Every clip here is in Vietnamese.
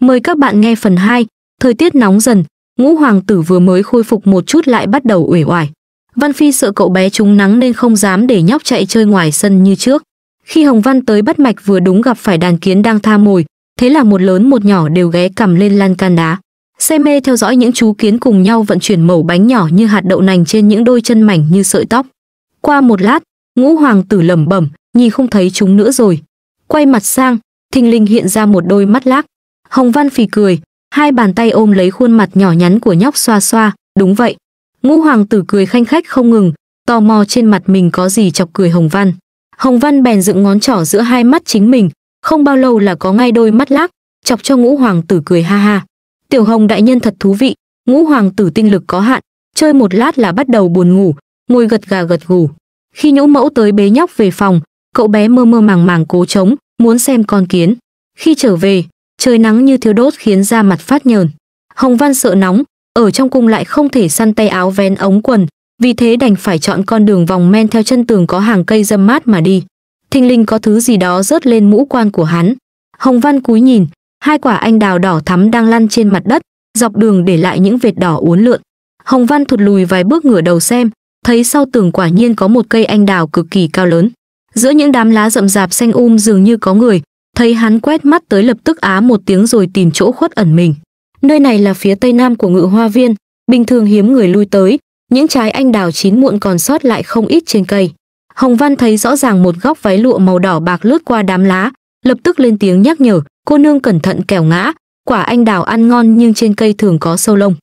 Mời các bạn nghe phần 2. Thời tiết nóng dần, ngũ hoàng tử vừa mới khôi phục một chút lại bắt đầu uể oải. Văn Phi sợ cậu bé trúng nắng nên không dám để nhóc chạy chơi ngoài sân như trước. Khi Hồng Văn tới bắt mạch vừa đúng gặp phải đàn kiến đang tha mồi, thế là một lớn một nhỏ đều ghé cầm lên lan can đá. Xe mê theo dõi những chú kiến cùng nhau vận chuyển mẩu bánh nhỏ như hạt đậu nành trên những đôi chân mảnh như sợi tóc. Qua một lát, ngũ hoàng tử lẩm bẩm, nhìn không thấy chúng nữa rồi. Quay mặt sang, thình linh hiện ra một đôi mắt lác, Hồng Văn phì cười, hai bàn tay ôm lấy khuôn mặt nhỏ nhắn của nhóc xoa xoa, đúng vậy. Ngũ hoàng tử cười khanh khách không ngừng, tò mò trên mặt mình có gì chọc cười Hồng Văn. Hồng Văn bèn dựng ngón trỏ giữa hai mắt chính mình, không bao lâu là có ngay đôi mắt lác, chọc cho ngũ hoàng tử cười ha ha. Tiểu Hồng đại nhân thật thú vị, ngũ hoàng tử tinh lực có hạn, chơi một lát là bắt đầu buồn ngủ, ngồi gật gà gật gù. Khi nhũ mẫu tới bế nhóc về phòng, cậu bé mơ mơ màng màng cố trống, muốn xem con kiến. Khi trở về, trời nắng như thiếu đốt khiến da mặt phát nhờn. Hồng Văn sợ nóng, ở trong cung lại không thể săn tay áo ven ống quần, vì thế đành phải chọn con đường vòng men theo chân tường có hàng cây râm mát mà đi. Thinh linh có thứ gì đó rớt lên mũ quan của hắn. Hồng Văn cúi nhìn, hai quả anh đào đỏ thắm đang lăn trên mặt đất, dọc đường để lại những vệt đỏ uốn lượn. Hồng Văn thụt lùi vài bước ngửa đầu xem, thấy sau tường quả nhiên có một cây anh đào cực kỳ cao lớn. Giữa những đám lá rậm rạp xanh um dường như có người, thấy hắn quét mắt tới lập tức á một tiếng rồi tìm chỗ khuất ẩn mình. Nơi này là phía tây nam của ngự hoa viên, bình thường hiếm người lui tới, những trái anh đào chín muộn còn sót lại không ít trên cây. Hồng Văn thấy rõ ràng một góc váy lụa màu đỏ bạc lướt qua đám lá, lập tức lên tiếng nhắc nhở, cô nương cẩn thận kẻo ngã, quả anh đào ăn ngon nhưng trên cây thường có sâu lông.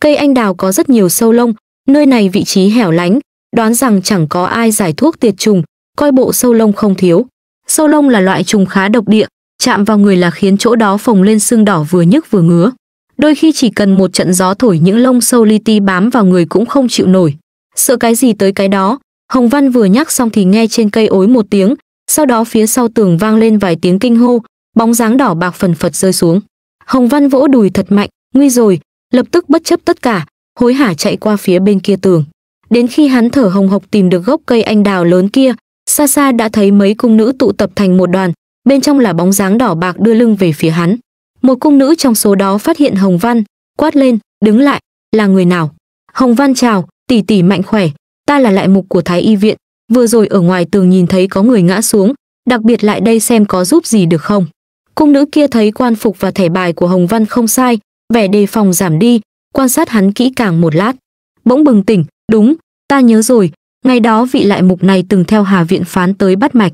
Cây anh đào có rất nhiều sâu lông, nơi này vị trí hẻo lánh, đoán rằng chẳng có ai giải thuốc tiệt trùng, coi bộ sâu lông không thiếu. Sâu lông là loại trùng khá độc địa, chạm vào người là khiến chỗ đó phồng lên sưng đỏ vừa nhức vừa ngứa. Đôi khi chỉ cần một trận gió thổi những lông sâu li ti bám vào người cũng không chịu nổi. Sợ cái gì tới cái đó, Hồng Văn vừa nhắc xong thì nghe trên cây ối một tiếng, sau đó phía sau tường vang lên vài tiếng kinh hô, bóng dáng đỏ bạc phần phật rơi xuống. Hồng Văn vỗ đùi thật mạnh, nguy rồi, lập tức bất chấp tất cả, hối hả chạy qua phía bên kia tường. Đến khi hắn thở hồng hộc tìm được gốc cây anh đào lớn kia, xa xa đã thấy mấy cung nữ tụ tập thành một đoàn bên trong là bóng dáng đỏ bạc đưa lưng về phía hắn một cung nữ trong số đó phát hiện hồng văn quát lên đứng lại là người nào hồng văn chào tỷ tỷ mạnh khỏe ta là lại mục của thái y viện vừa rồi ở ngoài tường nhìn thấy có người ngã xuống đặc biệt lại đây xem có giúp gì được không cung nữ kia thấy quan phục và thẻ bài của hồng văn không sai vẻ đề phòng giảm đi quan sát hắn kỹ càng một lát bỗng bừng tỉnh đúng ta nhớ rồi Ngày đó vị lại mục này từng theo Hà Viện phán tới bắt mạch.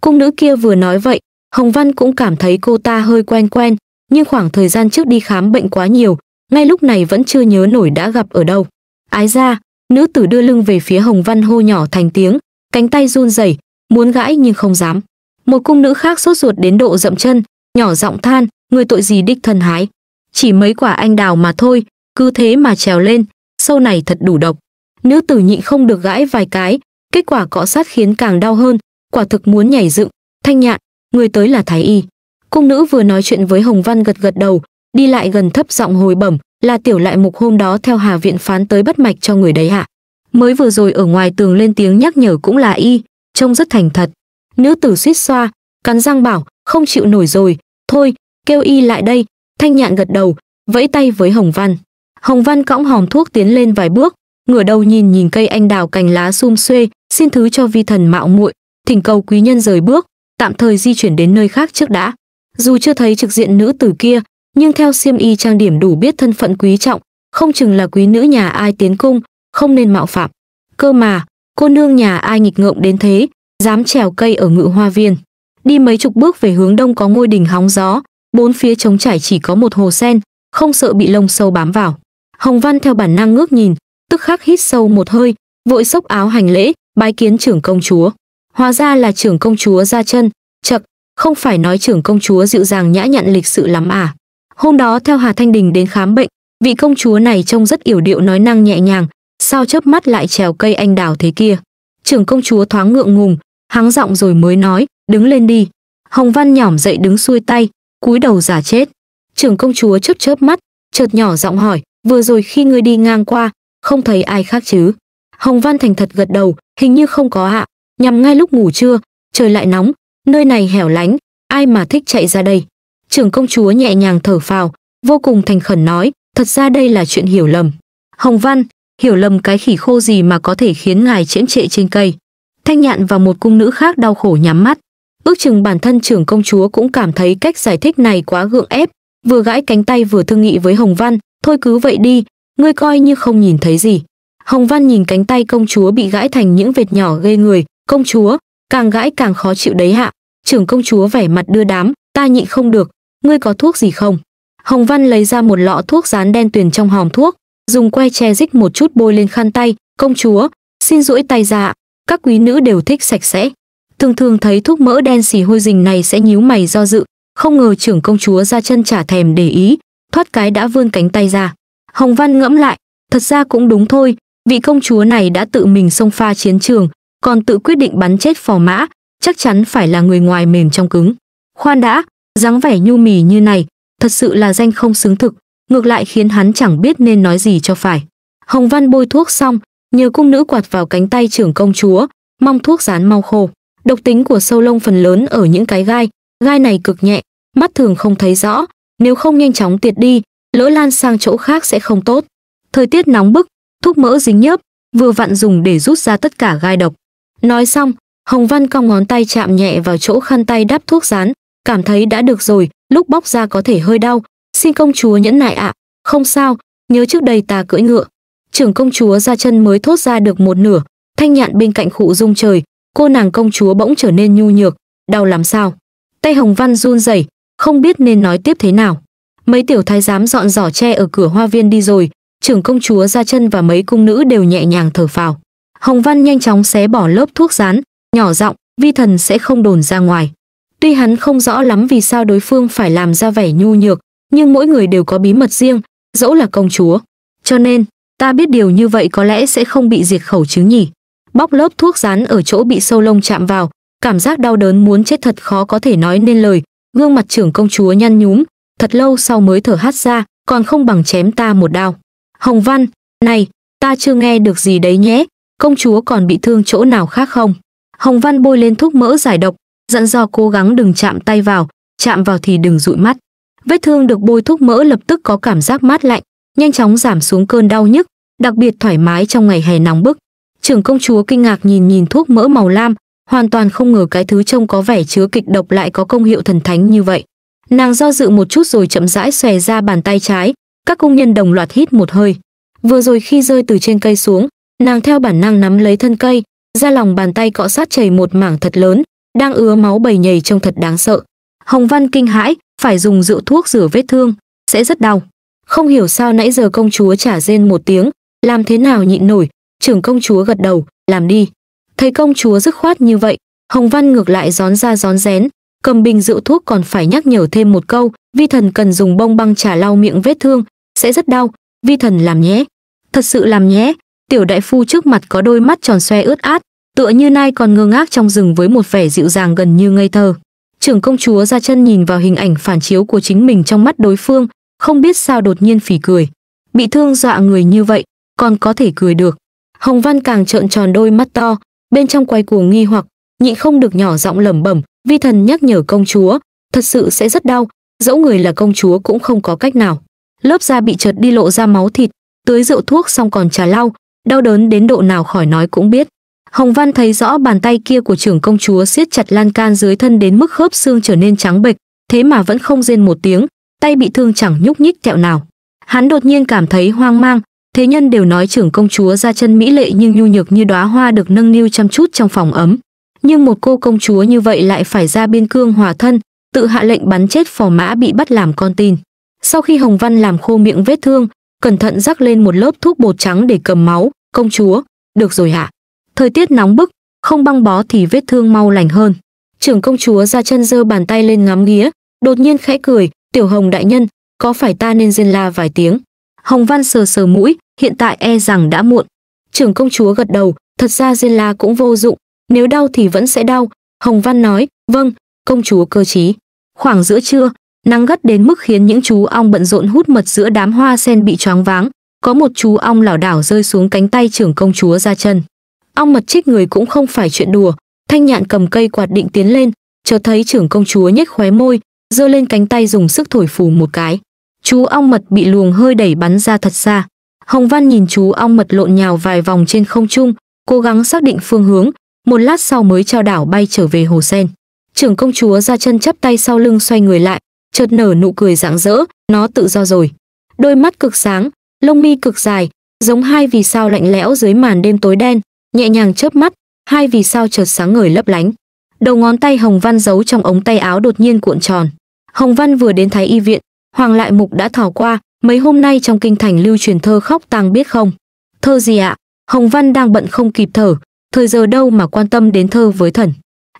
Cung nữ kia vừa nói vậy, Hồng Văn cũng cảm thấy cô ta hơi quen quen, nhưng khoảng thời gian trước đi khám bệnh quá nhiều, ngay lúc này vẫn chưa nhớ nổi đã gặp ở đâu. Ái ra, nữ tử đưa lưng về phía Hồng Văn hô nhỏ thành tiếng, cánh tay run rẩy, muốn gãi nhưng không dám. Một cung nữ khác sốt ruột đến độ dậm chân, nhỏ giọng than, người tội gì đích thân hái. Chỉ mấy quả anh đào mà thôi, cứ thế mà trèo lên, sâu này thật đủ độc nữ tử nhịn không được gãi vài cái kết quả cọ sát khiến càng đau hơn quả thực muốn nhảy dựng thanh nhạn người tới là thái y cung nữ vừa nói chuyện với hồng văn gật gật đầu đi lại gần thấp giọng hồi bẩm là tiểu lại mục hôm đó theo hà viện phán tới bắt mạch cho người đấy hạ mới vừa rồi ở ngoài tường lên tiếng nhắc nhở cũng là y trông rất thành thật nữ tử suýt xoa cắn răng bảo không chịu nổi rồi thôi kêu y lại đây thanh nhạn gật đầu vẫy tay với hồng văn hồng văn cõng hòm thuốc tiến lên vài bước ngửa đầu nhìn nhìn cây anh đào cành lá sum xuê, xin thứ cho vi thần mạo muội, thỉnh cầu quý nhân rời bước, tạm thời di chuyển đến nơi khác trước đã. Dù chưa thấy trực diện nữ tử kia, nhưng theo xiêm y trang điểm đủ biết thân phận quý trọng, không chừng là quý nữ nhà ai tiến cung, không nên mạo phạm. Cơ mà, cô nương nhà ai nghịch ngợm đến thế, dám trèo cây ở ngự hoa viên. Đi mấy chục bước về hướng đông có ngôi đình hóng gió, bốn phía trống trải chỉ có một hồ sen, không sợ bị lông sâu bám vào. Hồng Văn theo bản năng ngước nhìn, tức khắc hít sâu một hơi, vội xốc áo hành lễ, bái kiến trưởng công chúa. Hóa ra là trưởng công chúa ra chân, chậc, không phải nói trưởng công chúa dịu dàng nhã nhặn lịch sự lắm à. Hôm đó theo Hà Thanh Đình đến khám bệnh, vị công chúa này trông rất yểu điệu nói năng nhẹ nhàng, sao chớp mắt lại trèo cây anh đào thế kia. Trưởng công chúa thoáng ngượng ngùng, hắng giọng rồi mới nói, đứng lên đi. Hồng Văn nhỏm dậy đứng xuôi tay, cúi đầu giả chết. Trưởng công chúa chớp chớp mắt, chợt nhỏ giọng hỏi, vừa rồi khi ngươi đi ngang qua, không thấy ai khác chứ hồng văn thành thật gật đầu hình như không có ạ à. nhằm ngay lúc ngủ trưa trời lại nóng nơi này hẻo lánh ai mà thích chạy ra đây trưởng công chúa nhẹ nhàng thở phào vô cùng thành khẩn nói thật ra đây là chuyện hiểu lầm hồng văn hiểu lầm cái khỉ khô gì mà có thể khiến ngài chễm trệ trên cây thanh nhạn và một cung nữ khác đau khổ nhắm mắt ước chừng bản thân trưởng công chúa cũng cảm thấy cách giải thích này quá gượng ép vừa gãi cánh tay vừa thương nghị với hồng văn thôi cứ vậy đi ngươi coi như không nhìn thấy gì. Hồng Văn nhìn cánh tay công chúa bị gãi thành những vệt nhỏ ghê người, công chúa, càng gãi càng khó chịu đấy hạ. Trưởng công chúa vẻ mặt đưa đám, ta nhịn không được, ngươi có thuốc gì không? Hồng Văn lấy ra một lọ thuốc dán đen tuyền trong hòm thuốc, dùng que che dích một chút bôi lên khăn tay, công chúa, xin rũi tay ra, các quý nữ đều thích sạch sẽ. Thường thường thấy thuốc mỡ đen xì hôi rình này sẽ nhíu mày do dự, không ngờ trưởng công chúa ra chân trả thèm để ý, thoát cái đã vươn cánh tay ra. Hồng Văn ngẫm lại, thật ra cũng đúng thôi, vị công chúa này đã tự mình xông pha chiến trường, còn tự quyết định bắn chết phò mã, chắc chắn phải là người ngoài mềm trong cứng. Khoan đã, dáng vẻ nhu mì như này, thật sự là danh không xứng thực, ngược lại khiến hắn chẳng biết nên nói gì cho phải. Hồng Văn bôi thuốc xong, nhờ cung nữ quạt vào cánh tay trưởng công chúa, mong thuốc rán mau khô. Độc tính của sâu lông phần lớn ở những cái gai, gai này cực nhẹ, mắt thường không thấy rõ, nếu không nhanh chóng tiệt đi, lỡ lan sang chỗ khác sẽ không tốt. Thời tiết nóng bức, thuốc mỡ dính nhớp, vừa vặn dùng để rút ra tất cả gai độc. Nói xong, Hồng Văn cong ngón tay chạm nhẹ vào chỗ khăn tay đắp thuốc rán, cảm thấy đã được rồi, lúc bóc ra có thể hơi đau, xin công chúa nhẫn nại ạ, à. không sao, nhớ trước đây ta cưỡi ngựa. Trưởng công chúa ra chân mới thốt ra được một nửa, thanh nhạn bên cạnh khụ rung trời, cô nàng công chúa bỗng trở nên nhu nhược, đau làm sao. Tay Hồng Văn run rẩy, không biết nên nói tiếp thế nào. Mấy tiểu thái giám dọn giỏ tre ở cửa hoa viên đi rồi, trưởng công chúa ra chân và mấy cung nữ đều nhẹ nhàng thở phào. Hồng Văn nhanh chóng xé bỏ lớp thuốc rán, nhỏ giọng, vi thần sẽ không đồn ra ngoài. Tuy hắn không rõ lắm vì sao đối phương phải làm ra vẻ nhu nhược, nhưng mỗi người đều có bí mật riêng, dẫu là công chúa. Cho nên, ta biết điều như vậy có lẽ sẽ không bị diệt khẩu chứ nhỉ. Bóc lớp thuốc rán ở chỗ bị sâu lông chạm vào, cảm giác đau đớn muốn chết thật khó có thể nói nên lời, gương mặt trưởng công chúa nhăn nhúm, thật lâu sau mới thở hắt ra, còn không bằng chém ta một đao. Hồng Văn, này, ta chưa nghe được gì đấy nhé, công chúa còn bị thương chỗ nào khác không? Hồng Văn bôi lên thuốc mỡ giải độc, dặn dò cố gắng đừng chạm tay vào, chạm vào thì đừng dụi mắt. Vết thương được bôi thuốc mỡ lập tức có cảm giác mát lạnh, nhanh chóng giảm xuống cơn đau nhức, đặc biệt thoải mái trong ngày hè nóng bức. Trưởng công chúa kinh ngạc nhìn nhìn thuốc mỡ màu lam, hoàn toàn không ngờ cái thứ trông có vẻ chứa kịch độc lại có công hiệu thần thánh như vậy. Nàng do dự một chút rồi chậm rãi xòe ra bàn tay trái, các công nhân đồng loạt hít một hơi. Vừa rồi khi rơi từ trên cây xuống, nàng theo bản năng nắm lấy thân cây, ra lòng bàn tay cọ sát chảy một mảng thật lớn, đang ứa máu bầy nhầy trông thật đáng sợ. Hồng Văn kinh hãi, phải dùng rượu thuốc rửa vết thương, sẽ rất đau. Không hiểu sao nãy giờ công chúa trả rên một tiếng, làm thế nào nhịn nổi, trưởng công chúa gật đầu, làm đi. Thấy công chúa dứt khoát như vậy, Hồng Văn ngược lại gión ra gión rén, cầm bình rượu thuốc còn phải nhắc nhở thêm một câu, vi thần cần dùng bông băng trà lau miệng vết thương, sẽ rất đau, vi thần làm nhé. Thật sự làm nhé, tiểu đại phu trước mặt có đôi mắt tròn xoe ướt át, tựa như nay còn ngơ ngác trong rừng với một vẻ dịu dàng gần như ngây thơ. Trưởng công chúa ra chân nhìn vào hình ảnh phản chiếu của chính mình trong mắt đối phương, không biết sao đột nhiên phỉ cười. Bị thương dọa người như vậy, còn có thể cười được. Hồng Văn càng trợn tròn đôi mắt to, bên trong quay cuồng nghi hoặc, nhịn không được nhỏ giọng lẩm bẩm vi thần nhắc nhở công chúa thật sự sẽ rất đau dẫu người là công chúa cũng không có cách nào lớp da bị trượt đi lộ ra máu thịt tưới rượu thuốc xong còn trà lau đau đớn đến độ nào khỏi nói cũng biết hồng văn thấy rõ bàn tay kia của trưởng công chúa siết chặt lan can dưới thân đến mức khớp xương trở nên trắng bệch thế mà vẫn không rên một tiếng tay bị thương chẳng nhúc nhích tẹo nào hắn đột nhiên cảm thấy hoang mang thế nhân đều nói trưởng công chúa ra chân mỹ lệ nhưng nhu nhược như đóa hoa được nâng niu chăm chút trong phòng ấm nhưng một cô công chúa như vậy lại phải ra biên cương hòa thân, tự hạ lệnh bắn chết phò mã bị bắt làm con tin. Sau khi Hồng Văn làm khô miệng vết thương, cẩn thận rắc lên một lớp thuốc bột trắng để cầm máu, công chúa, được rồi hả? Thời tiết nóng bức, không băng bó thì vết thương mau lành hơn. Trưởng công chúa ra chân giơ bàn tay lên ngắm nghía, đột nhiên khẽ cười, "Tiểu Hồng đại nhân, có phải ta nên rên la vài tiếng?" Hồng Văn sờ sờ mũi, hiện tại e rằng đã muộn. Trưởng công chúa gật đầu, thật ra rên la cũng vô dụng, nếu đau thì vẫn sẽ đau hồng văn nói vâng công chúa cơ trí khoảng giữa trưa nắng gắt đến mức khiến những chú ong bận rộn hút mật giữa đám hoa sen bị choáng váng có một chú ong lảo đảo rơi xuống cánh tay trưởng công chúa ra chân ong mật trích người cũng không phải chuyện đùa thanh nhạn cầm cây quạt định tiến lên chợt thấy trưởng công chúa nhếch khóe môi giơ lên cánh tay dùng sức thổi phù một cái chú ong mật bị luồng hơi đẩy bắn ra thật xa hồng văn nhìn chú ong mật lộn nhào vài vòng trên không trung cố gắng xác định phương hướng một lát sau mới trao đảo bay trở về hồ sen. Trưởng công chúa ra chân chắp tay sau lưng xoay người lại, chợt nở nụ cười rạng rỡ, nó tự do rồi. Đôi mắt cực sáng, lông mi cực dài, giống hai vì sao lạnh lẽo dưới màn đêm tối đen, nhẹ nhàng chớp mắt, hai vì sao chợt sáng ngời lấp lánh. Đầu ngón tay Hồng Văn giấu trong ống tay áo đột nhiên cuộn tròn. Hồng Văn vừa đến Thái y viện, Hoàng Lại Mục đã thỏ qua, mấy hôm nay trong kinh thành lưu truyền thơ khóc tang biết không? Thơ gì ạ? À? Hồng Văn đang bận không kịp thở, thời giờ đâu mà quan tâm đến thơ với thần.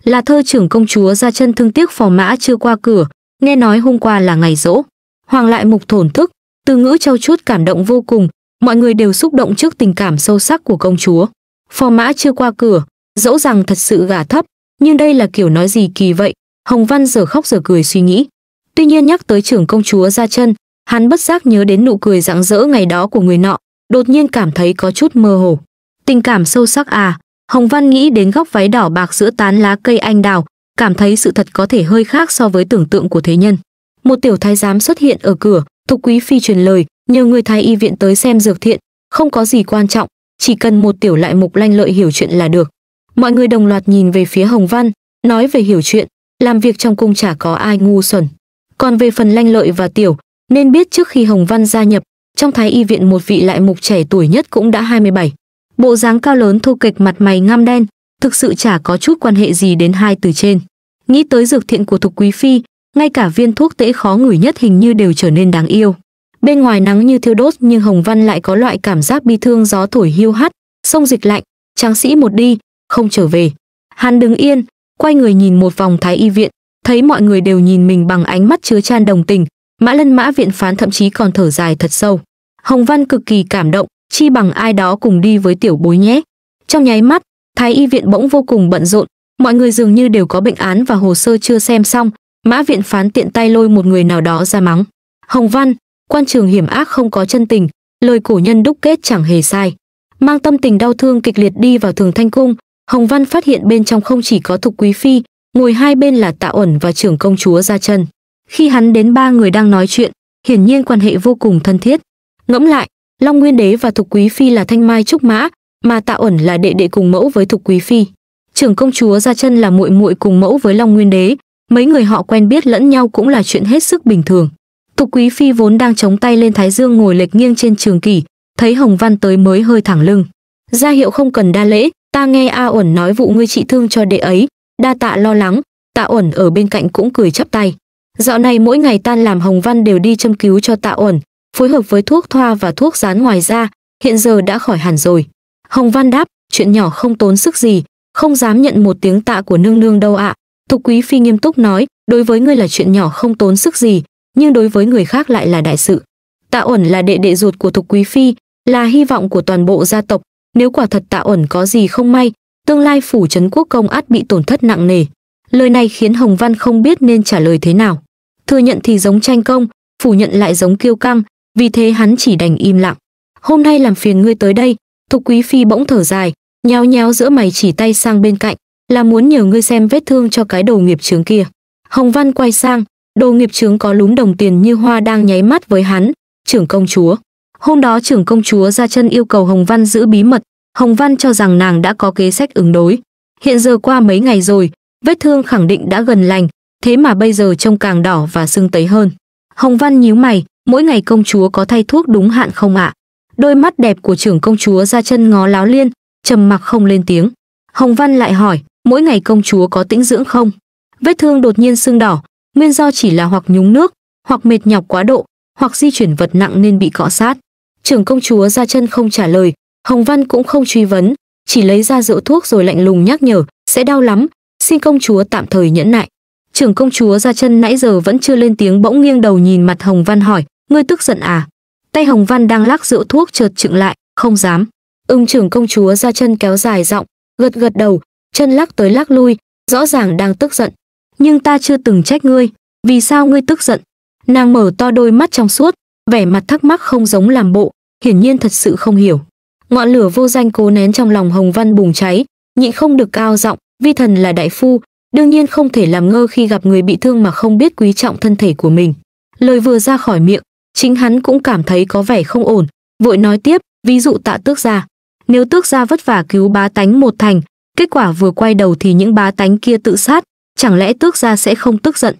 Là thơ trưởng công chúa ra chân thương tiếc phò mã chưa qua cửa, nghe nói hôm qua là ngày rỗ. Hoàng lại mục thổn thức, từ ngữ trao chút cảm động vô cùng, mọi người đều xúc động trước tình cảm sâu sắc của công chúa. Phò mã chưa qua cửa, dẫu rằng thật sự gả thấp, nhưng đây là kiểu nói gì kỳ vậy, Hồng Văn giờ khóc giờ cười suy nghĩ. Tuy nhiên nhắc tới trưởng công chúa ra chân, hắn bất giác nhớ đến nụ cười rạng rỡ ngày đó của người nọ, đột nhiên cảm thấy có chút mơ hồ. Tình cảm sâu sắc à, Hồng Văn nghĩ đến góc váy đỏ bạc giữa tán lá cây anh đào, cảm thấy sự thật có thể hơi khác so với tưởng tượng của thế nhân. Một tiểu thái giám xuất hiện ở cửa, Thục Quý Phi truyền lời, nhờ người thái y viện tới xem dược thiện, không có gì quan trọng, chỉ cần một tiểu lại mục lanh lợi hiểu chuyện là được. Mọi người đồng loạt nhìn về phía Hồng Văn, nói về hiểu chuyện, làm việc trong cung chả có ai ngu xuẩn. Còn về phần lanh lợi và tiểu, nên biết trước khi Hồng Văn gia nhập, trong thái y viện một vị lại mục trẻ tuổi nhất cũng đã 27, Bộ dáng cao lớn thu kịch mặt mày ngăm đen, thực sự chả có chút quan hệ gì đến hai từ trên. Nghĩ tới dược thiện của Thục Quý Phi, ngay cả viên thuốc tễ khó ngửi nhất hình như đều trở nên đáng yêu. Bên ngoài nắng như thiêu đốt nhưng Hồng Văn lại có loại cảm giác bi thương gió thổi hiu hắt, sông dịch lạnh, tráng sĩ một đi, không trở về. Hắn đứng yên, quay người nhìn một vòng thái y viện, thấy mọi người đều nhìn mình bằng ánh mắt chứa chan đồng tình, mã lân mã viện phán thậm chí còn thở dài thật sâu. Hồng Văn cực kỳ cảm động, chi bằng ai đó cùng đi với tiểu bối nhé. Trong nháy mắt, Thái y viện bỗng vô cùng bận rộn, mọi người dường như đều có bệnh án và hồ sơ chưa xem xong, mã viện phán tiện tay lôi một người nào đó ra mắng. Hồng Văn, quan trường hiểm ác không có chân tình, lời cổ nhân đúc kết chẳng hề sai. Mang tâm tình đau thương kịch liệt đi vào thường thanh cung, Hồng Văn phát hiện bên trong không chỉ có thục quý phi, ngồi hai bên là tạ ẩn và trưởng công chúa ra chân. Khi hắn đến ba người đang nói chuyện, hiển nhiên quan hệ vô cùng thân thiết. Ngẫm lại, Long Nguyên Đế và Thục Quý Phi là thanh mai trúc mã, mà Tạ Uẩn là đệ đệ cùng mẫu với Thục Quý Phi. Trưởng công chúa Gia Chân là muội muội cùng mẫu với Long Nguyên Đế, mấy người họ quen biết lẫn nhau cũng là chuyện hết sức bình thường. Thục Quý Phi vốn đang chống tay lên Thái Dương ngồi lệch nghiêng trên trường kỷ, thấy Hồng Văn tới mới hơi thẳng lưng. Gia hiệu không cần đa lễ, ta nghe A Uẩn nói vụ ngươi trị thương cho đệ ấy, đa tạ lo lắng, Tạ Uẩn ở bên cạnh cũng cười chắp tay. Dạo này mỗi ngày tan làm Hồng Văn đều đi châm cứu cho Tạ Uẩn, phối hợp với thuốc thoa và thuốc dán ngoài da, hiện giờ đã khỏi hẳn rồi. Hồng Văn đáp, chuyện nhỏ không tốn sức gì, không dám nhận một tiếng tạ của nương nương đâu ạ. À. Thục Quý Phi nghiêm túc nói, đối với ngươi là chuyện nhỏ không tốn sức gì, nhưng đối với người khác lại là đại sự. Tạ Uẩn là đệ đệ ruột của Thục Quý Phi, là hy vọng của toàn bộ gia tộc, nếu quả thật Tạ Uẩn có gì không may, tương lai phủ trấn quốc công át bị tổn thất nặng nề. Lời này khiến Hồng Văn không biết nên trả lời thế nào. Thừa nhận thì giống tranh công, phủ nhận lại giống kiêu căng, vì thế hắn chỉ đành im lặng. Hôm nay làm phiền ngươi tới đây, Thục Quý Phi bỗng thở dài, nhao nhao giữa mày chỉ tay sang bên cạnh, là muốn nhờ ngươi xem vết thương cho cái đầu nghiệp chướng kia. Hồng Văn quay sang, đồ nghiệp chướng có lúm đồng tiền như hoa đang nháy mắt với hắn, trưởng công chúa. Hôm đó trưởng công chúa ra chân yêu cầu Hồng Văn giữ bí mật, Hồng Văn cho rằng nàng đã có kế sách ứng đối. Hiện giờ qua mấy ngày rồi, vết thương khẳng định đã gần lành, thế mà bây giờ trông càng đỏ và sưng tấy hơn. Hồng Văn nhíu mày, mỗi ngày công chúa có thay thuốc đúng hạn không ạ? À? Đôi mắt đẹp của trưởng công chúa ra chân ngó láo liên, trầm mặc không lên tiếng. Hồng Văn lại hỏi, mỗi ngày công chúa có tĩnh dưỡng không? Vết thương đột nhiên sưng đỏ, nguyên do chỉ là hoặc nhúng nước, hoặc mệt nhọc quá độ, hoặc di chuyển vật nặng nên bị cọ sát. Trưởng công chúa ra chân không trả lời, Hồng Văn cũng không truy vấn, chỉ lấy ra rượu thuốc rồi lạnh lùng nhắc nhở, sẽ đau lắm, xin công chúa tạm thời nhẫn nại. Trưởng công chúa ra chân nãy giờ vẫn chưa lên tiếng bỗng nghiêng đầu nhìn mặt Hồng Văn hỏi, ngươi tức giận à tay hồng văn đang lắc rượu thuốc chợt chựng lại không dám ưng trưởng công chúa ra chân kéo dài giọng gật gật đầu chân lắc tới lắc lui rõ ràng đang tức giận nhưng ta chưa từng trách ngươi vì sao ngươi tức giận nàng mở to đôi mắt trong suốt vẻ mặt thắc mắc không giống làm bộ hiển nhiên thật sự không hiểu ngọn lửa vô danh cố nén trong lòng hồng văn bùng cháy nhịn không được cao giọng vi thần là đại phu đương nhiên không thể làm ngơ khi gặp người bị thương mà không biết quý trọng thân thể của mình lời vừa ra khỏi miệng chính hắn cũng cảm thấy có vẻ không ổn, vội nói tiếp, ví dụ tạ tước gia. Nếu tước gia vất vả cứu bá tánh một thành, kết quả vừa quay đầu thì những bá tánh kia tự sát, chẳng lẽ tước gia sẽ không tức giận?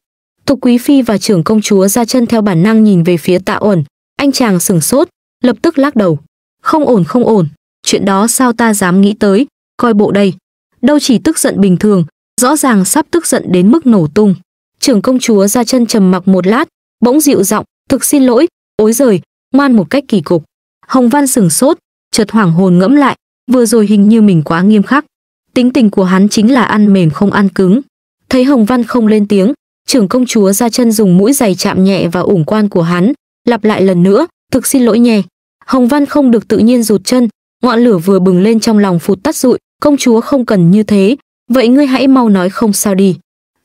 Thục Quý Phi và trưởng công chúa ra chân theo bản năng nhìn về phía tạ ổn, anh chàng sửng sốt, lập tức lắc đầu. Không ổn không ổn, chuyện đó sao ta dám nghĩ tới, coi bộ đây. Đâu chỉ tức giận bình thường, rõ ràng sắp tức giận đến mức nổ tung. Trưởng công chúa ra chân trầm mặc một lát, bỗng dịu giọng, thực xin lỗi ối giời ngoan một cách kỳ cục hồng văn sừng sốt chợt hoảng hồn ngẫm lại vừa rồi hình như mình quá nghiêm khắc tính tình của hắn chính là ăn mềm không ăn cứng thấy hồng văn không lên tiếng trưởng công chúa ra chân dùng mũi giày chạm nhẹ vào ủng quan của hắn lặp lại lần nữa thực xin lỗi nhè hồng văn không được tự nhiên rụt chân ngọn lửa vừa bừng lên trong lòng phụt tắt rụi công chúa không cần như thế vậy ngươi hãy mau nói không sao đi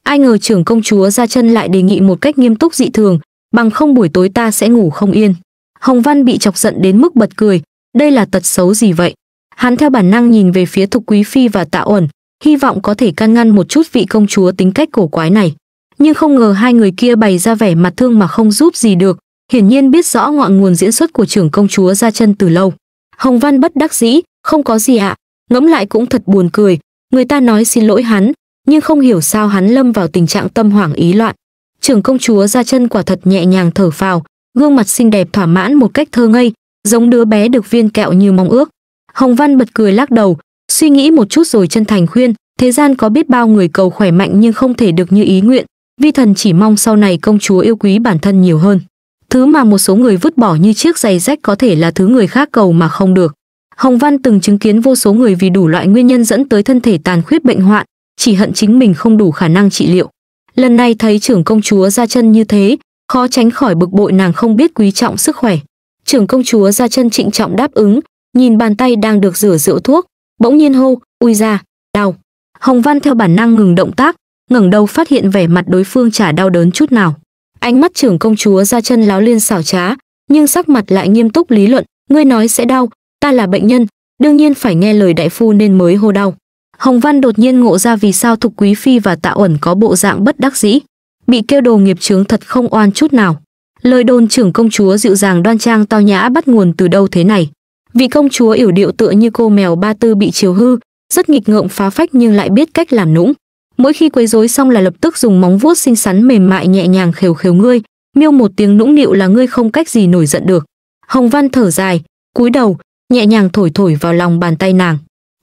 ai ngờ trưởng công chúa ra chân lại đề nghị một cách nghiêm túc dị thường bằng không buổi tối ta sẽ ngủ không yên. Hồng Văn bị chọc giận đến mức bật cười, đây là tật xấu gì vậy? Hắn theo bản năng nhìn về phía Thục Quý Phi và Tạ Uẩn, hy vọng có thể can ngăn một chút vị công chúa tính cách cổ quái này. Nhưng không ngờ hai người kia bày ra vẻ mặt thương mà không giúp gì được, hiển nhiên biết rõ ngọn nguồn diễn xuất của trưởng công chúa ra chân từ lâu. Hồng Văn bất đắc dĩ, không có gì ạ, ngẫm lại cũng thật buồn cười, người ta nói xin lỗi hắn, nhưng không hiểu sao hắn lâm vào tình trạng tâm hoảng ý loạn trưởng công chúa ra chân quả thật nhẹ nhàng thở phào, gương mặt xinh đẹp thỏa mãn một cách thơ ngây, giống đứa bé được viên kẹo như mong ước. Hồng Văn bật cười lắc đầu, suy nghĩ một chút rồi chân thành khuyên, thế gian có biết bao người cầu khỏe mạnh nhưng không thể được như ý nguyện, vi thần chỉ mong sau này công chúa yêu quý bản thân nhiều hơn. Thứ mà một số người vứt bỏ như chiếc giày rách có thể là thứ người khác cầu mà không được. Hồng Văn từng chứng kiến vô số người vì đủ loại nguyên nhân dẫn tới thân thể tàn khuyết bệnh hoạn, chỉ hận chính mình không đủ khả năng trị liệu lần này thấy trưởng công chúa ra chân như thế, khó tránh khỏi bực bội nàng không biết quý trọng sức khỏe. Trưởng công chúa ra chân trịnh trọng đáp ứng, nhìn bàn tay đang được rửa rượu thuốc, bỗng nhiên hô, ui ra, đau. Hồng Văn theo bản năng ngừng động tác, ngẩng đầu phát hiện vẻ mặt đối phương chả đau đớn chút nào. Ánh mắt trưởng công chúa ra chân láo liên xảo trá, nhưng sắc mặt lại nghiêm túc lý luận, ngươi nói sẽ đau, ta là bệnh nhân, đương nhiên phải nghe lời đại phu nên mới hô đau. Hồng Văn đột nhiên ngộ ra vì sao Thục Quý Phi và Tạ Uẩn có bộ dạng bất đắc dĩ. Bị kêu đồ nghiệp chướng thật không oan chút nào. Lời đồn trưởng công chúa dịu dàng đoan trang tao nhã bắt nguồn từ đâu thế này. Vị công chúa yểu điệu tựa như cô mèo ba tư bị chiều hư, rất nghịch ngợm phá phách nhưng lại biết cách làm nũng. Mỗi khi quấy rối xong là lập tức dùng móng vuốt xinh xắn mềm mại nhẹ nhàng khều khều ngươi, miêu một tiếng nũng nịu là ngươi không cách gì nổi giận được. Hồng Văn thở dài, cúi đầu, nhẹ nhàng thổi thổi vào lòng bàn tay nàng.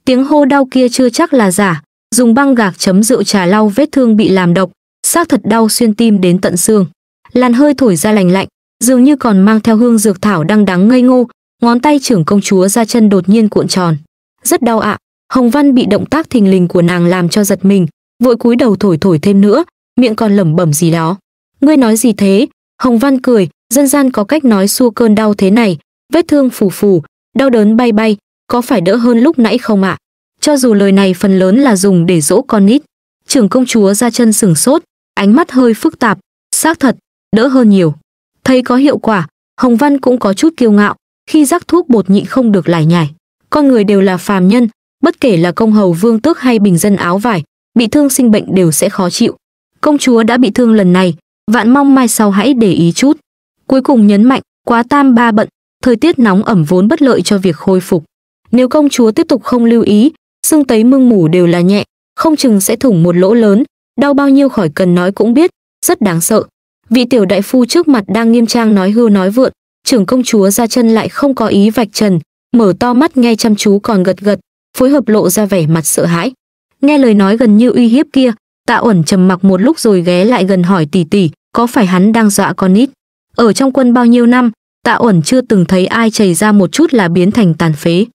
Tiếng hô đau kia chưa chắc là giả, dùng băng gạc chấm rượu trà lau vết thương bị làm độc, xác thật đau xuyên tim đến tận xương. Làn hơi thổi ra lành lạnh, dường như còn mang theo hương dược thảo đang đắng ngây ngô, ngón tay trưởng công chúa ra chân đột nhiên cuộn tròn. Rất đau ạ, Hồng Văn bị động tác thình lình của nàng làm cho giật mình, vội cúi đầu thổi thổi thêm nữa, miệng còn lẩm bẩm gì đó. Ngươi nói gì thế? Hồng Văn cười, dân gian có cách nói xua cơn đau thế này, vết thương phù phù, đau đớn bay bay, có phải đỡ hơn lúc nãy không ạ? À? Cho dù lời này phần lớn là dùng để dỗ con nít, trưởng công chúa ra chân sừng sốt, ánh mắt hơi phức tạp, xác thật, đỡ hơn nhiều. Thấy có hiệu quả, Hồng Văn cũng có chút kiêu ngạo, khi rắc thuốc bột nhịn không được lải nhải. Con người đều là phàm nhân, bất kể là công hầu vương tước hay bình dân áo vải, bị thương sinh bệnh đều sẽ khó chịu. Công chúa đã bị thương lần này, vạn mong mai sau hãy để ý chút. Cuối cùng nhấn mạnh, quá tam ba bận, thời tiết nóng ẩm vốn bất lợi cho việc khôi phục. Nếu công chúa tiếp tục không lưu ý, xương tấy mương mủ đều là nhẹ, không chừng sẽ thủng một lỗ lớn, đau bao nhiêu khỏi cần nói cũng biết, rất đáng sợ. Vị tiểu đại phu trước mặt đang nghiêm trang nói hưu nói vượn, trưởng công chúa ra chân lại không có ý vạch trần, mở to mắt nghe chăm chú còn gật gật, phối hợp lộ ra vẻ mặt sợ hãi. Nghe lời nói gần như uy hiếp kia, Tạ Uẩn trầm mặc một lúc rồi ghé lại gần hỏi tỷ tỷ, có phải hắn đang dọa con nít? Ở trong quân bao nhiêu năm, Tạ Uẩn chưa từng thấy ai chảy ra một chút là biến thành tàn phế.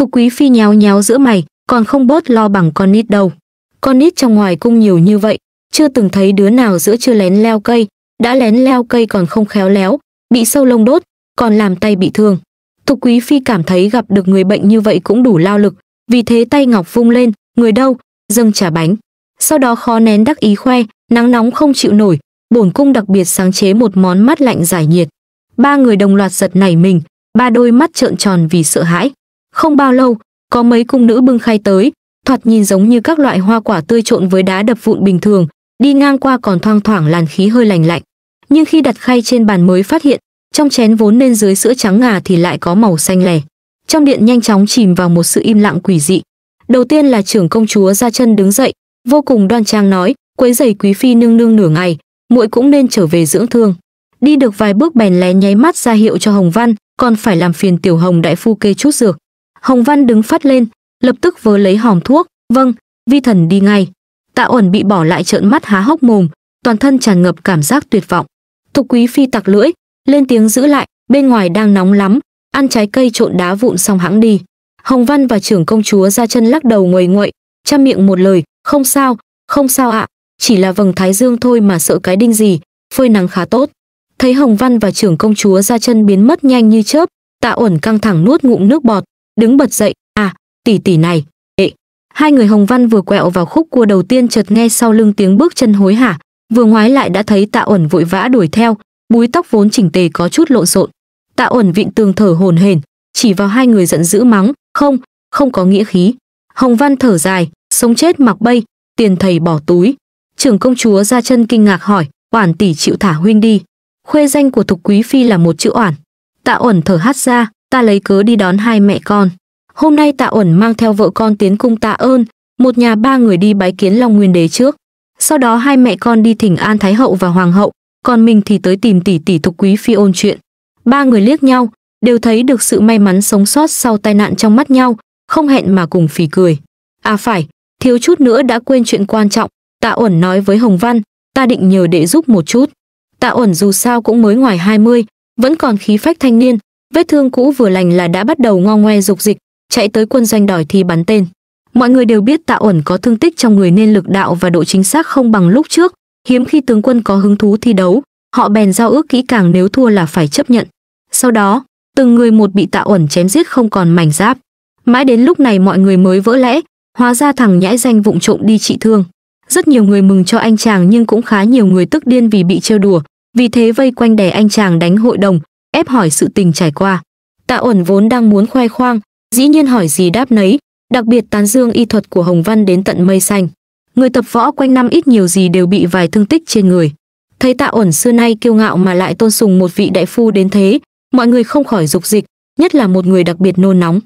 Thục quý phi nháo nháo giữa mày, còn không bớt lo bằng con nít đâu. Con nít trong ngoài cung nhiều như vậy, chưa từng thấy đứa nào giữa chưa lén leo cây, đã lén leo cây còn không khéo léo, bị sâu lông đốt, còn làm tay bị thương. Thục quý phi cảm thấy gặp được người bệnh như vậy cũng đủ lao lực, vì thế tay ngọc vung lên, người đâu, dâng trả bánh. Sau đó khó nén đắc ý khoe, nắng nóng không chịu nổi, bổn cung đặc biệt sáng chế một món mắt lạnh giải nhiệt. Ba người đồng loạt giật nảy mình, ba đôi mắt trợn tròn vì sợ hãi. Không bao lâu, có mấy cung nữ bưng khay tới, thoạt nhìn giống như các loại hoa quả tươi trộn với đá đập vụn bình thường, đi ngang qua còn thoang thoảng làn khí hơi lành lạnh. Nhưng khi đặt khay trên bàn mới phát hiện, trong chén vốn nên dưới sữa trắng ngà thì lại có màu xanh lè. Trong điện nhanh chóng chìm vào một sự im lặng quỷ dị. Đầu tiên là trưởng công chúa ra chân đứng dậy, vô cùng đoan trang nói, quấy giày quý phi nương nương nửa ngày, muội cũng nên trở về dưỡng thương. Đi được vài bước bèn lén nháy mắt ra hiệu cho Hồng Văn, còn phải làm phiền tiểu Hồng đại phu kê chút dược hồng văn đứng phát lên lập tức vớ lấy hòm thuốc vâng vi thần đi ngay tạ uẩn bị bỏ lại trợn mắt há hốc mồm toàn thân tràn ngập cảm giác tuyệt vọng thục quý phi tặc lưỡi lên tiếng giữ lại bên ngoài đang nóng lắm ăn trái cây trộn đá vụn xong hãng đi hồng văn và trưởng công chúa ra chân lắc đầu nguầy nguậy chăm miệng một lời không sao không sao ạ chỉ là vầng thái dương thôi mà sợ cái đinh gì phơi nắng khá tốt thấy hồng văn và trưởng công chúa ra chân biến mất nhanh như chớp tạ uẩn căng thẳng nuốt ngụm nước bọt đứng bật dậy à tỷ tỷ này ệ hai người hồng văn vừa quẹo vào khúc cua đầu tiên chợt nghe sau lưng tiếng bước chân hối hả vừa ngoái lại đã thấy tạ ẩn vội vã đuổi theo búi tóc vốn chỉnh tề có chút lộn xộn tạ ẩn vịn tường thở hồn hển chỉ vào hai người giận dữ mắng không không có nghĩa khí hồng văn thở dài sống chết mặc bay tiền thầy bỏ túi trưởng công chúa ra chân kinh ngạc hỏi oản tỷ chịu thả huynh đi khuê danh của thục quý phi là một chữ oản tạ ẩn thở hát ra ta lấy cớ đi đón hai mẹ con. Hôm nay tạ ẩn mang theo vợ con tiến cung tạ ơn, một nhà ba người đi bái kiến Long Nguyên Đế trước. Sau đó hai mẹ con đi thỉnh An Thái Hậu và Hoàng Hậu, còn mình thì tới tìm tỷ tỷ thục quý phi ôn chuyện. Ba người liếc nhau, đều thấy được sự may mắn sống sót sau tai nạn trong mắt nhau, không hẹn mà cùng phì cười. À phải, thiếu chút nữa đã quên chuyện quan trọng, tạ ẩn nói với Hồng Văn, ta định nhờ đệ giúp một chút. Tạ ẩn dù sao cũng mới ngoài 20, vẫn còn khí phách thanh niên, vết thương cũ vừa lành là đã bắt đầu ngon ngoe dục dịch chạy tới quân doanh đòi thi bắn tên mọi người đều biết tạ Uẩn có thương tích trong người nên lực đạo và độ chính xác không bằng lúc trước hiếm khi tướng quân có hứng thú thi đấu họ bèn giao ước kỹ càng nếu thua là phải chấp nhận sau đó từng người một bị tạ Uẩn chém giết không còn mảnh giáp mãi đến lúc này mọi người mới vỡ lẽ hóa ra thằng nhãi danh vụng trộm đi trị thương rất nhiều người mừng cho anh chàng nhưng cũng khá nhiều người tức điên vì bị trêu đùa vì thế vây quanh đè anh chàng đánh hội đồng ép hỏi sự tình trải qua. Tạ ẩn vốn đang muốn khoe khoang, dĩ nhiên hỏi gì đáp nấy, đặc biệt tán dương y thuật của Hồng Văn đến tận mây xanh. Người tập võ quanh năm ít nhiều gì đều bị vài thương tích trên người. Thấy Tạ ẩn xưa nay kiêu ngạo mà lại tôn sùng một vị đại phu đến thế, mọi người không khỏi dục dịch, nhất là một người đặc biệt nôn nóng.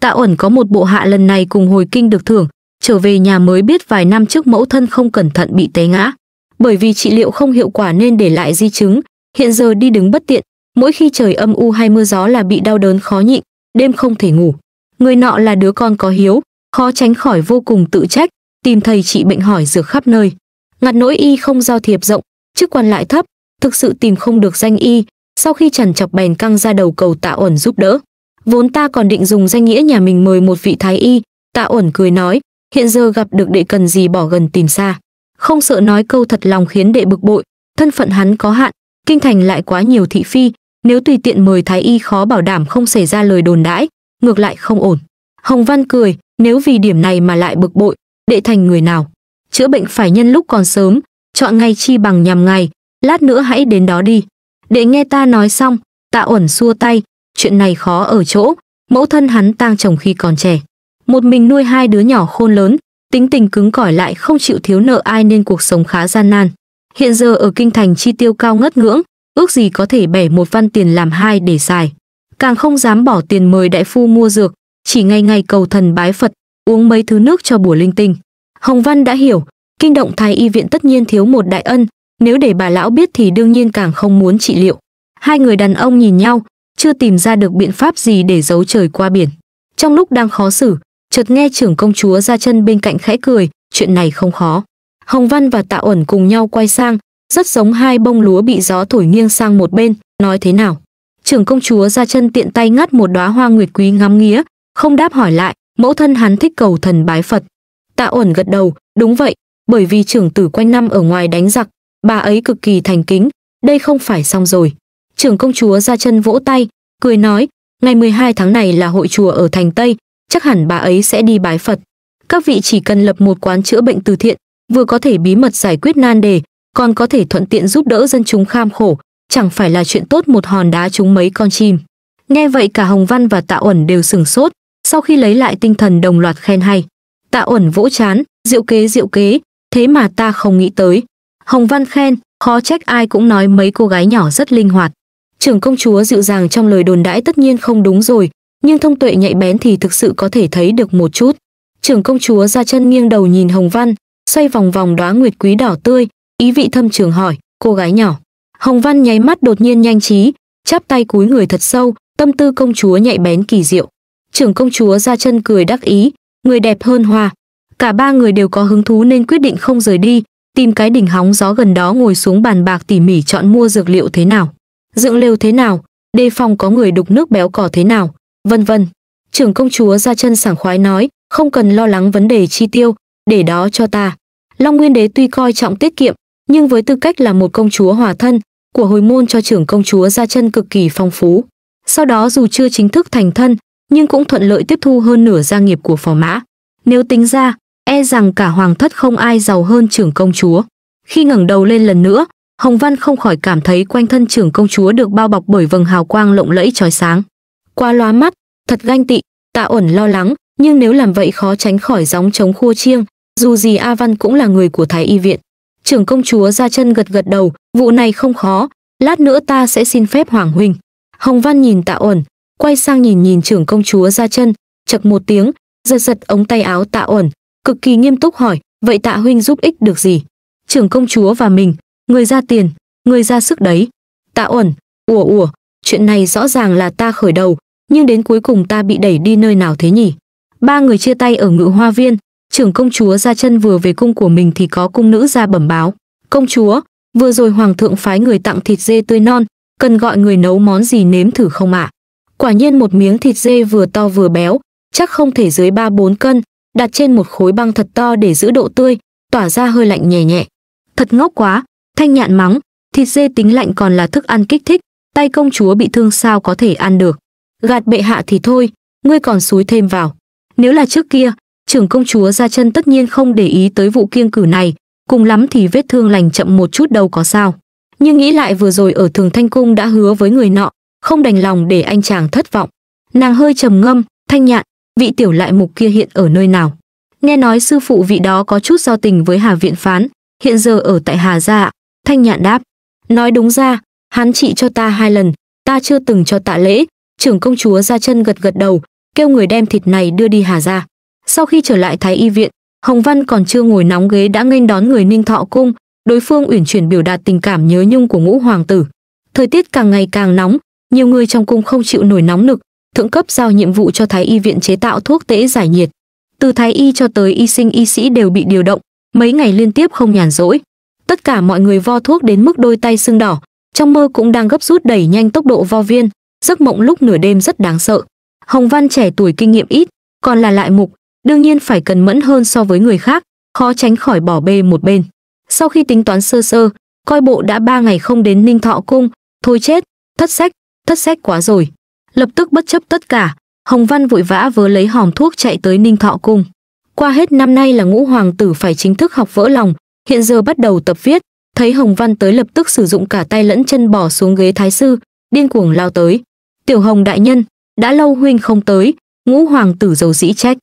Tạ ẩn có một bộ hạ lần này cùng hồi kinh được thưởng, trở về nhà mới biết vài năm trước mẫu thân không cẩn thận bị té ngã. Bởi vì trị liệu không hiệu quả nên để lại di chứng, hiện giờ đi đứng bất tiện, mỗi khi trời âm u hay mưa gió là bị đau đớn khó nhịn, đêm không thể ngủ. Người nọ là đứa con có hiếu, khó tránh khỏi vô cùng tự trách, tìm thầy trị bệnh hỏi dược khắp nơi. Ngặt nỗi y không giao thiệp rộng, chức quan lại thấp, thực sự tìm không được danh y, sau khi trần chọc bèn căng ra đầu cầu tạ ổn giúp đỡ. Vốn ta còn định dùng danh nghĩa nhà mình mời một vị thái y, tạ ổn cười nói, hiện giờ gặp được đệ cần gì bỏ gần tìm xa. Không sợ nói câu thật lòng khiến đệ bực bội, thân phận hắn có hạn, kinh thành lại quá nhiều thị phi, nếu tùy tiện mời thái y khó bảo đảm không xảy ra lời đồn đãi ngược lại không ổn hồng văn cười nếu vì điểm này mà lại bực bội đệ thành người nào chữa bệnh phải nhân lúc còn sớm chọn ngay chi bằng nhằm ngày lát nữa hãy đến đó đi đệ nghe ta nói xong tạ uẩn xua tay chuyện này khó ở chỗ mẫu thân hắn tang chồng khi còn trẻ một mình nuôi hai đứa nhỏ khôn lớn tính tình cứng cỏi lại không chịu thiếu nợ ai nên cuộc sống khá gian nan hiện giờ ở kinh thành chi tiêu cao ngất ngưỡng ước gì có thể bẻ một văn tiền làm hai để xài. Càng không dám bỏ tiền mời đại phu mua dược, chỉ ngày ngày cầu thần bái Phật, uống mấy thứ nước cho bùa linh tinh. Hồng Văn đã hiểu, kinh động thái y viện tất nhiên thiếu một đại ân, nếu để bà lão biết thì đương nhiên càng không muốn trị liệu. Hai người đàn ông nhìn nhau, chưa tìm ra được biện pháp gì để giấu trời qua biển. Trong lúc đang khó xử, chợt nghe trưởng công chúa ra chân bên cạnh khẽ cười, chuyện này không khó. Hồng Văn và Tạ Uẩn cùng nhau quay sang, rất giống hai bông lúa bị gió thổi nghiêng sang một bên, nói thế nào. Trưởng công chúa ra chân tiện tay ngắt một đóa hoa nguyệt quý ngắm nghía, không đáp hỏi lại, mẫu thân hắn thích cầu thần bái Phật. Tạ ổn gật đầu, đúng vậy, bởi vì trưởng tử quanh năm ở ngoài đánh giặc, bà ấy cực kỳ thành kính, đây không phải xong rồi. Trưởng công chúa ra chân vỗ tay, cười nói, ngày 12 tháng này là hội chùa ở thành Tây, chắc hẳn bà ấy sẽ đi bái Phật. Các vị chỉ cần lập một quán chữa bệnh từ thiện, vừa có thể bí mật giải quyết nan đề, còn có thể thuận tiện giúp đỡ dân chúng kham khổ, chẳng phải là chuyện tốt một hòn đá chúng mấy con chim. Nghe vậy cả Hồng Văn và Tạ Uẩn đều sừng sốt, sau khi lấy lại tinh thần đồng loạt khen hay. Tạ Uẩn vỗ chán, diệu kế diệu kế, thế mà ta không nghĩ tới. Hồng Văn khen, khó trách ai cũng nói mấy cô gái nhỏ rất linh hoạt. Trưởng công chúa dịu dàng trong lời đồn đãi tất nhiên không đúng rồi, nhưng thông tuệ nhạy bén thì thực sự có thể thấy được một chút. Trưởng công chúa ra chân nghiêng đầu nhìn Hồng Văn, xoay vòng vòng đóa nguyệt quý đỏ tươi, ý vị thâm trường hỏi cô gái nhỏ hồng văn nháy mắt đột nhiên nhanh trí chắp tay cúi người thật sâu tâm tư công chúa nhạy bén kỳ diệu trưởng công chúa ra chân cười đắc ý người đẹp hơn hoa cả ba người đều có hứng thú nên quyết định không rời đi tìm cái đỉnh hóng gió gần đó ngồi xuống bàn bạc tỉ mỉ chọn mua dược liệu thế nào dựng lều thế nào đề phòng có người đục nước béo cỏ thế nào vân vân trưởng công chúa ra chân sảng khoái nói không cần lo lắng vấn đề chi tiêu để đó cho ta long nguyên đế tuy coi trọng tiết kiệm nhưng với tư cách là một công chúa hòa thân, của hồi môn cho trưởng công chúa ra chân cực kỳ phong phú. Sau đó dù chưa chính thức thành thân, nhưng cũng thuận lợi tiếp thu hơn nửa gia nghiệp của phò mã. Nếu tính ra, e rằng cả hoàng thất không ai giàu hơn trưởng công chúa. Khi ngẩng đầu lên lần nữa, Hồng Văn không khỏi cảm thấy quanh thân trưởng công chúa được bao bọc bởi vầng hào quang lộng lẫy trói sáng. Qua loa mắt, thật ganh tị, tạ ẩn lo lắng, nhưng nếu làm vậy khó tránh khỏi gióng chống khua chiêng, dù gì A Văn cũng là người của Thái Y Viện trưởng công chúa ra chân gật gật đầu vụ này không khó lát nữa ta sẽ xin phép hoàng huynh hồng văn nhìn tạ ổn quay sang nhìn nhìn trưởng công chúa ra chân chật một tiếng giật giật ống tay áo tạ ổn cực kỳ nghiêm túc hỏi vậy tạ huynh giúp ích được gì trưởng công chúa và mình người ra tiền người ra sức đấy tạ ổn ủa ủa chuyện này rõ ràng là ta khởi đầu nhưng đến cuối cùng ta bị đẩy đi nơi nào thế nhỉ ba người chia tay ở ngự hoa viên trưởng công chúa ra chân vừa về cung của mình thì có cung nữ ra bẩm báo công chúa vừa rồi hoàng thượng phái người tặng thịt dê tươi non cần gọi người nấu món gì nếm thử không ạ à? quả nhiên một miếng thịt dê vừa to vừa béo chắc không thể dưới ba bốn cân đặt trên một khối băng thật to để giữ độ tươi tỏa ra hơi lạnh nhẹ nhẹ thật ngốc quá thanh nhạn mắng thịt dê tính lạnh còn là thức ăn kích thích tay công chúa bị thương sao có thể ăn được gạt bệ hạ thì thôi ngươi còn xúi thêm vào nếu là trước kia trưởng công chúa ra chân tất nhiên không để ý tới vụ kiêng cử này, cùng lắm thì vết thương lành chậm một chút đâu có sao. Nhưng nghĩ lại vừa rồi ở Thường Thanh Cung đã hứa với người nọ, không đành lòng để anh chàng thất vọng. Nàng hơi trầm ngâm, thanh nhạn, vị tiểu lại mục kia hiện ở nơi nào? Nghe nói sư phụ vị đó có chút giao tình với Hà Viện Phán, hiện giờ ở tại Hà Gia, thanh nhạn đáp. Nói đúng ra, hắn trị cho ta hai lần, ta chưa từng cho tạ lễ, trưởng công chúa ra chân gật gật đầu, kêu người đem thịt này đưa đi Hà Gia. Sau khi trở lại Thái Y viện, Hồng Văn còn chưa ngồi nóng ghế đã nghênh đón người Ninh Thọ cung, đối phương uyển chuyển biểu đạt tình cảm nhớ nhung của ngũ hoàng tử. Thời tiết càng ngày càng nóng, nhiều người trong cung không chịu nổi nóng nực, thượng cấp giao nhiệm vụ cho Thái Y viện chế tạo thuốc tễ giải nhiệt. Từ Thái Y cho tới y sinh y sĩ đều bị điều động, mấy ngày liên tiếp không nhàn rỗi. Tất cả mọi người vo thuốc đến mức đôi tay sưng đỏ, trong mơ cũng đang gấp rút đẩy nhanh tốc độ vo viên, giấc mộng lúc nửa đêm rất đáng sợ. Hồng Văn trẻ tuổi kinh nghiệm ít, còn là lại mục, đương nhiên phải cần mẫn hơn so với người khác, khó tránh khỏi bỏ bê một bên. Sau khi tính toán sơ sơ, coi bộ đã ba ngày không đến Ninh Thọ Cung, thôi chết, thất sách, thất sách quá rồi. Lập tức bất chấp tất cả, Hồng Văn vội vã vớ lấy hòm thuốc chạy tới Ninh Thọ Cung. Qua hết năm nay là ngũ hoàng tử phải chính thức học vỡ lòng, hiện giờ bắt đầu tập viết, thấy Hồng Văn tới lập tức sử dụng cả tay lẫn chân bỏ xuống ghế thái sư, điên cuồng lao tới. Tiểu Hồng đại nhân, đã lâu huynh không tới, ngũ hoàng tử dầu dĩ trách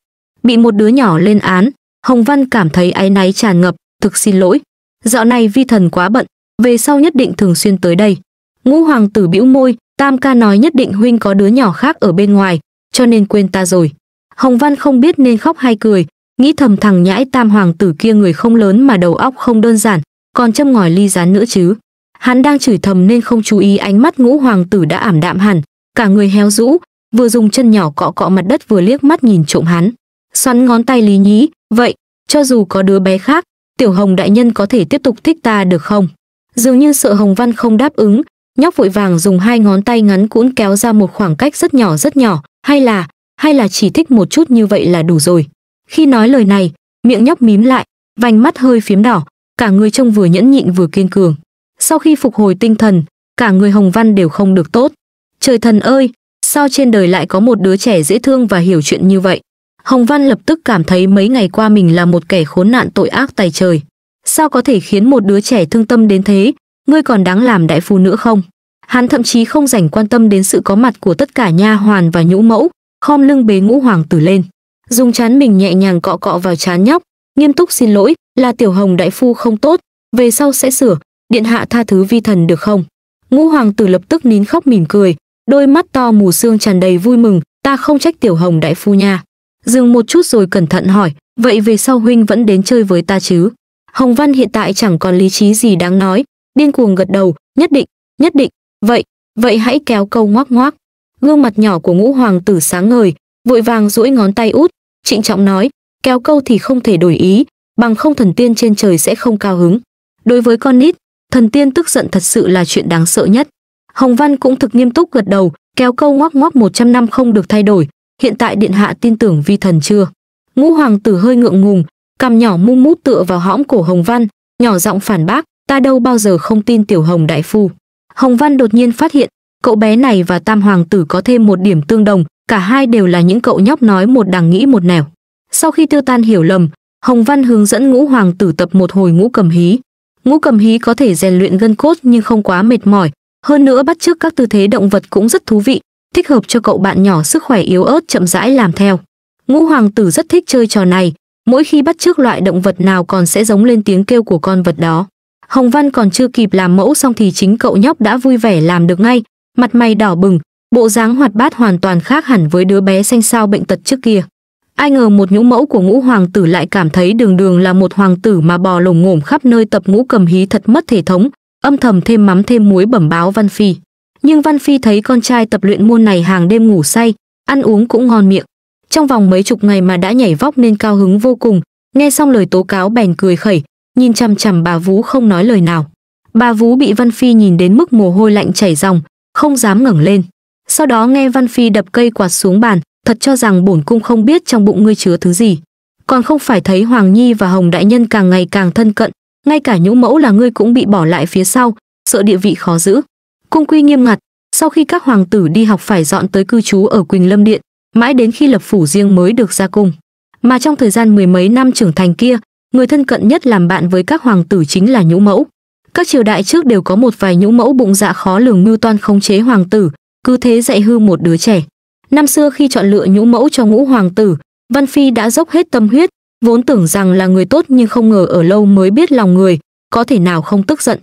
bị một đứa nhỏ lên án hồng văn cảm thấy áy náy tràn ngập thực xin lỗi dạo này vi thần quá bận về sau nhất định thường xuyên tới đây ngũ hoàng tử bĩu môi tam ca nói nhất định huynh có đứa nhỏ khác ở bên ngoài cho nên quên ta rồi hồng văn không biết nên khóc hay cười nghĩ thầm thằng nhãi tam hoàng tử kia người không lớn mà đầu óc không đơn giản còn châm ngòi ly rán nữa chứ hắn đang chửi thầm nên không chú ý ánh mắt ngũ hoàng tử đã ảm đạm hẳn cả người héo rũ vừa dùng chân nhỏ cọ cọ mặt đất vừa liếc mắt nhìn trộm hắn Xoắn ngón tay Lý Nhí, vậy, cho dù có đứa bé khác, Tiểu Hồng đại nhân có thể tiếp tục thích ta được không? Dường như sợ Hồng Văn không đáp ứng, nhóc vội vàng dùng hai ngón tay ngắn cũng kéo ra một khoảng cách rất nhỏ rất nhỏ, hay là, hay là chỉ thích một chút như vậy là đủ rồi. Khi nói lời này, miệng nhóc mím lại, vành mắt hơi phím đỏ, cả người trông vừa nhẫn nhịn vừa kiên cường. Sau khi phục hồi tinh thần, cả người Hồng Văn đều không được tốt. Trời thần ơi, sao trên đời lại có một đứa trẻ dễ thương và hiểu chuyện như vậy? Hồng Văn lập tức cảm thấy mấy ngày qua mình là một kẻ khốn nạn tội ác tài trời. Sao có thể khiến một đứa trẻ thương tâm đến thế, ngươi còn đáng làm đại phu nữa không? Hắn thậm chí không dành quan tâm đến sự có mặt của tất cả nha hoàn và nhũ mẫu, khom lưng bế ngũ hoàng tử lên. Dùng chán mình nhẹ nhàng cọ cọ vào chán nhóc, nghiêm túc xin lỗi, là tiểu hồng đại phu không tốt, về sau sẽ sửa, điện hạ tha thứ vi thần được không? Ngũ hoàng tử lập tức nín khóc mỉm cười, đôi mắt to mù sương tràn đầy vui mừng, ta không trách tiểu hồng đại phu nha dừng một chút rồi cẩn thận hỏi, vậy về sau huynh vẫn đến chơi với ta chứ? Hồng Văn hiện tại chẳng còn lý trí gì đáng nói, điên cuồng gật đầu, nhất định, nhất định, vậy, vậy hãy kéo câu ngoác ngoác. Gương mặt nhỏ của ngũ hoàng tử sáng ngời, vội vàng duỗi ngón tay út, trịnh trọng nói, kéo câu thì không thể đổi ý, bằng không thần tiên trên trời sẽ không cao hứng. Đối với con nít, thần tiên tức giận thật sự là chuyện đáng sợ nhất. Hồng Văn cũng thực nghiêm túc gật đầu, kéo câu ngoác ngoác 100 năm không được thay đổi, hiện tại điện hạ tin tưởng vi thần chưa? Ngũ hoàng tử hơi ngượng ngùng, cằm nhỏ mung mút tựa vào hõm cổ Hồng Văn, nhỏ giọng phản bác, ta đâu bao giờ không tin tiểu Hồng đại phu. Hồng Văn đột nhiên phát hiện, cậu bé này và tam hoàng tử có thêm một điểm tương đồng, cả hai đều là những cậu nhóc nói một đằng nghĩ một nẻo. Sau khi tiêu tan hiểu lầm, Hồng Văn hướng dẫn ngũ hoàng tử tập một hồi ngũ cầm hí. Ngũ cầm hí có thể rèn luyện gân cốt nhưng không quá mệt mỏi, hơn nữa bắt chước các tư thế động vật cũng rất thú vị, thích hợp cho cậu bạn nhỏ sức khỏe yếu ớt chậm rãi làm theo. Ngũ hoàng tử rất thích chơi trò này, mỗi khi bắt chước loại động vật nào còn sẽ giống lên tiếng kêu của con vật đó. Hồng Văn còn chưa kịp làm mẫu xong thì chính cậu nhóc đã vui vẻ làm được ngay, mặt mày đỏ bừng, bộ dáng hoạt bát hoàn toàn khác hẳn với đứa bé xanh xao bệnh tật trước kia. Ai ngờ một nhũ mẫu của ngũ hoàng tử lại cảm thấy đường đường là một hoàng tử mà bò lồng ngổm khắp nơi tập ngũ cầm hí thật mất thể thống, âm thầm thêm mắm thêm muối bẩm báo Văn Phi nhưng Văn Phi thấy con trai tập luyện môn này hàng đêm ngủ say, ăn uống cũng ngon miệng. Trong vòng mấy chục ngày mà đã nhảy vóc nên cao hứng vô cùng, nghe xong lời tố cáo bèn cười khẩy, nhìn chằm chằm bà Vú không nói lời nào. Bà Vú bị Văn Phi nhìn đến mức mồ hôi lạnh chảy ròng, không dám ngẩng lên. Sau đó nghe Văn Phi đập cây quạt xuống bàn, thật cho rằng bổn cung không biết trong bụng ngươi chứa thứ gì. Còn không phải thấy Hoàng Nhi và Hồng Đại Nhân càng ngày càng thân cận, ngay cả nhũ mẫu là ngươi cũng bị bỏ lại phía sau, sợ địa vị khó giữ cung quy nghiêm ngặt sau khi các hoàng tử đi học phải dọn tới cư trú ở quỳnh lâm điện mãi đến khi lập phủ riêng mới được ra cung mà trong thời gian mười mấy năm trưởng thành kia người thân cận nhất làm bạn với các hoàng tử chính là nhũ mẫu các triều đại trước đều có một vài nhũ mẫu bụng dạ khó lường mưu toan khống chế hoàng tử cứ thế dạy hư một đứa trẻ năm xưa khi chọn lựa nhũ mẫu cho ngũ hoàng tử văn phi đã dốc hết tâm huyết vốn tưởng rằng là người tốt nhưng không ngờ ở lâu mới biết lòng người có thể nào không tức giận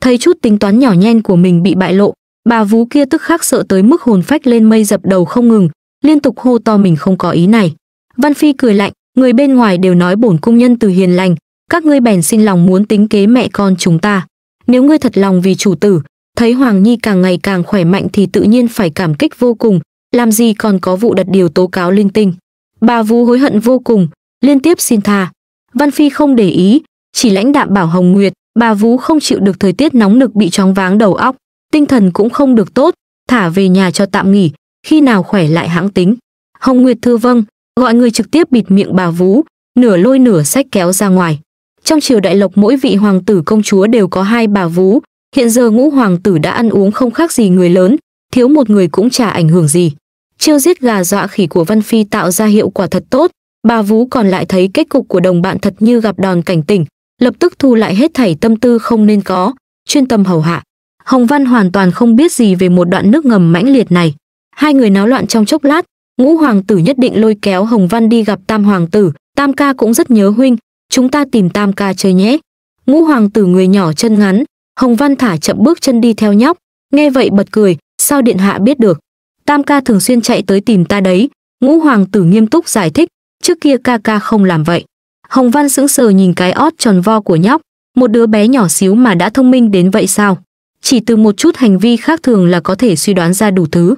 thấy chút tính toán nhỏ nhen của mình bị bại lộ bà vú kia tức khắc sợ tới mức hồn phách lên mây dập đầu không ngừng liên tục hô to mình không có ý này văn phi cười lạnh người bên ngoài đều nói bổn cung nhân từ hiền lành các ngươi bèn xin lòng muốn tính kế mẹ con chúng ta nếu ngươi thật lòng vì chủ tử thấy hoàng nhi càng ngày càng khỏe mạnh thì tự nhiên phải cảm kích vô cùng làm gì còn có vụ đặt điều tố cáo linh tinh bà vú hối hận vô cùng liên tiếp xin tha văn phi không để ý chỉ lãnh đạm bảo hồng nguyệt Bà Vũ không chịu được thời tiết nóng nực bị chóng váng đầu óc, tinh thần cũng không được tốt, thả về nhà cho tạm nghỉ, khi nào khỏe lại hãng tính. Hồng Nguyệt thưa vâng, gọi người trực tiếp bịt miệng bà Vũ nửa lôi nửa sách kéo ra ngoài. Trong triều đại lộc mỗi vị hoàng tử công chúa đều có hai bà Vũ hiện giờ ngũ hoàng tử đã ăn uống không khác gì người lớn, thiếu một người cũng chả ảnh hưởng gì. Chiêu giết gà dọa khỉ của Văn Phi tạo ra hiệu quả thật tốt, bà Vũ còn lại thấy kết cục của đồng bạn thật như gặp đòn cảnh tỉnh, lập tức thu lại hết thảy tâm tư không nên có, chuyên tâm hầu hạ. Hồng Văn hoàn toàn không biết gì về một đoạn nước ngầm mãnh liệt này. Hai người náo loạn trong chốc lát, ngũ hoàng tử nhất định lôi kéo Hồng Văn đi gặp tam hoàng tử, tam ca cũng rất nhớ huynh, chúng ta tìm tam ca chơi nhé. Ngũ hoàng tử người nhỏ chân ngắn, Hồng Văn thả chậm bước chân đi theo nhóc, nghe vậy bật cười, sao điện hạ biết được. Tam ca thường xuyên chạy tới tìm ta đấy, ngũ hoàng tử nghiêm túc giải thích, trước kia ca ca không làm vậy. Hồng Văn sững sờ nhìn cái ót tròn vo của nhóc, một đứa bé nhỏ xíu mà đã thông minh đến vậy sao? Chỉ từ một chút hành vi khác thường là có thể suy đoán ra đủ thứ.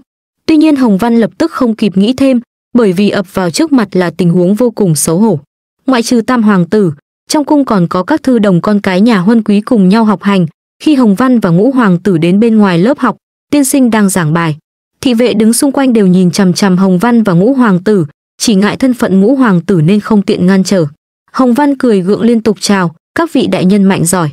Tuy nhiên Hồng Văn lập tức không kịp nghĩ thêm, bởi vì ập vào trước mặt là tình huống vô cùng xấu hổ. Ngoại trừ tam hoàng tử, trong cung còn có các thư đồng con cái nhà huân quý cùng nhau học hành, khi Hồng Văn và ngũ hoàng tử đến bên ngoài lớp học, tiên sinh đang giảng bài. Thị vệ đứng xung quanh đều nhìn chằm chằm Hồng Văn và ngũ hoàng tử, chỉ ngại thân phận ngũ hoàng tử nên không tiện ngăn trở. Hồng Văn cười gượng liên tục chào, các vị đại nhân mạnh giỏi.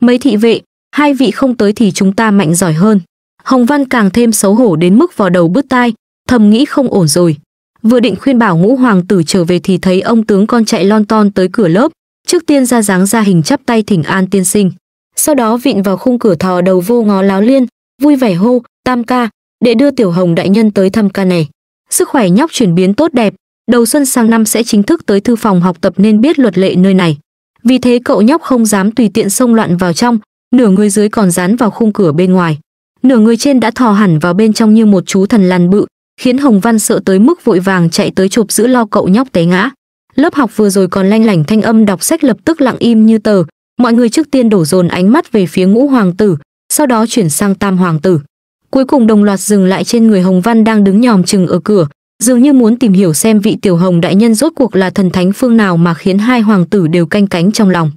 Mấy thị vệ, hai vị không tới thì chúng ta mạnh giỏi hơn. Hồng Văn càng thêm xấu hổ đến mức vò đầu bứt tai, thầm nghĩ không ổn rồi. Vừa định khuyên bảo ngũ hoàng tử trở về thì thấy ông tướng con chạy lon ton tới cửa lớp, trước tiên ra dáng ra hình chắp tay thỉnh an tiên sinh. Sau đó vịn vào khung cửa thò đầu vô ngó láo liên, vui vẻ hô, tam ca, để đưa tiểu hồng đại nhân tới thăm ca này. Sức khỏe nhóc chuyển biến tốt đẹp, đầu xuân sang năm sẽ chính thức tới thư phòng học tập nên biết luật lệ nơi này vì thế cậu nhóc không dám tùy tiện xông loạn vào trong nửa người dưới còn dán vào khung cửa bên ngoài nửa người trên đã thò hẳn vào bên trong như một chú thần lằn bự khiến hồng văn sợ tới mức vội vàng chạy tới chụp giữ lo cậu nhóc té ngã lớp học vừa rồi còn lanh lảnh thanh âm đọc sách lập tức lặng im như tờ mọi người trước tiên đổ dồn ánh mắt về phía ngũ hoàng tử sau đó chuyển sang tam hoàng tử cuối cùng đồng loạt dừng lại trên người hồng văn đang đứng nhòm chừng ở cửa dường như muốn tìm hiểu xem vị tiểu hồng đại nhân rốt cuộc là thần thánh phương nào mà khiến hai hoàng tử đều canh cánh trong lòng.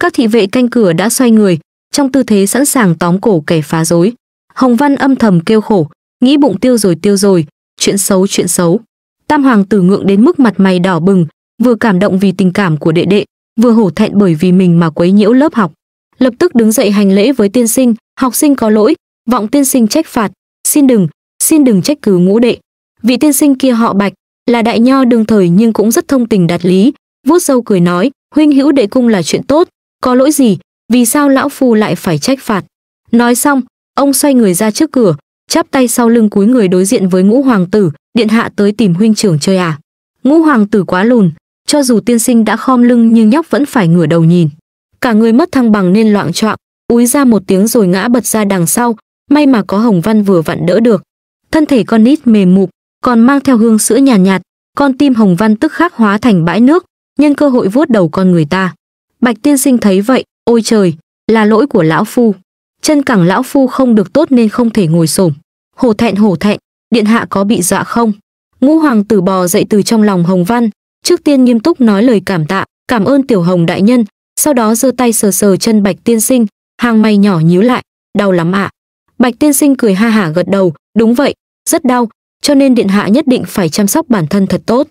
Các thị vệ canh cửa đã xoay người, trong tư thế sẵn sàng tóm cổ kẻ phá rối. Hồng Văn âm thầm kêu khổ, nghĩ bụng tiêu rồi tiêu rồi, chuyện xấu chuyện xấu. Tam hoàng tử ngượng đến mức mặt mày đỏ bừng, vừa cảm động vì tình cảm của đệ đệ, vừa hổ thẹn bởi vì mình mà quấy nhiễu lớp học. Lập tức đứng dậy hành lễ với tiên sinh, học sinh có lỗi, vọng tiên sinh trách phạt, xin đừng, xin đừng trách cứ ngũ đệ, vị tiên sinh kia họ bạch là đại nho đương thời nhưng cũng rất thông tình đạt lý vuốt râu cười nói huynh hữu đệ cung là chuyện tốt có lỗi gì vì sao lão phu lại phải trách phạt nói xong ông xoay người ra trước cửa chắp tay sau lưng cúi người đối diện với ngũ hoàng tử điện hạ tới tìm huynh trưởng chơi à ngũ hoàng tử quá lùn cho dù tiên sinh đã khom lưng nhưng nhóc vẫn phải ngửa đầu nhìn cả người mất thăng bằng nên loạn choạng úi ra một tiếng rồi ngã bật ra đằng sau may mà có hồng văn vừa vặn đỡ được thân thể con nít mềm mục còn mang theo hương sữa nhàn nhạt, nhạt, con tim Hồng Văn tức khắc hóa thành bãi nước, nhân cơ hội vuốt đầu con người ta. Bạch tiên sinh thấy vậy, ôi trời, là lỗi của lão phu. Chân cẳng lão phu không được tốt nên không thể ngồi xổm. Hổ thẹn hổ thẹn, điện hạ có bị dọa không? Ngũ hoàng tử bò dậy từ trong lòng Hồng Văn, trước tiên nghiêm túc nói lời cảm tạ, cảm ơn tiểu Hồng đại nhân, sau đó giơ tay sờ sờ chân Bạch tiên sinh, hàng mày nhỏ nhíu lại, đau lắm ạ. À. Bạch tiên sinh cười ha hả gật đầu, đúng vậy, rất đau, cho nên điện hạ nhất định phải chăm sóc bản thân thật tốt.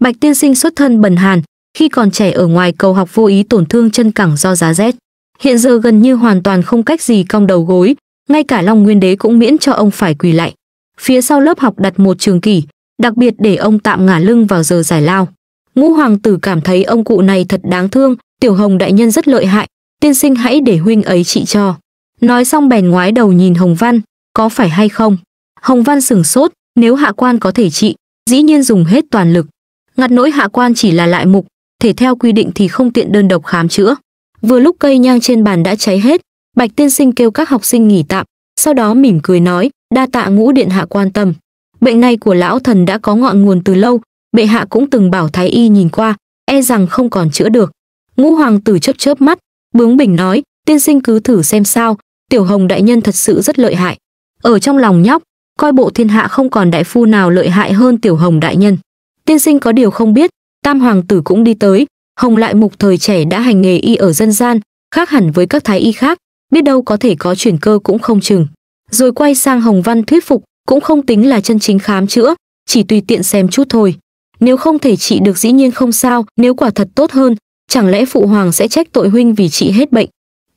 Bạch tiên sinh xuất thân bần hàn, khi còn trẻ ở ngoài cầu học vô ý tổn thương chân cẳng do giá rét. Hiện giờ gần như hoàn toàn không cách gì cong đầu gối, ngay cả Long Nguyên Đế cũng miễn cho ông phải quỳ lại. Phía sau lớp học đặt một trường kỷ, đặc biệt để ông tạm ngả lưng vào giờ giải lao. Ngũ hoàng tử cảm thấy ông cụ này thật đáng thương, tiểu hồng đại nhân rất lợi hại, tiên sinh hãy để huynh ấy trị cho. Nói xong bèn ngoái đầu nhìn Hồng Văn, có phải hay không? Hồng Văn sửng sốt, nếu hạ quan có thể trị, dĩ nhiên dùng hết toàn lực. Ngặt nỗi hạ quan chỉ là lại mục, thể theo quy định thì không tiện đơn độc khám chữa. Vừa lúc cây nhang trên bàn đã cháy hết, Bạch tiên sinh kêu các học sinh nghỉ tạm, sau đó mỉm cười nói, đa tạ ngũ điện hạ quan tâm. Bệnh này của lão thần đã có ngọn nguồn từ lâu, bệ hạ cũng từng bảo thái y nhìn qua, e rằng không còn chữa được. Ngũ hoàng tử chớp chớp mắt, bướng bỉnh nói, tiên sinh cứ thử xem sao, tiểu hồng đại nhân thật sự rất lợi hại. Ở trong lòng nhóc, coi bộ thiên hạ không còn đại phu nào lợi hại hơn tiểu hồng đại nhân tiên sinh có điều không biết tam hoàng tử cũng đi tới hồng lại mục thời trẻ đã hành nghề y ở dân gian khác hẳn với các thái y khác biết đâu có thể có chuyển cơ cũng không chừng rồi quay sang hồng văn thuyết phục cũng không tính là chân chính khám chữa chỉ tùy tiện xem chút thôi nếu không thể trị được dĩ nhiên không sao nếu quả thật tốt hơn chẳng lẽ phụ hoàng sẽ trách tội huynh vì trị hết bệnh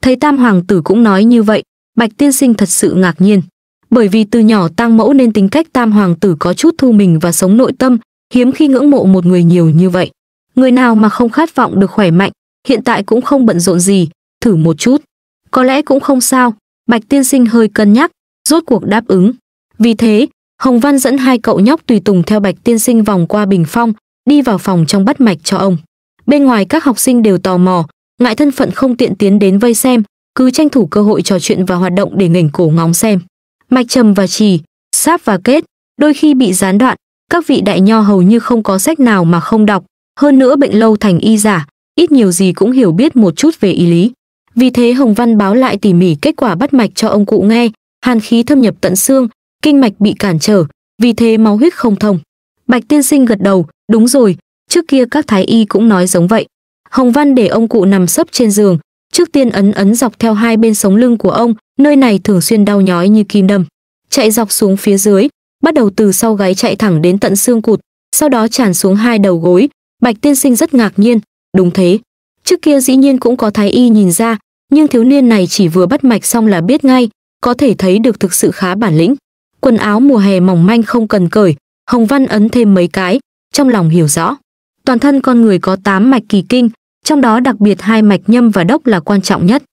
thấy tam hoàng tử cũng nói như vậy bạch tiên sinh thật sự ngạc nhiên bởi vì từ nhỏ tăng mẫu nên tính cách tam hoàng tử có chút thu mình và sống nội tâm, hiếm khi ngưỡng mộ một người nhiều như vậy. Người nào mà không khát vọng được khỏe mạnh, hiện tại cũng không bận rộn gì, thử một chút. Có lẽ cũng không sao, Bạch Tiên Sinh hơi cân nhắc, rốt cuộc đáp ứng. Vì thế, Hồng Văn dẫn hai cậu nhóc tùy tùng theo Bạch Tiên Sinh vòng qua bình phong, đi vào phòng trong bắt mạch cho ông. Bên ngoài các học sinh đều tò mò, ngại thân phận không tiện tiến đến vây xem, cứ tranh thủ cơ hội trò chuyện và hoạt động để nghỉnh cổ ngóng xem mạch trầm và trì, sáp và kết, đôi khi bị gián đoạn, các vị đại nho hầu như không có sách nào mà không đọc, hơn nữa bệnh lâu thành y giả, ít nhiều gì cũng hiểu biết một chút về y lý. Vì thế Hồng Văn báo lại tỉ mỉ kết quả bắt mạch cho ông cụ nghe, hàn khí thâm nhập tận xương, kinh mạch bị cản trở, vì thế máu huyết không thông. Bạch tiên sinh gật đầu, đúng rồi, trước kia các thái y cũng nói giống vậy. Hồng Văn để ông cụ nằm sấp trên giường, trước tiên ấn ấn dọc theo hai bên sống lưng của ông nơi này thường xuyên đau nhói như kim đâm chạy dọc xuống phía dưới bắt đầu từ sau gáy chạy thẳng đến tận xương cụt sau đó tràn xuống hai đầu gối bạch tiên sinh rất ngạc nhiên đúng thế trước kia dĩ nhiên cũng có thái y nhìn ra nhưng thiếu niên này chỉ vừa bắt mạch xong là biết ngay có thể thấy được thực sự khá bản lĩnh quần áo mùa hè mỏng manh không cần cởi hồng văn ấn thêm mấy cái trong lòng hiểu rõ toàn thân con người có tám mạch kỳ kinh trong đó đặc biệt hai mạch nhâm và đốc là quan trọng nhất.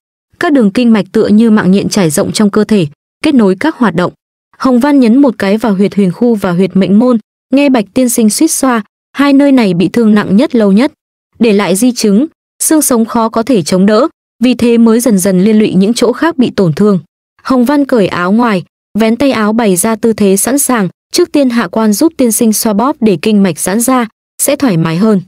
Các đường kinh mạch tựa như mạng nhện trải rộng trong cơ thể, kết nối các hoạt động. Hồng Văn nhấn một cái vào huyệt huyền khu và huyệt mệnh môn, nghe Bạch Tiên Sinh suýt xoa, hai nơi này bị thương nặng nhất lâu nhất, để lại di chứng, xương sống khó có thể chống đỡ, vì thế mới dần dần liên lụy những chỗ khác bị tổn thương. Hồng Văn cởi áo ngoài, vén tay áo bày ra tư thế sẵn sàng, trước tiên hạ quan giúp tiên sinh xoa bóp để kinh mạch giãn ra, sẽ thoải mái hơn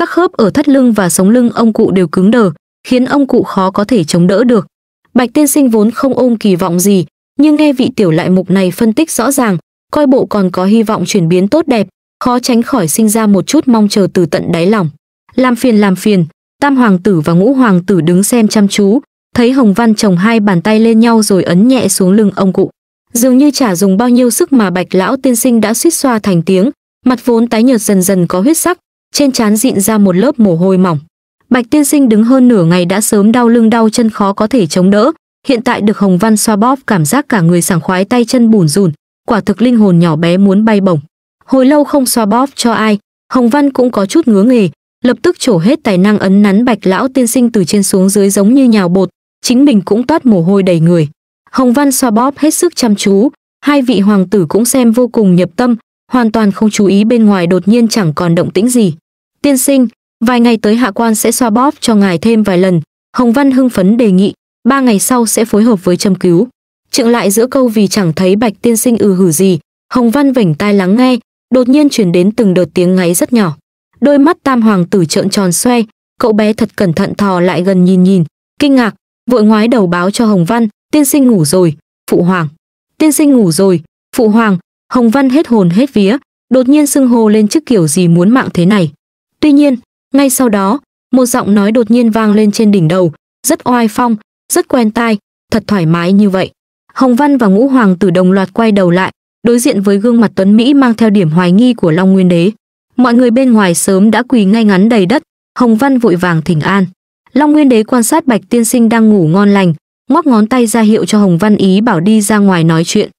các khớp ở thắt lưng và sống lưng ông cụ đều cứng đờ, khiến ông cụ khó có thể chống đỡ được. Bạch tiên sinh vốn không ôm kỳ vọng gì, nhưng nghe vị tiểu lại mục này phân tích rõ ràng, coi bộ còn có hy vọng chuyển biến tốt đẹp, khó tránh khỏi sinh ra một chút mong chờ từ tận đáy lòng. Làm phiền làm phiền, tam hoàng tử và ngũ hoàng tử đứng xem chăm chú, thấy Hồng Văn chồng hai bàn tay lên nhau rồi ấn nhẹ xuống lưng ông cụ. Dường như chả dùng bao nhiêu sức mà bạch lão tiên sinh đã suýt xoa thành tiếng, mặt vốn tái nhợt dần dần có huyết sắc, trên trán dịn ra một lớp mồ hôi mỏng. Bạch tiên sinh đứng hơn nửa ngày đã sớm đau lưng đau chân khó có thể chống đỡ, hiện tại được Hồng Văn xoa bóp cảm giác cả người sảng khoái tay chân bùn rủn, quả thực linh hồn nhỏ bé muốn bay bổng. Hồi lâu không xoa bóp cho ai, Hồng Văn cũng có chút ngứa nghề, lập tức trổ hết tài năng ấn nắn Bạch lão tiên sinh từ trên xuống dưới giống như nhào bột, chính mình cũng toát mồ hôi đầy người. Hồng Văn xoa bóp hết sức chăm chú, hai vị hoàng tử cũng xem vô cùng nhập tâm, hoàn toàn không chú ý bên ngoài đột nhiên chẳng còn động tĩnh gì. Tiên sinh, vài ngày tới hạ quan sẽ xoa bóp cho ngài thêm vài lần. Hồng Văn hưng phấn đề nghị, ba ngày sau sẽ phối hợp với châm cứu. Trượng lại giữa câu vì chẳng thấy bạch tiên sinh ừ hử gì, Hồng Văn vểnh tai lắng nghe, đột nhiên chuyển đến từng đợt tiếng ngáy rất nhỏ. Đôi mắt tam hoàng tử trợn tròn xoe, cậu bé thật cẩn thận thò lại gần nhìn nhìn, kinh ngạc, vội ngoái đầu báo cho Hồng Văn, tiên sinh ngủ rồi, phụ hoàng. Tiên sinh ngủ rồi, phụ hoàng, Hồng Văn hết hồn hết vía, đột nhiên xưng hô lên trước kiểu gì muốn mạng thế này. Tuy nhiên, ngay sau đó, một giọng nói đột nhiên vang lên trên đỉnh đầu, rất oai phong, rất quen tai, thật thoải mái như vậy. Hồng Văn và Ngũ Hoàng tử đồng loạt quay đầu lại, đối diện với gương mặt tuấn mỹ mang theo điểm hoài nghi của Long Nguyên Đế. Mọi người bên ngoài sớm đã quỳ ngay ngắn đầy đất, Hồng Văn vội vàng thỉnh an. Long Nguyên Đế quan sát Bạch Tiên Sinh đang ngủ ngon lành, ngoắc ngón tay ra hiệu cho Hồng Văn ý bảo đi ra ngoài nói chuyện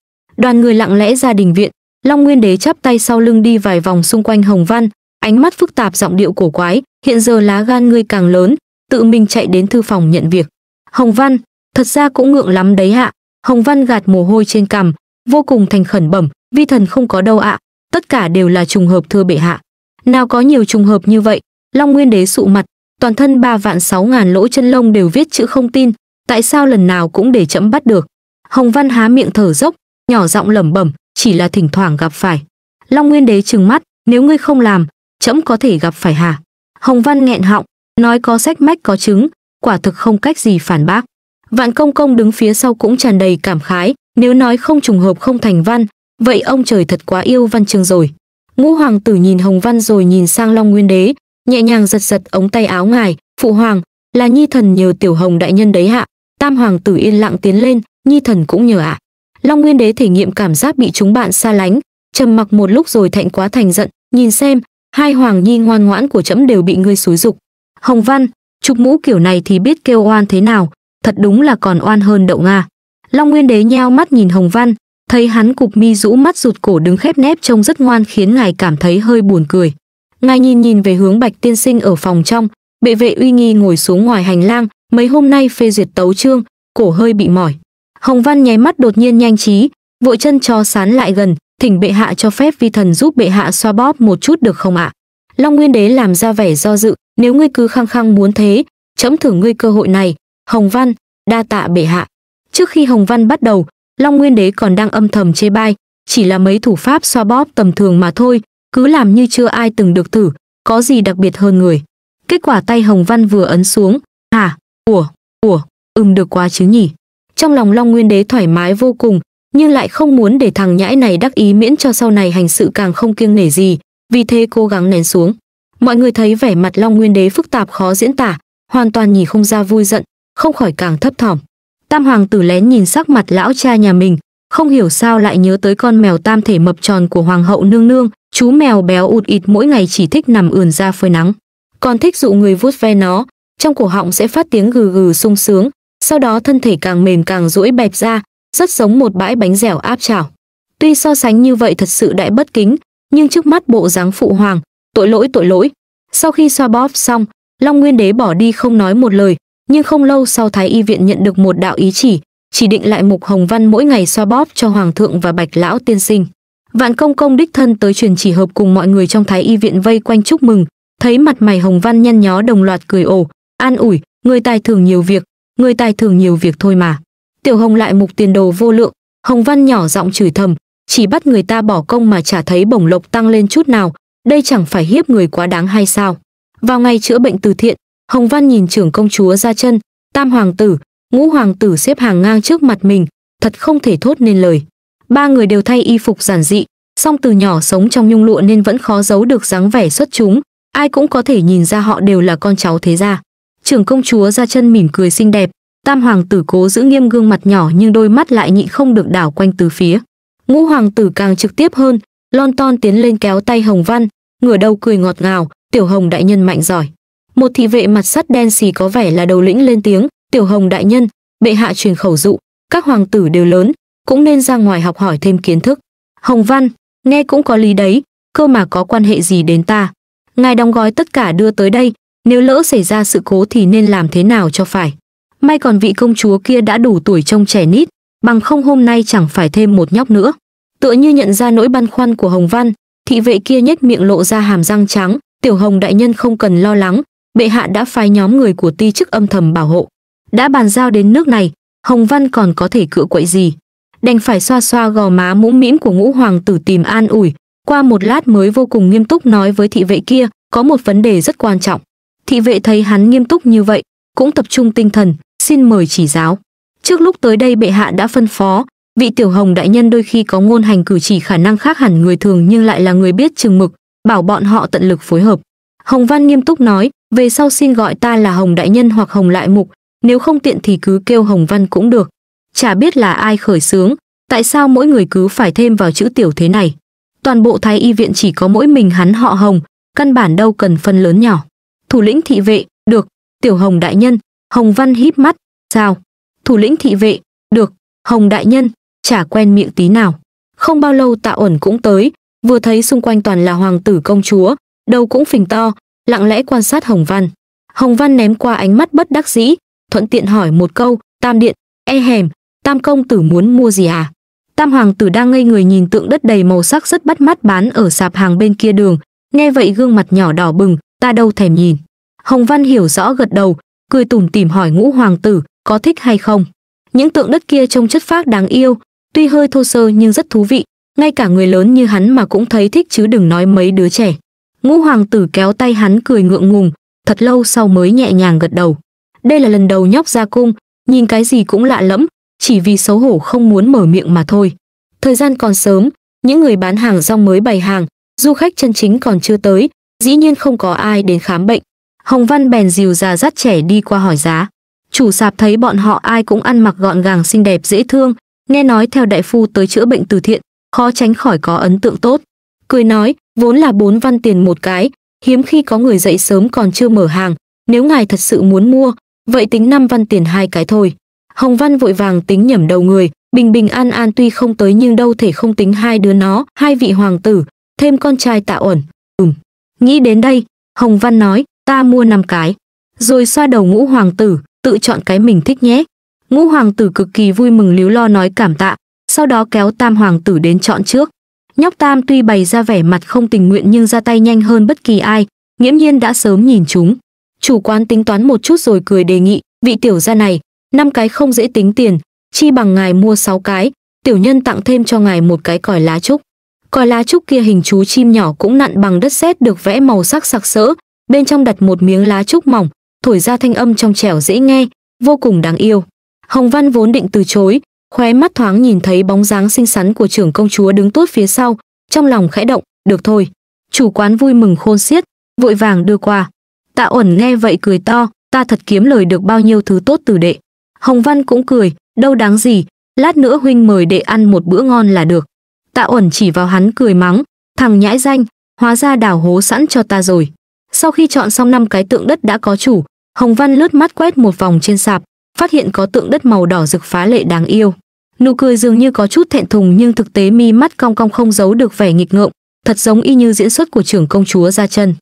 đoàn người lặng lẽ ra đình viện long nguyên đế chắp tay sau lưng đi vài vòng xung quanh hồng văn ánh mắt phức tạp giọng điệu cổ quái hiện giờ lá gan ngươi càng lớn tự mình chạy đến thư phòng nhận việc hồng văn thật ra cũng ngượng lắm đấy hạ hồng văn gạt mồ hôi trên cằm vô cùng thành khẩn bẩm vi thần không có đâu ạ tất cả đều là trùng hợp thưa bệ hạ nào có nhiều trùng hợp như vậy long nguyên đế sụ mặt toàn thân ba vạn sáu ngàn lỗ chân lông đều viết chữ không tin tại sao lần nào cũng để chậm bắt được hồng văn há miệng thở dốc nhỏ giọng lẩm bẩm, chỉ là thỉnh thoảng gặp phải. Long Nguyên Đế trừng mắt, nếu ngươi không làm, trẫm có thể gặp phải hả? Hồng Văn nghẹn họng, nói có sách mách có chứng, quả thực không cách gì phản bác. Vạn Công Công đứng phía sau cũng tràn đầy cảm khái, nếu nói không trùng hợp không thành văn, vậy ông trời thật quá yêu văn chương rồi. Ngũ hoàng tử nhìn Hồng Văn rồi nhìn sang Long Nguyên Đế, nhẹ nhàng giật giật ống tay áo ngài, "Phụ hoàng, là nhi thần nhờ tiểu Hồng đại nhân đấy hạ." Tam hoàng tử yên lặng tiến lên, "Nhi thần cũng nhờ ạ." À. Long Nguyên Đế thể nghiệm cảm giác bị chúng bạn xa lánh, trầm mặc một lúc rồi thạnh quá thành giận, nhìn xem, hai hoàng nhi ngoan ngoãn của trẫm đều bị ngươi xúi dục. Hồng Văn, trục mũ kiểu này thì biết kêu oan thế nào, thật đúng là còn oan hơn đậu nga. Long Nguyên Đế nheo mắt nhìn Hồng Văn, thấy hắn cục mi rũ mắt rụt cổ đứng khép nép trông rất ngoan khiến ngài cảm thấy hơi buồn cười. Ngài nhìn nhìn về hướng Bạch Tiên Sinh ở phòng trong, bệ vệ uy nghi ngồi xuống ngoài hành lang, mấy hôm nay phê duyệt tấu chương, cổ hơi bị mỏi. Hồng Văn nháy mắt đột nhiên nhanh trí, vội chân cho sán lại gần, thỉnh bệ hạ cho phép vi thần giúp bệ hạ xoa bóp một chút được không ạ? À? Long Nguyên Đế làm ra vẻ do dự, nếu ngươi cứ khăng khăng muốn thế, chấm thử ngươi cơ hội này. Hồng Văn, đa tạ bệ hạ. Trước khi Hồng Văn bắt đầu, Long Nguyên Đế còn đang âm thầm chê bai, chỉ là mấy thủ pháp xoa bóp tầm thường mà thôi, cứ làm như chưa ai từng được thử, có gì đặc biệt hơn người. Kết quả tay Hồng Văn vừa ấn xuống, hả, ủa, ủa, ừm được quá chứ nhỉ trong lòng long nguyên đế thoải mái vô cùng nhưng lại không muốn để thằng nhãi này đắc ý miễn cho sau này hành sự càng không kiêng nể gì vì thế cố gắng nén xuống mọi người thấy vẻ mặt long nguyên đế phức tạp khó diễn tả hoàn toàn nhìn không ra vui giận không khỏi càng thấp thỏm tam hoàng tử lén nhìn sắc mặt lão cha nhà mình không hiểu sao lại nhớ tới con mèo tam thể mập tròn của hoàng hậu nương nương chú mèo béo ụt ịt mỗi ngày chỉ thích nằm ườn ra phơi nắng còn thích dụ người vuốt ve nó trong cổ họng sẽ phát tiếng gừ gừ sung sướng sau đó thân thể càng mềm càng duỗi bẹp ra, rất giống một bãi bánh dẻo áp chảo. Tuy so sánh như vậy thật sự đại bất kính, nhưng trước mắt bộ dáng phụ hoàng, tội lỗi tội lỗi. Sau khi xoa bóp xong, Long Nguyên Đế bỏ đi không nói một lời, nhưng không lâu sau Thái Y Viện nhận được một đạo ý chỉ, chỉ định lại Mục Hồng Văn mỗi ngày xoa bóp cho Hoàng thượng và Bạch Lão tiên sinh. Vạn công công đích thân tới truyền chỉ hợp cùng mọi người trong Thái Y Viện vây quanh chúc mừng, thấy mặt mày Hồng Văn nhăn nhó đồng loạt cười ồ, an ủi, người tài thường nhiều việc, người tài thường nhiều việc thôi mà. Tiểu Hồng lại mục tiền đồ vô lượng, Hồng Văn nhỏ giọng chửi thầm, chỉ bắt người ta bỏ công mà chả thấy bổng lộc tăng lên chút nào, đây chẳng phải hiếp người quá đáng hay sao? Vào ngày chữa bệnh từ thiện, Hồng Văn nhìn trưởng công chúa ra chân, tam hoàng tử, ngũ hoàng tử xếp hàng ngang trước mặt mình, thật không thể thốt nên lời. Ba người đều thay y phục giản dị, song từ nhỏ sống trong nhung lụa nên vẫn khó giấu được dáng vẻ xuất chúng, ai cũng có thể nhìn ra họ đều là con cháu thế gia trưởng công chúa ra chân mỉm cười xinh đẹp tam hoàng tử cố giữ nghiêm gương mặt nhỏ nhưng đôi mắt lại nhịn không được đảo quanh từ phía ngũ hoàng tử càng trực tiếp hơn lon ton tiến lên kéo tay hồng văn ngửa đầu cười ngọt ngào tiểu hồng đại nhân mạnh giỏi một thị vệ mặt sắt đen xì có vẻ là đầu lĩnh lên tiếng tiểu hồng đại nhân bệ hạ truyền khẩu dụ các hoàng tử đều lớn cũng nên ra ngoài học hỏi thêm kiến thức hồng văn nghe cũng có lý đấy cơ mà có quan hệ gì đến ta ngài đóng gói tất cả đưa tới đây nếu lỡ xảy ra sự cố thì nên làm thế nào cho phải. May còn vị công chúa kia đã đủ tuổi trông trẻ nít, bằng không hôm nay chẳng phải thêm một nhóc nữa. Tựa như nhận ra nỗi băn khoăn của Hồng Văn, thị vệ kia nhếch miệng lộ ra hàm răng trắng, tiểu hồng đại nhân không cần lo lắng, bệ hạ đã phái nhóm người của ti chức âm thầm bảo hộ. Đã bàn giao đến nước này, Hồng Văn còn có thể cựa quậy gì. Đành phải xoa xoa gò má mũm mĩm của ngũ hoàng tử tìm an ủi, qua một lát mới vô cùng nghiêm túc nói với thị vệ kia, có một vấn đề rất quan trọng thị vệ thấy hắn nghiêm túc như vậy cũng tập trung tinh thần xin mời chỉ giáo trước lúc tới đây bệ hạ đã phân phó vị tiểu hồng đại nhân đôi khi có ngôn hành cử chỉ khả năng khác hẳn người thường nhưng lại là người biết chừng mực bảo bọn họ tận lực phối hợp hồng văn nghiêm túc nói về sau xin gọi ta là hồng đại nhân hoặc hồng lại mục nếu không tiện thì cứ kêu hồng văn cũng được chả biết là ai khởi sướng tại sao mỗi người cứ phải thêm vào chữ tiểu thế này toàn bộ thái y viện chỉ có mỗi mình hắn họ hồng căn bản đâu cần phân lớn nhỏ thủ lĩnh thị vệ được tiểu hồng đại nhân hồng văn híp mắt sao thủ lĩnh thị vệ được hồng đại nhân chả quen miệng tí nào không bao lâu tạ ẩn cũng tới vừa thấy xung quanh toàn là hoàng tử công chúa đầu cũng phình to lặng lẽ quan sát hồng văn hồng văn ném qua ánh mắt bất đắc dĩ thuận tiện hỏi một câu tam điện e hèm tam công tử muốn mua gì à tam hoàng tử đang ngây người nhìn tượng đất đầy màu sắc rất bắt mắt bán ở sạp hàng bên kia đường nghe vậy gương mặt nhỏ đỏ bừng ta đâu thèm nhìn. Hồng Văn hiểu rõ gật đầu, cười tủm tỉm hỏi ngũ hoàng tử, có thích hay không? Những tượng đất kia trông chất phác đáng yêu, tuy hơi thô sơ nhưng rất thú vị, ngay cả người lớn như hắn mà cũng thấy thích chứ đừng nói mấy đứa trẻ. Ngũ hoàng tử kéo tay hắn cười ngượng ngùng, thật lâu sau mới nhẹ nhàng gật đầu. Đây là lần đầu nhóc ra cung, nhìn cái gì cũng lạ lẫm, chỉ vì xấu hổ không muốn mở miệng mà thôi. Thời gian còn sớm, những người bán hàng rong mới bày hàng, du khách chân chính còn chưa tới, dĩ nhiên không có ai đến khám bệnh. Hồng Văn bèn dìu già dắt trẻ đi qua hỏi giá. Chủ sạp thấy bọn họ ai cũng ăn mặc gọn gàng xinh đẹp dễ thương, nghe nói theo đại phu tới chữa bệnh từ thiện, khó tránh khỏi có ấn tượng tốt. Cười nói, vốn là bốn văn tiền một cái, hiếm khi có người dậy sớm còn chưa mở hàng, nếu ngài thật sự muốn mua, vậy tính năm văn tiền hai cái thôi. Hồng Văn vội vàng tính nhẩm đầu người, bình bình an an tuy không tới nhưng đâu thể không tính hai đứa nó, hai vị hoàng tử, thêm con trai tạ ẩn. Ừm. Nghĩ đến đây, Hồng Văn nói, ta mua năm cái. Rồi xoa đầu ngũ hoàng tử, tự chọn cái mình thích nhé. Ngũ hoàng tử cực kỳ vui mừng líu lo nói cảm tạ, sau đó kéo tam hoàng tử đến chọn trước. Nhóc tam tuy bày ra vẻ mặt không tình nguyện nhưng ra tay nhanh hơn bất kỳ ai, nghiễm nhiên đã sớm nhìn chúng. Chủ quán tính toán một chút rồi cười đề nghị, vị tiểu gia này, năm cái không dễ tính tiền, chi bằng ngài mua 6 cái, tiểu nhân tặng thêm cho ngài một cái còi lá trúc. Coi lá trúc kia hình chú chim nhỏ cũng nặn bằng đất sét được vẽ màu sắc sặc sỡ, bên trong đặt một miếng lá trúc mỏng, thổi ra thanh âm trong trẻo dễ nghe, vô cùng đáng yêu. Hồng Văn vốn định từ chối, khóe mắt thoáng nhìn thấy bóng dáng xinh xắn của trưởng công chúa đứng tốt phía sau, trong lòng khẽ động, được thôi. Chủ quán vui mừng khôn xiết, vội vàng đưa qua. Tạ Uẩn nghe vậy cười to, ta thật kiếm lời được bao nhiêu thứ tốt từ đệ. Hồng Văn cũng cười, đâu đáng gì, lát nữa huynh mời đệ ăn một bữa ngon là được. Tạ Uẩn chỉ vào hắn cười mắng, thằng nhãi danh, hóa ra đào hố sẵn cho ta rồi. Sau khi chọn xong năm cái tượng đất đã có chủ, Hồng Văn lướt mắt quét một vòng trên sạp, phát hiện có tượng đất màu đỏ rực phá lệ đáng yêu. Nụ cười dường như có chút thẹn thùng nhưng thực tế mi mắt cong cong không giấu được vẻ nghịch ngợm, thật giống y như diễn xuất của trưởng công chúa ra chân.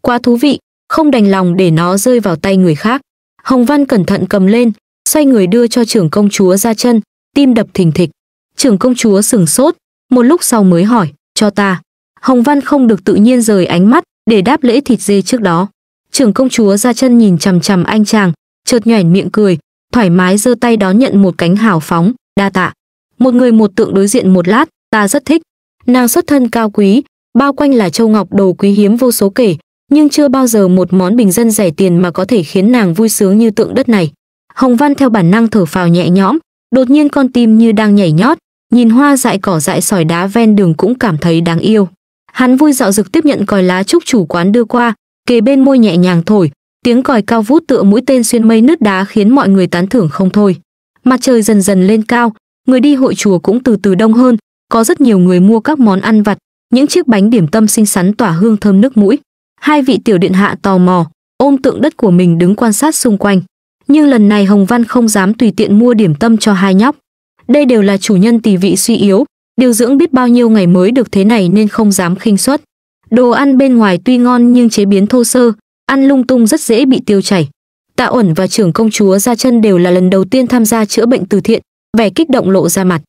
Quá thú vị, không đành lòng để nó rơi vào tay người khác. Hồng Văn cẩn thận cầm lên, xoay người đưa cho trưởng công chúa ra chân, tim đập thình thịch. Trưởng công chúa sừng sốt, một lúc sau mới hỏi, cho ta. Hồng Văn không được tự nhiên rời ánh mắt để đáp lễ thịt dê trước đó. Trưởng công chúa ra chân nhìn chằm chằm anh chàng, chợt nhoẻn miệng cười, thoải mái giơ tay đón nhận một cánh hào phóng, đa tạ. Một người một tượng đối diện một lát, ta rất thích. Nàng xuất thân cao quý, bao quanh là châu ngọc đồ quý hiếm vô số kể, nhưng chưa bao giờ một món bình dân rẻ tiền mà có thể khiến nàng vui sướng như tượng đất này. Hồng Văn theo bản năng thở phào nhẹ nhõm, đột nhiên con tim như đang nhảy nhót, nhìn hoa dại cỏ dại sỏi đá ven đường cũng cảm thấy đáng yêu. Hắn vui dạo dực tiếp nhận còi lá trúc chủ quán đưa qua, kề bên môi nhẹ nhàng thổi, tiếng còi cao vút tựa mũi tên xuyên mây nứt đá khiến mọi người tán thưởng không thôi. Mặt trời dần dần lên cao, người đi hội chùa cũng từ từ đông hơn, có rất nhiều người mua các món ăn vặt, những chiếc bánh điểm tâm xinh xắn tỏa hương thơm nước mũi. Hai vị tiểu điện hạ tò mò, ôm tượng đất của mình đứng quan sát xung quanh. Nhưng lần này Hồng Văn không dám tùy tiện mua điểm tâm cho hai nhóc. Đây đều là chủ nhân tỳ vị suy yếu, điều dưỡng biết bao nhiêu ngày mới được thế này nên không dám khinh suất. Đồ ăn bên ngoài tuy ngon nhưng chế biến thô sơ, ăn lung tung rất dễ bị tiêu chảy. Tạ Uẩn và trưởng công chúa ra Chân đều là lần đầu tiên tham gia chữa bệnh từ thiện, vẻ kích động lộ ra mặt.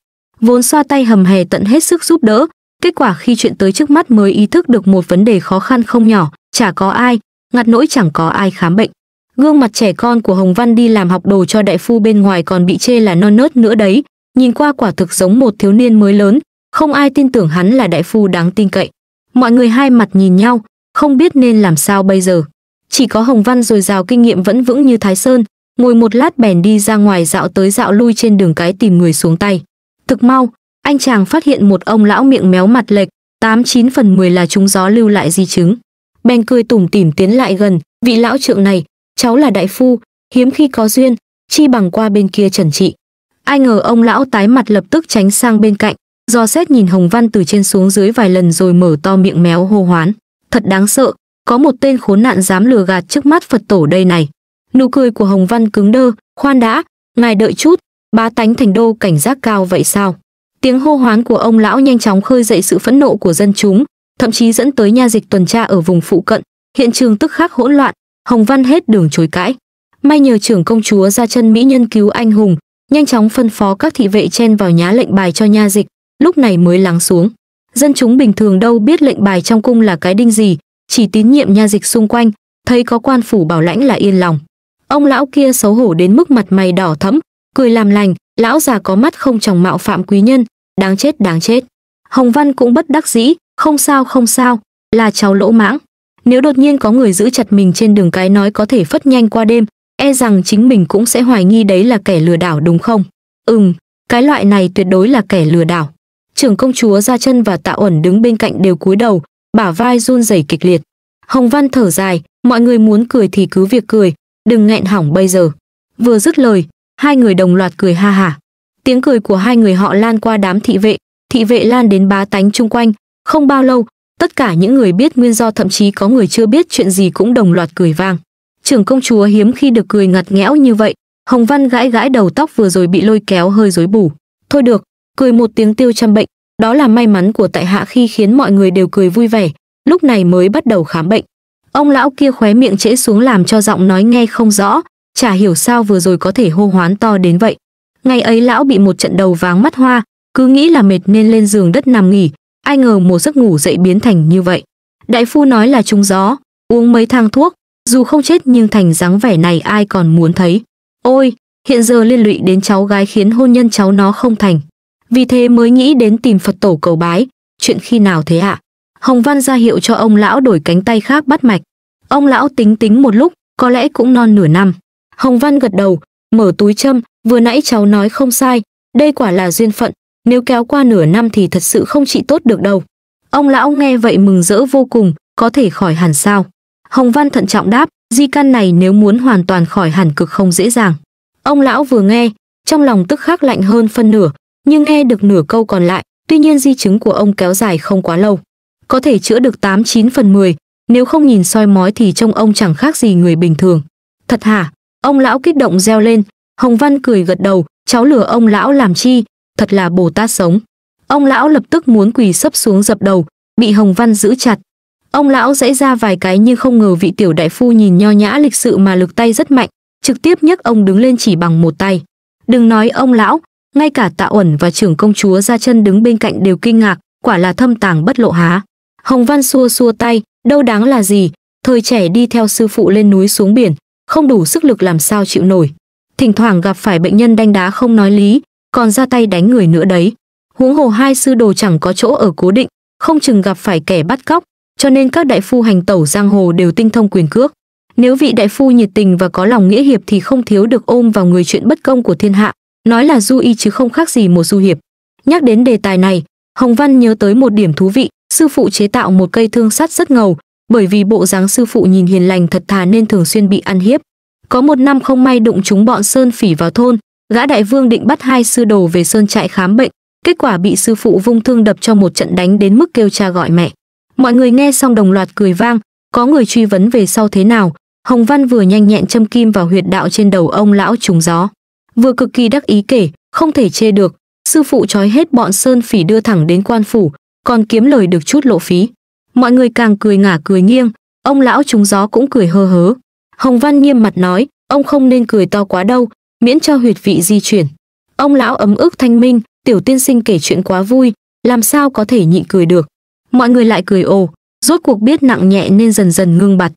Vốn xoa tay hầm hè tận hết sức giúp đỡ, kết quả khi chuyện tới trước mắt mới ý thức được một vấn đề khó khăn không nhỏ, chả có ai, ngặt nỗi chẳng có ai khám bệnh. Gương mặt trẻ con của Hồng Văn đi làm học đồ cho đại phu bên ngoài còn bị chê là non nớt nữa đấy, nhìn qua quả thực giống một thiếu niên mới lớn, không ai tin tưởng hắn là đại phu đáng tin cậy. Mọi người hai mặt nhìn nhau, không biết nên làm sao bây giờ. Chỉ có Hồng Văn rồi rào kinh nghiệm vẫn vững như Thái Sơn, ngồi một lát bèn đi ra ngoài dạo tới dạo lui trên đường cái tìm người xuống tay. Thực mau, anh chàng phát hiện một ông lão miệng méo mặt lệch, 89 phần 10 là chúng gió lưu lại di chứng. Bèn cười tủm tỉm tiến lại gần, vị lão trượng này, cháu là đại phu, hiếm khi có duyên, chi bằng qua bên kia trần trị ai ngờ ông lão tái mặt lập tức tránh sang bên cạnh do xét nhìn hồng văn từ trên xuống dưới vài lần rồi mở to miệng méo hô hoán thật đáng sợ có một tên khốn nạn dám lừa gạt trước mắt phật tổ đây này nụ cười của hồng văn cứng đơ khoan đã ngài đợi chút bá tánh thành đô cảnh giác cao vậy sao tiếng hô hoán của ông lão nhanh chóng khơi dậy sự phẫn nộ của dân chúng thậm chí dẫn tới nha dịch tuần tra ở vùng phụ cận hiện trường tức khắc hỗn loạn hồng văn hết đường chối cãi may nhờ trưởng công chúa ra chân mỹ nhân cứu anh hùng nhanh chóng phân phó các thị vệ chen vào nhá lệnh bài cho nha dịch, lúc này mới lắng xuống. Dân chúng bình thường đâu biết lệnh bài trong cung là cái đinh gì, chỉ tín nhiệm nha dịch xung quanh, thấy có quan phủ bảo lãnh là yên lòng. Ông lão kia xấu hổ đến mức mặt mày đỏ thẫm, cười làm lành, lão già có mắt không chồng mạo phạm quý nhân, đáng chết đáng chết. Hồng Văn cũng bất đắc dĩ, không sao không sao, là cháu lỗ mãng. Nếu đột nhiên có người giữ chặt mình trên đường cái nói có thể phất nhanh qua đêm, e rằng chính mình cũng sẽ hoài nghi đấy là kẻ lừa đảo đúng không? Ừm, cái loại này tuyệt đối là kẻ lừa đảo. Trưởng công chúa ra Chân và Tạ Uẩn đứng bên cạnh đều cúi đầu, bả vai run rẩy kịch liệt. Hồng Văn thở dài, mọi người muốn cười thì cứ việc cười, đừng nghẹn hỏng bây giờ. Vừa dứt lời, hai người đồng loạt cười ha hả. Tiếng cười của hai người họ lan qua đám thị vệ, thị vệ lan đến bá tánh chung quanh, không bao lâu, tất cả những người biết nguyên do thậm chí có người chưa biết chuyện gì cũng đồng loạt cười vang trưởng công chúa hiếm khi được cười ngặt nghẽo như vậy hồng văn gãi gãi đầu tóc vừa rồi bị lôi kéo hơi rối bù thôi được cười một tiếng tiêu chăm bệnh đó là may mắn của tại hạ khi khiến mọi người đều cười vui vẻ lúc này mới bắt đầu khám bệnh ông lão kia khóe miệng trễ xuống làm cho giọng nói nghe không rõ chả hiểu sao vừa rồi có thể hô hoán to đến vậy ngày ấy lão bị một trận đầu váng mắt hoa cứ nghĩ là mệt nên lên giường đất nằm nghỉ ai ngờ một giấc ngủ dậy biến thành như vậy đại phu nói là trúng gió uống mấy thang thuốc dù không chết nhưng thành dáng vẻ này ai còn muốn thấy. Ôi, hiện giờ liên lụy đến cháu gái khiến hôn nhân cháu nó không thành. Vì thế mới nghĩ đến tìm Phật tổ cầu bái, chuyện khi nào thế ạ? À? Hồng Văn ra hiệu cho ông lão đổi cánh tay khác bắt mạch. Ông lão tính tính một lúc, có lẽ cũng non nửa năm. Hồng Văn gật đầu, mở túi châm, vừa nãy cháu nói không sai, đây quả là duyên phận, nếu kéo qua nửa năm thì thật sự không trị tốt được đâu. Ông lão nghe vậy mừng rỡ vô cùng, có thể khỏi hẳn sao. Hồng Văn thận trọng đáp, di căn này nếu muốn hoàn toàn khỏi hẳn cực không dễ dàng. Ông lão vừa nghe, trong lòng tức khắc lạnh hơn phân nửa, nhưng nghe được nửa câu còn lại, tuy nhiên di chứng của ông kéo dài không quá lâu. Có thể chữa được 89 phần 10, nếu không nhìn soi mói thì trông ông chẳng khác gì người bình thường. Thật hả? Ông lão kích động reo lên, Hồng Văn cười gật đầu, cháu lừa ông lão làm chi, thật là Bồ Tát sống. Ông lão lập tức muốn quỳ sấp xuống dập đầu, bị Hồng Văn giữ chặt, Ông lão dãy ra vài cái nhưng không ngờ vị tiểu đại phu nhìn nho nhã lịch sự mà lực tay rất mạnh, trực tiếp nhấc ông đứng lên chỉ bằng một tay. Đừng nói ông lão, ngay cả tạ ẩn và trưởng công chúa ra chân đứng bên cạnh đều kinh ngạc, quả là thâm tàng bất lộ há. Hồng Văn xua xua tay, đâu đáng là gì, thời trẻ đi theo sư phụ lên núi xuống biển, không đủ sức lực làm sao chịu nổi. Thỉnh thoảng gặp phải bệnh nhân đanh đá không nói lý, còn ra tay đánh người nữa đấy. Huống hồ hai sư đồ chẳng có chỗ ở cố định, không chừng gặp phải kẻ bắt cóc, cho nên các đại phu hành tẩu giang hồ đều tinh thông quyền cước. Nếu vị đại phu nhiệt tình và có lòng nghĩa hiệp thì không thiếu được ôm vào người chuyện bất công của thiên hạ, nói là du y chứ không khác gì một du hiệp. Nhắc đến đề tài này, Hồng Văn nhớ tới một điểm thú vị, sư phụ chế tạo một cây thương sắt rất ngầu, bởi vì bộ dáng sư phụ nhìn hiền lành thật thà nên thường xuyên bị ăn hiếp. Có một năm không may đụng chúng bọn sơn phỉ vào thôn, gã đại vương định bắt hai sư đồ về sơn trại khám bệnh, kết quả bị sư phụ vung thương đập cho một trận đánh đến mức kêu cha gọi mẹ mọi người nghe xong đồng loạt cười vang có người truy vấn về sau thế nào hồng văn vừa nhanh nhẹn châm kim vào huyệt đạo trên đầu ông lão trùng gió vừa cực kỳ đắc ý kể không thể chê được sư phụ trói hết bọn sơn phỉ đưa thẳng đến quan phủ còn kiếm lời được chút lộ phí mọi người càng cười ngả cười nghiêng ông lão trúng gió cũng cười hơ hớ hồng văn nghiêm mặt nói ông không nên cười to quá đâu miễn cho huyệt vị di chuyển ông lão ấm ức thanh minh tiểu tiên sinh kể chuyện quá vui làm sao có thể nhịn cười được mọi người lại cười ồ rốt cuộc biết nặng nhẹ nên dần dần ngưng bặt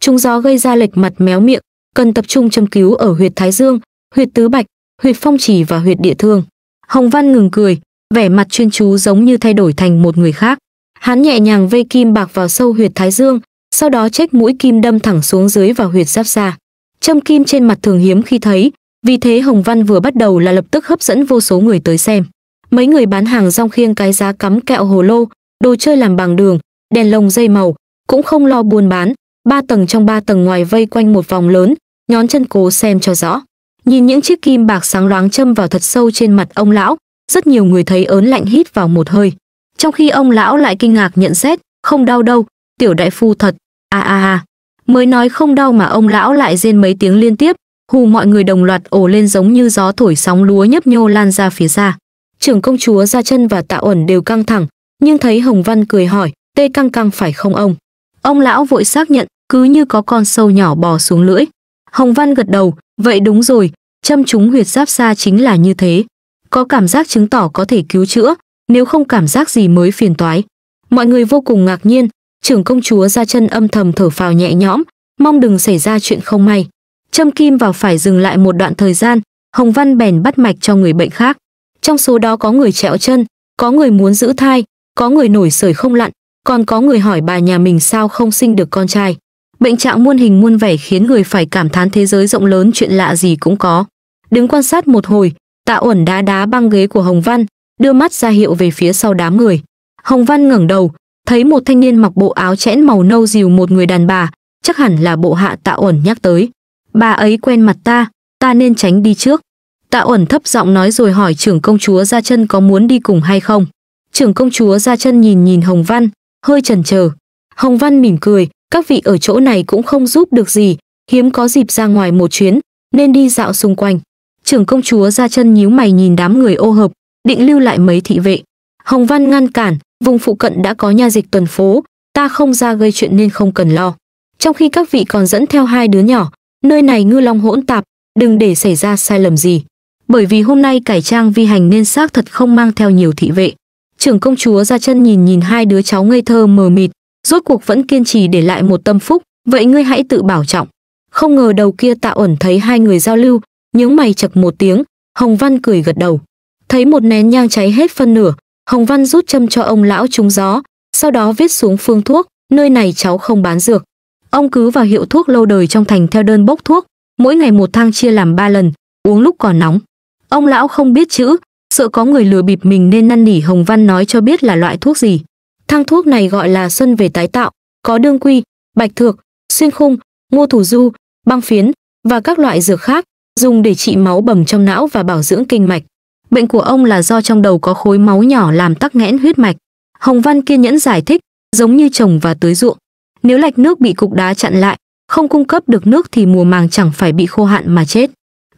chúng gió gây ra lệch mặt méo miệng cần tập trung châm cứu ở huyệt thái dương huyệt tứ bạch huyệt phong chỉ và huyệt địa thương hồng văn ngừng cười vẻ mặt chuyên chú giống như thay đổi thành một người khác hắn nhẹ nhàng vây kim bạc vào sâu huyệt thái dương sau đó chếch mũi kim đâm thẳng xuống dưới vào huyệt giáp xa châm kim trên mặt thường hiếm khi thấy vì thế hồng văn vừa bắt đầu là lập tức hấp dẫn vô số người tới xem mấy người bán hàng rong khiêng cái giá cắm kẹo hồ lô đồ chơi làm bằng đường, đèn lồng dây màu, cũng không lo buôn bán, ba tầng trong ba tầng ngoài vây quanh một vòng lớn, nhón chân cố xem cho rõ. Nhìn những chiếc kim bạc sáng loáng châm vào thật sâu trên mặt ông lão, rất nhiều người thấy ớn lạnh hít vào một hơi. Trong khi ông lão lại kinh ngạc nhận xét, không đau đâu, tiểu đại phu thật, a a a. Mới nói không đau mà ông lão lại rên mấy tiếng liên tiếp, hù mọi người đồng loạt ồ lên giống như gió thổi sóng lúa nhấp nhô lan ra phía xa. Trưởng công chúa ra chân và tạ ẩn đều căng thẳng, nhưng thấy Hồng Văn cười hỏi, tê căng căng phải không ông? Ông lão vội xác nhận, cứ như có con sâu nhỏ bò xuống lưỡi. Hồng Văn gật đầu, vậy đúng rồi, châm chúng huyệt giáp xa chính là như thế. Có cảm giác chứng tỏ có thể cứu chữa, nếu không cảm giác gì mới phiền toái. Mọi người vô cùng ngạc nhiên, trưởng công chúa ra chân âm thầm thở phào nhẹ nhõm, mong đừng xảy ra chuyện không may. Châm kim vào phải dừng lại một đoạn thời gian, Hồng Văn bèn bắt mạch cho người bệnh khác. Trong số đó có người trẹo chân, có người muốn giữ thai, có người nổi sởi không lặn, còn có người hỏi bà nhà mình sao không sinh được con trai. Bệnh trạng muôn hình muôn vẻ khiến người phải cảm thán thế giới rộng lớn chuyện lạ gì cũng có. Đứng quan sát một hồi, Tạ Uẩn đá đá băng ghế của Hồng Văn, đưa mắt ra hiệu về phía sau đám người. Hồng Văn ngẩng đầu, thấy một thanh niên mặc bộ áo chẽn màu nâu dìu một người đàn bà, chắc hẳn là bộ hạ Tạ Uẩn nhắc tới. Bà ấy quen mặt ta, ta nên tránh đi trước. Tạ Uẩn thấp giọng nói rồi hỏi trưởng công chúa ra chân có muốn đi cùng hay không. Trưởng công chúa ra chân nhìn nhìn Hồng Văn, hơi chần chờ. Hồng Văn mỉm cười, các vị ở chỗ này cũng không giúp được gì, hiếm có dịp ra ngoài một chuyến, nên đi dạo xung quanh. Trưởng công chúa ra chân nhíu mày nhìn đám người ô hợp, định lưu lại mấy thị vệ. Hồng Văn ngăn cản, vùng phụ cận đã có nhà dịch tuần phố, ta không ra gây chuyện nên không cần lo. Trong khi các vị còn dẫn theo hai đứa nhỏ, nơi này ngư long hỗn tạp, đừng để xảy ra sai lầm gì. Bởi vì hôm nay cải trang vi hành nên xác thật không mang theo nhiều thị vệ. Trưởng công chúa ra chân nhìn nhìn hai đứa cháu ngây thơ mờ mịt, rốt cuộc vẫn kiên trì để lại một tâm phúc, vậy ngươi hãy tự bảo trọng. Không ngờ đầu kia tạ ẩn thấy hai người giao lưu, những mày chật một tiếng, Hồng Văn cười gật đầu. Thấy một nén nhang cháy hết phân nửa, Hồng Văn rút châm cho ông lão trúng gió, sau đó viết xuống phương thuốc, nơi này cháu không bán dược. Ông cứ vào hiệu thuốc lâu đời trong thành theo đơn bốc thuốc, mỗi ngày một thang chia làm ba lần, uống lúc còn nóng. Ông lão không biết chữ, sợ có người lừa bịp mình nên năn nỉ Hồng Văn nói cho biết là loại thuốc gì. Thang thuốc này gọi là xuân về tái tạo, có đương quy, bạch thược, xuyên khung, ngô thủ du, băng phiến và các loại dược khác, dùng để trị máu bầm trong não và bảo dưỡng kinh mạch. Bệnh của ông là do trong đầu có khối máu nhỏ làm tắc nghẽn huyết mạch. Hồng Văn kiên nhẫn giải thích, giống như trồng và tưới ruộng. Nếu lạch nước bị cục đá chặn lại, không cung cấp được nước thì mùa màng chẳng phải bị khô hạn mà chết.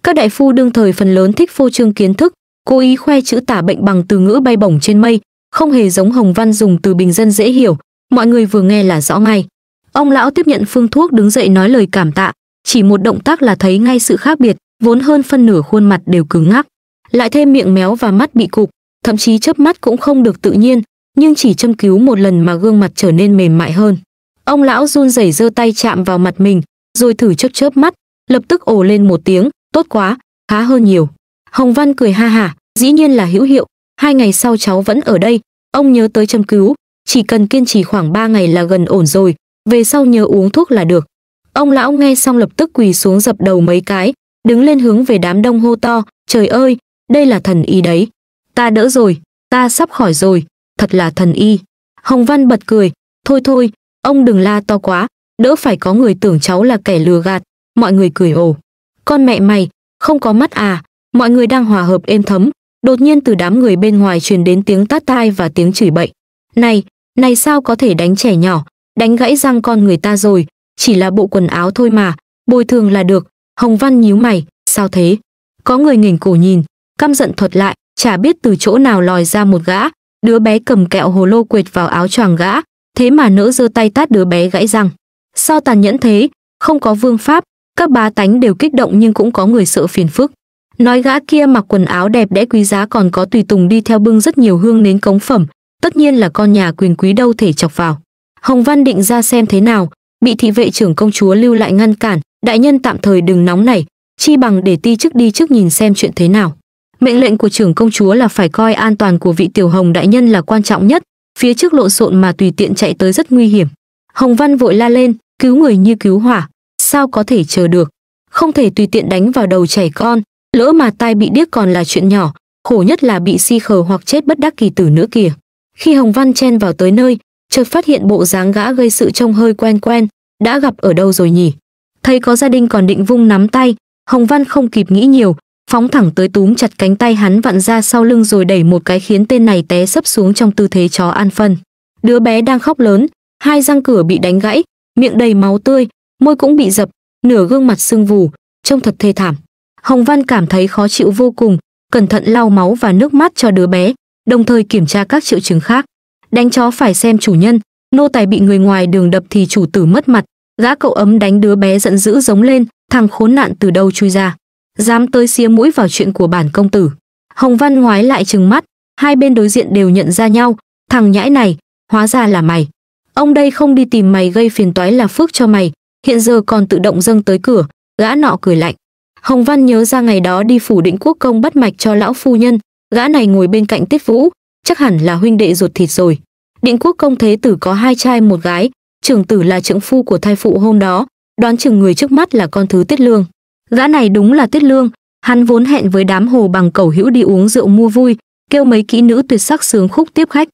Các đại phu đương thời phần lớn thích phô trương kiến thức, cố ý khoe chữ tả bệnh bằng từ ngữ bay bổng trên mây, không hề giống Hồng Văn dùng từ bình dân dễ hiểu, mọi người vừa nghe là rõ ngay. Ông lão tiếp nhận phương thuốc đứng dậy nói lời cảm tạ, chỉ một động tác là thấy ngay sự khác biệt, vốn hơn phân nửa khuôn mặt đều cứng ngắc, lại thêm miệng méo và mắt bị cục, thậm chí chớp mắt cũng không được tự nhiên, nhưng chỉ châm cứu một lần mà gương mặt trở nên mềm mại hơn. Ông lão run rẩy giơ tay chạm vào mặt mình, rồi thử chớp chớp mắt, lập tức ồ lên một tiếng, tốt quá, khá hơn nhiều hồng văn cười ha hả dĩ nhiên là hữu hiệu hai ngày sau cháu vẫn ở đây ông nhớ tới châm cứu chỉ cần kiên trì khoảng 3 ngày là gần ổn rồi về sau nhớ uống thuốc là được ông lão nghe xong lập tức quỳ xuống dập đầu mấy cái đứng lên hướng về đám đông hô to trời ơi đây là thần y đấy ta đỡ rồi ta sắp khỏi rồi thật là thần y hồng văn bật cười thôi thôi ông đừng la to quá đỡ phải có người tưởng cháu là kẻ lừa gạt mọi người cười ồ con mẹ mày không có mắt à mọi người đang hòa hợp êm thấm đột nhiên từ đám người bên ngoài truyền đến tiếng tát tai và tiếng chửi bậy này này sao có thể đánh trẻ nhỏ đánh gãy răng con người ta rồi chỉ là bộ quần áo thôi mà bồi thường là được hồng văn nhíu mày sao thế có người nghỉnh cổ nhìn căm giận thuật lại chả biết từ chỗ nào lòi ra một gã đứa bé cầm kẹo hồ lô quệt vào áo choàng gã thế mà nỡ giơ tay tát đứa bé gãy răng sao tàn nhẫn thế không có vương pháp các bá tánh đều kích động nhưng cũng có người sợ phiền phức Nói gã kia mặc quần áo đẹp đẽ quý giá còn có tùy tùng đi theo bưng rất nhiều hương nến cống phẩm, tất nhiên là con nhà quyền quý đâu thể chọc vào. Hồng Văn định ra xem thế nào, bị thị vệ trưởng công chúa lưu lại ngăn cản, đại nhân tạm thời đừng nóng nảy, chi bằng để ti trước đi trước nhìn xem chuyện thế nào. Mệnh lệnh của trưởng công chúa là phải coi an toàn của vị tiểu hồng đại nhân là quan trọng nhất, phía trước lộn xộn mà tùy tiện chạy tới rất nguy hiểm. Hồng Văn vội la lên, cứu người như cứu hỏa, sao có thể chờ được, không thể tùy tiện đánh vào đầu trẻ con, lỡ mà tai bị điếc còn là chuyện nhỏ khổ nhất là bị si khờ hoặc chết bất đắc kỳ tử nữa kìa khi hồng văn chen vào tới nơi chợt phát hiện bộ dáng gã gây sự trông hơi quen quen đã gặp ở đâu rồi nhỉ thấy có gia đình còn định vung nắm tay hồng văn không kịp nghĩ nhiều phóng thẳng tới túm chặt cánh tay hắn vặn ra sau lưng rồi đẩy một cái khiến tên này té sấp xuống trong tư thế chó ăn phân đứa bé đang khóc lớn hai răng cửa bị đánh gãy miệng đầy máu tươi môi cũng bị dập nửa gương mặt sưng vù trông thật thê thảm Hồng Văn cảm thấy khó chịu vô cùng, cẩn thận lau máu và nước mắt cho đứa bé, đồng thời kiểm tra các triệu chứng khác. Đánh chó phải xem chủ nhân, nô tài bị người ngoài đường đập thì chủ tử mất mặt, gã cậu ấm đánh đứa bé giận dữ giống lên, thằng khốn nạn từ đâu chui ra. Dám tới xía mũi vào chuyện của bản công tử. Hồng Văn ngoái lại trừng mắt, hai bên đối diện đều nhận ra nhau, thằng nhãi này, hóa ra là mày. Ông đây không đi tìm mày gây phiền toái là phước cho mày, hiện giờ còn tự động dâng tới cửa, gã nọ cười lạnh. Hồng Văn nhớ ra ngày đó đi phủ định quốc công bắt mạch cho lão phu nhân, gã này ngồi bên cạnh Tiết Vũ, chắc hẳn là huynh đệ ruột thịt rồi. Định quốc công thế tử có hai trai một gái, trưởng tử là trưởng phu của thai phụ hôm đó, đoán chừng người trước mắt là con thứ Tiết Lương. Gã này đúng là Tiết Lương, hắn vốn hẹn với đám hồ bằng cầu hữu đi uống rượu mua vui, kêu mấy kỹ nữ tuyệt sắc sướng khúc tiếp khách.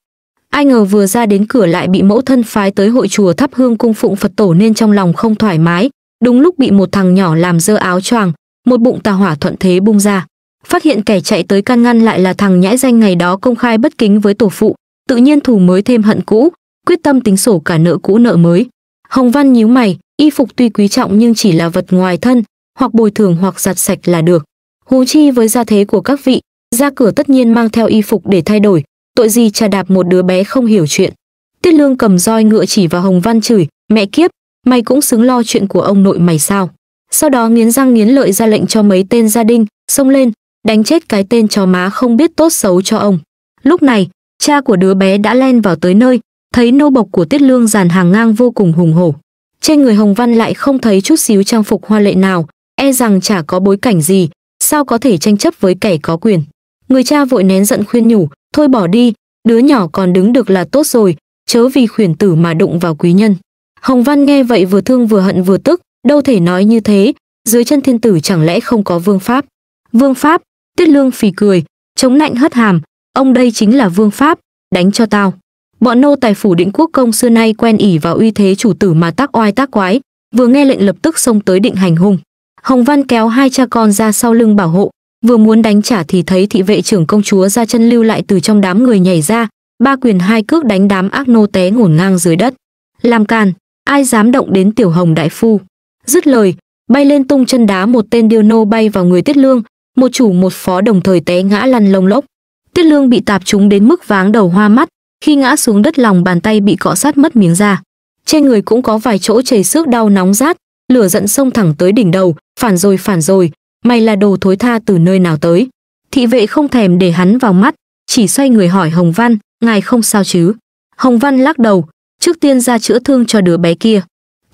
Ai ngờ vừa ra đến cửa lại bị mẫu thân phái tới hội chùa thắp hương cung phụng Phật tổ nên trong lòng không thoải mái, đúng lúc bị một thằng nhỏ làm dơ áo choàng, một bụng tà hỏa thuận thế bung ra phát hiện kẻ chạy tới can ngăn lại là thằng nhãi danh ngày đó công khai bất kính với tổ phụ tự nhiên thù mới thêm hận cũ quyết tâm tính sổ cả nợ cũ nợ mới hồng văn nhíu mày y phục tuy quý trọng nhưng chỉ là vật ngoài thân hoặc bồi thường hoặc giặt sạch là được Hú chi với gia thế của các vị ra cửa tất nhiên mang theo y phục để thay đổi tội gì trà đạp một đứa bé không hiểu chuyện tiết lương cầm roi ngựa chỉ vào hồng văn chửi mẹ kiếp mày cũng xứng lo chuyện của ông nội mày sao sau đó nghiến răng nghiến lợi ra lệnh cho mấy tên gia đình, xông lên, đánh chết cái tên chó má không biết tốt xấu cho ông. Lúc này, cha của đứa bé đã len vào tới nơi, thấy nô bộc của Tiết Lương dàn hàng ngang vô cùng hùng hổ. Trên người Hồng Văn lại không thấy chút xíu trang phục hoa lệ nào, e rằng chả có bối cảnh gì, sao có thể tranh chấp với kẻ có quyền. Người cha vội nén giận khuyên nhủ, thôi bỏ đi, đứa nhỏ còn đứng được là tốt rồi, chớ vì khuyển tử mà đụng vào quý nhân. Hồng Văn nghe vậy vừa thương vừa hận vừa tức, đâu thể nói như thế dưới chân thiên tử chẳng lẽ không có vương pháp vương pháp tiết lương phì cười chống nạnh hất hàm ông đây chính là vương pháp đánh cho tao bọn nô tài phủ định quốc công xưa nay quen ỉ vào uy thế chủ tử mà tác oai tác quái vừa nghe lệnh lập tức xông tới định hành hung hồng văn kéo hai cha con ra sau lưng bảo hộ vừa muốn đánh trả thì thấy thị vệ trưởng công chúa ra chân lưu lại từ trong đám người nhảy ra ba quyền hai cước đánh đám ác nô té ngổn ngang dưới đất làm càn ai dám động đến tiểu hồng đại phu Dứt lời, bay lên tung chân đá một tên điêu nô bay vào người Tiết Lương, một chủ một phó đồng thời té ngã lăn lông lốc. Tiết Lương bị tạp chúng đến mức váng đầu hoa mắt, khi ngã xuống đất lòng bàn tay bị cọ sát mất miếng da. Trên người cũng có vài chỗ chảy xước đau nóng rát, lửa giận xông thẳng tới đỉnh đầu, phản rồi phản rồi, mày là đồ thối tha từ nơi nào tới. Thị vệ không thèm để hắn vào mắt, chỉ xoay người hỏi Hồng Văn, ngài không sao chứ? Hồng Văn lắc đầu, trước tiên ra chữa thương cho đứa bé kia.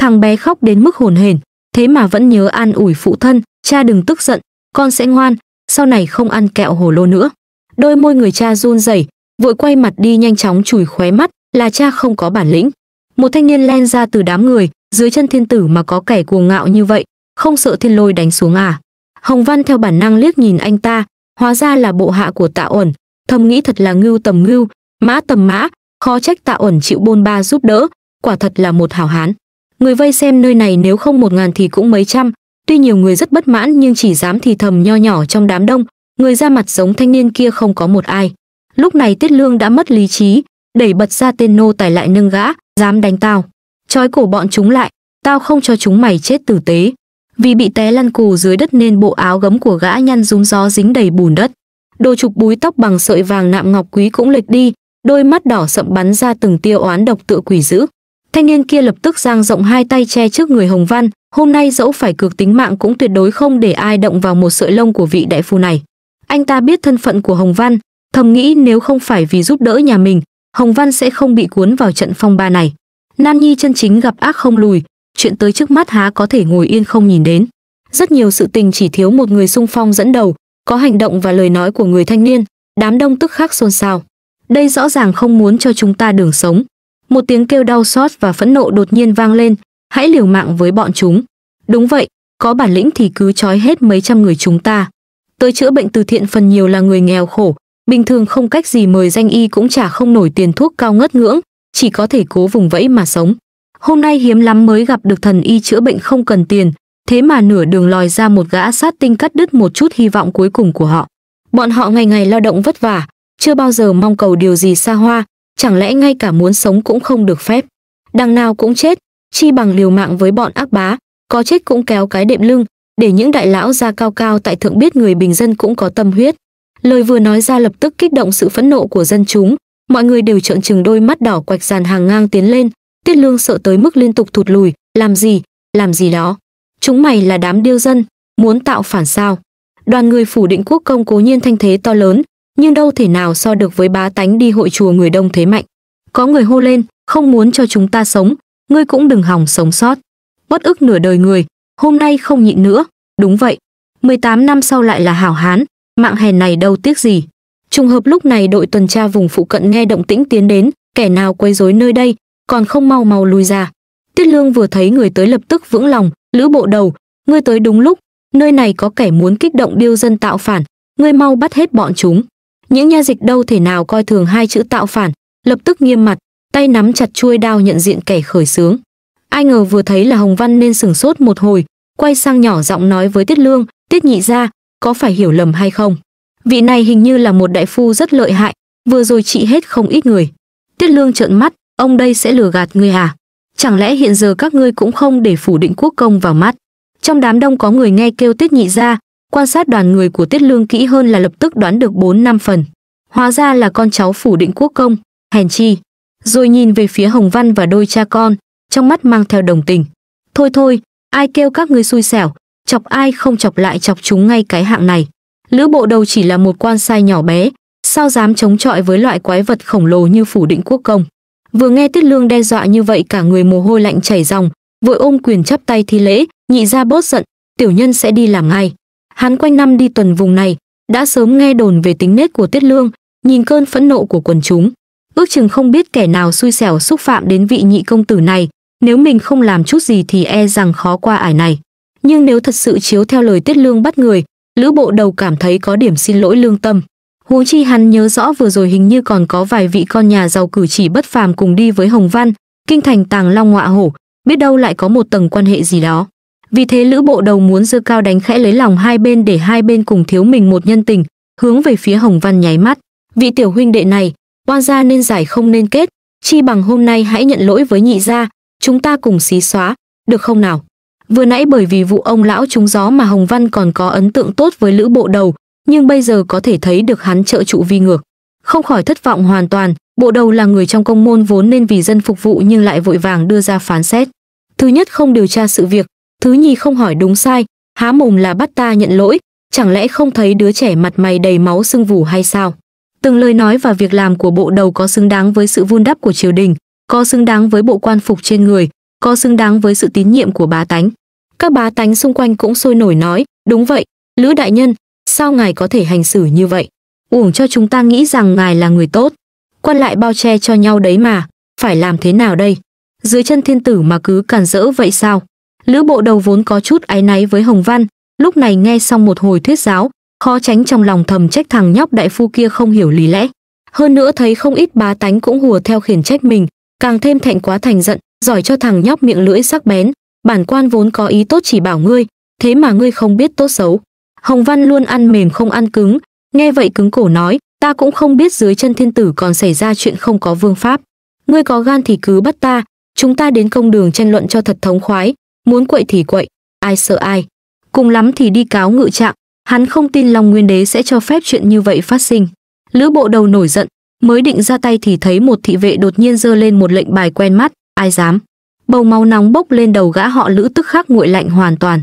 Thằng bé khóc đến mức hồn hển, thế mà vẫn nhớ an ủi phụ thân, cha đừng tức giận, con sẽ ngoan, sau này không ăn kẹo hồ lô nữa. Đôi môi người cha run rẩy, vội quay mặt đi nhanh chóng chùi khóe mắt, là cha không có bản lĩnh. Một thanh niên len ra từ đám người, dưới chân thiên tử mà có kẻ cuồng ngạo như vậy, không sợ thiên lôi đánh xuống à. Hồng Văn theo bản năng liếc nhìn anh ta, hóa ra là bộ hạ của Tạ Uẩn, thầm nghĩ thật là ngưu tầm ngưu, mã tầm mã, khó trách Tạ Uẩn chịu bôn ba giúp đỡ, quả thật là một hảo hán người vây xem nơi này nếu không một ngàn thì cũng mấy trăm tuy nhiều người rất bất mãn nhưng chỉ dám thì thầm nho nhỏ trong đám đông người ra mặt giống thanh niên kia không có một ai lúc này tiết lương đã mất lý trí đẩy bật ra tên nô tài lại nâng gã dám đánh tao trói cổ bọn chúng lại tao không cho chúng mày chết tử tế vì bị té lăn cù dưới đất nên bộ áo gấm của gã nhăn rúm gió dính đầy bùn đất đồ trục búi tóc bằng sợi vàng nạm ngọc quý cũng lệch đi đôi mắt đỏ sậm bắn ra từng tia oán độc tựa quỷ dữ Thanh niên kia lập tức giang rộng hai tay che trước người Hồng Văn, hôm nay dẫu phải cược tính mạng cũng tuyệt đối không để ai động vào một sợi lông của vị đại phu này. Anh ta biết thân phận của Hồng Văn, thầm nghĩ nếu không phải vì giúp đỡ nhà mình, Hồng Văn sẽ không bị cuốn vào trận phong ba này. Nan Nhi chân chính gặp ác không lùi, chuyện tới trước mắt há có thể ngồi yên không nhìn đến. Rất nhiều sự tình chỉ thiếu một người sung phong dẫn đầu, có hành động và lời nói của người thanh niên, đám đông tức khắc xôn xao. Đây rõ ràng không muốn cho chúng ta đường sống một tiếng kêu đau xót và phẫn nộ đột nhiên vang lên hãy liều mạng với bọn chúng đúng vậy có bản lĩnh thì cứ trói hết mấy trăm người chúng ta tôi chữa bệnh từ thiện phần nhiều là người nghèo khổ bình thường không cách gì mời danh y cũng trả không nổi tiền thuốc cao ngất ngưỡng chỉ có thể cố vùng vẫy mà sống hôm nay hiếm lắm mới gặp được thần y chữa bệnh không cần tiền thế mà nửa đường lòi ra một gã sát tinh cắt đứt một chút hy vọng cuối cùng của họ bọn họ ngày ngày lao động vất vả chưa bao giờ mong cầu điều gì xa hoa chẳng lẽ ngay cả muốn sống cũng không được phép đằng nào cũng chết chi bằng liều mạng với bọn ác bá có chết cũng kéo cái đệm lưng để những đại lão ra cao cao tại thượng biết người bình dân cũng có tâm huyết lời vừa nói ra lập tức kích động sự phẫn nộ của dân chúng mọi người đều trợn trừng đôi mắt đỏ quạch dàn hàng ngang tiến lên tiết lương sợ tới mức liên tục thụt lùi làm gì làm gì đó chúng mày là đám điêu dân muốn tạo phản sao đoàn người phủ định quốc công cố nhiên thanh thế to lớn nhưng đâu thể nào so được với bá tánh đi hội chùa người đông thế mạnh. Có người hô lên, không muốn cho chúng ta sống, ngươi cũng đừng hỏng sống sót. Bất ức nửa đời người, hôm nay không nhịn nữa, đúng vậy. 18 năm sau lại là hảo hán, mạng hèn này đâu tiếc gì. Trùng hợp lúc này đội tuần tra vùng phụ cận nghe động tĩnh tiến đến, kẻ nào quấy rối nơi đây, còn không mau mau lui ra. Tiết Lương vừa thấy người tới lập tức vững lòng, lữ bộ đầu, ngươi tới đúng lúc, nơi này có kẻ muốn kích động điêu dân tạo phản, ngươi mau bắt hết bọn chúng những nha dịch đâu thể nào coi thường hai chữ tạo phản lập tức nghiêm mặt tay nắm chặt chuôi đao nhận diện kẻ khởi sướng ai ngờ vừa thấy là hồng văn nên sừng sốt một hồi quay sang nhỏ giọng nói với tiết lương tiết nhị ra có phải hiểu lầm hay không vị này hình như là một đại phu rất lợi hại vừa rồi trị hết không ít người tiết lương trợn mắt ông đây sẽ lừa gạt ngươi à chẳng lẽ hiện giờ các ngươi cũng không để phủ định quốc công vào mắt trong đám đông có người nghe kêu tiết nhị ra quan sát đoàn người của tiết lương kỹ hơn là lập tức đoán được bốn năm phần hóa ra là con cháu phủ định quốc công hèn chi rồi nhìn về phía hồng văn và đôi cha con trong mắt mang theo đồng tình thôi thôi ai kêu các ngươi xui xẻo chọc ai không chọc lại chọc chúng ngay cái hạng này lữ bộ đầu chỉ là một quan sai nhỏ bé sao dám chống chọi với loại quái vật khổng lồ như phủ định quốc công vừa nghe tiết lương đe dọa như vậy cả người mồ hôi lạnh chảy ròng vội ôm quyền chắp tay thi lễ nhị ra bớt giận tiểu nhân sẽ đi làm ngay hắn quanh năm đi tuần vùng này, đã sớm nghe đồn về tính nết của Tiết Lương, nhìn cơn phẫn nộ của quần chúng, ước chừng không biết kẻ nào xui xẻo xúc phạm đến vị nhị công tử này, nếu mình không làm chút gì thì e rằng khó qua ải này. Nhưng nếu thật sự chiếu theo lời Tiết Lương bắt người, Lữ Bộ Đầu cảm thấy có điểm xin lỗi lương tâm. Huống chi hắn nhớ rõ vừa rồi hình như còn có vài vị con nhà giàu cử chỉ bất phàm cùng đi với Hồng Văn, kinh thành Tàng Long ngọa hổ, biết đâu lại có một tầng quan hệ gì đó. Vì thế Lữ Bộ Đầu muốn dơ cao đánh khẽ lấy lòng hai bên để hai bên cùng thiếu mình một nhân tình, hướng về phía Hồng Văn nháy mắt. Vị tiểu huynh đệ này, oan gia nên giải không nên kết, chi bằng hôm nay hãy nhận lỗi với nhị gia, chúng ta cùng xí xóa, được không nào? Vừa nãy bởi vì vụ ông lão trúng gió mà Hồng Văn còn có ấn tượng tốt với Lữ Bộ Đầu, nhưng bây giờ có thể thấy được hắn trợ trụ vi ngược. Không khỏi thất vọng hoàn toàn, Bộ Đầu là người trong công môn vốn nên vì dân phục vụ nhưng lại vội vàng đưa ra phán xét. Thứ nhất không điều tra sự việc, thứ nhì không hỏi đúng sai, há mồm là bắt ta nhận lỗi, chẳng lẽ không thấy đứa trẻ mặt mày đầy máu sưng vù hay sao? Từng lời nói và việc làm của bộ đầu có xứng đáng với sự vun đắp của triều đình, có xứng đáng với bộ quan phục trên người, có xứng đáng với sự tín nhiệm của bá tánh. Các bá tánh xung quanh cũng sôi nổi nói, đúng vậy, Lữ Đại Nhân, sao ngài có thể hành xử như vậy? Uổng cho chúng ta nghĩ rằng ngài là người tốt. Quan lại bao che cho nhau đấy mà, phải làm thế nào đây? Dưới chân thiên tử mà cứ càn rỡ vậy sao? lữ bộ đầu vốn có chút áy náy với hồng văn lúc này nghe xong một hồi thuyết giáo khó tránh trong lòng thầm trách thằng nhóc đại phu kia không hiểu lý lẽ hơn nữa thấy không ít bá tánh cũng hùa theo khiển trách mình càng thêm thẹn quá thành giận giỏi cho thằng nhóc miệng lưỡi sắc bén bản quan vốn có ý tốt chỉ bảo ngươi thế mà ngươi không biết tốt xấu hồng văn luôn ăn mềm không ăn cứng nghe vậy cứng cổ nói ta cũng không biết dưới chân thiên tử còn xảy ra chuyện không có vương pháp ngươi có gan thì cứ bắt ta chúng ta đến công đường tranh luận cho thật thống khoái muốn quậy thì quậy, ai sợ ai. Cùng lắm thì đi cáo ngự trạng, hắn không tin Long Nguyên Đế sẽ cho phép chuyện như vậy phát sinh. Lữ bộ đầu nổi giận, mới định ra tay thì thấy một thị vệ đột nhiên dơ lên một lệnh bài quen mắt, ai dám. Bầu máu nóng bốc lên đầu gã họ Lữ tức khắc nguội lạnh hoàn toàn.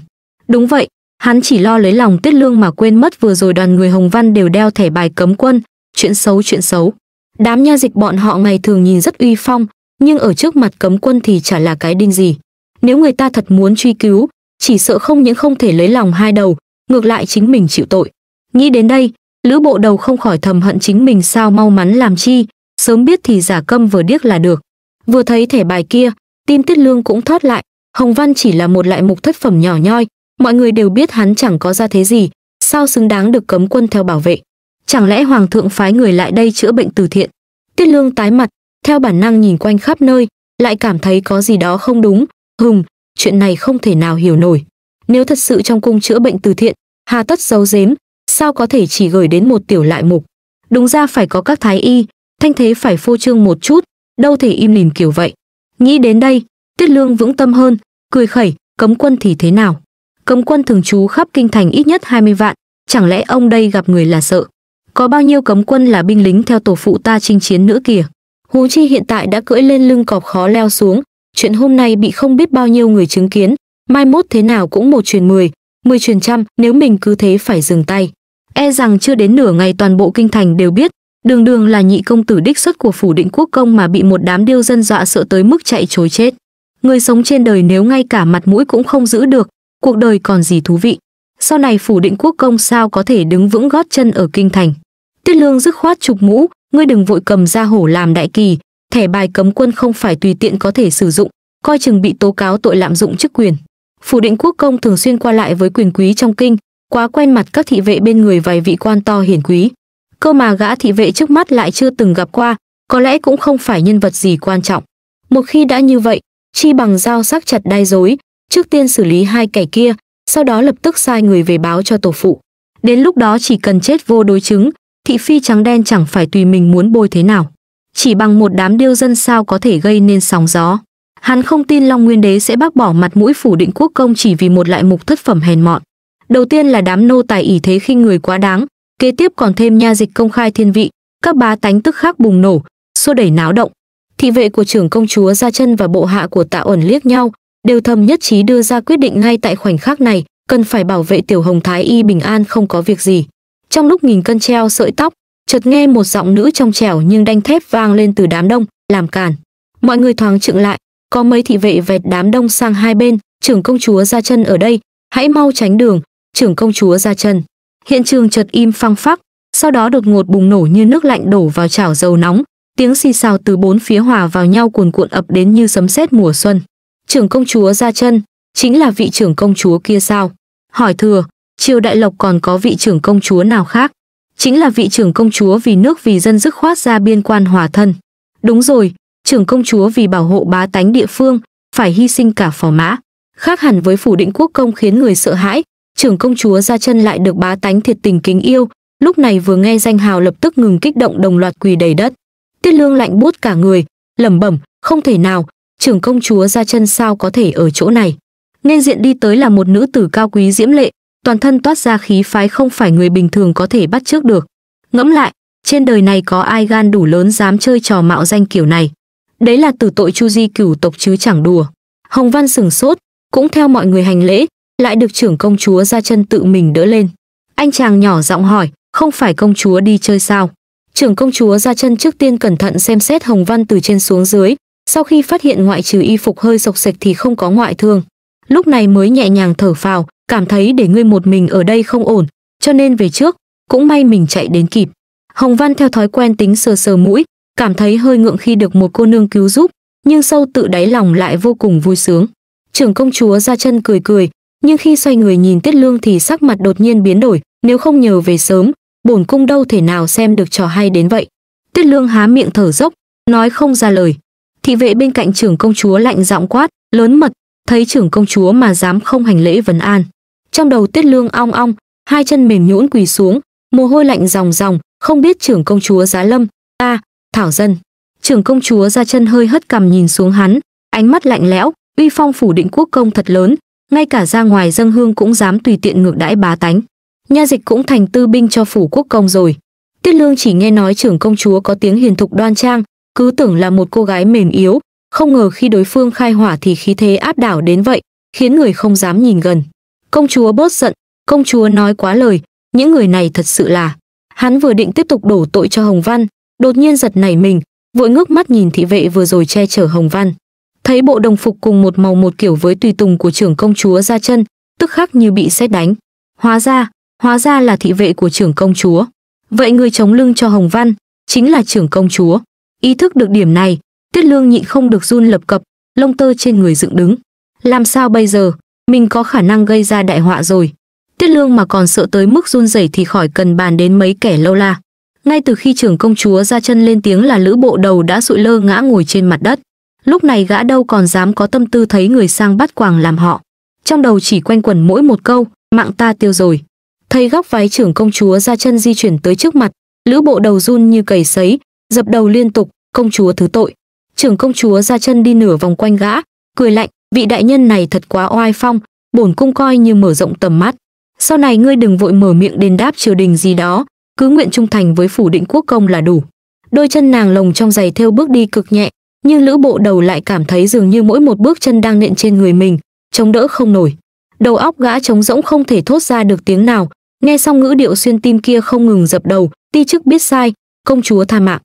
Đúng vậy, hắn chỉ lo lấy lòng tiết lương mà quên mất vừa rồi đoàn người Hồng Văn đều đeo thẻ bài cấm quân, chuyện xấu chuyện xấu. Đám nha dịch bọn họ ngày thường nhìn rất uy phong, nhưng ở trước mặt cấm quân thì chả là cái đinh gì nếu người ta thật muốn truy cứu, chỉ sợ không những không thể lấy lòng hai đầu, ngược lại chính mình chịu tội. Nghĩ đến đây, Lữ Bộ Đầu không khỏi thầm hận chính mình sao mau mắn làm chi, sớm biết thì giả câm vừa điếc là được. Vừa thấy thẻ bài kia, tim Tiết Lương cũng thoát lại, Hồng Văn chỉ là một loại mục thất phẩm nhỏ nhoi, mọi người đều biết hắn chẳng có ra thế gì, sao xứng đáng được cấm quân theo bảo vệ. Chẳng lẽ hoàng thượng phái người lại đây chữa bệnh từ thiện? Tiết Lương tái mặt, theo bản năng nhìn quanh khắp nơi, lại cảm thấy có gì đó không đúng, Hùng, chuyện này không thể nào hiểu nổi. Nếu thật sự trong cung chữa bệnh từ thiện, hà tất giấu giếm, sao có thể chỉ gửi đến một tiểu lại mục. Đúng ra phải có các thái y, thanh thế phải phô trương một chút, đâu thể im lìm kiểu vậy. Nghĩ đến đây, Tiết Lương vững tâm hơn, cười khẩy, cấm quân thì thế nào? Cấm quân thường trú khắp kinh thành ít nhất 20 vạn, chẳng lẽ ông đây gặp người là sợ? Có bao nhiêu cấm quân là binh lính theo tổ phụ ta chinh chiến nữa kìa? Hú chi hiện tại đã cưỡi lên lưng cọp khó leo xuống, chuyện hôm nay bị không biết bao nhiêu người chứng kiến, mai mốt thế nào cũng một truyền mười, mười truyền trăm nếu mình cứ thế phải dừng tay. E rằng chưa đến nửa ngày toàn bộ kinh thành đều biết, đường đường là nhị công tử đích xuất của phủ định quốc công mà bị một đám điêu dân dọa sợ tới mức chạy chối chết. Người sống trên đời nếu ngay cả mặt mũi cũng không giữ được, cuộc đời còn gì thú vị. Sau này phủ định quốc công sao có thể đứng vững gót chân ở kinh thành. Tiết lương dứt khoát chụp mũ, ngươi đừng vội cầm ra hổ làm đại kỳ, thẻ bài cấm quân không phải tùy tiện có thể sử dụng, coi chừng bị tố cáo tội lạm dụng chức quyền. Phủ định quốc công thường xuyên qua lại với quyền quý trong kinh, quá quen mặt các thị vệ bên người vài vị quan to hiển quý. Cơ mà gã thị vệ trước mắt lại chưa từng gặp qua, có lẽ cũng không phải nhân vật gì quan trọng. Một khi đã như vậy, chi bằng dao sắc chặt đai dối, trước tiên xử lý hai kẻ kia, sau đó lập tức sai người về báo cho tổ phụ. Đến lúc đó chỉ cần chết vô đối chứng, thị phi trắng đen chẳng phải tùy mình muốn bôi thế nào. Chỉ bằng một đám điêu dân sao có thể gây nên sóng gió. Hắn không tin Long Nguyên Đế sẽ bác bỏ mặt mũi phủ định quốc công chỉ vì một loại mục thất phẩm hèn mọn. Đầu tiên là đám nô tài ỷ thế khi người quá đáng, kế tiếp còn thêm nha dịch công khai thiên vị, các bá tánh tức khắc bùng nổ, xô đẩy náo động. Thị vệ của trưởng công chúa ra Chân và bộ hạ của Tạ Ẩn liếc nhau, đều thầm nhất trí đưa ra quyết định ngay tại khoảnh khắc này, cần phải bảo vệ Tiểu Hồng Thái y bình an không có việc gì. Trong lúc nghìn cân treo sợi tóc, chợt nghe một giọng nữ trong trẻo nhưng đanh thép vang lên từ đám đông làm cản mọi người thoáng trựng lại có mấy thị vệ vẹt đám đông sang hai bên trưởng công chúa ra chân ở đây hãy mau tránh đường trưởng công chúa ra chân hiện trường chợt im phăng phắc sau đó đột ngột bùng nổ như nước lạnh đổ vào chảo dầu nóng tiếng xì xào từ bốn phía hòa vào nhau cuồn cuộn ập đến như sấm sét mùa xuân trưởng công chúa ra chân chính là vị trưởng công chúa kia sao hỏi thừa triều đại lộc còn có vị trưởng công chúa nào khác chính là vị trưởng công chúa vì nước vì dân dứt khoát ra biên quan hòa thân. Đúng rồi, trưởng công chúa vì bảo hộ bá tánh địa phương, phải hy sinh cả phò mã. Khác hẳn với phủ định quốc công khiến người sợ hãi, trưởng công chúa ra chân lại được bá tánh thiệt tình kính yêu, lúc này vừa nghe danh hào lập tức ngừng kích động đồng loạt quỳ đầy đất. Tiết lương lạnh buốt cả người, lẩm bẩm, không thể nào, trưởng công chúa ra chân sao có thể ở chỗ này. Nên diện đi tới là một nữ tử cao quý diễm lệ, toàn thân toát ra khí phái không phải người bình thường có thể bắt trước được. Ngẫm lại, trên đời này có ai gan đủ lớn dám chơi trò mạo danh kiểu này. Đấy là tử tội chu di cửu tộc chứ chẳng đùa. Hồng Văn sừng sốt, cũng theo mọi người hành lễ, lại được trưởng công chúa ra chân tự mình đỡ lên. Anh chàng nhỏ giọng hỏi, không phải công chúa đi chơi sao? Trưởng công chúa ra chân trước tiên cẩn thận xem xét Hồng Văn từ trên xuống dưới, sau khi phát hiện ngoại trừ y phục hơi sộc sạch thì không có ngoại thương. Lúc này mới nhẹ nhàng thở phào, cảm thấy để ngươi một mình ở đây không ổn, cho nên về trước, cũng may mình chạy đến kịp. Hồng Văn theo thói quen tính sờ sờ mũi, cảm thấy hơi ngượng khi được một cô nương cứu giúp, nhưng sâu tự đáy lòng lại vô cùng vui sướng. Trưởng công chúa ra chân cười cười, nhưng khi xoay người nhìn Tiết Lương thì sắc mặt đột nhiên biến đổi, nếu không nhờ về sớm, bổn cung đâu thể nào xem được trò hay đến vậy. Tiết Lương há miệng thở dốc, nói không ra lời. Thị vệ bên cạnh trưởng công chúa lạnh giọng quát, lớn mật, thấy trưởng công chúa mà dám không hành lễ vấn an. Trong đầu Tiết Lương ong ong, hai chân mềm nhũn quỳ xuống, mồ hôi lạnh ròng ròng, không biết trưởng công chúa Giá Lâm, ta, Thảo Dân. Trưởng công chúa ra chân hơi hất cằm nhìn xuống hắn, ánh mắt lạnh lẽo, uy phong phủ định quốc công thật lớn, ngay cả ra ngoài dân hương cũng dám tùy tiện ngược đãi bá tánh. Nha dịch cũng thành tư binh cho phủ quốc công rồi. Tiết Lương chỉ nghe nói trưởng công chúa có tiếng hiền thục đoan trang, cứ tưởng là một cô gái mềm yếu, không ngờ khi đối phương khai hỏa thì khí thế áp đảo đến vậy, khiến người không dám nhìn gần. Công chúa bớt giận, công chúa nói quá lời, những người này thật sự là. Hắn vừa định tiếp tục đổ tội cho Hồng Văn, đột nhiên giật nảy mình, vội ngước mắt nhìn thị vệ vừa rồi che chở Hồng Văn. Thấy bộ đồng phục cùng một màu một kiểu với tùy tùng của trưởng công chúa ra chân, tức khắc như bị sét đánh. Hóa ra, hóa ra là thị vệ của trưởng công chúa. Vậy người chống lưng cho Hồng Văn chính là trưởng công chúa. Ý thức được điểm này, Tiết Lương nhịn không được run lập cập, lông tơ trên người dựng đứng. Làm sao bây giờ? mình có khả năng gây ra đại họa rồi. Tiết lương mà còn sợ tới mức run rẩy thì khỏi cần bàn đến mấy kẻ lâu la. Ngay từ khi trưởng công chúa ra chân lên tiếng là lữ bộ đầu đã sụi lơ ngã ngồi trên mặt đất. Lúc này gã đâu còn dám có tâm tư thấy người sang bắt quàng làm họ. Trong đầu chỉ quanh quẩn mỗi một câu, mạng ta tiêu rồi. Thấy góc váy trưởng công chúa ra chân di chuyển tới trước mặt, lữ bộ đầu run như cầy sấy, dập đầu liên tục, công chúa thứ tội. Trưởng công chúa ra chân đi nửa vòng quanh gã, cười lạnh, vị đại nhân này thật quá oai phong bổn cung coi như mở rộng tầm mắt sau này ngươi đừng vội mở miệng đền đáp triều đình gì đó cứ nguyện trung thành với phủ định quốc công là đủ đôi chân nàng lồng trong giày theo bước đi cực nhẹ nhưng lữ bộ đầu lại cảm thấy dường như mỗi một bước chân đang nện trên người mình chống đỡ không nổi đầu óc gã trống rỗng không thể thốt ra được tiếng nào nghe xong ngữ điệu xuyên tim kia không ngừng dập đầu ti chức biết sai công chúa tha mạng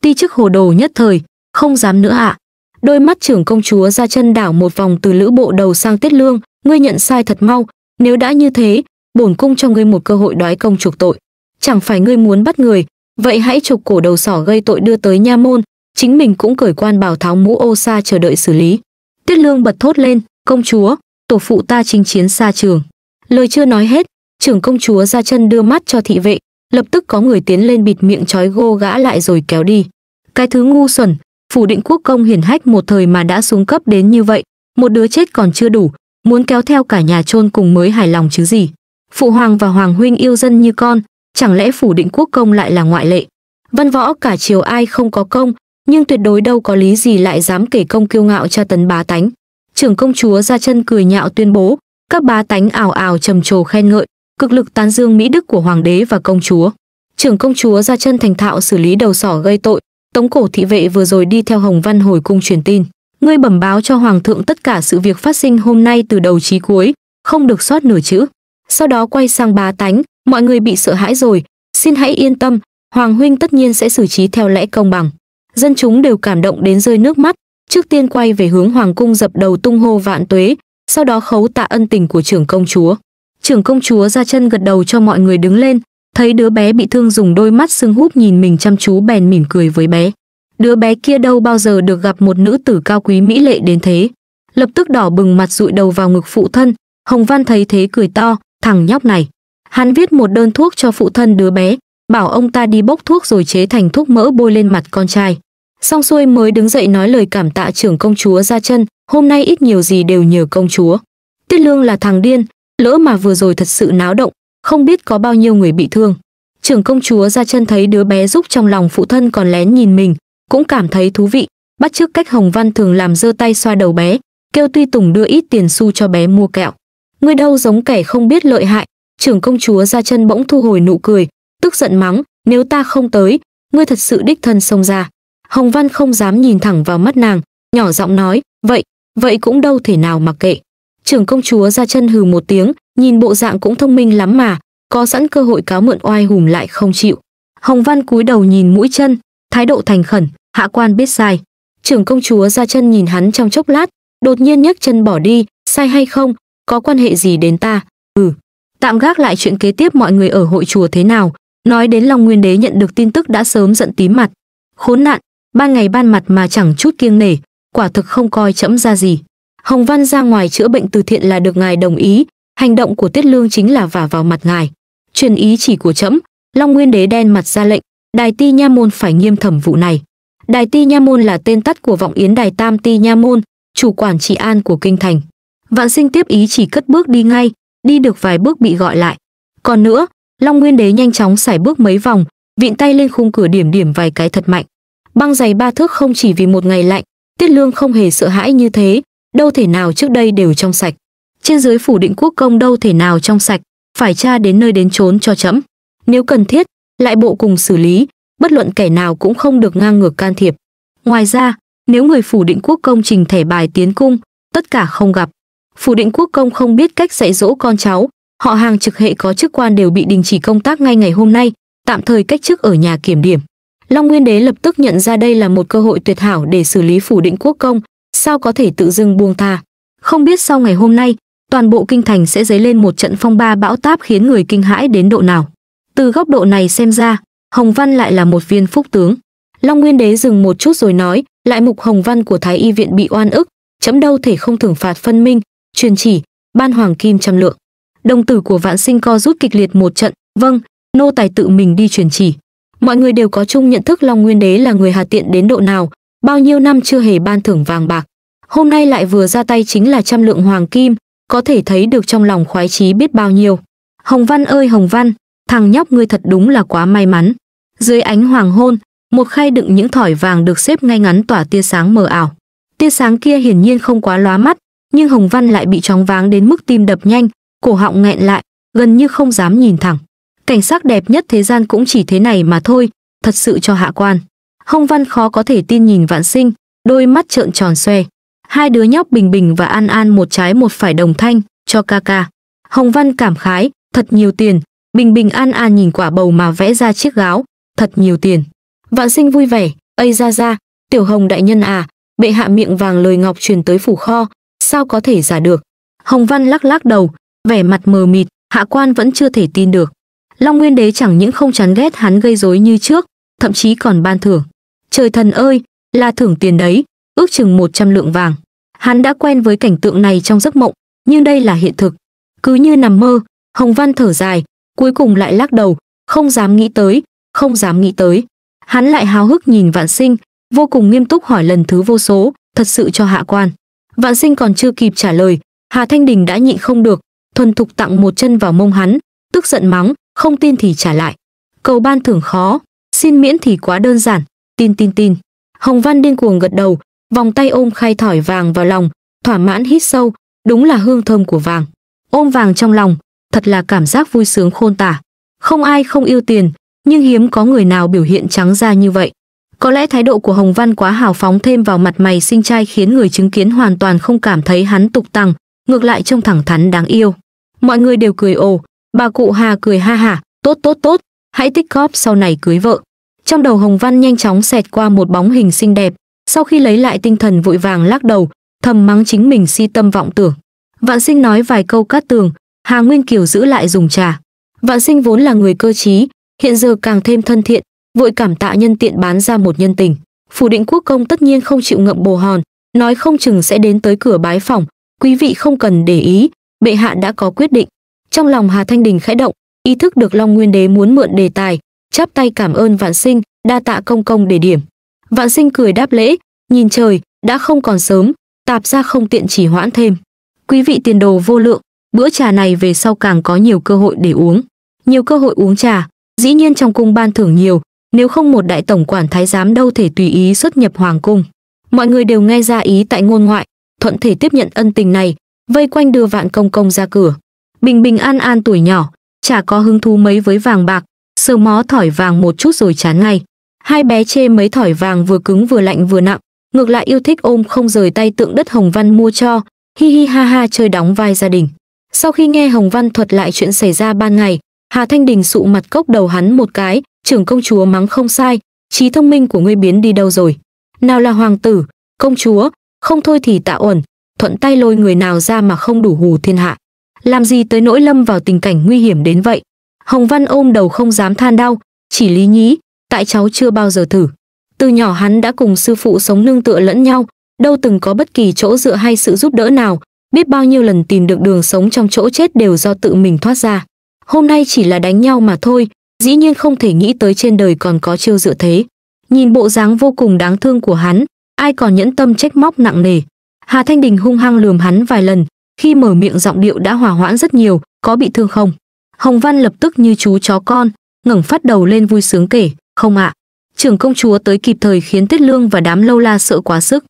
ti chức hồ đồ nhất thời không dám nữa ạ à. Đôi mắt trưởng công chúa ra chân đảo một vòng từ lữ bộ đầu sang tiết lương, ngươi nhận sai thật mau, nếu đã như thế, bổn cung cho ngươi một cơ hội đói công chuộc tội. Chẳng phải ngươi muốn bắt người, vậy hãy chụp cổ đầu sỏ gây tội đưa tới nha môn, chính mình cũng cởi quan bảo tháo mũ ô xa chờ đợi xử lý. Tiết lương bật thốt lên, công chúa, tổ phụ ta chinh chiến xa trường. Lời chưa nói hết, trưởng công chúa ra chân đưa mắt cho thị vệ, lập tức có người tiến lên bịt miệng trói gô gã lại rồi kéo đi. Cái thứ ngu xuẩn, phủ định quốc công hiển hách một thời mà đã xuống cấp đến như vậy một đứa chết còn chưa đủ muốn kéo theo cả nhà chôn cùng mới hài lòng chứ gì phụ hoàng và hoàng huynh yêu dân như con chẳng lẽ phủ định quốc công lại là ngoại lệ văn võ cả triều ai không có công nhưng tuyệt đối đâu có lý gì lại dám kể công kiêu ngạo cho tấn bá tánh trưởng công chúa ra chân cười nhạo tuyên bố các bá tánh ảo ảo trầm trồ khen ngợi cực lực tán dương mỹ đức của hoàng đế và công chúa trưởng công chúa ra chân thành thạo xử lý đầu sỏ gây tội Tống cổ thị vệ vừa rồi đi theo Hồng Văn hồi cung truyền tin, ngươi bẩm báo cho hoàng thượng tất cả sự việc phát sinh hôm nay từ đầu chí cuối, không được sót nửa chữ. Sau đó quay sang bá tánh, mọi người bị sợ hãi rồi, xin hãy yên tâm, hoàng huynh tất nhiên sẽ xử trí theo lẽ công bằng. Dân chúng đều cảm động đến rơi nước mắt, trước tiên quay về hướng hoàng cung dập đầu tung hô vạn tuế, sau đó khấu tạ ân tình của trưởng công chúa. Trưởng công chúa ra chân gật đầu cho mọi người đứng lên, Thấy đứa bé bị thương dùng đôi mắt sưng húp nhìn mình chăm chú bèn mỉm cười với bé. Đứa bé kia đâu bao giờ được gặp một nữ tử cao quý mỹ lệ đến thế. Lập tức đỏ bừng mặt rụi đầu vào ngực phụ thân, Hồng Văn thấy thế cười to, thằng nhóc này. Hắn viết một đơn thuốc cho phụ thân đứa bé, bảo ông ta đi bốc thuốc rồi chế thành thuốc mỡ bôi lên mặt con trai. Xong xuôi mới đứng dậy nói lời cảm tạ trưởng công chúa ra chân, hôm nay ít nhiều gì đều nhờ công chúa. Tiết Lương là thằng điên, lỡ mà vừa rồi thật sự náo động, không biết có bao nhiêu người bị thương. Trưởng công chúa ra chân thấy đứa bé giúp trong lòng phụ thân còn lén nhìn mình, cũng cảm thấy thú vị, bắt chước cách Hồng Văn thường làm giơ tay xoa đầu bé, kêu Tuy Tùng đưa ít tiền xu cho bé mua kẹo. Ngươi đâu giống kẻ không biết lợi hại, trưởng công chúa ra chân bỗng thu hồi nụ cười, tức giận mắng, nếu ta không tới, ngươi thật sự đích thân xông ra. Hồng Văn không dám nhìn thẳng vào mắt nàng, nhỏ giọng nói, vậy, vậy cũng đâu thể nào mà kệ. Trưởng công chúa ra chân hừ một tiếng, nhìn bộ dạng cũng thông minh lắm mà, có sẵn cơ hội cáo mượn oai hùng lại không chịu. Hồng Văn cúi đầu nhìn mũi chân, thái độ thành khẩn, hạ quan biết sai. Trưởng công chúa ra chân nhìn hắn trong chốc lát, đột nhiên nhấc chân bỏ đi, sai hay không, có quan hệ gì đến ta? Ừ. Tạm gác lại chuyện kế tiếp mọi người ở hội chùa thế nào, nói đến Long Nguyên Đế nhận được tin tức đã sớm giận tím mặt. Khốn nạn, ban ngày ban mặt mà chẳng chút kiêng nể, quả thực không coi chẫm ra gì. Hồng Văn ra ngoài chữa bệnh từ thiện là được ngài đồng ý, hành động của tiết lương chính là vả vào mặt ngài truyền ý chỉ của trẫm long nguyên đế đen mặt ra lệnh đài ti nha môn phải nghiêm thẩm vụ này đài ti nha môn là tên tắt của vọng yến đài tam ti nha môn chủ quản trị an của kinh thành vạn sinh tiếp ý chỉ cất bước đi ngay đi được vài bước bị gọi lại còn nữa long nguyên đế nhanh chóng xải bước mấy vòng vịn tay lên khung cửa điểm điểm vài cái thật mạnh băng giày ba thước không chỉ vì một ngày lạnh tiết lương không hề sợ hãi như thế đâu thể nào trước đây đều trong sạch trên dưới phủ định quốc công đâu thể nào trong sạch, phải tra đến nơi đến chốn cho chấm. Nếu cần thiết, lại bộ cùng xử lý, bất luận kẻ nào cũng không được ngang ngược can thiệp. Ngoài ra, nếu người phủ định quốc công trình thẻ bài tiến cung, tất cả không gặp. Phủ định quốc công không biết cách dạy dỗ con cháu, họ hàng trực hệ có chức quan đều bị đình chỉ công tác ngay ngày hôm nay, tạm thời cách chức ở nhà kiểm điểm. Long Nguyên Đế lập tức nhận ra đây là một cơ hội tuyệt hảo để xử lý phủ định quốc công, sao có thể tự dưng buông tha. Không biết sau ngày hôm nay, toàn bộ kinh thành sẽ dấy lên một trận phong ba bão táp khiến người kinh hãi đến độ nào. Từ góc độ này xem ra, Hồng Văn lại là một viên phúc tướng. Long Nguyên Đế dừng một chút rồi nói, lại mục Hồng Văn của Thái Y Viện bị oan ức, chấm đâu thể không thưởng phạt phân minh, truyền chỉ, ban hoàng kim trăm lượng. Đồng tử của vạn sinh co rút kịch liệt một trận, vâng, nô tài tự mình đi truyền chỉ. Mọi người đều có chung nhận thức Long Nguyên Đế là người hà tiện đến độ nào, bao nhiêu năm chưa hề ban thưởng vàng bạc. Hôm nay lại vừa ra tay chính là trăm lượng hoàng kim, có thể thấy được trong lòng khoái chí biết bao nhiêu. Hồng Văn ơi Hồng Văn, thằng nhóc ngươi thật đúng là quá may mắn. Dưới ánh hoàng hôn, một khay đựng những thỏi vàng được xếp ngay ngắn tỏa tia sáng mờ ảo. Tia sáng kia hiển nhiên không quá lóa mắt, nhưng Hồng Văn lại bị chóng váng đến mức tim đập nhanh, cổ họng nghẹn lại, gần như không dám nhìn thẳng. Cảnh sắc đẹp nhất thế gian cũng chỉ thế này mà thôi, thật sự cho hạ quan. Hồng Văn khó có thể tin nhìn Vạn Sinh, đôi mắt trợn tròn xoe. Hai đứa nhóc Bình Bình và An An một trái một phải đồng thanh, cho ca ca. Hồng Văn cảm khái, thật nhiều tiền. Bình Bình An An nhìn quả bầu mà vẽ ra chiếc gáo, thật nhiều tiền. Vạn sinh vui vẻ, ây ra ra, tiểu hồng đại nhân à, bệ hạ miệng vàng lời ngọc truyền tới phủ kho, sao có thể giả được. Hồng Văn lắc lắc đầu, vẻ mặt mờ mịt, hạ quan vẫn chưa thể tin được. Long Nguyên Đế chẳng những không chán ghét hắn gây rối như trước, thậm chí còn ban thưởng. Trời thần ơi, là thưởng tiền đấy, ước chừng 100 lượng vàng. Hắn đã quen với cảnh tượng này trong giấc mộng, nhưng đây là hiện thực. Cứ như nằm mơ, Hồng Văn thở dài, cuối cùng lại lắc đầu, không dám nghĩ tới, không dám nghĩ tới. Hắn lại háo hức nhìn Vạn Sinh, vô cùng nghiêm túc hỏi lần thứ vô số, thật sự cho hạ quan. Vạn Sinh còn chưa kịp trả lời, Hà Thanh Đình đã nhịn không được, thuần thục tặng một chân vào mông hắn, tức giận mắng, không tin thì trả lại. Cầu ban thưởng khó, xin miễn thì quá đơn giản, tin tin tin. Hồng Văn điên cuồng gật đầu, vòng tay ôm khay thỏi vàng vào lòng, thỏa mãn hít sâu, đúng là hương thơm của vàng. Ôm vàng trong lòng, thật là cảm giác vui sướng khôn tả. Không ai không yêu tiền, nhưng hiếm có người nào biểu hiện trắng ra như vậy. Có lẽ thái độ của Hồng Văn quá hào phóng thêm vào mặt mày sinh trai khiến người chứng kiến hoàn toàn không cảm thấy hắn tục tằng, ngược lại trông thẳng thắn đáng yêu. Mọi người đều cười ồ, bà cụ Hà cười ha hả, tốt tốt tốt, hãy tích góp sau này cưới vợ. Trong đầu Hồng Văn nhanh chóng xẹt qua một bóng hình xinh đẹp, sau khi lấy lại tinh thần vội vàng lắc đầu thầm mắng chính mình si tâm vọng tưởng vạn sinh nói vài câu cát tường hà nguyên kiều giữ lại dùng trà vạn sinh vốn là người cơ trí hiện giờ càng thêm thân thiện vội cảm tạ nhân tiện bán ra một nhân tình phủ định quốc công tất nhiên không chịu ngậm bồ hòn nói không chừng sẽ đến tới cửa bái phòng quý vị không cần để ý bệ hạ đã có quyết định trong lòng hà thanh đình khẽ động ý thức được long nguyên đế muốn mượn đề tài chắp tay cảm ơn vạn sinh đa tạ công công để điểm Vạn sinh cười đáp lễ, nhìn trời, đã không còn sớm, tạp ra không tiện chỉ hoãn thêm. Quý vị tiền đồ vô lượng, bữa trà này về sau càng có nhiều cơ hội để uống. Nhiều cơ hội uống trà, dĩ nhiên trong cung ban thưởng nhiều, nếu không một đại tổng quản thái giám đâu thể tùy ý xuất nhập hoàng cung. Mọi người đều nghe ra ý tại ngôn ngoại, thuận thể tiếp nhận ân tình này, vây quanh đưa vạn công công ra cửa. Bình bình an an tuổi nhỏ, chả có hứng thú mấy với vàng bạc, sơ mó thỏi vàng một chút rồi chán ngay. Hai bé chê mấy thỏi vàng vừa cứng vừa lạnh vừa nặng, ngược lại yêu thích ôm không rời tay tượng đất Hồng Văn mua cho, hi hi ha ha chơi đóng vai gia đình. Sau khi nghe Hồng Văn thuật lại chuyện xảy ra ban ngày, Hà Thanh Đình sụ mặt cốc đầu hắn một cái, trưởng công chúa mắng không sai, trí thông minh của ngươi biến đi đâu rồi. Nào là hoàng tử, công chúa, không thôi thì tạ ẩn, thuận tay lôi người nào ra mà không đủ hù thiên hạ. Làm gì tới nỗi lâm vào tình cảnh nguy hiểm đến vậy? Hồng Văn ôm đầu không dám than đau, chỉ lý nhí, tại cháu chưa bao giờ thử. Từ nhỏ hắn đã cùng sư phụ sống nương tựa lẫn nhau, đâu từng có bất kỳ chỗ dựa hay sự giúp đỡ nào, biết bao nhiêu lần tìm được đường sống trong chỗ chết đều do tự mình thoát ra. Hôm nay chỉ là đánh nhau mà thôi, dĩ nhiên không thể nghĩ tới trên đời còn có chiêu dựa thế. Nhìn bộ dáng vô cùng đáng thương của hắn, ai còn nhẫn tâm trách móc nặng nề. Hà Thanh Đình hung hăng lườm hắn vài lần, khi mở miệng giọng điệu đã hòa hoãn rất nhiều, có bị thương không? Hồng Văn lập tức như chú chó con, ngẩng phát đầu lên vui sướng kể, không ạ, trưởng công chúa tới kịp thời khiến Tuyết Lương và đám lâu la sợ quá sức.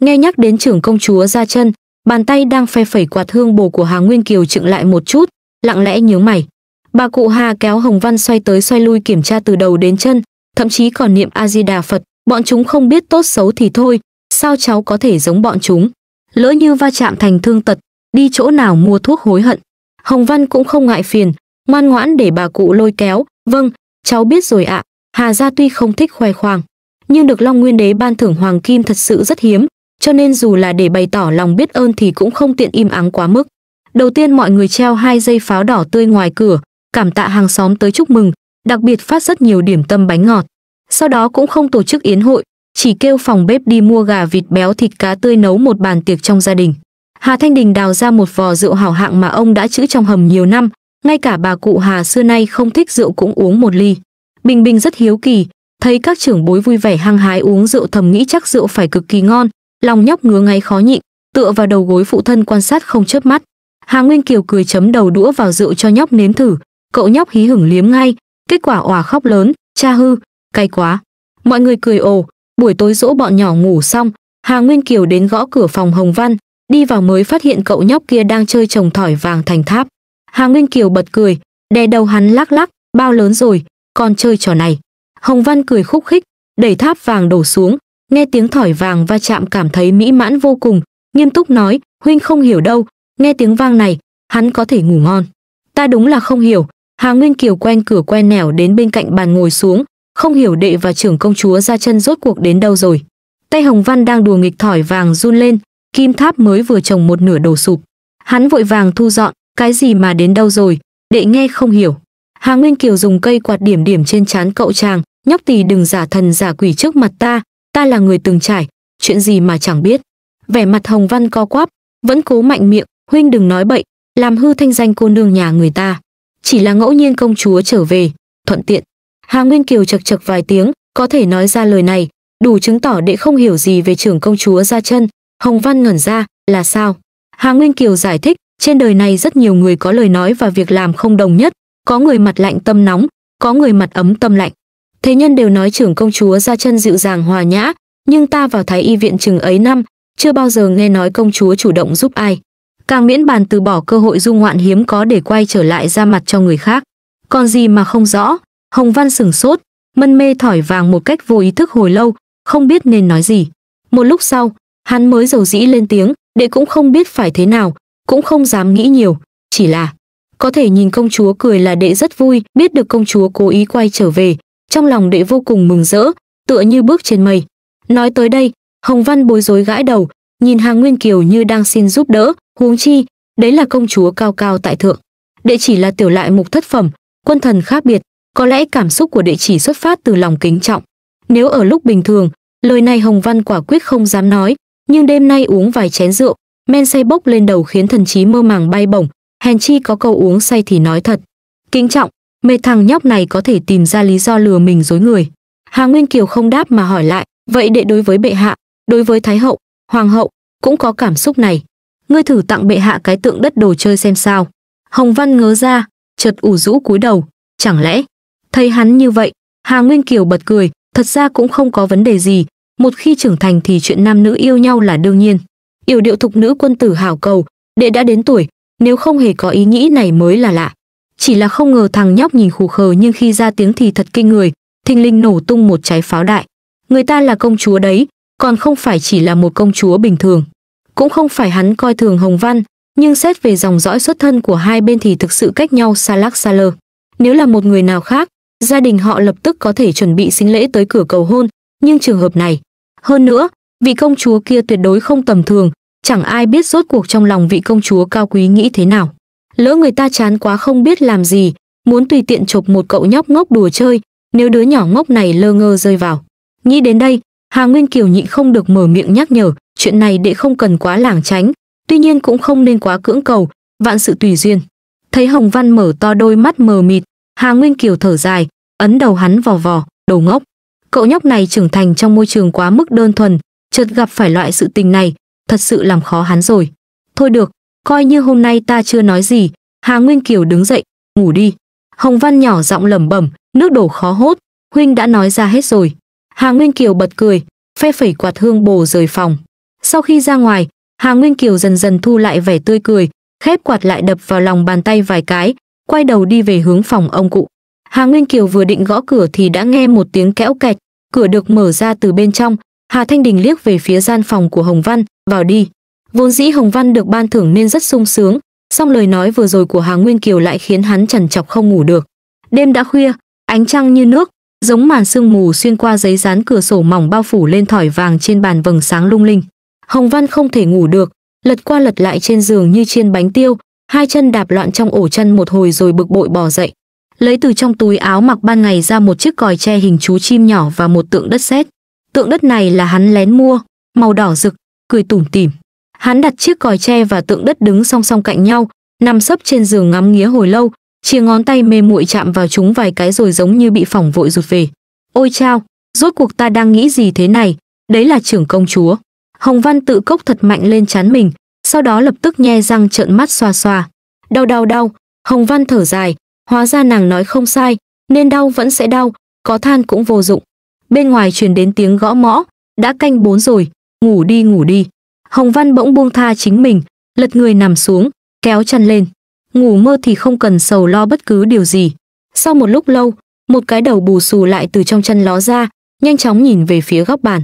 Nghe nhắc đến trưởng công chúa ra chân, bàn tay đang phe phẩy quạt hương bồ của Hà Nguyên Kiều chựng lại một chút, lặng lẽ nhướng mày. Bà cụ Hà kéo Hồng Văn xoay tới xoay lui kiểm tra từ đầu đến chân, thậm chí còn niệm A Di Đà Phật, bọn chúng không biết tốt xấu thì thôi, sao cháu có thể giống bọn chúng? Lỡ như va chạm thành thương tật, đi chỗ nào mua thuốc hối hận. Hồng Văn cũng không ngại phiền, ngoan ngoãn để bà cụ lôi kéo, "Vâng, cháu biết rồi ạ." À. Hà gia tuy không thích khoe khoang, nhưng được Long Nguyên Đế ban thưởng hoàng kim thật sự rất hiếm, cho nên dù là để bày tỏ lòng biết ơn thì cũng không tiện im ắng quá mức. Đầu tiên mọi người treo hai dây pháo đỏ tươi ngoài cửa, cảm tạ hàng xóm tới chúc mừng, đặc biệt phát rất nhiều điểm tâm bánh ngọt. Sau đó cũng không tổ chức yến hội, chỉ kêu phòng bếp đi mua gà vịt béo thịt cá tươi nấu một bàn tiệc trong gia đình. Hà Thanh Đình đào ra một vò rượu hảo hạng mà ông đã trữ trong hầm nhiều năm, ngay cả bà cụ Hà xưa nay không thích rượu cũng uống một ly. Bình Bình rất hiếu kỳ, thấy các trưởng bối vui vẻ hăng hái uống rượu thầm nghĩ chắc rượu phải cực kỳ ngon, lòng nhóc ngứa ngáy khó nhịn, tựa vào đầu gối phụ thân quan sát không chớp mắt. Hà Nguyên Kiều cười chấm đầu đũa vào rượu cho nhóc nếm thử, cậu nhóc hí hửng liếm ngay, kết quả òa khóc lớn, cha hư, cay quá. Mọi người cười ồ, buổi tối dỗ bọn nhỏ ngủ xong, Hà Nguyên Kiều đến gõ cửa phòng Hồng Văn, đi vào mới phát hiện cậu nhóc kia đang chơi trồng thỏi vàng thành tháp. Hà Nguyên Kiều bật cười, đè đầu hắn lắc lắc, bao lớn rồi, con chơi trò này. Hồng Văn cười khúc khích, đẩy tháp vàng đổ xuống, nghe tiếng thỏi vàng va chạm cảm thấy mỹ mãn vô cùng, nghiêm túc nói, huynh không hiểu đâu, nghe tiếng vang này, hắn có thể ngủ ngon. Ta đúng là không hiểu, Hà Nguyên Kiều quen cửa quen nẻo đến bên cạnh bàn ngồi xuống, không hiểu đệ và trưởng công chúa ra chân rốt cuộc đến đâu rồi. Tay Hồng Văn đang đùa nghịch thỏi vàng run lên, kim tháp mới vừa trồng một nửa đổ sụp. Hắn vội vàng thu dọn, cái gì mà đến đâu rồi, đệ nghe không hiểu. Hà Nguyên Kiều dùng cây quạt điểm điểm trên trán cậu chàng, nhóc tì đừng giả thần giả quỷ trước mặt ta, ta là người từng trải, chuyện gì mà chẳng biết. Vẻ mặt Hồng Văn co quắp, vẫn cố mạnh miệng, huynh đừng nói bậy, làm hư thanh danh cô nương nhà người ta. Chỉ là ngẫu nhiên công chúa trở về, thuận tiện. Hà Nguyên Kiều chật chật vài tiếng, có thể nói ra lời này, đủ chứng tỏ đệ không hiểu gì về trưởng công chúa ra chân. Hồng Văn ngẩn ra, là sao? Hà Nguyên Kiều giải thích, trên đời này rất nhiều người có lời nói và việc làm không đồng nhất, có người mặt lạnh tâm nóng, có người mặt ấm tâm lạnh. Thế nhân đều nói trưởng công chúa ra chân dịu dàng hòa nhã, nhưng ta vào thái y viện chừng ấy năm, chưa bao giờ nghe nói công chúa chủ động giúp ai. Càng miễn bàn từ bỏ cơ hội du ngoạn hiếm có để quay trở lại ra mặt cho người khác. Còn gì mà không rõ, Hồng Văn sửng sốt, mân mê thỏi vàng một cách vô ý thức hồi lâu, không biết nên nói gì. Một lúc sau, hắn mới dầu dĩ lên tiếng, đệ cũng không biết phải thế nào, cũng không dám nghĩ nhiều, chỉ là có thể nhìn công chúa cười là đệ rất vui, biết được công chúa cố ý quay trở về, trong lòng đệ vô cùng mừng rỡ, tựa như bước trên mây. Nói tới đây, Hồng Văn bối rối gãi đầu, nhìn Hà Nguyên Kiều như đang xin giúp đỡ, huống chi, đấy là công chúa cao cao tại thượng. Đệ chỉ là tiểu lại mục thất phẩm, quân thần khác biệt, có lẽ cảm xúc của đệ chỉ xuất phát từ lòng kính trọng. Nếu ở lúc bình thường, lời này Hồng Văn quả quyết không dám nói, nhưng đêm nay uống vài chén rượu, men say bốc lên đầu khiến thần trí mơ màng bay bổng, Hèn chi có câu uống say thì nói thật. Kính trọng, mệt thằng nhóc này có thể tìm ra lý do lừa mình dối người. Hà Nguyên Kiều không đáp mà hỏi lại, vậy đệ đối với bệ hạ, đối với thái hậu, hoàng hậu cũng có cảm xúc này. Ngươi thử tặng bệ hạ cái tượng đất đồ chơi xem sao. Hồng Văn ngớ ra, chợt ủ rũ cúi đầu, chẳng lẽ thấy hắn như vậy, Hà Nguyên Kiều bật cười, thật ra cũng không có vấn đề gì, một khi trưởng thành thì chuyện nam nữ yêu nhau là đương nhiên. Yêu điệu thục nữ quân tử hảo cầu, đệ đã đến tuổi, nếu không hề có ý nghĩ này mới là lạ. Chỉ là không ngờ thằng nhóc nhìn khù khờ nhưng khi ra tiếng thì thật kinh người, thình linh nổ tung một trái pháo đại. Người ta là công chúa đấy, còn không phải chỉ là một công chúa bình thường. Cũng không phải hắn coi thường Hồng Văn, nhưng xét về dòng dõi xuất thân của hai bên thì thực sự cách nhau xa lắc xa lơ. Nếu là một người nào khác, gia đình họ lập tức có thể chuẩn bị sinh lễ tới cửa cầu hôn, nhưng trường hợp này. Hơn nữa, vị công chúa kia tuyệt đối không tầm thường, chẳng ai biết rốt cuộc trong lòng vị công chúa cao quý nghĩ thế nào. Lỡ người ta chán quá không biết làm gì, muốn tùy tiện chụp một cậu nhóc ngốc đùa chơi, nếu đứa nhỏ ngốc này lơ ngơ rơi vào. Nghĩ đến đây, Hà Nguyên Kiều nhịn không được mở miệng nhắc nhở, chuyện này đệ không cần quá lảng tránh, tuy nhiên cũng không nên quá cưỡng cầu, vạn sự tùy duyên. Thấy Hồng Văn mở to đôi mắt mờ mịt, Hà Nguyên Kiều thở dài, ấn đầu hắn vò vò, đầu ngốc. Cậu nhóc này trưởng thành trong môi trường quá mức đơn thuần, chợt gặp phải loại sự tình này, thật sự làm khó hắn rồi. Thôi được, coi như hôm nay ta chưa nói gì. Hà Nguyên Kiều đứng dậy, ngủ đi. Hồng Văn nhỏ giọng lẩm bẩm, nước đổ khó hốt, huynh đã nói ra hết rồi. Hà Nguyên Kiều bật cười, phe phẩy quạt hương bồ rời phòng. Sau khi ra ngoài, Hà Nguyên Kiều dần dần thu lại vẻ tươi cười, khép quạt lại đập vào lòng bàn tay vài cái, quay đầu đi về hướng phòng ông cụ. Hà Nguyên Kiều vừa định gõ cửa thì đã nghe một tiếng kẽo kẹt, cửa được mở ra từ bên trong, Hà Thanh Đình liếc về phía gian phòng của Hồng Văn, vào đi. Vốn dĩ Hồng Văn được ban thưởng nên rất sung sướng, song lời nói vừa rồi của Hà Nguyên Kiều lại khiến hắn trằn trọc không ngủ được. Đêm đã khuya, ánh trăng như nước, giống màn sương mù xuyên qua giấy dán cửa sổ mỏng bao phủ lên thỏi vàng trên bàn vầng sáng lung linh. Hồng Văn không thể ngủ được, lật qua lật lại trên giường như chiên bánh tiêu, hai chân đạp loạn trong ổ chân một hồi rồi bực bội bò dậy. Lấy từ trong túi áo mặc ban ngày ra một chiếc còi tre hình chú chim nhỏ và một tượng đất sét. Tượng đất này là hắn lén mua, màu đỏ rực, cười tủm tỉm. Hắn đặt chiếc còi tre và tượng đất đứng song song cạnh nhau, nằm sấp trên giường ngắm nghía hồi lâu, chia ngón tay mê muội chạm vào chúng vài cái rồi giống như bị phỏng vội rụt về. Ôi chao, rốt cuộc ta đang nghĩ gì thế này, đấy là trưởng công chúa. Hồng Văn tự cốc thật mạnh lên chán mình, sau đó lập tức nhe răng trợn mắt xoa xoa. Đau đau đau, Hồng Văn thở dài, hóa ra nàng nói không sai, nên đau vẫn sẽ đau, có than cũng vô dụng bên ngoài truyền đến tiếng gõ mõ đã canh bốn rồi ngủ đi ngủ đi hồng văn bỗng buông tha chính mình lật người nằm xuống kéo chăn lên ngủ mơ thì không cần sầu lo bất cứ điều gì sau một lúc lâu một cái đầu bù xù lại từ trong chân ló ra nhanh chóng nhìn về phía góc bàn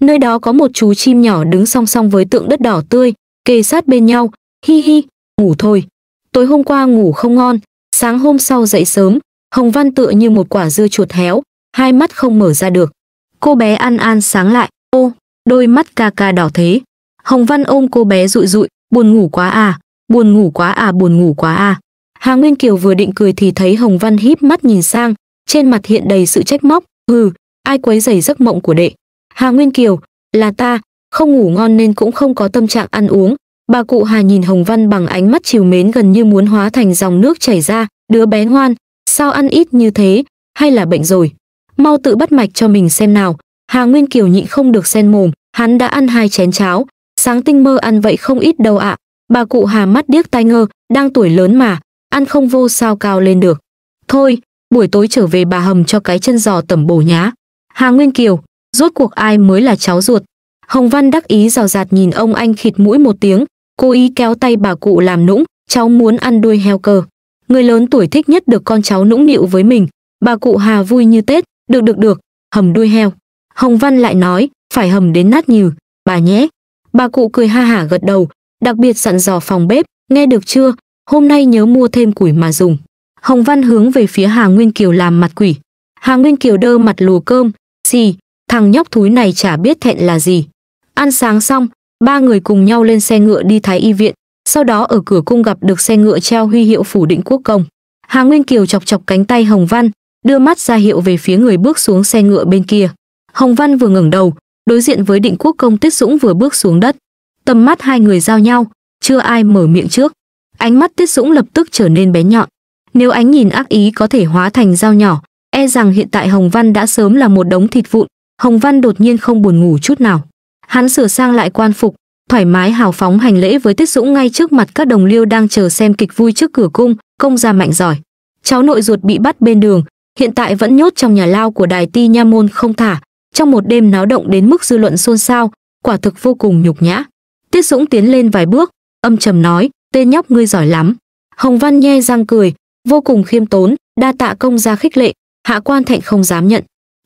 nơi đó có một chú chim nhỏ đứng song song với tượng đất đỏ tươi kề sát bên nhau hi hi ngủ thôi tối hôm qua ngủ không ngon sáng hôm sau dậy sớm hồng văn tựa như một quả dưa chuột héo hai mắt không mở ra được. Cô bé An An sáng lại, ô, đôi mắt ca ca đỏ thế. Hồng Văn ôm cô bé rụi rụi, buồn ngủ quá à, buồn ngủ quá à, buồn ngủ quá à. Hà Nguyên Kiều vừa định cười thì thấy Hồng Văn híp mắt nhìn sang, trên mặt hiện đầy sự trách móc, hừ, ai quấy rầy giấc mộng của đệ. Hà Nguyên Kiều, là ta, không ngủ ngon nên cũng không có tâm trạng ăn uống. Bà cụ Hà nhìn Hồng Văn bằng ánh mắt chiều mến gần như muốn hóa thành dòng nước chảy ra, đứa bé ngoan, sao ăn ít như thế, hay là bệnh rồi mau tự bắt mạch cho mình xem nào hà nguyên kiều nhịn không được sen mồm hắn đã ăn hai chén cháo sáng tinh mơ ăn vậy không ít đâu ạ à. bà cụ hà mắt điếc tai ngơ đang tuổi lớn mà ăn không vô sao cao lên được thôi buổi tối trở về bà hầm cho cái chân giò tẩm bổ nhá hà nguyên kiều rốt cuộc ai mới là cháu ruột hồng văn đắc ý rào rạt nhìn ông anh khịt mũi một tiếng cố ý kéo tay bà cụ làm nũng cháu muốn ăn đuôi heo cơ người lớn tuổi thích nhất được con cháu nũng nịu với mình bà cụ hà vui như tết được được được, hầm đuôi heo. Hồng Văn lại nói, phải hầm đến nát nhừ, bà nhé. Bà cụ cười ha hả gật đầu, đặc biệt dặn dò phòng bếp, nghe được chưa, hôm nay nhớ mua thêm củi mà dùng. Hồng Văn hướng về phía Hà Nguyên Kiều làm mặt quỷ. Hà Nguyên Kiều đơ mặt lùa cơm, gì, thằng nhóc thúi này chả biết thẹn là gì. Ăn sáng xong, ba người cùng nhau lên xe ngựa đi Thái Y Viện, sau đó ở cửa cung gặp được xe ngựa treo huy hiệu phủ định quốc công. Hà Nguyên Kiều chọc chọc cánh tay Hồng Văn, đưa mắt ra hiệu về phía người bước xuống xe ngựa bên kia. Hồng Văn vừa ngẩng đầu, đối diện với Định Quốc công Tiết Dũng vừa bước xuống đất. Tầm mắt hai người giao nhau, chưa ai mở miệng trước. Ánh mắt Tiết Dũng lập tức trở nên bé nhọn. Nếu ánh nhìn ác ý có thể hóa thành dao nhỏ, e rằng hiện tại Hồng Văn đã sớm là một đống thịt vụn. Hồng Văn đột nhiên không buồn ngủ chút nào. Hắn sửa sang lại quan phục, thoải mái hào phóng hành lễ với Tiết Dũng ngay trước mặt các đồng liêu đang chờ xem kịch vui trước cửa cung, công gia mạnh giỏi. Cháu nội ruột bị bắt bên đường, hiện tại vẫn nhốt trong nhà lao của đài ti nha môn không thả trong một đêm náo động đến mức dư luận xôn xao quả thực vô cùng nhục nhã tiết dũng tiến lên vài bước âm trầm nói tên nhóc ngươi giỏi lắm hồng văn nhe răng cười vô cùng khiêm tốn đa tạ công gia khích lệ hạ quan thạnh không dám nhận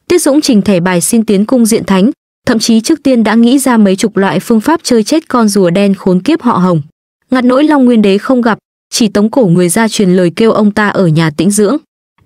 tiết dũng trình thẻ bài xin tiến cung diện thánh thậm chí trước tiên đã nghĩ ra mấy chục loại phương pháp chơi chết con rùa đen khốn kiếp họ hồng ngặt nỗi long nguyên đế không gặp chỉ tống cổ người ra truyền lời kêu ông ta ở nhà tĩnh dưỡng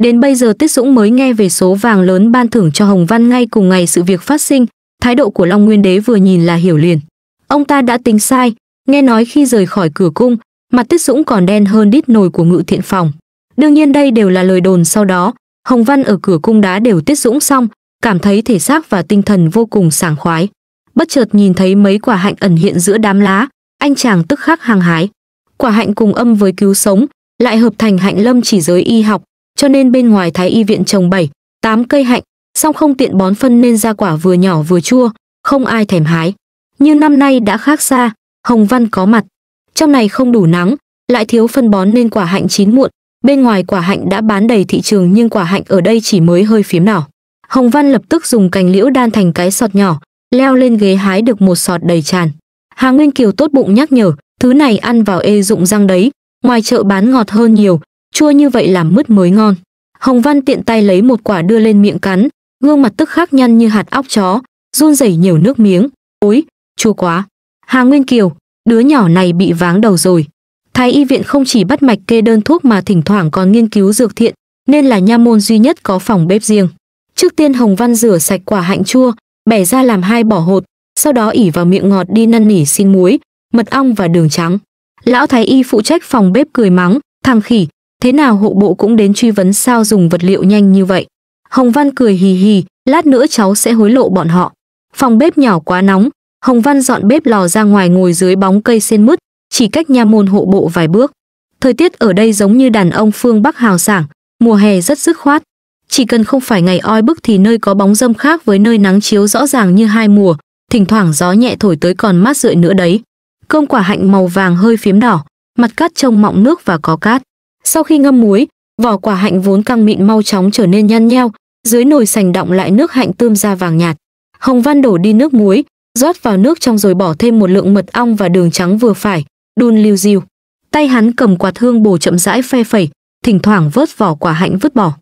Đến bây giờ Tiết Dũng mới nghe về số vàng lớn ban thưởng cho Hồng Văn ngay cùng ngày sự việc phát sinh, thái độ của Long Nguyên Đế vừa nhìn là hiểu liền. Ông ta đã tính sai, nghe nói khi rời khỏi cửa cung, mặt Tiết Dũng còn đen hơn đít nồi của ngự thiện phòng. Đương nhiên đây đều là lời đồn sau đó, Hồng Văn ở cửa cung đá đều Tiết Dũng xong, cảm thấy thể xác và tinh thần vô cùng sảng khoái. Bất chợt nhìn thấy mấy quả hạnh ẩn hiện giữa đám lá, anh chàng tức khắc hàng hái. Quả hạnh cùng âm với cứu sống, lại hợp thành hạnh lâm chỉ giới y học, cho nên bên ngoài thái y viện trồng 7, 8 cây hạnh, song không tiện bón phân nên ra quả vừa nhỏ vừa chua, không ai thèm hái. Như năm nay đã khác xa, Hồng Văn có mặt. Trong này không đủ nắng, lại thiếu phân bón nên quả hạnh chín muộn, bên ngoài quả hạnh đã bán đầy thị trường nhưng quả hạnh ở đây chỉ mới hơi phím đỏ. Hồng Văn lập tức dùng cành liễu đan thành cái sọt nhỏ, leo lên ghế hái được một sọt đầy tràn. Hà Nguyên Kiều tốt bụng nhắc nhở, thứ này ăn vào ê dụng răng đấy, ngoài chợ bán ngọt hơn nhiều, chua như vậy làm mứt mới ngon. Hồng Văn tiện tay lấy một quả đưa lên miệng cắn, gương mặt tức khắc nhăn như hạt óc chó, run rẩy nhiều nước miếng, "Ối, chua quá." Hà Nguyên Kiều, đứa nhỏ này bị váng đầu rồi. Thái y viện không chỉ bắt mạch kê đơn thuốc mà thỉnh thoảng còn nghiên cứu dược thiện, nên là nha môn duy nhất có phòng bếp riêng. Trước tiên Hồng Văn rửa sạch quả hạnh chua, bẻ ra làm hai bỏ hột, sau đó ỉ vào miệng ngọt đi năn nỉ xin muối, mật ong và đường trắng. Lão thái y phụ trách phòng bếp cười mắng, "Thằng khỉ, Thế nào hộ bộ cũng đến truy vấn sao dùng vật liệu nhanh như vậy. Hồng Văn cười hì hì, lát nữa cháu sẽ hối lộ bọn họ. Phòng bếp nhỏ quá nóng, Hồng Văn dọn bếp lò ra ngoài ngồi dưới bóng cây sen mứt, chỉ cách nha môn hộ bộ vài bước. Thời tiết ở đây giống như đàn ông phương Bắc hào sảng, mùa hè rất dứt khoát. Chỉ cần không phải ngày oi bức thì nơi có bóng râm khác với nơi nắng chiếu rõ ràng như hai mùa, thỉnh thoảng gió nhẹ thổi tới còn mát rượi nữa đấy. Cơm quả hạnh màu vàng hơi phiếm đỏ, mặt cát trông mọng nước và có cát. Sau khi ngâm muối, vỏ quả hạnh vốn căng mịn mau chóng trở nên nhăn nheo, dưới nồi sành động lại nước hạnh tươm ra vàng nhạt. Hồng Văn đổ đi nước muối, rót vào nước trong rồi bỏ thêm một lượng mật ong và đường trắng vừa phải, đun liu riu. Tay hắn cầm quạt hương bổ chậm rãi phe phẩy, thỉnh thoảng vớt vỏ quả hạnh vứt bỏ.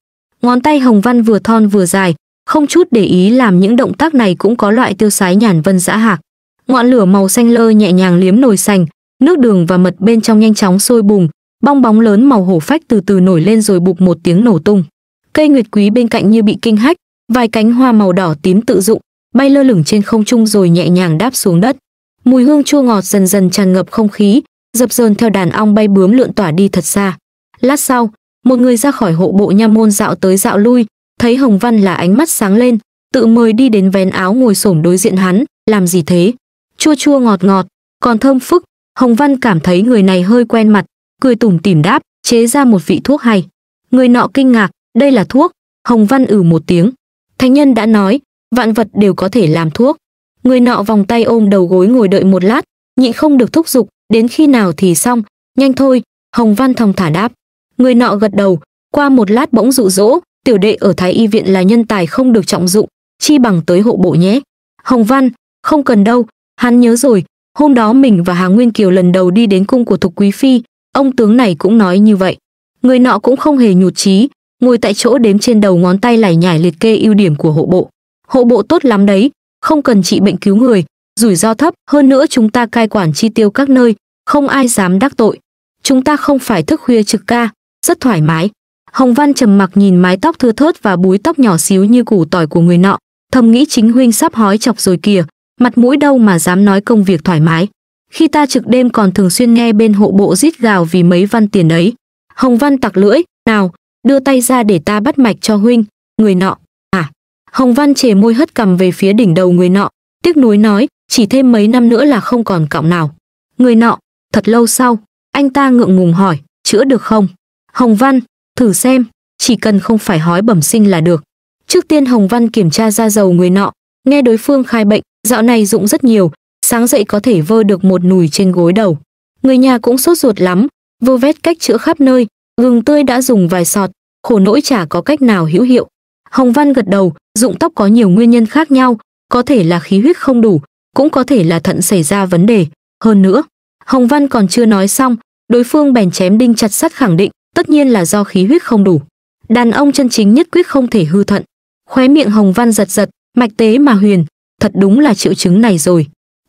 Ngón tay Hồng Văn vừa thon vừa dài, không chút để ý làm những động tác này cũng có loại tiêu sái nhàn vân dã hạc. Ngọn lửa màu xanh lơ nhẹ nhàng liếm nồi sành, nước đường và mật bên trong nhanh chóng sôi bùng, bong bóng lớn màu hổ phách từ từ nổi lên rồi bục một tiếng nổ tung cây nguyệt quý bên cạnh như bị kinh hách vài cánh hoa màu đỏ tím tự dụng bay lơ lửng trên không trung rồi nhẹ nhàng đáp xuống đất mùi hương chua ngọt dần dần tràn ngập không khí dập dờn theo đàn ong bay bướm lượn tỏa đi thật xa lát sau một người ra khỏi hộ bộ nha môn dạo tới dạo lui thấy hồng văn là ánh mắt sáng lên tự mời đi đến vén áo ngồi xổm đối diện hắn làm gì thế chua chua ngọt ngọt còn thơm phức hồng văn cảm thấy người này hơi quen mặt cười tủm tỉm đáp, chế ra một vị thuốc hay. Người nọ kinh ngạc, đây là thuốc, Hồng Văn ừ một tiếng. Thánh nhân đã nói, vạn vật đều có thể làm thuốc. Người nọ vòng tay ôm đầu gối ngồi đợi một lát, nhịn không được thúc giục, đến khi nào thì xong, nhanh thôi, Hồng Văn thong thả đáp. Người nọ gật đầu, qua một lát bỗng dụ dỗ, tiểu đệ ở Thái Y viện là nhân tài không được trọng dụng, chi bằng tới hộ bộ nhé. Hồng Văn, không cần đâu, hắn nhớ rồi, hôm đó mình và Hà Nguyên Kiều lần đầu đi đến cung của Thục Quý Phi, Ông tướng này cũng nói như vậy. Người nọ cũng không hề nhụt chí, ngồi tại chỗ đếm trên đầu ngón tay lải nhải liệt kê ưu điểm của hộ bộ. Hộ bộ tốt lắm đấy, không cần trị bệnh cứu người, rủi ro thấp, hơn nữa chúng ta cai quản chi tiêu các nơi, không ai dám đắc tội. Chúng ta không phải thức khuya trực ca, rất thoải mái. Hồng Văn trầm mặc nhìn mái tóc thưa thớt và búi tóc nhỏ xíu như củ tỏi của người nọ, thầm nghĩ chính huynh sắp hói chọc rồi kìa, mặt mũi đâu mà dám nói công việc thoải mái. Khi ta trực đêm còn thường xuyên nghe bên hộ bộ rít gào vì mấy văn tiền ấy. Hồng Văn tặc lưỡi, nào, đưa tay ra để ta bắt mạch cho huynh, người nọ, à. Hồng Văn chề môi hất cằm về phía đỉnh đầu người nọ, tiếc nuối nói, chỉ thêm mấy năm nữa là không còn cọng nào. Người nọ, thật lâu sau, anh ta ngượng ngùng hỏi, chữa được không? Hồng Văn, thử xem, chỉ cần không phải hói bẩm sinh là được. Trước tiên Hồng Văn kiểm tra da dầu người nọ, nghe đối phương khai bệnh, dạo này dụng rất nhiều, sáng dậy có thể vơ được một nùi trên gối đầu. Người nhà cũng sốt ruột lắm, vô vét cách chữa khắp nơi, gừng tươi đã dùng vài sọt, khổ nỗi chả có cách nào hữu hiệu. Hồng Văn gật đầu, dụng tóc có nhiều nguyên nhân khác nhau, có thể là khí huyết không đủ, cũng có thể là thận xảy ra vấn đề. Hơn nữa, Hồng Văn còn chưa nói xong, đối phương bèn chém đinh chặt sắt khẳng định, tất nhiên là do khí huyết không đủ. Đàn ông chân chính nhất quyết không thể hư thận. Khóe miệng Hồng Văn giật giật, mạch tế mà huyền, thật đúng là triệu chứng này rồi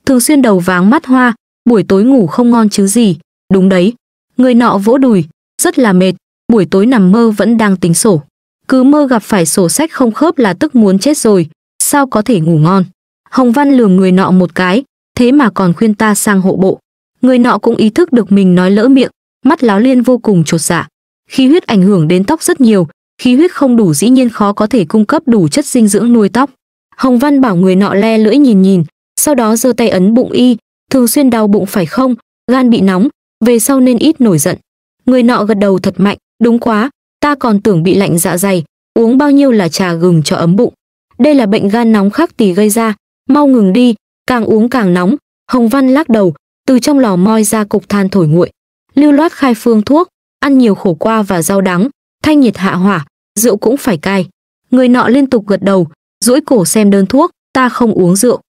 thường xuyên đầu váng mắt hoa, buổi tối ngủ không ngon chứ gì, đúng đấy. Người nọ vỗ đùi, rất là mệt, buổi tối nằm mơ vẫn đang tính sổ. Cứ mơ gặp phải sổ sách không khớp là tức muốn chết rồi, sao có thể ngủ ngon. Hồng Văn lườm người nọ một cái, thế mà còn khuyên ta sang hộ bộ. Người nọ cũng ý thức được mình nói lỡ miệng, mắt láo liên vô cùng trột dạ. Khí huyết ảnh hưởng đến tóc rất nhiều, khí huyết không đủ dĩ nhiên khó có thể cung cấp đủ chất dinh dưỡng nuôi tóc. Hồng Văn bảo người nọ le lưỡi nhìn nhìn, sau đó giơ tay ấn bụng y, thường xuyên đau bụng phải không, gan bị nóng, về sau nên ít nổi giận. Người nọ gật đầu thật mạnh, đúng quá, ta còn tưởng bị lạnh dạ dày, uống bao nhiêu là trà gừng cho ấm bụng. Đây là bệnh gan nóng khác tỳ gây ra, mau ngừng đi, càng uống càng nóng. Hồng Văn lắc đầu, từ trong lò moi ra cục than thổi nguội. Lưu loát khai phương thuốc, ăn nhiều khổ qua và rau đắng, thanh nhiệt hạ hỏa, rượu cũng phải cai. Người nọ liên tục gật đầu, duỗi cổ xem đơn thuốc, ta không uống rượu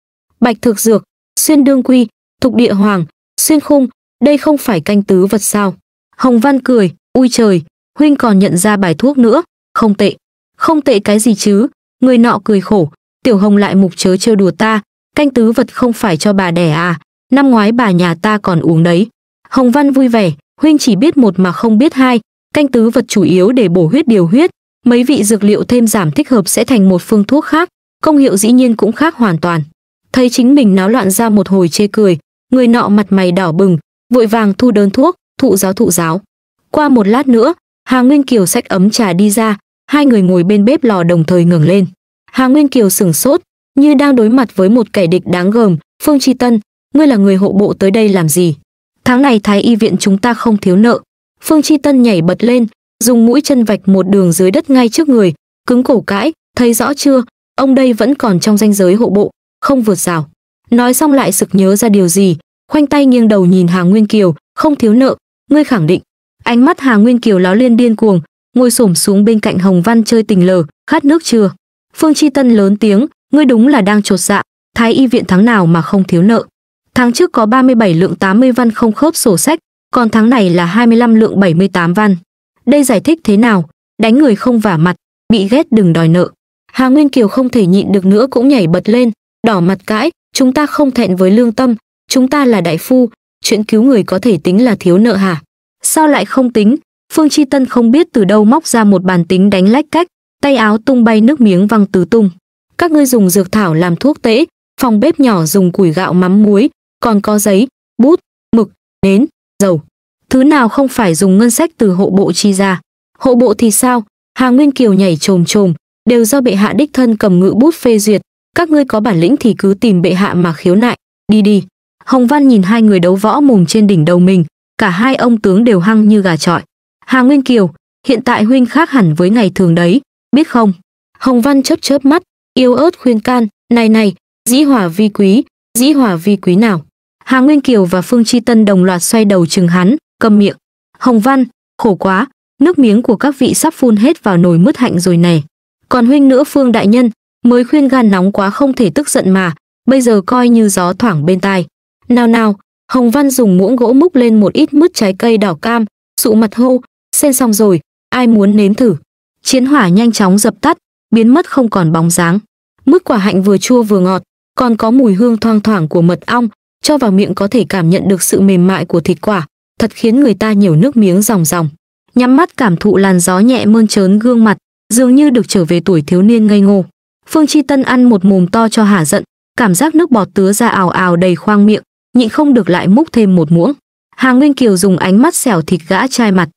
bạch thực dược, xuyên đương quy, thục địa hoàng, xuyên khung, đây không phải canh tứ vật sao. Hồng Văn cười, ui trời, huynh còn nhận ra bài thuốc nữa, không tệ. Không tệ cái gì chứ, người nọ cười khổ, tiểu hồng lại mục chớ trêu đùa ta, canh tứ vật không phải cho bà đẻ à, năm ngoái bà nhà ta còn uống đấy. Hồng Văn vui vẻ, huynh chỉ biết một mà không biết hai, canh tứ vật chủ yếu để bổ huyết điều huyết, mấy vị dược liệu thêm giảm thích hợp sẽ thành một phương thuốc khác, công hiệu dĩ nhiên cũng khác hoàn toàn thấy chính mình náo loạn ra một hồi chê cười, người nọ mặt mày đỏ bừng, vội vàng thu đơn thuốc, thụ giáo thụ giáo. Qua một lát nữa, Hà Nguyên Kiều xách ấm trà đi ra, hai người ngồi bên bếp lò đồng thời ngẩng lên. Hà Nguyên Kiều sửng sốt, như đang đối mặt với một kẻ địch đáng gờm, Phương Tri Tân, ngươi là người hộ bộ tới đây làm gì? Tháng này Thái Y viện chúng ta không thiếu nợ. Phương Tri Tân nhảy bật lên, dùng mũi chân vạch một đường dưới đất ngay trước người, cứng cổ cãi, thấy rõ chưa, ông đây vẫn còn trong danh giới hộ bộ, không vượt rào. Nói xong lại sực nhớ ra điều gì, khoanh tay nghiêng đầu nhìn Hà Nguyên Kiều, không thiếu nợ, ngươi khẳng định. Ánh mắt Hà Nguyên Kiều láo liên điên cuồng, ngồi xổm xuống bên cạnh Hồng Văn chơi tình lờ, khát nước chưa? Phương Chi Tân lớn tiếng, ngươi đúng là đang trột dạ, thái y viện tháng nào mà không thiếu nợ. Tháng trước có 37 lượng 80 văn không khớp sổ sách, còn tháng này là 25 lượng 78 văn. Đây giải thích thế nào? Đánh người không vả mặt, bị ghét đừng đòi nợ. Hà Nguyên Kiều không thể nhịn được nữa cũng nhảy bật lên, đỏ mặt cãi chúng ta không thẹn với lương tâm chúng ta là đại phu chuyện cứu người có thể tính là thiếu nợ hả sao lại không tính phương chi tân không biết từ đâu móc ra một bàn tính đánh lách cách tay áo tung bay nước miếng văng tứ tung các ngươi dùng dược thảo làm thuốc tễ phòng bếp nhỏ dùng củi gạo mắm muối còn có giấy bút mực nến dầu thứ nào không phải dùng ngân sách từ hộ bộ chi ra hộ bộ thì sao hà nguyên kiều nhảy trồm trồm đều do bệ hạ đích thân cầm ngự bút phê duyệt các ngươi có bản lĩnh thì cứ tìm bệ hạ mà khiếu nại đi đi hồng văn nhìn hai người đấu võ mồm trên đỉnh đầu mình cả hai ông tướng đều hăng như gà trọi hà nguyên kiều hiện tại huynh khác hẳn với ngày thường đấy biết không hồng văn chớp chớp mắt yêu ớt khuyên can này này dĩ hòa vi quý dĩ hòa vi quý nào hà nguyên kiều và phương chi tân đồng loạt xoay đầu chừng hắn câm miệng hồng văn khổ quá nước miếng của các vị sắp phun hết vào nồi mứt hạnh rồi này còn huynh nữa phương đại nhân mới khuyên gan nóng quá không thể tức giận mà bây giờ coi như gió thoảng bên tai nào nào hồng văn dùng muỗng gỗ múc lên một ít mứt trái cây đỏ cam sụ mặt hô xem xong rồi ai muốn nếm thử chiến hỏa nhanh chóng dập tắt biến mất không còn bóng dáng mứt quả hạnh vừa chua vừa ngọt còn có mùi hương thoang thoảng của mật ong cho vào miệng có thể cảm nhận được sự mềm mại của thịt quả thật khiến người ta nhiều nước miếng ròng ròng nhắm mắt cảm thụ làn gió nhẹ mơn trớn gương mặt dường như được trở về tuổi thiếu niên ngây ngô Phương Chi Tân ăn một mồm to cho hả giận, cảm giác nước bọt tứa ra ảo ảo đầy khoang miệng, nhịn không được lại múc thêm một muỗng. Hà Nguyên Kiều dùng ánh mắt xẻo thịt gã chai mặt.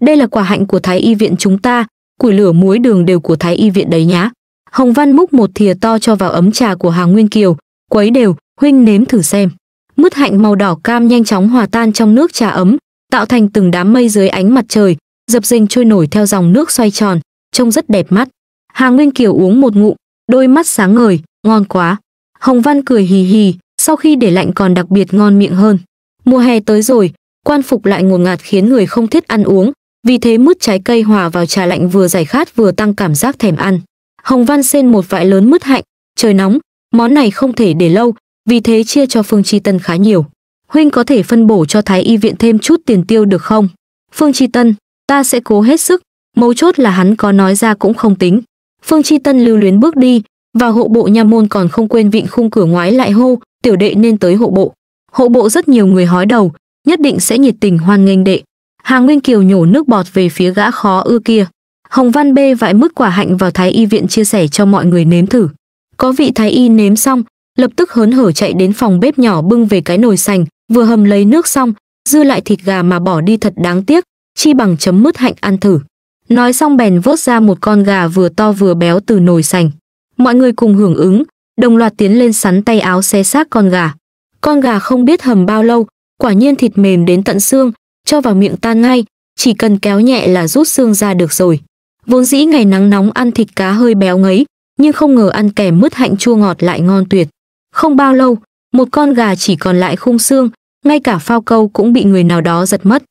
Đây là quả hạnh của Thái Y viện chúng ta, củi lửa muối đường đều của Thái Y viện đấy nhá. Hồng Văn múc một thìa to cho vào ấm trà của Hà Nguyên Kiều, quấy đều, huynh nếm thử xem. Mứt hạnh màu đỏ cam nhanh chóng hòa tan trong nước trà ấm, tạo thành từng đám mây dưới ánh mặt trời, dập dềnh trôi nổi theo dòng nước xoay tròn, trông rất đẹp mắt. Hà Nguyên Kiều uống một ngụm, đôi mắt sáng ngời, ngon quá. Hồng Văn cười hì hì, sau khi để lạnh còn đặc biệt ngon miệng hơn. Mùa hè tới rồi, quan phục lại ngột ngạt khiến người không thiết ăn uống, vì thế mứt trái cây hòa vào trà lạnh vừa giải khát vừa tăng cảm giác thèm ăn. Hồng Văn xên một vại lớn mứt hạnh, trời nóng, món này không thể để lâu, vì thế chia cho Phương Chi Tân khá nhiều. Huynh có thể phân bổ cho Thái Y viện thêm chút tiền tiêu được không? Phương Chi Tân, ta sẽ cố hết sức, mấu chốt là hắn có nói ra cũng không tính. Phương Chi Tân lưu luyến bước đi, và hộ bộ nha môn còn không quên vịn khung cửa ngoái lại hô, tiểu đệ nên tới hộ bộ. Hộ bộ rất nhiều người hói đầu, nhất định sẽ nhiệt tình hoan nghênh đệ. Hàng Nguyên Kiều nhổ nước bọt về phía gã khó ưa kia. Hồng Văn bê vại mứt quả hạnh vào thái y viện chia sẻ cho mọi người nếm thử. Có vị thái y nếm xong, lập tức hớn hở chạy đến phòng bếp nhỏ bưng về cái nồi sành, vừa hầm lấy nước xong, dư lại thịt gà mà bỏ đi thật đáng tiếc, chi bằng chấm mứt hạnh ăn thử. Nói xong bèn vớt ra một con gà vừa to vừa béo từ nồi sành. Mọi người cùng hưởng ứng, đồng loạt tiến lên sắn tay áo xé xác con gà. Con gà không biết hầm bao lâu, quả nhiên thịt mềm đến tận xương, cho vào miệng tan ngay, chỉ cần kéo nhẹ là rút xương ra được rồi. Vốn dĩ ngày nắng nóng ăn thịt cá hơi béo ngấy, nhưng không ngờ ăn kèm mứt hạnh chua ngọt lại ngon tuyệt. Không bao lâu, một con gà chỉ còn lại khung xương, ngay cả phao câu cũng bị người nào đó giật mất.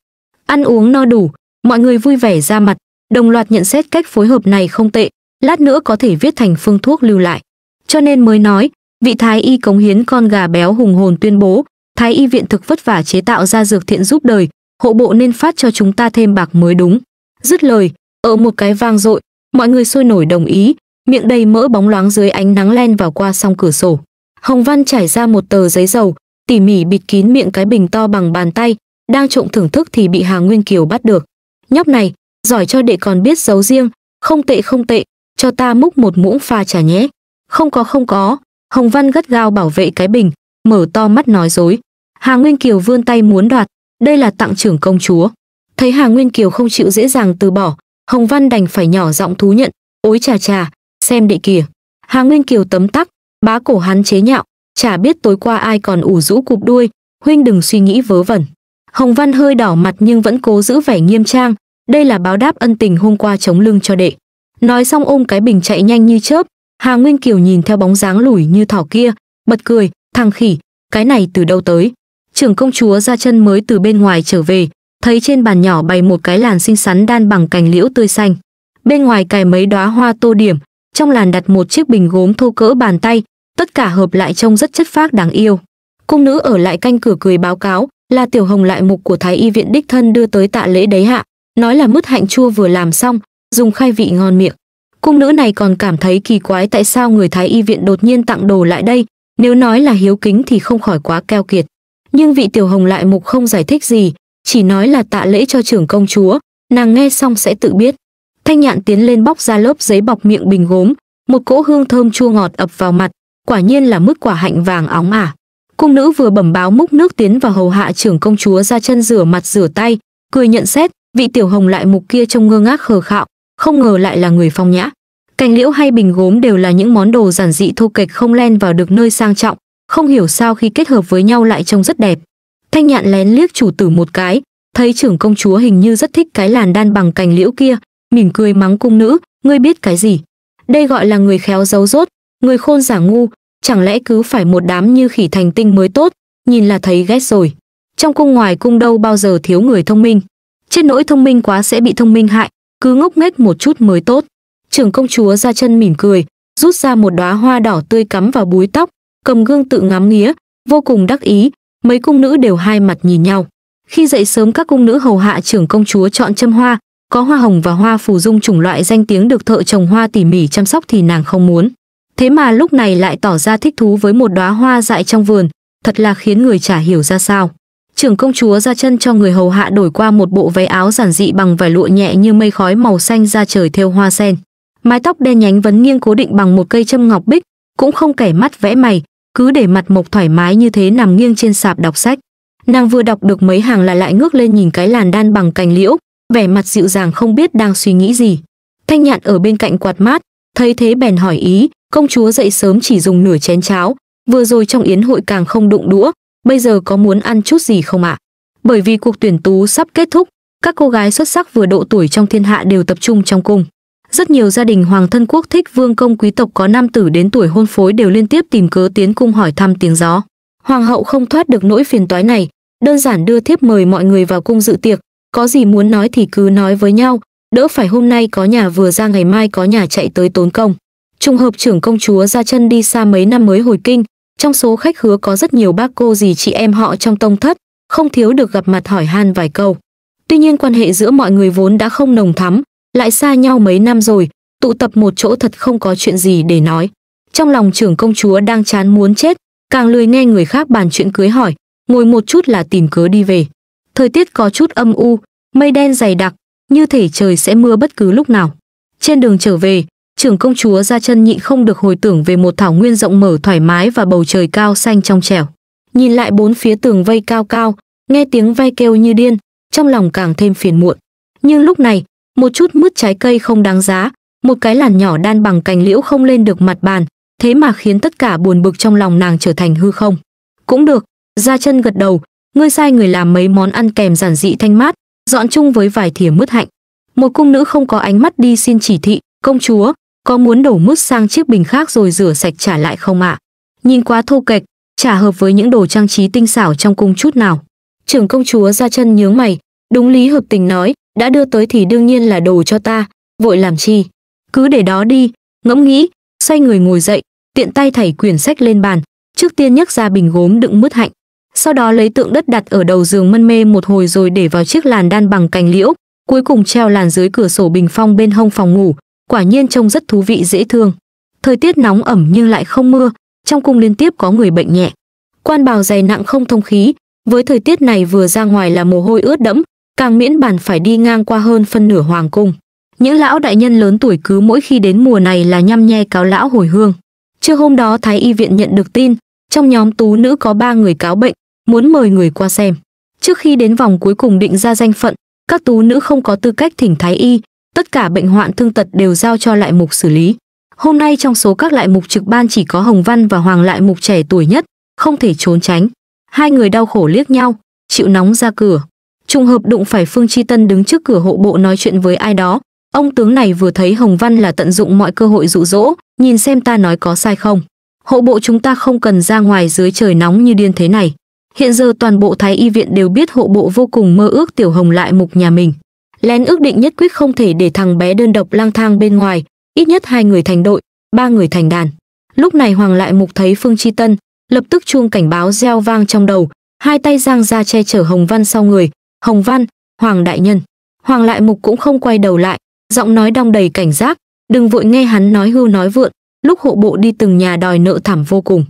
Ăn uống no đủ, mọi người vui vẻ ra mặt, đồng loạt nhận xét cách phối hợp này không tệ, lát nữa có thể viết thành phương thuốc lưu lại. Cho nên mới nói, vị thái y cống hiến con gà béo hùng hồn tuyên bố, thái y viện thực vất vả chế tạo ra dược thiện giúp đời, hộ bộ nên phát cho chúng ta thêm bạc mới đúng. Dứt lời, ở một cái vang dội, mọi người sôi nổi đồng ý, miệng đầy mỡ bóng loáng dưới ánh nắng len vào qua song cửa sổ. Hồng Văn trải ra một tờ giấy dầu, tỉ mỉ bịt kín miệng cái bình to bằng bàn tay, đang trộm thưởng thức thì bị Hà Nguyên Kiều bắt được. Nhóc này, giỏi cho đệ còn biết giấu riêng, không tệ không tệ, cho ta múc một muỗng pha trà nhé. Không có không có, Hồng Văn gắt gao bảo vệ cái bình, mở to mắt nói dối. Hà Nguyên Kiều vươn tay muốn đoạt, đây là tặng trưởng công chúa. Thấy Hà Nguyên Kiều không chịu dễ dàng từ bỏ, Hồng Văn đành phải nhỏ giọng thú nhận, ối trà trà, xem đệ kìa. Hà Nguyên Kiều tấm tắc, bá cổ hắn chế nhạo, chả biết tối qua ai còn ủ rũ cụp đuôi, huynh đừng suy nghĩ vớ vẩn. Hồng Văn hơi đỏ mặt nhưng vẫn cố giữ vẻ nghiêm trang, đây là báo đáp ân tình hôm qua chống lưng cho đệ nói xong ôm cái bình chạy nhanh như chớp hà nguyên kiều nhìn theo bóng dáng lủi như thỏ kia bật cười thằng khỉ cái này từ đâu tới trưởng công chúa ra chân mới từ bên ngoài trở về thấy trên bàn nhỏ bày một cái làn xinh xắn đan bằng cành liễu tươi xanh bên ngoài cài mấy đóa hoa tô điểm trong làn đặt một chiếc bình gốm thô cỡ bàn tay tất cả hợp lại trông rất chất phác đáng yêu cung nữ ở lại canh cửa cười báo cáo là tiểu hồng lại mục của thái y viện đích thân đưa tới tạ lễ đấy hạ nói là mứt hạnh chua vừa làm xong, dùng khai vị ngon miệng. Cung nữ này còn cảm thấy kỳ quái tại sao người Thái y viện đột nhiên tặng đồ lại đây, nếu nói là hiếu kính thì không khỏi quá keo kiệt. Nhưng vị tiểu hồng lại mục không giải thích gì, chỉ nói là tạ lễ cho trưởng công chúa, nàng nghe xong sẽ tự biết. Thanh nhạn tiến lên bóc ra lớp giấy bọc miệng bình gốm, một cỗ hương thơm chua ngọt ập vào mặt, quả nhiên là mức quả hạnh vàng óng ả. À. Cung nữ vừa bẩm báo múc nước tiến vào hầu hạ trưởng công chúa ra chân rửa mặt rửa tay, cười nhận xét, vị tiểu hồng lại mục kia trông ngơ ngác khờ khạo không ngờ lại là người phong nhã cành liễu hay bình gốm đều là những món đồ giản dị thô kệch không len vào được nơi sang trọng không hiểu sao khi kết hợp với nhau lại trông rất đẹp thanh nhạn lén liếc chủ tử một cái thấy trưởng công chúa hình như rất thích cái làn đan bằng cành liễu kia mỉm cười mắng cung nữ ngươi biết cái gì đây gọi là người khéo giấu rốt người khôn giả ngu chẳng lẽ cứ phải một đám như khỉ thành tinh mới tốt nhìn là thấy ghét rồi trong cung ngoài cung đâu bao giờ thiếu người thông minh chết nỗi thông minh quá sẽ bị thông minh hại cứ ngốc nghếch một chút mới tốt trưởng công chúa ra chân mỉm cười rút ra một đóa hoa đỏ tươi cắm vào búi tóc cầm gương tự ngắm nghía vô cùng đắc ý mấy cung nữ đều hai mặt nhìn nhau khi dậy sớm các cung nữ hầu hạ trưởng công chúa chọn châm hoa có hoa hồng và hoa phù dung chủng loại danh tiếng được thợ trồng hoa tỉ mỉ chăm sóc thì nàng không muốn thế mà lúc này lại tỏ ra thích thú với một đóa hoa dại trong vườn thật là khiến người chả hiểu ra sao Trưởng công chúa ra chân cho người hầu hạ đổi qua một bộ váy áo giản dị bằng vải lụa nhẹ như mây khói màu xanh ra trời thêu hoa sen. Mái tóc đen nhánh vấn nghiêng cố định bằng một cây châm ngọc bích, cũng không kẻ mắt vẽ mày, cứ để mặt mộc thoải mái như thế nằm nghiêng trên sạp đọc sách. Nàng vừa đọc được mấy hàng là lại ngước lên nhìn cái làn đan bằng cành liễu, vẻ mặt dịu dàng không biết đang suy nghĩ gì. Thanh nhạn ở bên cạnh quạt mát, thấy thế bèn hỏi ý, công chúa dậy sớm chỉ dùng nửa chén cháo, vừa rồi trong yến hội càng không đụng đũa, bây giờ có muốn ăn chút gì không ạ? Bởi vì cuộc tuyển tú sắp kết thúc, các cô gái xuất sắc vừa độ tuổi trong thiên hạ đều tập trung trong cung. Rất nhiều gia đình hoàng thân quốc thích vương công quý tộc có nam tử đến tuổi hôn phối đều liên tiếp tìm cớ tiến cung hỏi thăm tiếng gió. Hoàng hậu không thoát được nỗi phiền toái này, đơn giản đưa thiếp mời mọi người vào cung dự tiệc, có gì muốn nói thì cứ nói với nhau, đỡ phải hôm nay có nhà vừa ra ngày mai có nhà chạy tới tốn công. Trùng hợp trưởng công chúa ra chân đi xa mấy năm mới hồi kinh, trong số khách hứa có rất nhiều bác cô dì chị em họ trong tông thất, không thiếu được gặp mặt hỏi han vài câu. Tuy nhiên quan hệ giữa mọi người vốn đã không nồng thắm, lại xa nhau mấy năm rồi, tụ tập một chỗ thật không có chuyện gì để nói. Trong lòng trưởng công chúa đang chán muốn chết, càng lười nghe người khác bàn chuyện cưới hỏi, ngồi một chút là tìm cớ đi về. Thời tiết có chút âm u, mây đen dày đặc, như thể trời sẽ mưa bất cứ lúc nào. Trên đường trở về, trưởng công chúa ra chân nhịn không được hồi tưởng về một thảo nguyên rộng mở thoải mái và bầu trời cao xanh trong trẻo. Nhìn lại bốn phía tường vây cao cao, nghe tiếng ve kêu như điên, trong lòng càng thêm phiền muộn. Nhưng lúc này, một chút mứt trái cây không đáng giá, một cái làn nhỏ đan bằng cành liễu không lên được mặt bàn, thế mà khiến tất cả buồn bực trong lòng nàng trở thành hư không. Cũng được, ra chân gật đầu, ngươi sai người làm mấy món ăn kèm giản dị thanh mát, dọn chung với vài thìa mứt hạnh. Một cung nữ không có ánh mắt đi xin chỉ thị, công chúa, có muốn đổ mứt sang chiếc bình khác rồi rửa sạch trả lại không ạ? À? Nhìn quá thô kệch, chả hợp với những đồ trang trí tinh xảo trong cung chút nào. Trưởng công chúa ra chân nhướng mày, đúng lý hợp tình nói, đã đưa tới thì đương nhiên là đồ cho ta, vội làm chi. Cứ để đó đi, ngẫm nghĩ, xoay người ngồi dậy, tiện tay thảy quyển sách lên bàn, trước tiên nhấc ra bình gốm đựng mứt hạnh. Sau đó lấy tượng đất đặt ở đầu giường mân mê một hồi rồi để vào chiếc làn đan bằng cành liễu, cuối cùng treo làn dưới cửa sổ bình phong bên hông phòng ngủ, quả nhiên trông rất thú vị dễ thương. Thời tiết nóng ẩm nhưng lại không mưa, trong cung liên tiếp có người bệnh nhẹ. Quan bào dày nặng không thông khí, với thời tiết này vừa ra ngoài là mồ hôi ướt đẫm, càng miễn bàn phải đi ngang qua hơn phân nửa hoàng cung. Những lão đại nhân lớn tuổi cứ mỗi khi đến mùa này là nhăm nhe cáo lão hồi hương. Trưa hôm đó Thái Y viện nhận được tin, trong nhóm tú nữ có ba người cáo bệnh, muốn mời người qua xem. Trước khi đến vòng cuối cùng định ra danh phận, các tú nữ không có tư cách thỉnh Thái Y, tất cả bệnh hoạn thương tật đều giao cho lại mục xử lý. Hôm nay trong số các lại mục trực ban chỉ có Hồng Văn và Hoàng lại mục trẻ tuổi nhất, không thể trốn tránh. Hai người đau khổ liếc nhau, chịu nóng ra cửa. Trùng hợp đụng phải Phương Chi Tân đứng trước cửa hộ bộ nói chuyện với ai đó. Ông tướng này vừa thấy Hồng Văn là tận dụng mọi cơ hội dụ dỗ, nhìn xem ta nói có sai không. Hộ bộ chúng ta không cần ra ngoài dưới trời nóng như điên thế này. Hiện giờ toàn bộ thái y viện đều biết hộ bộ vô cùng mơ ước tiểu hồng lại mục nhà mình. Lén ước định nhất quyết không thể để thằng bé đơn độc lang thang bên ngoài, ít nhất hai người thành đội, ba người thành đàn. Lúc này Hoàng Lại Mục thấy Phương Chi Tân, lập tức chuông cảnh báo reo vang trong đầu, hai tay giang ra che chở Hồng Văn sau người. Hồng Văn, Hoàng Đại Nhân. Hoàng Lại Mục cũng không quay đầu lại, giọng nói đong đầy cảnh giác, đừng vội nghe hắn nói hưu nói vượn, lúc hộ bộ đi từng nhà đòi nợ thảm vô cùng.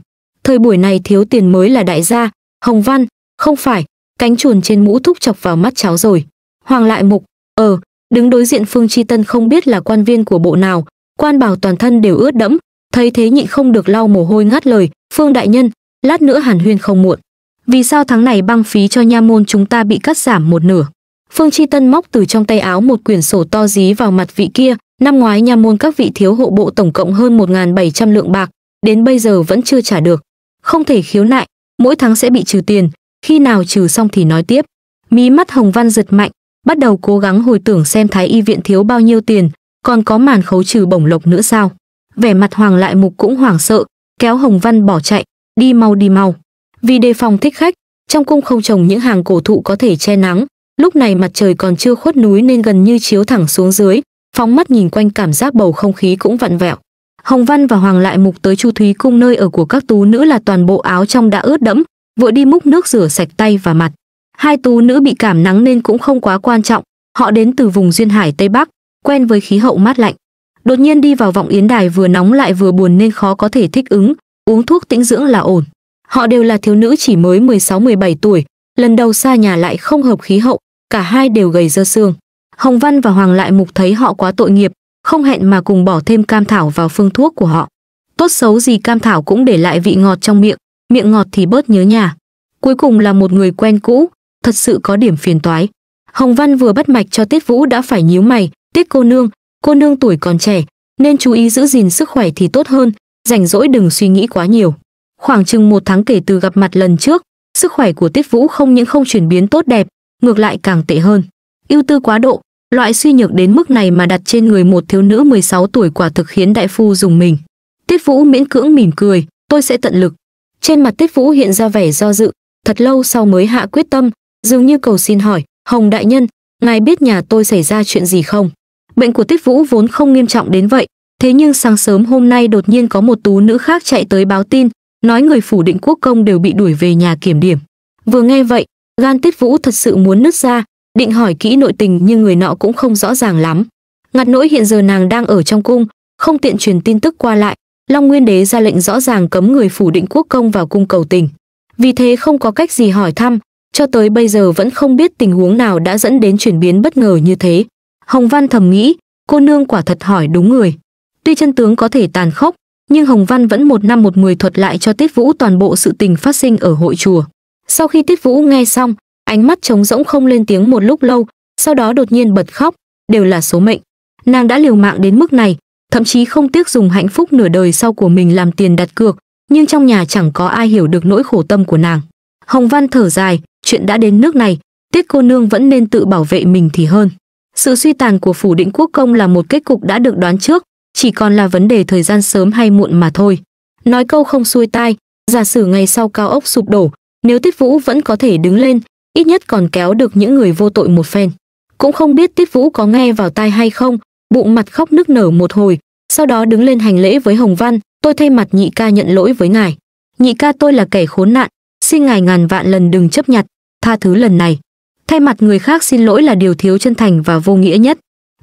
Thời buổi này thiếu tiền mới là đại gia, Hồng Văn, không phải, cánh chuồn trên mũ thúc chọc vào mắt cháu rồi. Hoàng Lại Mục, Ờ, đứng đối diện Phương Chi Tân không biết là quan viên của bộ nào, quan bào toàn thân đều ướt đẫm, thấy thế nhịn không được lau mồ hôi ngắt lời, "Phương đại nhân, lát nữa Hàn Huyên không muộn. Vì sao tháng này băng phí cho nha môn chúng ta bị cắt giảm một nửa?" Phương Chi Tân móc từ trong tay áo một quyển sổ to dí vào mặt vị kia, năm ngoái nha môn các vị thiếu hộ bộ tổng cộng hơn 1700 lượng bạc, đến bây giờ vẫn chưa trả được. Không thể khiếu nại, mỗi tháng sẽ bị trừ tiền, khi nào trừ xong thì nói tiếp. Mí mắt Hồng Văn giật mạnh, bắt đầu cố gắng hồi tưởng xem thái y viện thiếu bao nhiêu tiền, còn có màn khấu trừ bổng lộc nữa sao. Vẻ mặt Hoàng Lại Mục cũng hoảng sợ, kéo Hồng Văn bỏ chạy, đi mau đi mau. Vì đề phòng thích khách, trong cung không trồng những hàng cổ thụ có thể che nắng, lúc này mặt trời còn chưa khuất núi nên gần như chiếu thẳng xuống dưới, phóng mắt nhìn quanh cảm giác bầu không khí cũng vặn vẹo. Hồng Văn và Hoàng Lại Mục tới Chu Thúy cung nơi ở của các tú nữ là toàn bộ áo trong đã ướt đẫm, vội đi múc nước rửa sạch tay và mặt. Hai tú nữ bị cảm nắng nên cũng không quá quan trọng, họ đến từ vùng duyên hải Tây Bắc, quen với khí hậu mát lạnh. Đột nhiên đi vào vọng yến đài vừa nóng lại vừa buồn nên khó có thể thích ứng, uống thuốc tĩnh dưỡng là ổn. Họ đều là thiếu nữ chỉ mới 16-17 tuổi, lần đầu xa nhà lại không hợp khí hậu, cả hai đều gầy dơ xương. Hồng Văn và Hoàng Lại Mục thấy họ quá tội nghiệp, không hẹn mà cùng bỏ thêm cam thảo vào phương thuốc của họ. Tốt xấu gì cam thảo cũng để lại vị ngọt trong miệng, miệng ngọt thì bớt nhớ nhà. Cuối cùng là một người quen cũ, thật sự có điểm phiền toái. Hồng Văn vừa bắt mạch cho Tiết Vũ đã phải nhíu mày, Tiết cô nương, cô nương tuổi còn trẻ, nên chú ý giữ gìn sức khỏe thì tốt hơn, rảnh rỗi đừng suy nghĩ quá nhiều. Khoảng chừng một tháng kể từ gặp mặt lần trước, sức khỏe của Tiết Vũ không những không chuyển biến tốt đẹp, ngược lại càng tệ hơn. Ưu tư quá độ, loại suy nhược đến mức này mà đặt trên người một thiếu nữ 16 tuổi quả thực khiến đại phu dùng mình. Tiết Vũ miễn cưỡng mỉm cười, tôi sẽ tận lực. Trên mặt Tiết Vũ hiện ra vẻ do dự, thật lâu sau mới hạ quyết tâm, dường như cầu xin hỏi hồng đại nhân ngài biết nhà tôi xảy ra chuyện gì không bệnh của tích vũ vốn không nghiêm trọng đến vậy thế nhưng sáng sớm hôm nay đột nhiên có một tú nữ khác chạy tới báo tin nói người phủ định quốc công đều bị đuổi về nhà kiểm điểm vừa nghe vậy gan tiết vũ thật sự muốn nứt ra định hỏi kỹ nội tình nhưng người nọ cũng không rõ ràng lắm ngặt nỗi hiện giờ nàng đang ở trong cung không tiện truyền tin tức qua lại long nguyên đế ra lệnh rõ ràng cấm người phủ định quốc công vào cung cầu tình vì thế không có cách gì hỏi thăm cho tới bây giờ vẫn không biết tình huống nào đã dẫn đến chuyển biến bất ngờ như thế. Hồng Văn thầm nghĩ, cô nương quả thật hỏi đúng người. Tuy chân tướng có thể tàn khốc, nhưng Hồng Văn vẫn một năm một mười thuật lại cho Tiết Vũ toàn bộ sự tình phát sinh ở hội chùa. Sau khi Tiết Vũ nghe xong, ánh mắt trống rỗng không lên tiếng một lúc lâu, sau đó đột nhiên bật khóc, đều là số mệnh. Nàng đã liều mạng đến mức này, thậm chí không tiếc dùng hạnh phúc nửa đời sau của mình làm tiền đặt cược, nhưng trong nhà chẳng có ai hiểu được nỗi khổ tâm của nàng. Hồng Văn thở dài, chuyện đã đến nước này tiết cô nương vẫn nên tự bảo vệ mình thì hơn sự suy tàn của phủ định quốc công là một kết cục đã được đoán trước chỉ còn là vấn đề thời gian sớm hay muộn mà thôi nói câu không xuôi tai giả sử ngày sau cao ốc sụp đổ nếu tiết vũ vẫn có thể đứng lên ít nhất còn kéo được những người vô tội một phen cũng không biết tiết vũ có nghe vào tai hay không bụng mặt khóc nức nở một hồi sau đó đứng lên hành lễ với hồng văn tôi thay mặt nhị ca nhận lỗi với ngài nhị ca tôi là kẻ khốn nạn xin ngài ngàn vạn lần đừng chấp nhặt tha thứ lần này. Thay mặt người khác xin lỗi là điều thiếu chân thành và vô nghĩa nhất.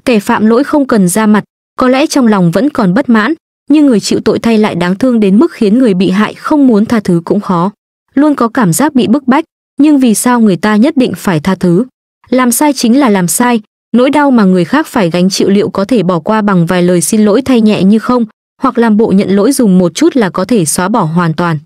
Kẻ phạm lỗi không cần ra mặt, có lẽ trong lòng vẫn còn bất mãn, nhưng người chịu tội thay lại đáng thương đến mức khiến người bị hại không muốn tha thứ cũng khó. Luôn có cảm giác bị bức bách, nhưng vì sao người ta nhất định phải tha thứ? Làm sai chính là làm sai, nỗi đau mà người khác phải gánh chịu liệu có thể bỏ qua bằng vài lời xin lỗi thay nhẹ như không, hoặc làm bộ nhận lỗi dùng một chút là có thể xóa bỏ hoàn toàn.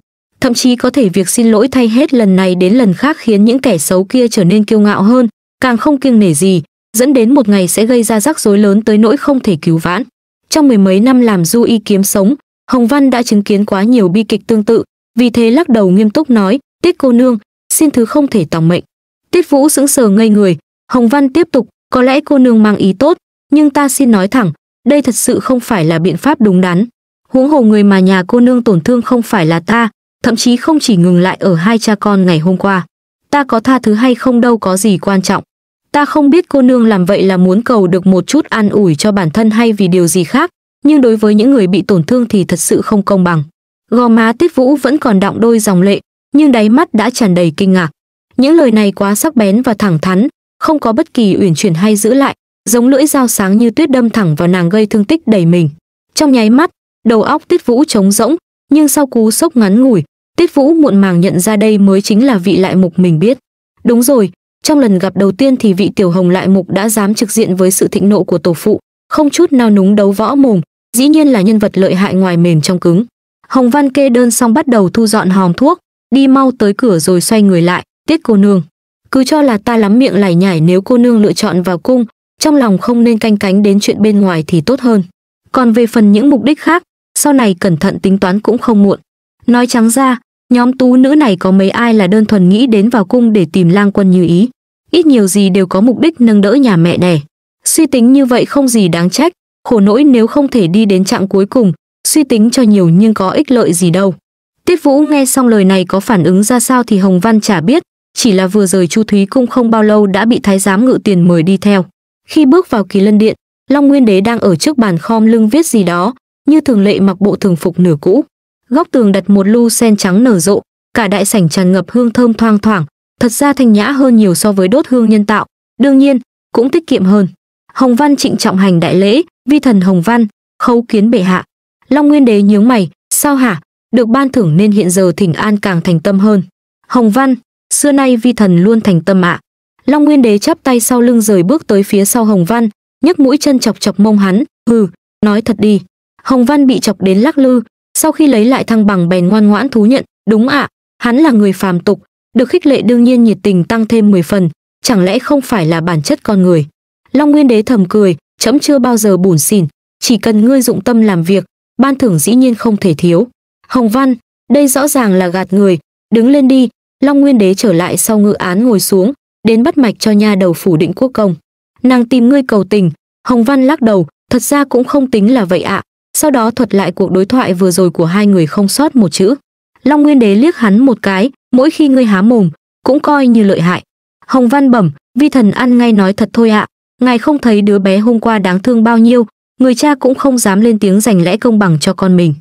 Thậm chí có thể việc xin lỗi thay hết lần này đến lần khác khiến những kẻ xấu kia trở nên kiêu ngạo hơn, càng không kiêng nể gì, dẫn đến một ngày sẽ gây ra rắc rối lớn tới nỗi không thể cứu vãn. Trong mười mấy năm làm du y kiếm sống, Hồng Văn đã chứng kiến quá nhiều bi kịch tương tự, vì thế lắc đầu nghiêm túc nói, Tiết cô nương, xin thứ không thể tòng mệnh. Tiết Vũ sững sờ ngây người, Hồng Văn tiếp tục, có lẽ cô nương mang ý tốt, nhưng ta xin nói thẳng, đây thật sự không phải là biện pháp đúng đắn. Huống hồ người mà nhà cô nương tổn thương không phải là ta, thậm chí không chỉ ngừng lại ở hai cha con ngày hôm qua. Ta có tha thứ hay không đâu có gì quan trọng. Ta không biết cô nương làm vậy là muốn cầu được một chút an ủi cho bản thân hay vì điều gì khác, nhưng đối với những người bị tổn thương thì thật sự không công bằng. Gò má Tiết Vũ vẫn còn đọng đôi dòng lệ, nhưng đáy mắt đã tràn đầy kinh ngạc. Những lời này quá sắc bén và thẳng thắn, không có bất kỳ uyển chuyển hay giữ lại, giống lưỡi dao sáng như tuyết đâm thẳng vào nàng gây thương tích đầy mình. Trong nháy mắt, đầu óc Tiết Vũ trống rỗng, nhưng sau cú sốc ngắn ngủi, Tiết Vũ muộn màng nhận ra đây mới chính là vị lại mục mình biết. Đúng rồi, trong lần gặp đầu tiên thì vị tiểu hồng lại mục đã dám trực diện với sự thịnh nộ của tổ phụ, không chút nào núng đấu võ mồm, dĩ nhiên là nhân vật lợi hại ngoài mềm trong cứng. Hồng Văn kê đơn xong bắt đầu thu dọn hòm thuốc, đi mau tới cửa rồi xoay người lại, tiết cô nương. Cứ cho là ta lắm miệng lải nhải nếu cô nương lựa chọn vào cung, trong lòng không nên canh cánh đến chuyện bên ngoài thì tốt hơn. Còn về phần những mục đích khác, sau này cẩn thận tính toán cũng không muộn. Nói trắng ra, nhóm tú nữ này có mấy ai là đơn thuần nghĩ đến vào cung để tìm lang quân như ý ít nhiều gì đều có mục đích nâng đỡ nhà mẹ đẻ suy tính như vậy không gì đáng trách khổ nỗi nếu không thể đi đến trạng cuối cùng suy tính cho nhiều nhưng có ích lợi gì đâu tiết vũ nghe xong lời này có phản ứng ra sao thì hồng văn chả biết chỉ là vừa rời chu thúy cung không bao lâu đã bị thái giám ngự tiền mời đi theo khi bước vào kỳ lân điện long nguyên đế đang ở trước bàn khom lưng viết gì đó như thường lệ mặc bộ thường phục nửa cũ góc tường đặt một lu sen trắng nở rộ, cả đại sảnh tràn ngập hương thơm thoang thoảng, thật ra thanh nhã hơn nhiều so với đốt hương nhân tạo, đương nhiên, cũng tiết kiệm hơn. Hồng Văn trịnh trọng hành đại lễ, vi thần Hồng Văn, khấu kiến bệ hạ. Long Nguyên Đế nhướng mày, sao hả, được ban thưởng nên hiện giờ thỉnh an càng thành tâm hơn. Hồng Văn, xưa nay vi thần luôn thành tâm ạ. Long Nguyên Đế chắp tay sau lưng rời bước tới phía sau Hồng Văn, nhấc mũi chân chọc chọc mông hắn, hừ, nói thật đi. Hồng Văn bị chọc đến lắc lư, sau khi lấy lại thăng bằng bèn ngoan ngoãn thú nhận đúng ạ à, hắn là người phàm tục được khích lệ đương nhiên nhiệt tình tăng thêm 10 phần chẳng lẽ không phải là bản chất con người long nguyên đế thầm cười trẫm chưa bao giờ bủn xỉn chỉ cần ngươi dụng tâm làm việc ban thưởng dĩ nhiên không thể thiếu hồng văn đây rõ ràng là gạt người đứng lên đi long nguyên đế trở lại sau ngự án ngồi xuống đến bắt mạch cho nha đầu phủ định quốc công nàng tìm ngươi cầu tình hồng văn lắc đầu thật ra cũng không tính là vậy ạ à sau đó thuật lại cuộc đối thoại vừa rồi của hai người không sót một chữ. Long Nguyên Đế liếc hắn một cái, mỗi khi ngươi há mồm, cũng coi như lợi hại. Hồng Văn bẩm, vi thần ăn ngay nói thật thôi ạ, à. ngài không thấy đứa bé hôm qua đáng thương bao nhiêu, người cha cũng không dám lên tiếng giành lẽ công bằng cho con mình.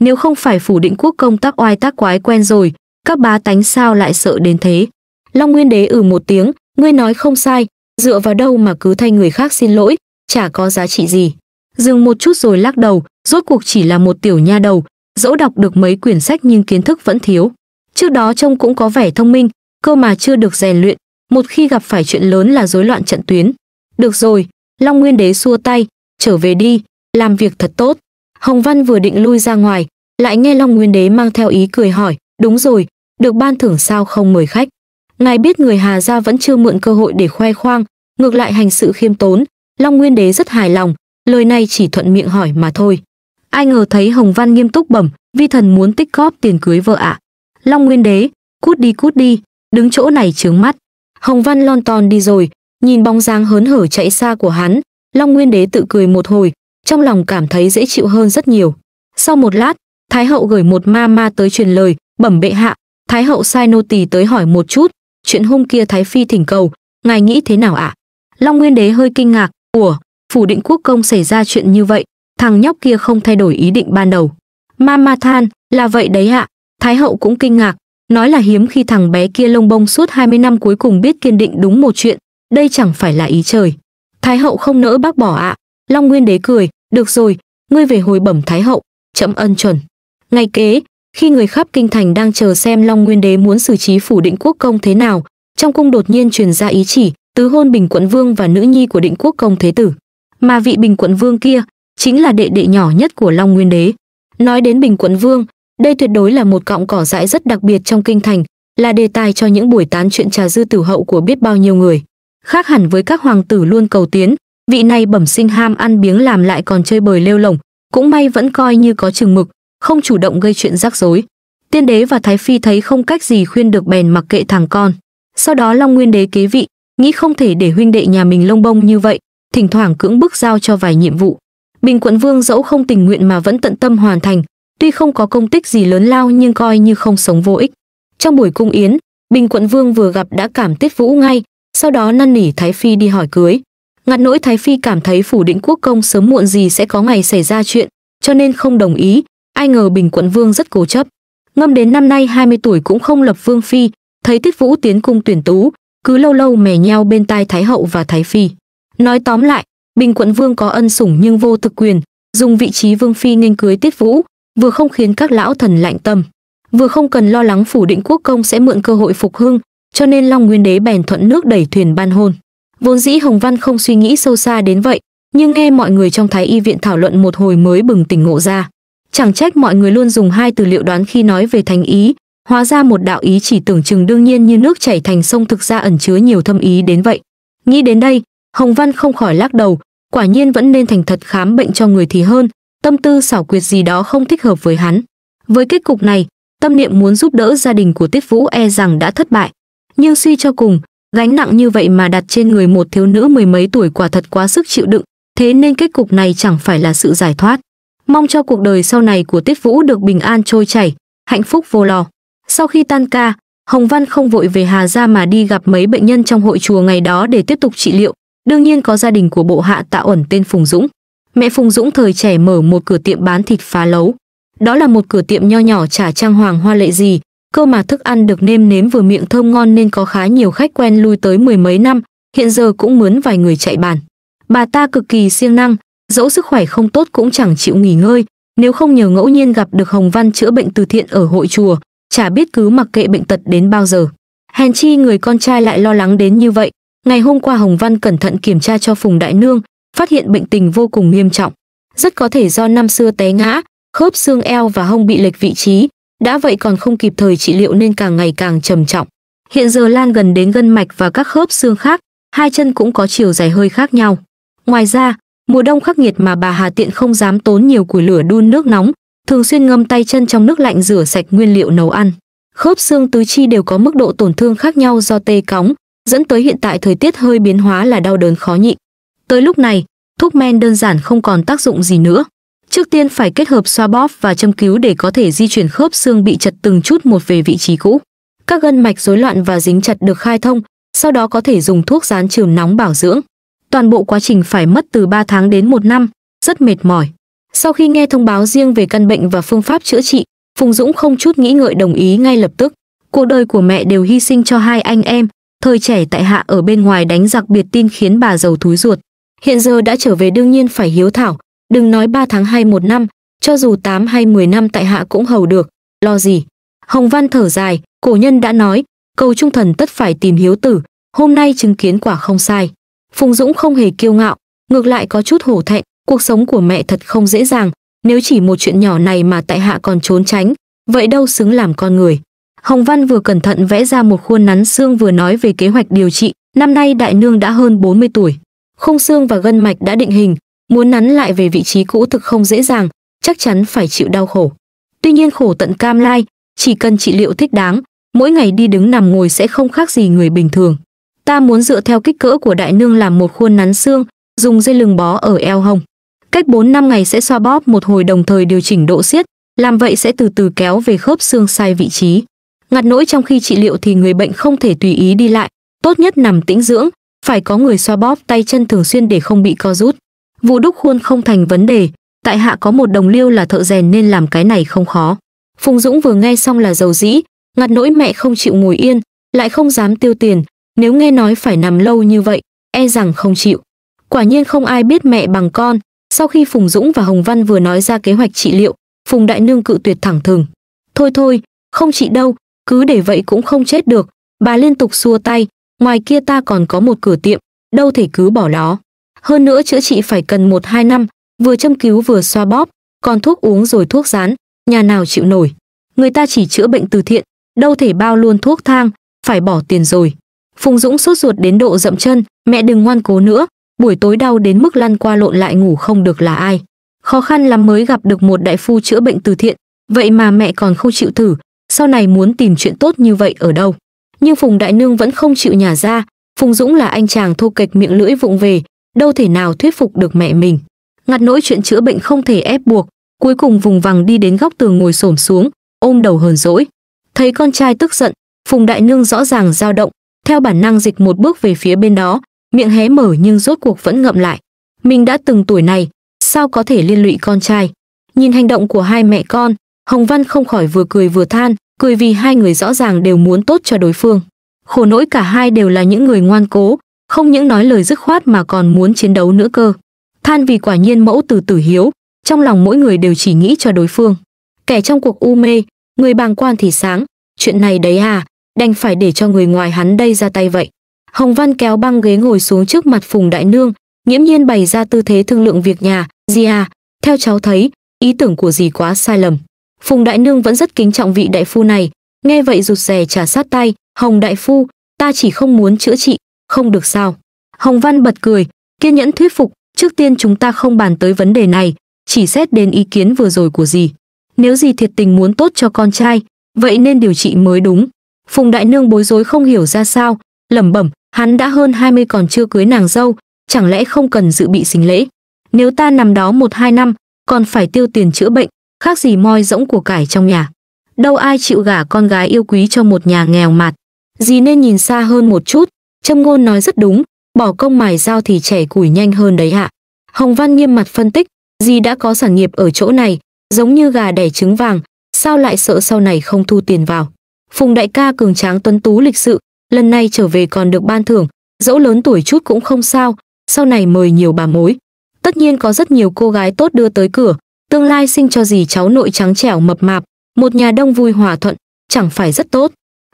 Nếu không phải phủ định quốc công tác oai tác quái quen rồi, các bá tánh sao lại sợ đến thế. Long Nguyên Đế ừ một tiếng, ngươi nói không sai, dựa vào đâu mà cứ thay người khác xin lỗi, chả có giá trị gì dừng một chút rồi lắc đầu, rốt cuộc chỉ là một tiểu nha đầu, dẫu đọc được mấy quyển sách nhưng kiến thức vẫn thiếu. Trước đó trông cũng có vẻ thông minh, cơ mà chưa được rèn luyện, một khi gặp phải chuyện lớn là rối loạn trận tuyến. Được rồi, Long Nguyên Đế xua tay, trở về đi, làm việc thật tốt. Hồng Văn vừa định lui ra ngoài, lại nghe Long Nguyên Đế mang theo ý cười hỏi, đúng rồi, được ban thưởng sao không mời khách. Ngài biết người Hà Gia vẫn chưa mượn cơ hội để khoe khoang, ngược lại hành sự khiêm tốn, Long Nguyên Đế rất hài lòng, lời này chỉ thuận miệng hỏi mà thôi. Ai ngờ thấy Hồng Văn nghiêm túc bẩm, vi thần muốn tích góp tiền cưới vợ ạ. À. Long Nguyên Đế, cút đi cút đi, đứng chỗ này trướng mắt. Hồng Văn lon ton đi rồi, nhìn bóng dáng hớn hở chạy xa của hắn, Long Nguyên Đế tự cười một hồi, trong lòng cảm thấy dễ chịu hơn rất nhiều. Sau một lát, Thái hậu gửi một ma ma tới truyền lời, bẩm bệ hạ, Thái hậu sai nô tỳ tới hỏi một chút, chuyện hôm kia Thái phi thỉnh cầu, ngài nghĩ thế nào ạ? À? Long Nguyên Đế hơi kinh ngạc, "Ủa, phủ định quốc công xảy ra chuyện như vậy, thằng nhóc kia không thay đổi ý định ban đầu. Mama than, là vậy đấy ạ. Thái hậu cũng kinh ngạc, nói là hiếm khi thằng bé kia lông bông suốt 20 năm cuối cùng biết kiên định đúng một chuyện, đây chẳng phải là ý trời. Thái hậu không nỡ bác bỏ ạ. Long Nguyên đế cười, được rồi, ngươi về hồi bẩm Thái hậu, chậm ân chuẩn. Ngày kế, khi người khắp kinh thành đang chờ xem Long Nguyên đế muốn xử trí phủ định quốc công thế nào, trong cung đột nhiên truyền ra ý chỉ, tứ hôn bình quận vương và nữ nhi của định quốc công thế tử mà vị bình quận vương kia chính là đệ đệ nhỏ nhất của long nguyên đế nói đến bình quận vương đây tuyệt đối là một cọng cỏ dại rất đặc biệt trong kinh thành là đề tài cho những buổi tán chuyện trà dư tử hậu của biết bao nhiêu người khác hẳn với các hoàng tử luôn cầu tiến vị này bẩm sinh ham ăn biếng làm lại còn chơi bời lêu lồng cũng may vẫn coi như có chừng mực không chủ động gây chuyện rắc rối tiên đế và thái phi thấy không cách gì khuyên được bèn mặc kệ thằng con sau đó long nguyên đế kế vị nghĩ không thể để huynh đệ nhà mình lông bông như vậy thỉnh thoảng cưỡng bức giao cho vài nhiệm vụ. Bình quận vương dẫu không tình nguyện mà vẫn tận tâm hoàn thành, tuy không có công tích gì lớn lao nhưng coi như không sống vô ích. Trong buổi cung yến, Bình quận vương vừa gặp đã cảm tiết vũ ngay, sau đó năn nỉ Thái Phi đi hỏi cưới. Ngặt nỗi Thái Phi cảm thấy phủ định quốc công sớm muộn gì sẽ có ngày xảy ra chuyện, cho nên không đồng ý, ai ngờ Bình quận vương rất cố chấp. Ngâm đến năm nay 20 tuổi cũng không lập vương phi, thấy Tiết Vũ tiến cung tuyển tú, cứ lâu lâu mè nhau bên tai Thái hậu và Thái phi. Nói tóm lại, Bình Quận Vương có ân sủng nhưng vô thực quyền, dùng vị trí vương phi nghênh cưới Tiết Vũ, vừa không khiến các lão thần lạnh tâm, vừa không cần lo lắng phủ định quốc công sẽ mượn cơ hội phục hưng, cho nên Long Nguyên Đế bèn thuận nước đẩy thuyền ban hôn. Vốn dĩ Hồng Văn không suy nghĩ sâu xa đến vậy, nhưng nghe mọi người trong Thái Y viện thảo luận một hồi mới bừng tỉnh ngộ ra. Chẳng trách mọi người luôn dùng hai từ liệu đoán khi nói về thành ý, hóa ra một đạo ý chỉ tưởng chừng đương nhiên như nước chảy thành sông thực ra ẩn chứa nhiều thâm ý đến vậy. Nghĩ đến đây, Hồng Văn không khỏi lắc đầu, quả nhiên vẫn nên thành thật khám bệnh cho người thì hơn, tâm tư xảo quyệt gì đó không thích hợp với hắn. Với kết cục này, tâm niệm muốn giúp đỡ gia đình của Tiết Vũ e rằng đã thất bại. Nhưng suy cho cùng, gánh nặng như vậy mà đặt trên người một thiếu nữ mười mấy tuổi quả thật quá sức chịu đựng, thế nên kết cục này chẳng phải là sự giải thoát. Mong cho cuộc đời sau này của Tiết Vũ được bình an trôi chảy, hạnh phúc vô lo. Sau khi tan ca, Hồng Văn không vội về Hà Gia mà đi gặp mấy bệnh nhân trong hội chùa ngày đó để tiếp tục trị liệu, đương nhiên có gia đình của bộ hạ tạ ẩn tên Phùng Dũng. Mẹ Phùng Dũng thời trẻ mở một cửa tiệm bán thịt phá lấu. Đó là một cửa tiệm nho nhỏ trả trang hoàng hoa lệ gì, cơ mà thức ăn được nêm nếm vừa miệng thơm ngon nên có khá nhiều khách quen lui tới mười mấy năm, hiện giờ cũng mướn vài người chạy bàn. Bà ta cực kỳ siêng năng, dẫu sức khỏe không tốt cũng chẳng chịu nghỉ ngơi, nếu không nhờ ngẫu nhiên gặp được Hồng Văn chữa bệnh từ thiện ở hội chùa, chả biết cứ mặc kệ bệnh tật đến bao giờ. Hèn chi người con trai lại lo lắng đến như vậy, Ngày hôm qua Hồng Văn cẩn thận kiểm tra cho Phùng Đại Nương, phát hiện bệnh tình vô cùng nghiêm trọng. Rất có thể do năm xưa té ngã, khớp xương eo và hông bị lệch vị trí, đã vậy còn không kịp thời trị liệu nên càng ngày càng trầm trọng. Hiện giờ lan gần đến gân mạch và các khớp xương khác, hai chân cũng có chiều dài hơi khác nhau. Ngoài ra, mùa đông khắc nghiệt mà bà Hà Tiện không dám tốn nhiều củi lửa đun nước nóng, thường xuyên ngâm tay chân trong nước lạnh rửa sạch nguyên liệu nấu ăn. Khớp xương tứ chi đều có mức độ tổn thương khác nhau do tê cóng, dẫn tới hiện tại thời tiết hơi biến hóa là đau đớn khó nhịn. Tới lúc này, thuốc men đơn giản không còn tác dụng gì nữa. Trước tiên phải kết hợp xoa bóp và châm cứu để có thể di chuyển khớp xương bị chật từng chút một về vị trí cũ. Các gân mạch rối loạn và dính chặt được khai thông, sau đó có thể dùng thuốc dán trường nóng bảo dưỡng. Toàn bộ quá trình phải mất từ 3 tháng đến 1 năm, rất mệt mỏi. Sau khi nghe thông báo riêng về căn bệnh và phương pháp chữa trị, Phùng Dũng không chút nghĩ ngợi đồng ý ngay lập tức. Cuộc đời của mẹ đều hy sinh cho hai anh em, thời trẻ tại hạ ở bên ngoài đánh giặc biệt tin khiến bà giàu thúi ruột hiện giờ đã trở về đương nhiên phải hiếu thảo đừng nói 3 tháng hay một năm cho dù 8 hay 10 năm tại hạ cũng hầu được lo gì hồng văn thở dài cổ nhân đã nói cầu trung thần tất phải tìm hiếu tử hôm nay chứng kiến quả không sai phùng dũng không hề kiêu ngạo ngược lại có chút hổ thẹn cuộc sống của mẹ thật không dễ dàng nếu chỉ một chuyện nhỏ này mà tại hạ còn trốn tránh vậy đâu xứng làm con người Hồng Văn vừa cẩn thận vẽ ra một khuôn nắn xương vừa nói về kế hoạch điều trị, năm nay đại nương đã hơn 40 tuổi. Khung xương và gân mạch đã định hình, muốn nắn lại về vị trí cũ thực không dễ dàng, chắc chắn phải chịu đau khổ. Tuy nhiên khổ tận cam lai, chỉ cần trị liệu thích đáng, mỗi ngày đi đứng nằm ngồi sẽ không khác gì người bình thường. Ta muốn dựa theo kích cỡ của đại nương làm một khuôn nắn xương, dùng dây lưng bó ở eo hồng. Cách 4 năm ngày sẽ xoa bóp một hồi đồng thời điều chỉnh độ siết, làm vậy sẽ từ từ kéo về khớp xương sai vị trí. Ngặt nỗi trong khi trị liệu thì người bệnh không thể tùy ý đi lại, tốt nhất nằm tĩnh dưỡng, phải có người xoa bóp tay chân thường xuyên để không bị co rút. Vụ đúc khuôn không thành vấn đề, tại hạ có một đồng liêu là thợ rèn nên làm cái này không khó. Phùng Dũng vừa nghe xong là giàu dĩ, ngặt nỗi mẹ không chịu ngồi yên, lại không dám tiêu tiền, nếu nghe nói phải nằm lâu như vậy, e rằng không chịu. Quả nhiên không ai biết mẹ bằng con, sau khi Phùng Dũng và Hồng Văn vừa nói ra kế hoạch trị liệu, Phùng Đại Nương cự tuyệt thẳng thừng. Thôi thôi, không trị đâu, cứ để vậy cũng không chết được. Bà liên tục xua tay, ngoài kia ta còn có một cửa tiệm, đâu thể cứ bỏ nó. Hơn nữa chữa trị phải cần một hai năm, vừa châm cứu vừa xoa bóp, còn thuốc uống rồi thuốc rán, nhà nào chịu nổi. Người ta chỉ chữa bệnh từ thiện, đâu thể bao luôn thuốc thang, phải bỏ tiền rồi. Phùng Dũng sốt ruột đến độ dậm chân, mẹ đừng ngoan cố nữa, buổi tối đau đến mức lăn qua lộn lại ngủ không được là ai. Khó khăn lắm mới gặp được một đại phu chữa bệnh từ thiện, vậy mà mẹ còn không chịu thử, sau này muốn tìm chuyện tốt như vậy ở đâu. Nhưng Phùng Đại Nương vẫn không chịu nhả ra, Phùng Dũng là anh chàng thô kịch miệng lưỡi vụng về, đâu thể nào thuyết phục được mẹ mình. Ngặt nỗi chuyện chữa bệnh không thể ép buộc, cuối cùng vùng vằng đi đến góc tường ngồi xổm xuống, ôm đầu hờn dỗi. Thấy con trai tức giận, Phùng Đại Nương rõ ràng dao động, theo bản năng dịch một bước về phía bên đó, miệng hé mở nhưng rốt cuộc vẫn ngậm lại. Mình đã từng tuổi này, sao có thể liên lụy con trai? Nhìn hành động của hai mẹ con, Hồng Văn không khỏi vừa cười vừa than, cười vì hai người rõ ràng đều muốn tốt cho đối phương. Khổ nỗi cả hai đều là những người ngoan cố, không những nói lời dứt khoát mà còn muốn chiến đấu nữa cơ. Than vì quả nhiên mẫu từ tử hiếu, trong lòng mỗi người đều chỉ nghĩ cho đối phương. Kẻ trong cuộc u mê, người bàng quan thì sáng, chuyện này đấy à, đành phải để cho người ngoài hắn đây ra tay vậy. Hồng Văn kéo băng ghế ngồi xuống trước mặt Phùng Đại Nương, nghiễm nhiên bày ra tư thế thương lượng việc nhà, gì à, theo cháu thấy, ý tưởng của gì quá sai lầm. Phùng Đại Nương vẫn rất kính trọng vị đại phu này, nghe vậy rụt rè trả sát tay, Hồng Đại Phu, ta chỉ không muốn chữa trị, không được sao. Hồng Văn bật cười, kiên nhẫn thuyết phục, trước tiên chúng ta không bàn tới vấn đề này, chỉ xét đến ý kiến vừa rồi của dì. Nếu dì thiệt tình muốn tốt cho con trai, vậy nên điều trị mới đúng. Phùng Đại Nương bối rối không hiểu ra sao, lẩm bẩm, hắn đã hơn 20 còn chưa cưới nàng dâu, chẳng lẽ không cần dự bị sinh lễ. Nếu ta nằm đó một hai năm, còn phải tiêu tiền chữa bệnh, khác gì moi rỗng của cải trong nhà. Đâu ai chịu gả con gái yêu quý cho một nhà nghèo mạt. Dì nên nhìn xa hơn một chút, châm ngôn nói rất đúng, bỏ công mài dao thì trẻ củi nhanh hơn đấy ạ. Hồng Văn nghiêm mặt phân tích, dì đã có sản nghiệp ở chỗ này, giống như gà đẻ trứng vàng, sao lại sợ sau này không thu tiền vào. Phùng đại ca cường tráng tuấn tú lịch sự, lần này trở về còn được ban thưởng, dẫu lớn tuổi chút cũng không sao, sau này mời nhiều bà mối. Tất nhiên có rất nhiều cô gái tốt đưa tới cửa, tương lai sinh cho gì cháu nội trắng trẻo mập mạp, một nhà đông vui hòa thuận, chẳng phải rất tốt.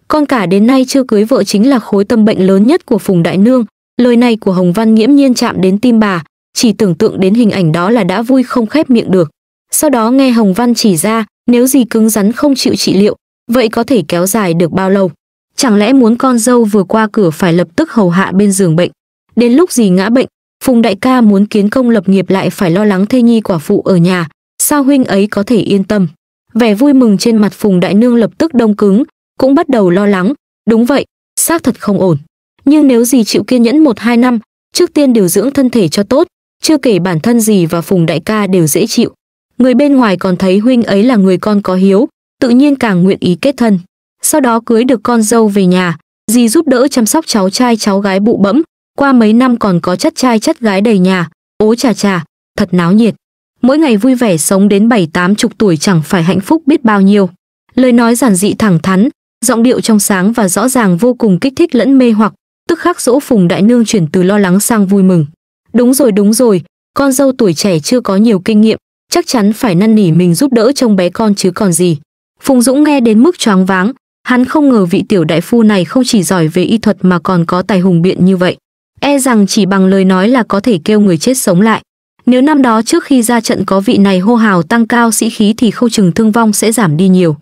Con cả đến nay chưa cưới vợ chính là khối tâm bệnh lớn nhất của Phùng Đại Nương, lời này của Hồng Văn nghiễm nhiên chạm đến tim bà, chỉ tưởng tượng đến hình ảnh đó là đã vui không khép miệng được. Sau đó nghe Hồng Văn chỉ ra, nếu gì cứng rắn không chịu trị liệu, vậy có thể kéo dài được bao lâu? Chẳng lẽ muốn con dâu vừa qua cửa phải lập tức hầu hạ bên giường bệnh? Đến lúc gì ngã bệnh, Phùng đại ca muốn kiến công lập nghiệp lại phải lo lắng thê nhi quả phụ ở nhà, sao huynh ấy có thể yên tâm. Vẻ vui mừng trên mặt Phùng Đại Nương lập tức đông cứng, cũng bắt đầu lo lắng, đúng vậy, xác thật không ổn. Nhưng nếu gì chịu kiên nhẫn một hai năm, trước tiên điều dưỡng thân thể cho tốt, chưa kể bản thân gì và Phùng Đại ca đều dễ chịu. Người bên ngoài còn thấy huynh ấy là người con có hiếu, tự nhiên càng nguyện ý kết thân. Sau đó cưới được con dâu về nhà, dì giúp đỡ chăm sóc cháu trai cháu gái bụ bẫm, qua mấy năm còn có chất trai chất gái đầy nhà, ố chà chà, thật náo nhiệt mỗi ngày vui vẻ sống đến bảy tám chục tuổi chẳng phải hạnh phúc biết bao nhiêu lời nói giản dị thẳng thắn giọng điệu trong sáng và rõ ràng vô cùng kích thích lẫn mê hoặc tức khắc dỗ phùng đại nương chuyển từ lo lắng sang vui mừng đúng rồi đúng rồi con dâu tuổi trẻ chưa có nhiều kinh nghiệm chắc chắn phải năn nỉ mình giúp đỡ trông bé con chứ còn gì phùng dũng nghe đến mức choáng váng hắn không ngờ vị tiểu đại phu này không chỉ giỏi về y thuật mà còn có tài hùng biện như vậy e rằng chỉ bằng lời nói là có thể kêu người chết sống lại nếu năm đó trước khi ra trận có vị này hô hào tăng cao sĩ khí thì khâu chừng thương vong sẽ giảm đi nhiều.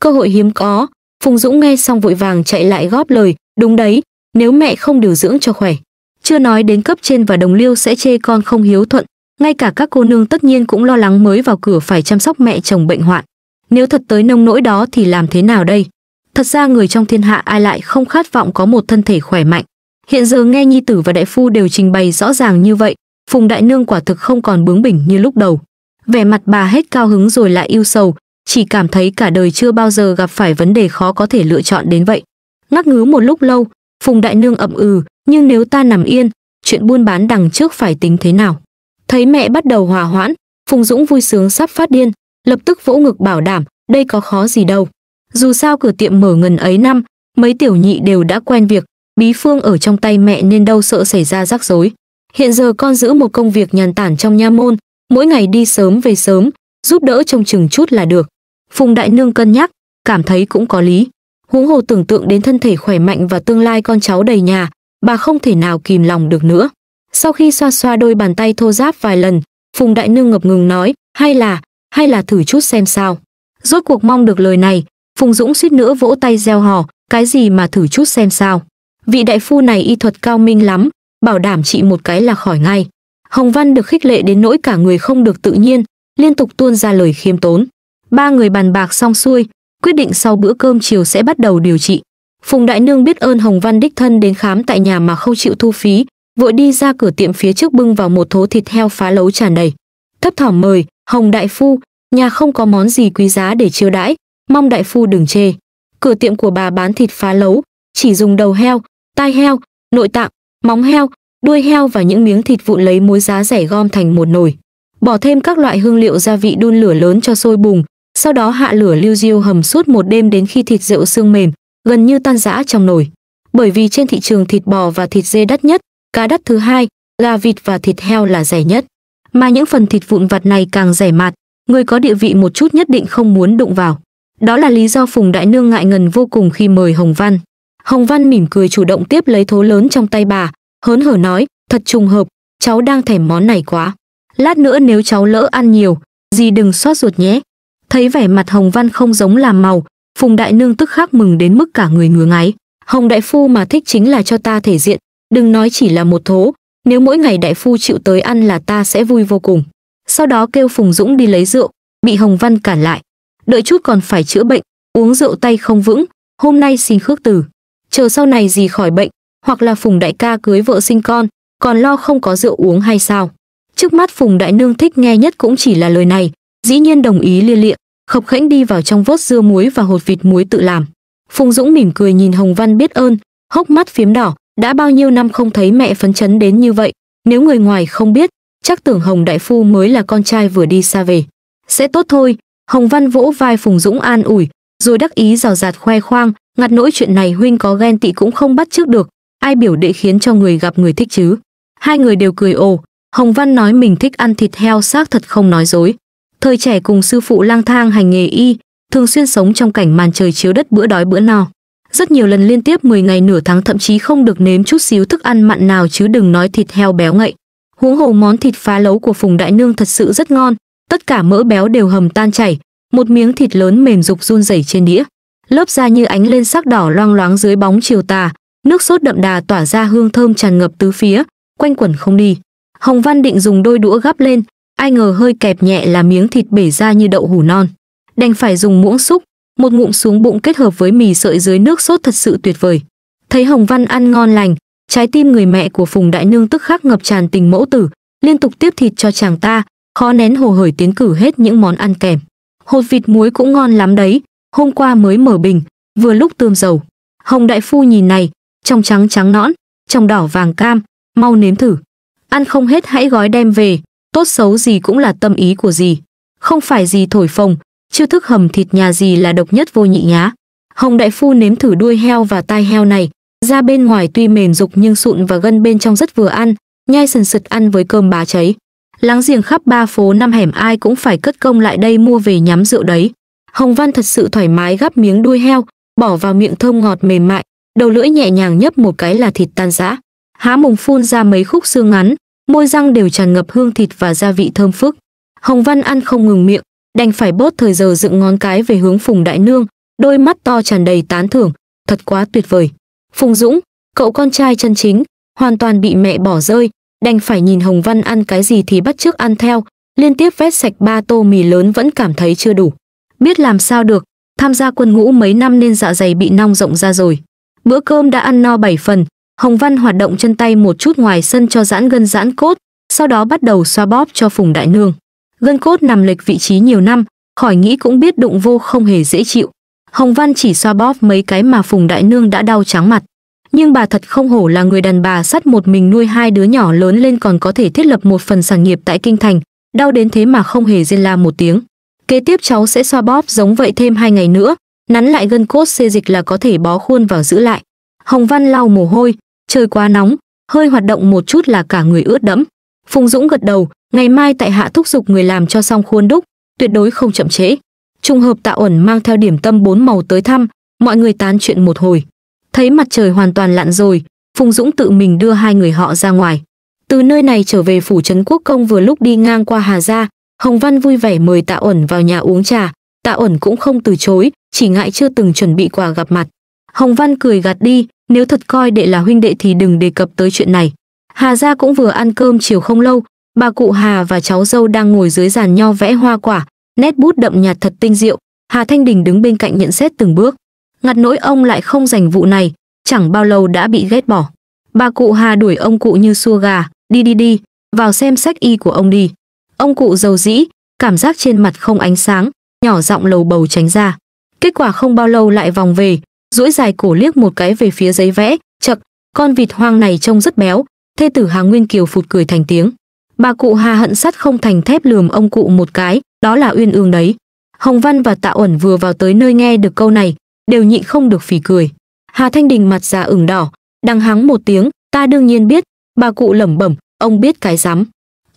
Cơ hội hiếm có, Phùng Dũng nghe xong vội vàng chạy lại góp lời, đúng đấy, nếu mẹ không điều dưỡng cho khỏe. Chưa nói đến cấp trên và đồng liêu sẽ chê con không hiếu thuận, ngay cả các cô nương tất nhiên cũng lo lắng mới vào cửa phải chăm sóc mẹ chồng bệnh hoạn. Nếu thật tới nông nỗi đó thì làm thế nào đây? Thật ra người trong thiên hạ ai lại không khát vọng có một thân thể khỏe mạnh. Hiện giờ nghe Nhi Tử và Đại Phu đều trình bày rõ ràng như vậy, Phùng Đại Nương quả thực không còn bướng bỉnh như lúc đầu. Vẻ mặt bà hết cao hứng rồi lại yêu sầu, chỉ cảm thấy cả đời chưa bao giờ gặp phải vấn đề khó có thể lựa chọn đến vậy. Ngắc ngứ một lúc lâu, Phùng Đại Nương ậm ừ, nhưng nếu ta nằm yên, chuyện buôn bán đằng trước phải tính thế nào? Thấy mẹ bắt đầu hòa hoãn, Phùng Dũng vui sướng sắp phát điên, lập tức vỗ ngực bảo đảm, đây có khó gì đâu. Dù sao cửa tiệm mở ngần ấy năm, mấy tiểu nhị đều đã quen việc, bí phương ở trong tay mẹ nên đâu sợ xảy ra rắc rối. Hiện giờ con giữ một công việc nhàn tản trong nha môn, mỗi ngày đi sớm về sớm, giúp đỡ trông chừng chút là được. Phùng Đại Nương cân nhắc, cảm thấy cũng có lý. Huống hồ tưởng tượng đến thân thể khỏe mạnh và tương lai con cháu đầy nhà, bà không thể nào kìm lòng được nữa. Sau khi xoa xoa đôi bàn tay thô ráp vài lần, Phùng Đại Nương ngập ngừng nói, hay là, hay là thử chút xem sao. Rốt cuộc mong được lời này, Phùng Dũng suýt nữa vỗ tay gieo hò, cái gì mà thử chút xem sao. Vị đại phu này y thuật cao minh lắm, bảo đảm chị một cái là khỏi ngay. Hồng Văn được khích lệ đến nỗi cả người không được tự nhiên, liên tục tuôn ra lời khiêm tốn. Ba người bàn bạc xong xuôi, quyết định sau bữa cơm chiều sẽ bắt đầu điều trị. Phùng Đại Nương biết ơn Hồng Văn đích thân đến khám tại nhà mà không chịu thu phí, vội đi ra cửa tiệm phía trước bưng vào một thố thịt heo phá lấu tràn đầy. Thấp thỏm mời, Hồng Đại Phu, nhà không có món gì quý giá để chiêu đãi, mong Đại Phu đừng chê. Cửa tiệm của bà bán thịt phá lấu, chỉ dùng đầu heo, tai heo, nội tạng, móng heo, đuôi heo và những miếng thịt vụn lấy muối giá rẻ gom thành một nồi. Bỏ thêm các loại hương liệu gia vị đun lửa lớn cho sôi bùng, sau đó hạ lửa liu riu hầm suốt một đêm đến khi thịt rượu xương mềm, gần như tan rã trong nồi. Bởi vì trên thị trường thịt bò và thịt dê đắt nhất, cá đắt thứ hai, gà vịt và thịt heo là rẻ nhất. Mà những phần thịt vụn vặt này càng rẻ mạt, người có địa vị một chút nhất định không muốn đụng vào. Đó là lý do Phùng Đại Nương ngại ngần vô cùng khi mời Hồng Văn hồng văn mỉm cười chủ động tiếp lấy thố lớn trong tay bà hớn hở nói thật trùng hợp cháu đang thèm món này quá lát nữa nếu cháu lỡ ăn nhiều dì đừng xót ruột nhé thấy vẻ mặt hồng văn không giống làm màu phùng đại nương tức khắc mừng đến mức cả người ngứa ngáy hồng đại phu mà thích chính là cho ta thể diện đừng nói chỉ là một thố nếu mỗi ngày đại phu chịu tới ăn là ta sẽ vui vô cùng sau đó kêu phùng dũng đi lấy rượu bị hồng văn cản lại đợi chút còn phải chữa bệnh uống rượu tay không vững hôm nay xin khước từ chờ sau này gì khỏi bệnh, hoặc là Phùng đại ca cưới vợ sinh con, còn lo không có rượu uống hay sao? Trước mắt Phùng đại nương thích nghe nhất cũng chỉ là lời này, dĩ nhiên đồng ý lia lịa, khập khẽnh đi vào trong vớt dưa muối và hột vịt muối tự làm. Phùng Dũng mỉm cười nhìn Hồng Văn biết ơn, hốc mắt phiếm đỏ, đã bao nhiêu năm không thấy mẹ phấn chấn đến như vậy, nếu người ngoài không biết, chắc tưởng Hồng đại phu mới là con trai vừa đi xa về. Sẽ tốt thôi, Hồng Văn vỗ vai Phùng Dũng an ủi, rồi đắc ý rào rạt khoe khoang, ngặt nỗi chuyện này huynh có ghen tị cũng không bắt trước được ai biểu đệ khiến cho người gặp người thích chứ hai người đều cười ồ hồng văn nói mình thích ăn thịt heo xác thật không nói dối thời trẻ cùng sư phụ lang thang hành nghề y thường xuyên sống trong cảnh màn trời chiếu đất bữa đói bữa no rất nhiều lần liên tiếp 10 ngày nửa tháng thậm chí không được nếm chút xíu thức ăn mặn nào chứ đừng nói thịt heo béo ngậy huống hồ món thịt phá lấu của phùng đại nương thật sự rất ngon tất cả mỡ béo đều hầm tan chảy một miếng thịt lớn mềm dục run rẩy trên đĩa lớp da như ánh lên sắc đỏ loang loáng dưới bóng chiều tà nước sốt đậm đà tỏa ra hương thơm tràn ngập tứ phía quanh quẩn không đi hồng văn định dùng đôi đũa gắp lên ai ngờ hơi kẹp nhẹ là miếng thịt bể ra như đậu hủ non đành phải dùng muỗng xúc một ngụm xuống bụng kết hợp với mì sợi dưới nước sốt thật sự tuyệt vời thấy hồng văn ăn ngon lành trái tim người mẹ của phùng đại nương tức khắc ngập tràn tình mẫu tử liên tục tiếp thịt cho chàng ta khó nén hồ hởi tiến cử hết những món ăn kèm hột vịt muối cũng ngon lắm đấy hôm qua mới mở bình, vừa lúc tươm dầu. Hồng đại phu nhìn này, trong trắng trắng nõn, trong đỏ vàng cam, mau nếm thử. Ăn không hết hãy gói đem về, tốt xấu gì cũng là tâm ý của gì. Không phải gì thổi phồng, Chưa thức hầm thịt nhà gì là độc nhất vô nhị nhá. Hồng đại phu nếm thử đuôi heo và tai heo này, da bên ngoài tuy mềm dục nhưng sụn và gân bên trong rất vừa ăn, nhai sần sật ăn với cơm bá cháy. Láng giềng khắp ba phố năm hẻm ai cũng phải cất công lại đây mua về nhắm rượu đấy. Hồng Văn thật sự thoải mái gắp miếng đuôi heo, bỏ vào miệng thơm ngọt mềm mại, đầu lưỡi nhẹ nhàng nhấp một cái là thịt tan rã. Há mồm phun ra mấy khúc xương ngắn, môi răng đều tràn ngập hương thịt và gia vị thơm phức. Hồng Văn ăn không ngừng miệng, đành phải bớt thời giờ dựng ngón cái về hướng Phùng Đại Nương, đôi mắt to tràn đầy tán thưởng, thật quá tuyệt vời. Phùng Dũng, cậu con trai chân chính, hoàn toàn bị mẹ bỏ rơi, đành phải nhìn Hồng Văn ăn cái gì thì bắt chước ăn theo, liên tiếp vét sạch ba tô mì lớn vẫn cảm thấy chưa đủ. Biết làm sao được, tham gia quân ngũ mấy năm nên dạ dày bị nong rộng ra rồi. Bữa cơm đã ăn no bảy phần, Hồng Văn hoạt động chân tay một chút ngoài sân cho giãn gân giãn cốt, sau đó bắt đầu xoa bóp cho Phùng Đại Nương. Gân cốt nằm lệch vị trí nhiều năm, khỏi nghĩ cũng biết đụng vô không hề dễ chịu. Hồng Văn chỉ xoa bóp mấy cái mà Phùng Đại Nương đã đau trắng mặt. Nhưng bà thật không hổ là người đàn bà sắt một mình nuôi hai đứa nhỏ lớn lên còn có thể thiết lập một phần sản nghiệp tại Kinh Thành, đau đến thế mà không hề rên la một tiếng. Kế tiếp cháu sẽ xoa bóp giống vậy thêm hai ngày nữa, nắn lại gân cốt xê dịch là có thể bó khuôn vào giữ lại. Hồng Văn lau mồ hôi, trời quá nóng, hơi hoạt động một chút là cả người ướt đẫm. Phùng Dũng gật đầu, ngày mai tại hạ thúc giục người làm cho xong khuôn đúc, tuyệt đối không chậm trễ. Trùng hợp Tạ Uẩn mang theo điểm tâm bốn màu tới thăm, mọi người tán chuyện một hồi. Thấy mặt trời hoàn toàn lặn rồi, Phùng Dũng tự mình đưa hai người họ ra ngoài. Từ nơi này trở về phủ trấn quốc công vừa lúc đi ngang qua Hà Gia, Hồng Văn vui vẻ mời Tạ Uẩn vào nhà uống trà, Tạ Uẩn cũng không từ chối, chỉ ngại chưa từng chuẩn bị quà gặp mặt. Hồng Văn cười gạt đi, nếu thật coi đệ là huynh đệ thì đừng đề cập tới chuyện này. Hà gia cũng vừa ăn cơm chiều không lâu, bà cụ Hà và cháu dâu đang ngồi dưới giàn nho vẽ hoa quả, nét bút đậm nhạt thật tinh diệu. Hà Thanh Đình đứng bên cạnh nhận xét từng bước. Ngặt nỗi ông lại không giành vụ này, chẳng bao lâu đã bị ghét bỏ. Bà cụ Hà đuổi ông cụ như xua gà, đi đi đi, vào xem sách y của ông đi. Ông cụ giàu dĩ, cảm giác trên mặt không ánh sáng, nhỏ giọng lầu bầu tránh ra. Kết quả không bao lâu lại vòng về, duỗi dài cổ liếc một cái về phía giấy vẽ, chậc, con vịt hoang này trông rất béo, thê tử Hà Nguyên Kiều phụt cười thành tiếng. Bà cụ Hà hận sắt không thành thép lườm ông cụ một cái, đó là uyên ương đấy. Hồng Văn và Tạ Uẩn vừa vào tới nơi nghe được câu này, đều nhịn không được phì cười. Hà Thanh Đình mặt già ửng đỏ, đằng hắng một tiếng, ta đương nhiên biết, bà cụ lẩm bẩm, ông biết cái rắm.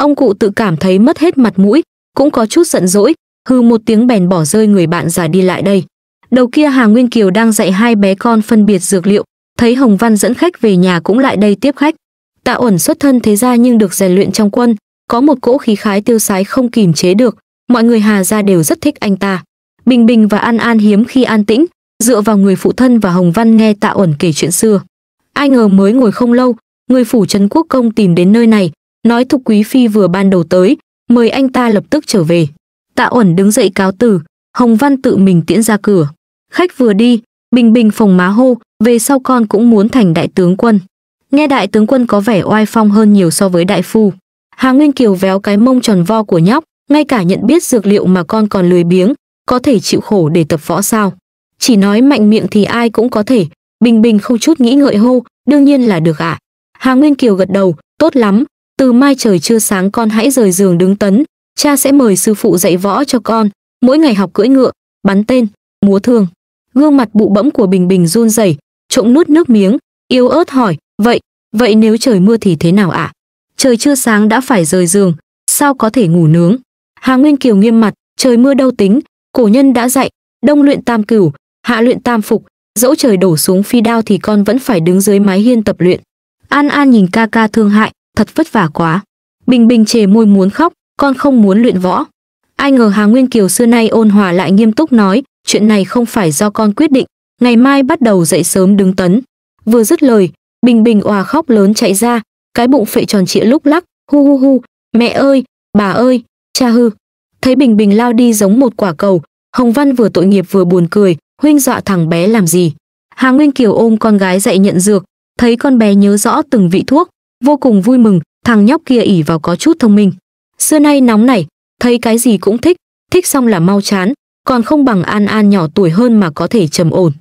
Ông cụ tự cảm thấy mất hết mặt mũi, cũng có chút giận dỗi, hư một tiếng bèn bỏ rơi người bạn già đi lại đây. Đầu kia Hà Nguyên Kiều đang dạy hai bé con phân biệt dược liệu, thấy Hồng Văn dẫn khách về nhà cũng lại đây tiếp khách. Tạ ổn xuất thân thế gia nhưng được rèn luyện trong quân, có một cỗ khí khái tiêu sái không kìm chế được, mọi người Hà gia đều rất thích anh ta. Bình Bình và An An hiếm khi an tĩnh, dựa vào người phụ thân và Hồng Văn nghe Tạ ổn kể chuyện xưa. Ai ngờ mới ngồi không lâu, người phủ Trấn Quốc công tìm đến nơi này, nói thục quý phi vừa ban đầu tới, mời anh ta lập tức trở về. Tạ Uẩn đứng dậy cáo từ, Hồng Văn tự mình tiễn ra cửa. Khách vừa đi, Bình Bình phòng má hô, về sau con cũng muốn thành đại tướng quân. Nghe đại tướng quân có vẻ oai phong hơn nhiều so với đại phu. Hà Nguyên Kiều véo cái mông tròn vo của nhóc, ngay cả nhận biết dược liệu mà con còn lười biếng, có thể chịu khổ để tập võ sao. Chỉ nói mạnh miệng thì ai cũng có thể, Bình Bình không chút nghĩ ngợi hô, đương nhiên là được ạ. À. Hà Nguyên Kiều gật đầu, tốt lắm, từ mai trời chưa sáng con hãy rời giường đứng tấn, cha sẽ mời sư phụ dạy võ cho con, mỗi ngày học cưỡi ngựa, bắn tên, múa thương. Gương mặt bụ bẫm của Bình Bình run rẩy, trộm nuốt nước miếng, yếu ớt hỏi, "Vậy, vậy nếu trời mưa thì thế nào ạ?" À? Trời chưa sáng đã phải rời giường, sao có thể ngủ nướng? Hà Nguyên Kiều nghiêm mặt, trời mưa đâu tính, cổ nhân đã dạy, đông luyện tam cửu, hạ luyện tam phục, dẫu trời đổ xuống phi đao thì con vẫn phải đứng dưới mái hiên tập luyện. An An nhìn ca ca thương hại, thật vất vả quá. Bình Bình chề môi muốn khóc, con không muốn luyện võ. Ai ngờ Hà Nguyên Kiều xưa nay ôn hòa lại nghiêm túc nói, chuyện này không phải do con quyết định, ngày mai bắt đầu dậy sớm đứng tấn. Vừa dứt lời, Bình Bình òa khóc lớn chạy ra, cái bụng phệ tròn trịa lúc lắc, hu hu hu, mẹ ơi, bà ơi, cha hư. Thấy Bình Bình lao đi giống một quả cầu, Hồng Văn vừa tội nghiệp vừa buồn cười, huynh dọa thằng bé làm gì. Hà Nguyên Kiều ôm con gái dậy nhận dược, thấy con bé nhớ rõ từng vị thuốc, vô cùng vui mừng thằng nhóc kia ỉ vào có chút thông minh xưa nay nóng này thấy cái gì cũng thích thích xong là mau chán còn không bằng an an nhỏ tuổi hơn mà có thể trầm ổn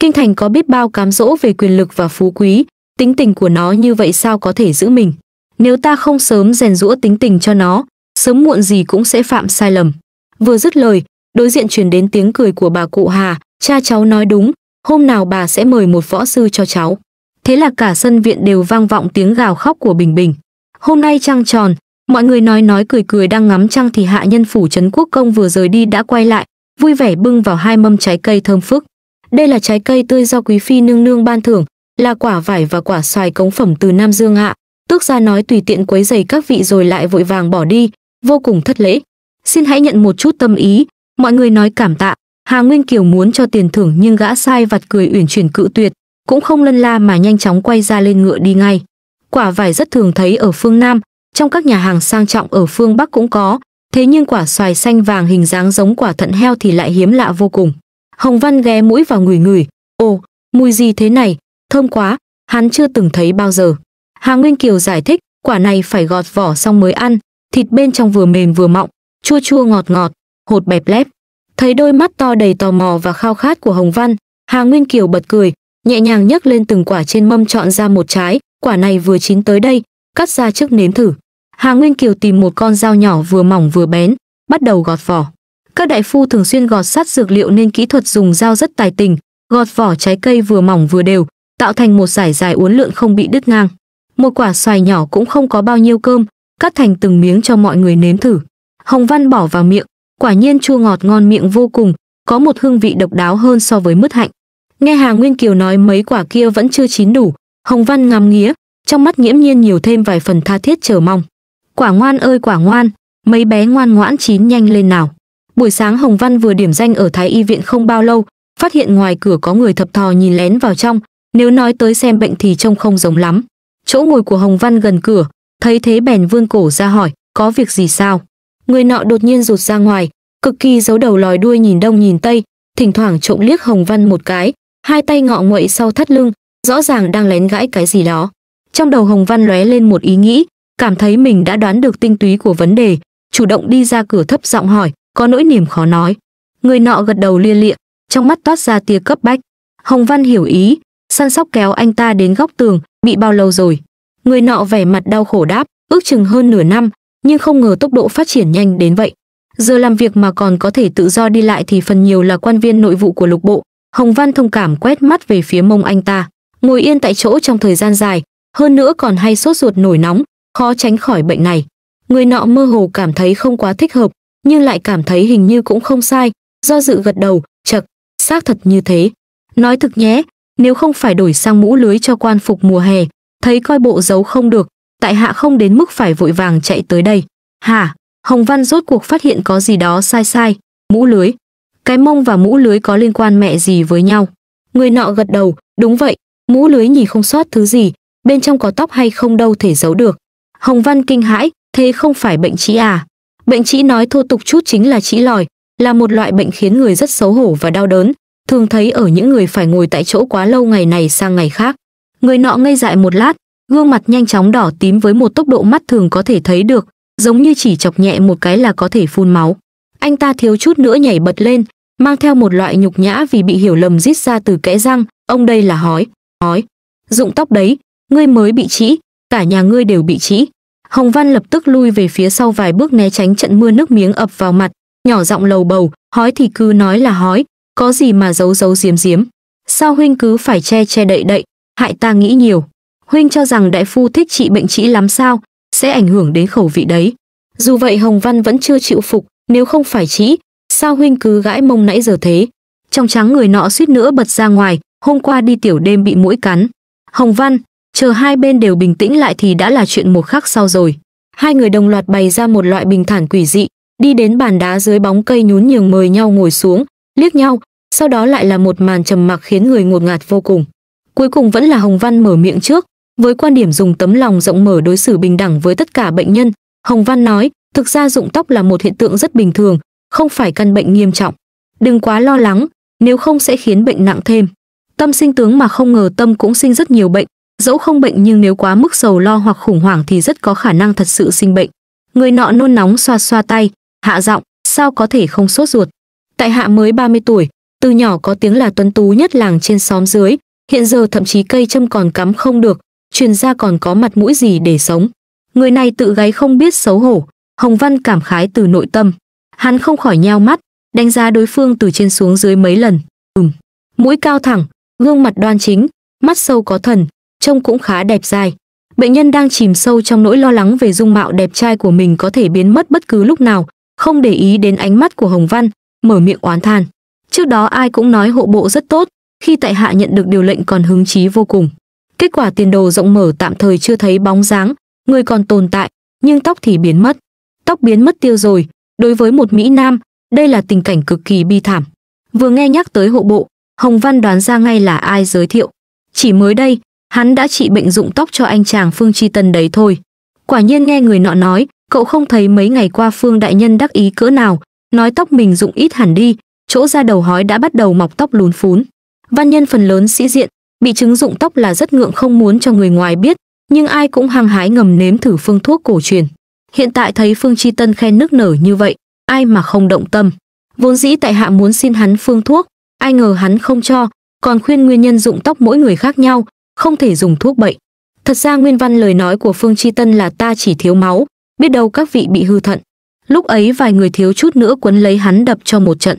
kinh thành có biết bao cám dỗ về quyền lực và phú quý tính tình của nó như vậy sao có thể giữ mình nếu ta không sớm rèn rũa tính tình cho nó sớm muộn gì cũng sẽ phạm sai lầm vừa dứt lời đối diện truyền đến tiếng cười của bà cụ hà cha cháu nói đúng hôm nào bà sẽ mời một võ sư cho cháu thế là cả sân viện đều vang vọng tiếng gào khóc của Bình Bình. Hôm nay trăng tròn, mọi người nói nói cười cười đang ngắm trăng thì hạ nhân phủ trấn quốc công vừa rời đi đã quay lại, vui vẻ bưng vào hai mâm trái cây thơm phức. Đây là trái cây tươi do quý phi nương nương ban thưởng, là quả vải và quả xoài cống phẩm từ Nam Dương hạ. Tước ra nói tùy tiện quấy giày các vị rồi lại vội vàng bỏ đi, vô cùng thất lễ. Xin hãy nhận một chút tâm ý, mọi người nói cảm tạ. Hà Nguyên Kiều muốn cho tiền thưởng nhưng gã sai vặt cười uyển chuyển cự tuyệt, cũng không lân la mà nhanh chóng quay ra lên ngựa đi ngay. Quả vải rất thường thấy ở phương Nam, trong các nhà hàng sang trọng ở phương Bắc cũng có, thế nhưng quả xoài xanh vàng hình dáng giống quả thận heo thì lại hiếm lạ vô cùng. Hồng Văn ghé mũi vào ngửi ngửi, ồ, mùi gì thế này, thơm quá, hắn chưa từng thấy bao giờ. Hà Nguyên Kiều giải thích, quả này phải gọt vỏ xong mới ăn, thịt bên trong vừa mềm vừa mọng, chua chua ngọt ngọt, hột bẹp lép. Thấy đôi mắt to đầy tò mò và khao khát của Hồng Văn, Hà Nguyên Kiều bật cười, nhẹ nhàng nhấc lên từng quả trên mâm chọn ra một trái, quả này vừa chín tới đây, cắt ra trước nếm thử. Hà Nguyên Kiều tìm một con dao nhỏ vừa mỏng vừa bén, bắt đầu gọt vỏ. Các đại phu thường xuyên gọt sát dược liệu nên kỹ thuật dùng dao rất tài tình, gọt vỏ trái cây vừa mỏng vừa đều, tạo thành một giải dài uốn lượn không bị đứt ngang. Một quả xoài nhỏ cũng không có bao nhiêu cơm, cắt thành từng miếng cho mọi người nếm thử. Hồng Văn bỏ vào miệng, quả nhiên chua ngọt ngon miệng vô cùng, có một hương vị độc đáo hơn so với mứt hạnh. Nghe Hà Nguyên Kiều nói mấy quả kia vẫn chưa chín đủ, Hồng Văn ngắm nghía, trong mắt nghiễm nhiên nhiều thêm vài phần tha thiết chờ mong. Quả ngoan ơi quả ngoan, mấy bé ngoan ngoãn chín nhanh lên nào. Buổi sáng Hồng Văn vừa điểm danh ở Thái Y viện không bao lâu, phát hiện ngoài cửa có người thập thò nhìn lén vào trong, nếu nói tới xem bệnh thì trông không giống lắm. Chỗ ngồi của Hồng Văn gần cửa, thấy thế bèn vươn cổ ra hỏi, có việc gì sao? Người nọ đột nhiên rụt ra ngoài, cực kỳ giấu đầu lòi đuôi nhìn đông nhìn tây, thỉnh thoảng trộm liếc Hồng Văn một cái, hai tay ngọ nguậy sau thắt lưng, rõ ràng đang lén gãi cái gì đó. Trong đầu Hồng Văn lóe lên một ý nghĩ, cảm thấy mình đã đoán được tinh túy của vấn đề, chủ động đi ra cửa thấp giọng hỏi, có nỗi niềm khó nói. Người nọ gật đầu lia lịa, trong mắt toát ra tia cấp bách. Hồng Văn hiểu ý, săn sóc kéo anh ta đến góc tường, bị bao lâu rồi? Người nọ vẻ mặt đau khổ đáp, ước chừng hơn nửa năm, nhưng không ngờ tốc độ phát triển nhanh đến vậy. Giờ làm việc mà còn có thể tự do đi lại thì phần nhiều là quan viên nội vụ của lục bộ, Hồng Văn thông cảm quét mắt về phía mông anh ta, ngồi yên tại chỗ trong thời gian dài, hơn nữa còn hay sốt ruột nổi nóng, khó tránh khỏi bệnh này. Người nọ mơ hồ cảm thấy không quá thích hợp, nhưng lại cảm thấy hình như cũng không sai, do dự gật đầu, chật, xác thật như thế. Nói thực nhé, nếu không phải đổi sang mũ lưới cho quan phục mùa hè, thấy coi bộ giấu không được, tại hạ không đến mức phải vội vàng chạy tới đây. Hả? Hồng Văn rốt cuộc phát hiện có gì đó sai sai, mũ lưới, cái mông và mũ lưới có liên quan mẹ gì với nhau. Người nọ gật đầu, đúng vậy, mũ lưới nhìn không sót thứ gì, bên trong có tóc hay không đâu thể giấu được. Hồng Văn kinh hãi, thế không phải bệnh trĩ à? Bệnh trĩ nói thô tục chút chính là trĩ lòi, là một loại bệnh khiến người rất xấu hổ và đau đớn, thường thấy ở những người phải ngồi tại chỗ quá lâu ngày này sang ngày khác. Người nọ ngây dại một lát, gương mặt nhanh chóng đỏ tím với một tốc độ mắt thường có thể thấy được, giống như chỉ chọc nhẹ một cái là có thể phun máu anh ta thiếu chút nữa nhảy bật lên, mang theo một loại nhục nhã vì bị hiểu lầm rít ra từ kẽ răng, ông đây là hói, hói. Dụng tóc đấy, ngươi mới bị trĩ, cả nhà ngươi đều bị trĩ. Hồng Văn lập tức lui về phía sau vài bước né tránh trận mưa nước miếng ập vào mặt, nhỏ giọng lầu bầu, hói thì cứ nói là hói, có gì mà giấu giấu giếm giếm. Sao huynh cứ phải che che đậy đậy, hại ta nghĩ nhiều. Huynh cho rằng đại phu thích trị bệnh trĩ lắm sao, sẽ ảnh hưởng đến khẩu vị đấy. Dù vậy Hồng Văn vẫn chưa chịu phục, nếu không phải chị sao huynh cứ gãi mông nãy giờ thế? Trong trắng người nọ suýt nữa bật ra ngoài, hôm qua đi tiểu đêm bị mũi cắn. Hồng Văn, chờ hai bên đều bình tĩnh lại thì đã là chuyện một khắc sau rồi. Hai người đồng loạt bày ra một loại bình thản quỷ dị, đi đến bàn đá dưới bóng cây nhún nhường mời nhau ngồi xuống, liếc nhau, sau đó lại là một màn trầm mặc khiến người ngột ngạt vô cùng. Cuối cùng vẫn là Hồng Văn mở miệng trước, với quan điểm dùng tấm lòng rộng mở đối xử bình đẳng với tất cả bệnh nhân, Hồng Văn nói, Thực ra rụng tóc là một hiện tượng rất bình thường, không phải căn bệnh nghiêm trọng. Đừng quá lo lắng, nếu không sẽ khiến bệnh nặng thêm. Tâm sinh tướng mà không ngờ tâm cũng sinh rất nhiều bệnh, dẫu không bệnh nhưng nếu quá mức sầu lo hoặc khủng hoảng thì rất có khả năng thật sự sinh bệnh. Người nọ nôn nóng xoa xoa tay, hạ giọng, sao có thể không sốt ruột. Tại hạ mới 30 tuổi, từ nhỏ có tiếng là tuấn tú nhất làng trên xóm dưới, hiện giờ thậm chí cây châm còn cắm không được, truyền ra còn có mặt mũi gì để sống. Người này tự gáy không biết xấu hổ, Hồng Văn cảm khái từ nội tâm. Hắn không khỏi nheo mắt, đánh giá đối phương từ trên xuống dưới mấy lần. Ừm, mũi cao thẳng, gương mặt đoan chính, mắt sâu có thần, trông cũng khá đẹp dài. Bệnh nhân đang chìm sâu trong nỗi lo lắng về dung mạo đẹp trai của mình có thể biến mất bất cứ lúc nào, không để ý đến ánh mắt của Hồng Văn, mở miệng oán than. Trước đó ai cũng nói hộ bộ rất tốt, khi tại hạ nhận được điều lệnh còn hứng chí vô cùng. Kết quả tiền đồ rộng mở tạm thời chưa thấy bóng dáng, người còn tồn tại, nhưng tóc thì biến mất tóc biến mất tiêu rồi. Đối với một Mỹ Nam, đây là tình cảnh cực kỳ bi thảm. Vừa nghe nhắc tới hộ bộ, Hồng Văn đoán ra ngay là ai giới thiệu. Chỉ mới đây, hắn đã trị bệnh dụng tóc cho anh chàng Phương Tri Tân đấy thôi. Quả nhiên nghe người nọ nói, cậu không thấy mấy ngày qua Phương Đại Nhân đắc ý cỡ nào, nói tóc mình dụng ít hẳn đi, chỗ ra đầu hói đã bắt đầu mọc tóc lún phún. Văn nhân phần lớn sĩ diện, bị chứng dụng tóc là rất ngượng không muốn cho người ngoài biết, nhưng ai cũng hăng hái ngầm nếm thử phương thuốc cổ truyền hiện tại thấy Phương Chi Tân khen nức nở như vậy, ai mà không động tâm. Vốn dĩ tại hạ muốn xin hắn phương thuốc, ai ngờ hắn không cho, còn khuyên nguyên nhân dụng tóc mỗi người khác nhau, không thể dùng thuốc bệnh. Thật ra nguyên văn lời nói của Phương Chi Tân là ta chỉ thiếu máu, biết đâu các vị bị hư thận. Lúc ấy vài người thiếu chút nữa quấn lấy hắn đập cho một trận.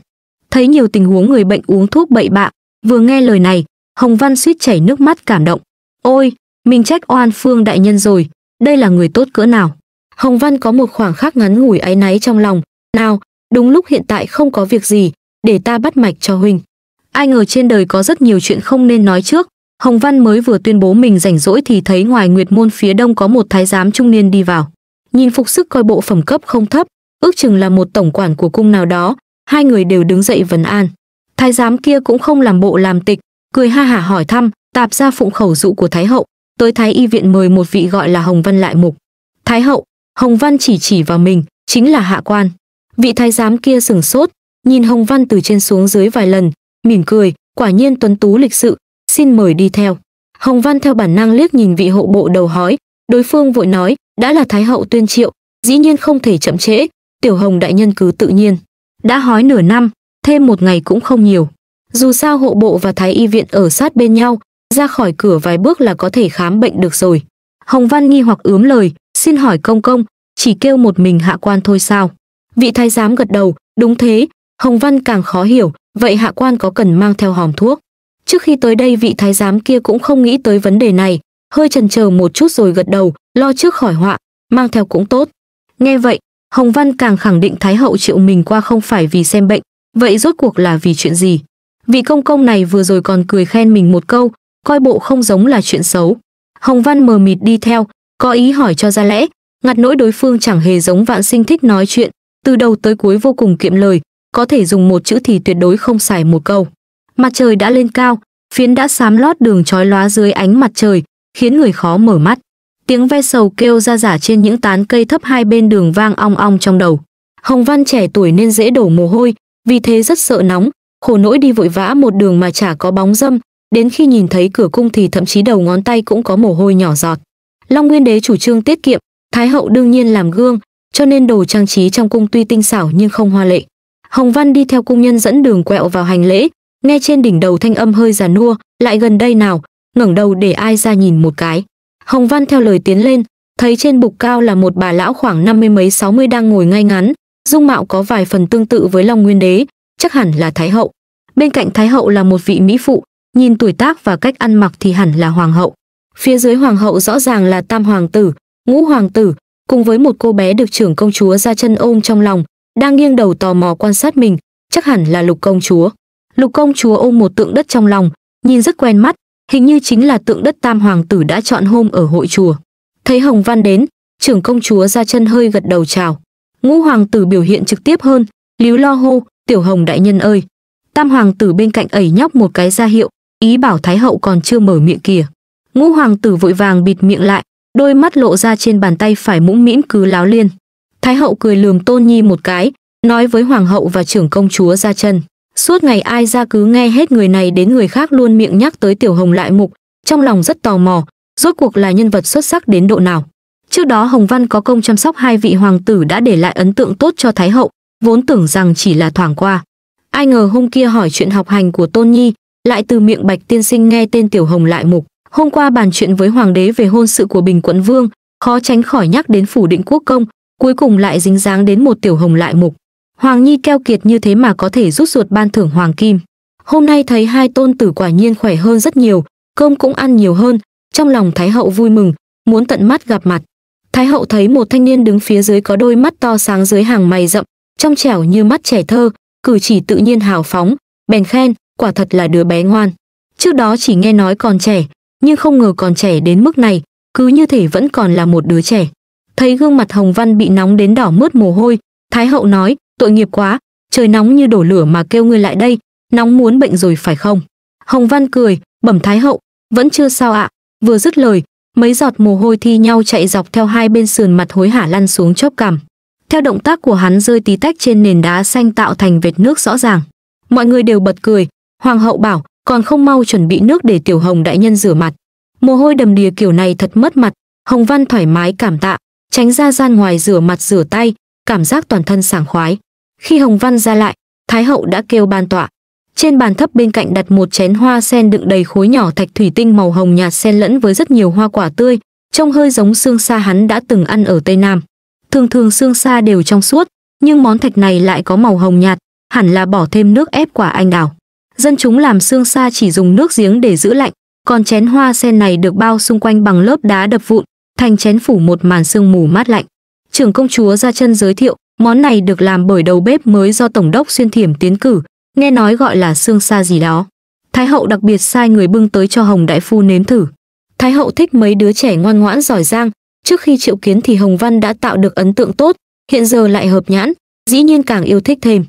Thấy nhiều tình huống người bệnh uống thuốc bậy bạ, vừa nghe lời này, Hồng Văn suýt chảy nước mắt cảm động. Ôi, mình trách oan Phương đại nhân rồi, đây là người tốt cỡ nào. Hồng Văn có một khoảng khắc ngắn ngủi áy náy trong lòng. Nào, đúng lúc hiện tại không có việc gì, để ta bắt mạch cho huynh. Ai ngờ trên đời có rất nhiều chuyện không nên nói trước. Hồng Văn mới vừa tuyên bố mình rảnh rỗi thì thấy ngoài Nguyệt môn phía đông có một thái giám trung niên đi vào. Nhìn phục sức coi bộ phẩm cấp không thấp, ước chừng là một tổng quản của cung nào đó, hai người đều đứng dậy vấn an. Thái giám kia cũng không làm bộ làm tịch, cười ha hả hỏi thăm, tạp ra phụng khẩu dụ của thái hậu, tới thái y viện mời một vị gọi là Hồng Văn lại mục. Thái hậu, Hồng Văn chỉ chỉ vào mình, chính là hạ quan. Vị thái giám kia sừng sốt, nhìn Hồng Văn từ trên xuống dưới vài lần, mỉm cười, quả nhiên tuấn tú lịch sự, xin mời đi theo. Hồng Văn theo bản năng liếc nhìn vị hộ bộ đầu hói, đối phương vội nói, đã là thái hậu tuyên triệu, dĩ nhiên không thể chậm trễ, tiểu Hồng đại nhân cứ tự nhiên. Đã hói nửa năm, thêm một ngày cũng không nhiều. Dù sao hộ bộ và thái y viện ở sát bên nhau, ra khỏi cửa vài bước là có thể khám bệnh được rồi. Hồng Văn nghi hoặc ướm lời, xin hỏi công công, chỉ kêu một mình hạ quan thôi sao? Vị thái giám gật đầu, đúng thế, Hồng Văn càng khó hiểu, vậy hạ quan có cần mang theo hòm thuốc? Trước khi tới đây vị thái giám kia cũng không nghĩ tới vấn đề này, hơi chần chờ một chút rồi gật đầu, lo trước khỏi họa, mang theo cũng tốt. Nghe vậy, Hồng Văn càng khẳng định Thái hậu triệu mình qua không phải vì xem bệnh, vậy rốt cuộc là vì chuyện gì? Vị công công này vừa rồi còn cười khen mình một câu, coi bộ không giống là chuyện xấu. Hồng Văn mờ mịt đi theo, có ý hỏi cho ra lẽ, ngặt nỗi đối phương chẳng hề giống vạn sinh thích nói chuyện, từ đầu tới cuối vô cùng kiệm lời, có thể dùng một chữ thì tuyệt đối không xài một câu. Mặt trời đã lên cao, phiến đã xám lót đường trói lóa dưới ánh mặt trời, khiến người khó mở mắt. Tiếng ve sầu kêu ra giả trên những tán cây thấp hai bên đường vang ong ong trong đầu. Hồng Văn trẻ tuổi nên dễ đổ mồ hôi, vì thế rất sợ nóng, khổ nỗi đi vội vã một đường mà chả có bóng dâm, đến khi nhìn thấy cửa cung thì thậm chí đầu ngón tay cũng có mồ hôi nhỏ giọt. Long Nguyên Đế chủ trương tiết kiệm, Thái hậu đương nhiên làm gương, cho nên đồ trang trí trong cung tuy tinh xảo nhưng không hoa lệ. Hồng Văn đi theo cung nhân dẫn đường quẹo vào hành lễ, nghe trên đỉnh đầu thanh âm hơi già nua, lại gần đây nào, ngẩng đầu để ai ra nhìn một cái. Hồng Văn theo lời tiến lên, thấy trên bục cao là một bà lão khoảng năm mươi mấy sáu mươi đang ngồi ngay ngắn, dung mạo có vài phần tương tự với Long Nguyên Đế, chắc hẳn là Thái hậu. Bên cạnh Thái hậu là một vị mỹ phụ, nhìn tuổi tác và cách ăn mặc thì hẳn là hoàng hậu. Phía dưới hoàng hậu rõ ràng là tam hoàng tử, ngũ hoàng tử, cùng với một cô bé được trưởng công chúa ra chân ôm trong lòng, đang nghiêng đầu tò mò quan sát mình, chắc hẳn là lục công chúa. Lục công chúa ôm một tượng đất trong lòng, nhìn rất quen mắt, hình như chính là tượng đất tam hoàng tử đã chọn hôm ở hội chùa. Thấy Hồng Văn đến, trưởng công chúa ra chân hơi gật đầu chào. Ngũ hoàng tử biểu hiện trực tiếp hơn, líu lo hô, tiểu hồng đại nhân ơi. Tam hoàng tử bên cạnh ẩy nhóc một cái ra hiệu, ý bảo thái hậu còn chưa mở miệng kìa. Ngũ hoàng tử vội vàng bịt miệng lại, đôi mắt lộ ra trên bàn tay phải mũm mĩm cứ láo liên. Thái hậu cười lườm Tôn Nhi một cái, nói với hoàng hậu và trưởng công chúa ra chân. Suốt ngày ai ra cứ nghe hết người này đến người khác luôn miệng nhắc tới tiểu hồng lại mục, trong lòng rất tò mò, rốt cuộc là nhân vật xuất sắc đến độ nào. Trước đó Hồng Văn có công chăm sóc hai vị hoàng tử đã để lại ấn tượng tốt cho Thái hậu, vốn tưởng rằng chỉ là thoảng qua. Ai ngờ hôm kia hỏi chuyện học hành của Tôn Nhi, lại từ miệng Bạch tiên sinh nghe tên Tiểu Hồng lại mục. Hôm qua bàn chuyện với hoàng đế về hôn sự của Bình Quận Vương, khó tránh khỏi nhắc đến phủ định quốc công, cuối cùng lại dính dáng đến một tiểu hồng lại mục. Hoàng Nhi keo kiệt như thế mà có thể rút ruột ban thưởng Hoàng Kim. Hôm nay thấy hai tôn tử quả nhiên khỏe hơn rất nhiều, cơm cũng ăn nhiều hơn, trong lòng Thái Hậu vui mừng, muốn tận mắt gặp mặt. Thái Hậu thấy một thanh niên đứng phía dưới có đôi mắt to sáng dưới hàng mày rậm, trong trẻo như mắt trẻ thơ, cử chỉ tự nhiên hào phóng, bèn khen, quả thật là đứa bé ngoan. Trước đó chỉ nghe nói còn trẻ, nhưng không ngờ còn trẻ đến mức này, cứ như thể vẫn còn là một đứa trẻ. Thấy gương mặt Hồng Văn bị nóng đến đỏ mướt mồ hôi, Thái hậu nói, tội nghiệp quá, trời nóng như đổ lửa mà kêu ngươi lại đây, nóng muốn bệnh rồi phải không? Hồng Văn cười, bẩm Thái hậu, vẫn chưa sao ạ, vừa dứt lời, mấy giọt mồ hôi thi nhau chạy dọc theo hai bên sườn mặt hối hả lăn xuống chóp cằm. Theo động tác của hắn rơi tí tách trên nền đá xanh tạo thành vệt nước rõ ràng. Mọi người đều bật cười, hoàng hậu bảo, còn không mau chuẩn bị nước để tiểu hồng đại nhân rửa mặt mồ hôi đầm đìa kiểu này thật mất mặt hồng văn thoải mái cảm tạ tránh ra gian ngoài rửa mặt rửa tay cảm giác toàn thân sảng khoái khi hồng văn ra lại thái hậu đã kêu ban tọa trên bàn thấp bên cạnh đặt một chén hoa sen đựng đầy khối nhỏ thạch thủy tinh màu hồng nhạt xen lẫn với rất nhiều hoa quả tươi trông hơi giống xương sa hắn đã từng ăn ở tây nam thường thường xương sa đều trong suốt nhưng món thạch này lại có màu hồng nhạt hẳn là bỏ thêm nước ép quả anh đào dân chúng làm xương xa chỉ dùng nước giếng để giữ lạnh, còn chén hoa sen này được bao xung quanh bằng lớp đá đập vụn, thành chén phủ một màn sương mù mát lạnh. Trưởng công chúa ra chân giới thiệu, món này được làm bởi đầu bếp mới do tổng đốc xuyên thiểm tiến cử, nghe nói gọi là xương xa gì đó. Thái hậu đặc biệt sai người bưng tới cho Hồng đại phu nếm thử. Thái hậu thích mấy đứa trẻ ngoan ngoãn giỏi giang, trước khi triệu kiến thì Hồng Văn đã tạo được ấn tượng tốt, hiện giờ lại hợp nhãn, dĩ nhiên càng yêu thích thêm.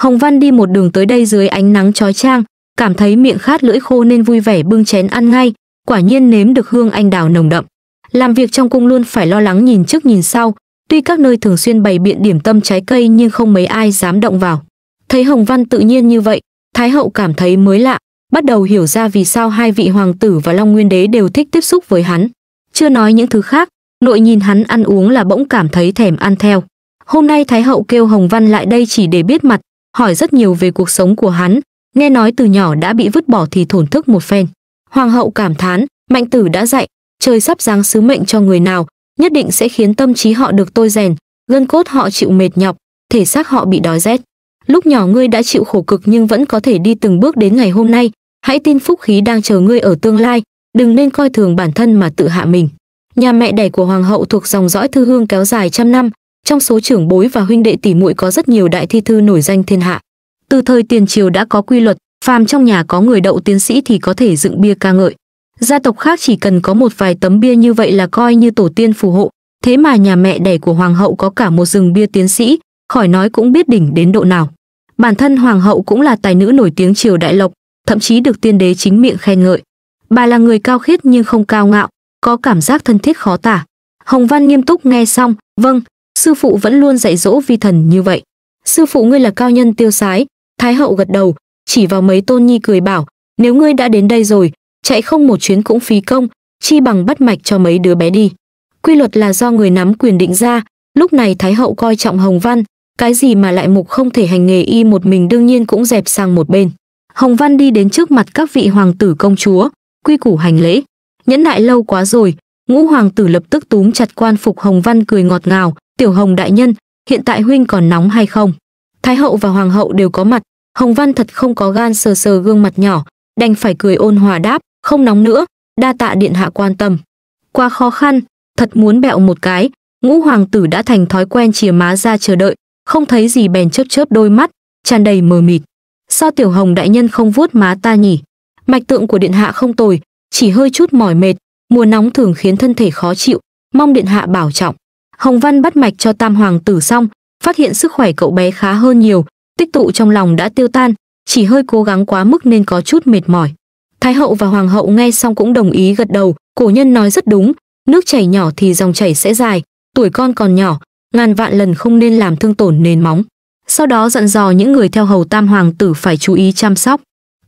Hồng Văn đi một đường tới đây dưới ánh nắng chói chang, cảm thấy miệng khát lưỡi khô nên vui vẻ bưng chén ăn ngay, quả nhiên nếm được hương anh đào nồng đậm. Làm việc trong cung luôn phải lo lắng nhìn trước nhìn sau, tuy các nơi thường xuyên bày biện điểm tâm trái cây nhưng không mấy ai dám động vào. Thấy Hồng Văn tự nhiên như vậy, Thái hậu cảm thấy mới lạ, bắt đầu hiểu ra vì sao hai vị hoàng tử và Long Nguyên đế đều thích tiếp xúc với hắn. Chưa nói những thứ khác, nội nhìn hắn ăn uống là bỗng cảm thấy thèm ăn theo. Hôm nay Thái hậu kêu Hồng Văn lại đây chỉ để biết mặt, hỏi rất nhiều về cuộc sống của hắn, nghe nói từ nhỏ đã bị vứt bỏ thì thổn thức một phen. Hoàng hậu cảm thán, mạnh tử đã dạy, trời sắp giáng sứ mệnh cho người nào, nhất định sẽ khiến tâm trí họ được tôi rèn, gân cốt họ chịu mệt nhọc, thể xác họ bị đói rét. Lúc nhỏ ngươi đã chịu khổ cực nhưng vẫn có thể đi từng bước đến ngày hôm nay, hãy tin phúc khí đang chờ ngươi ở tương lai, đừng nên coi thường bản thân mà tự hạ mình. Nhà mẹ đẻ của hoàng hậu thuộc dòng dõi thư hương kéo dài trăm năm, trong số trưởng bối và huynh đệ tỷ muội có rất nhiều đại thi thư nổi danh thiên hạ. Từ thời tiền triều đã có quy luật, phàm trong nhà có người đậu tiến sĩ thì có thể dựng bia ca ngợi. Gia tộc khác chỉ cần có một vài tấm bia như vậy là coi như tổ tiên phù hộ, thế mà nhà mẹ đẻ của hoàng hậu có cả một rừng bia tiến sĩ, khỏi nói cũng biết đỉnh đến độ nào. Bản thân hoàng hậu cũng là tài nữ nổi tiếng triều đại lộc, thậm chí được tiên đế chính miệng khen ngợi. Bà là người cao khiết nhưng không cao ngạo, có cảm giác thân thiết khó tả. Hồng Văn nghiêm túc nghe xong, vâng, sư phụ vẫn luôn dạy dỗ vi thần như vậy sư phụ ngươi là cao nhân tiêu sái thái hậu gật đầu chỉ vào mấy tôn nhi cười bảo nếu ngươi đã đến đây rồi chạy không một chuyến cũng phí công chi bằng bắt mạch cho mấy đứa bé đi quy luật là do người nắm quyền định ra lúc này thái hậu coi trọng hồng văn cái gì mà lại mục không thể hành nghề y một mình đương nhiên cũng dẹp sang một bên hồng văn đi đến trước mặt các vị hoàng tử công chúa quy củ hành lễ nhẫn nại lâu quá rồi ngũ hoàng tử lập tức túm chặt quan phục hồng văn cười ngọt ngào Tiểu Hồng đại nhân, hiện tại huynh còn nóng hay không? Thái hậu và hoàng hậu đều có mặt, Hồng Văn thật không có gan sờ sờ gương mặt nhỏ, đành phải cười ôn hòa đáp, không nóng nữa, đa tạ điện hạ quan tâm. Qua khó khăn, thật muốn bẹo một cái, ngũ hoàng tử đã thành thói quen chìa má ra chờ đợi, không thấy gì bèn chớp chớp đôi mắt, tràn đầy mờ mịt. Sao tiểu hồng đại nhân không vuốt má ta nhỉ? Mạch tượng của điện hạ không tồi, chỉ hơi chút mỏi mệt, mùa nóng thường khiến thân thể khó chịu, mong điện hạ bảo trọng. Hồng Văn bắt mạch cho Tam hoàng tử xong, phát hiện sức khỏe cậu bé khá hơn nhiều, tích tụ trong lòng đã tiêu tan, chỉ hơi cố gắng quá mức nên có chút mệt mỏi. Thái hậu và hoàng hậu nghe xong cũng đồng ý gật đầu, cổ nhân nói rất đúng, nước chảy nhỏ thì dòng chảy sẽ dài, tuổi con còn nhỏ, ngàn vạn lần không nên làm thương tổn nền móng. Sau đó dặn dò những người theo hầu Tam hoàng tử phải chú ý chăm sóc.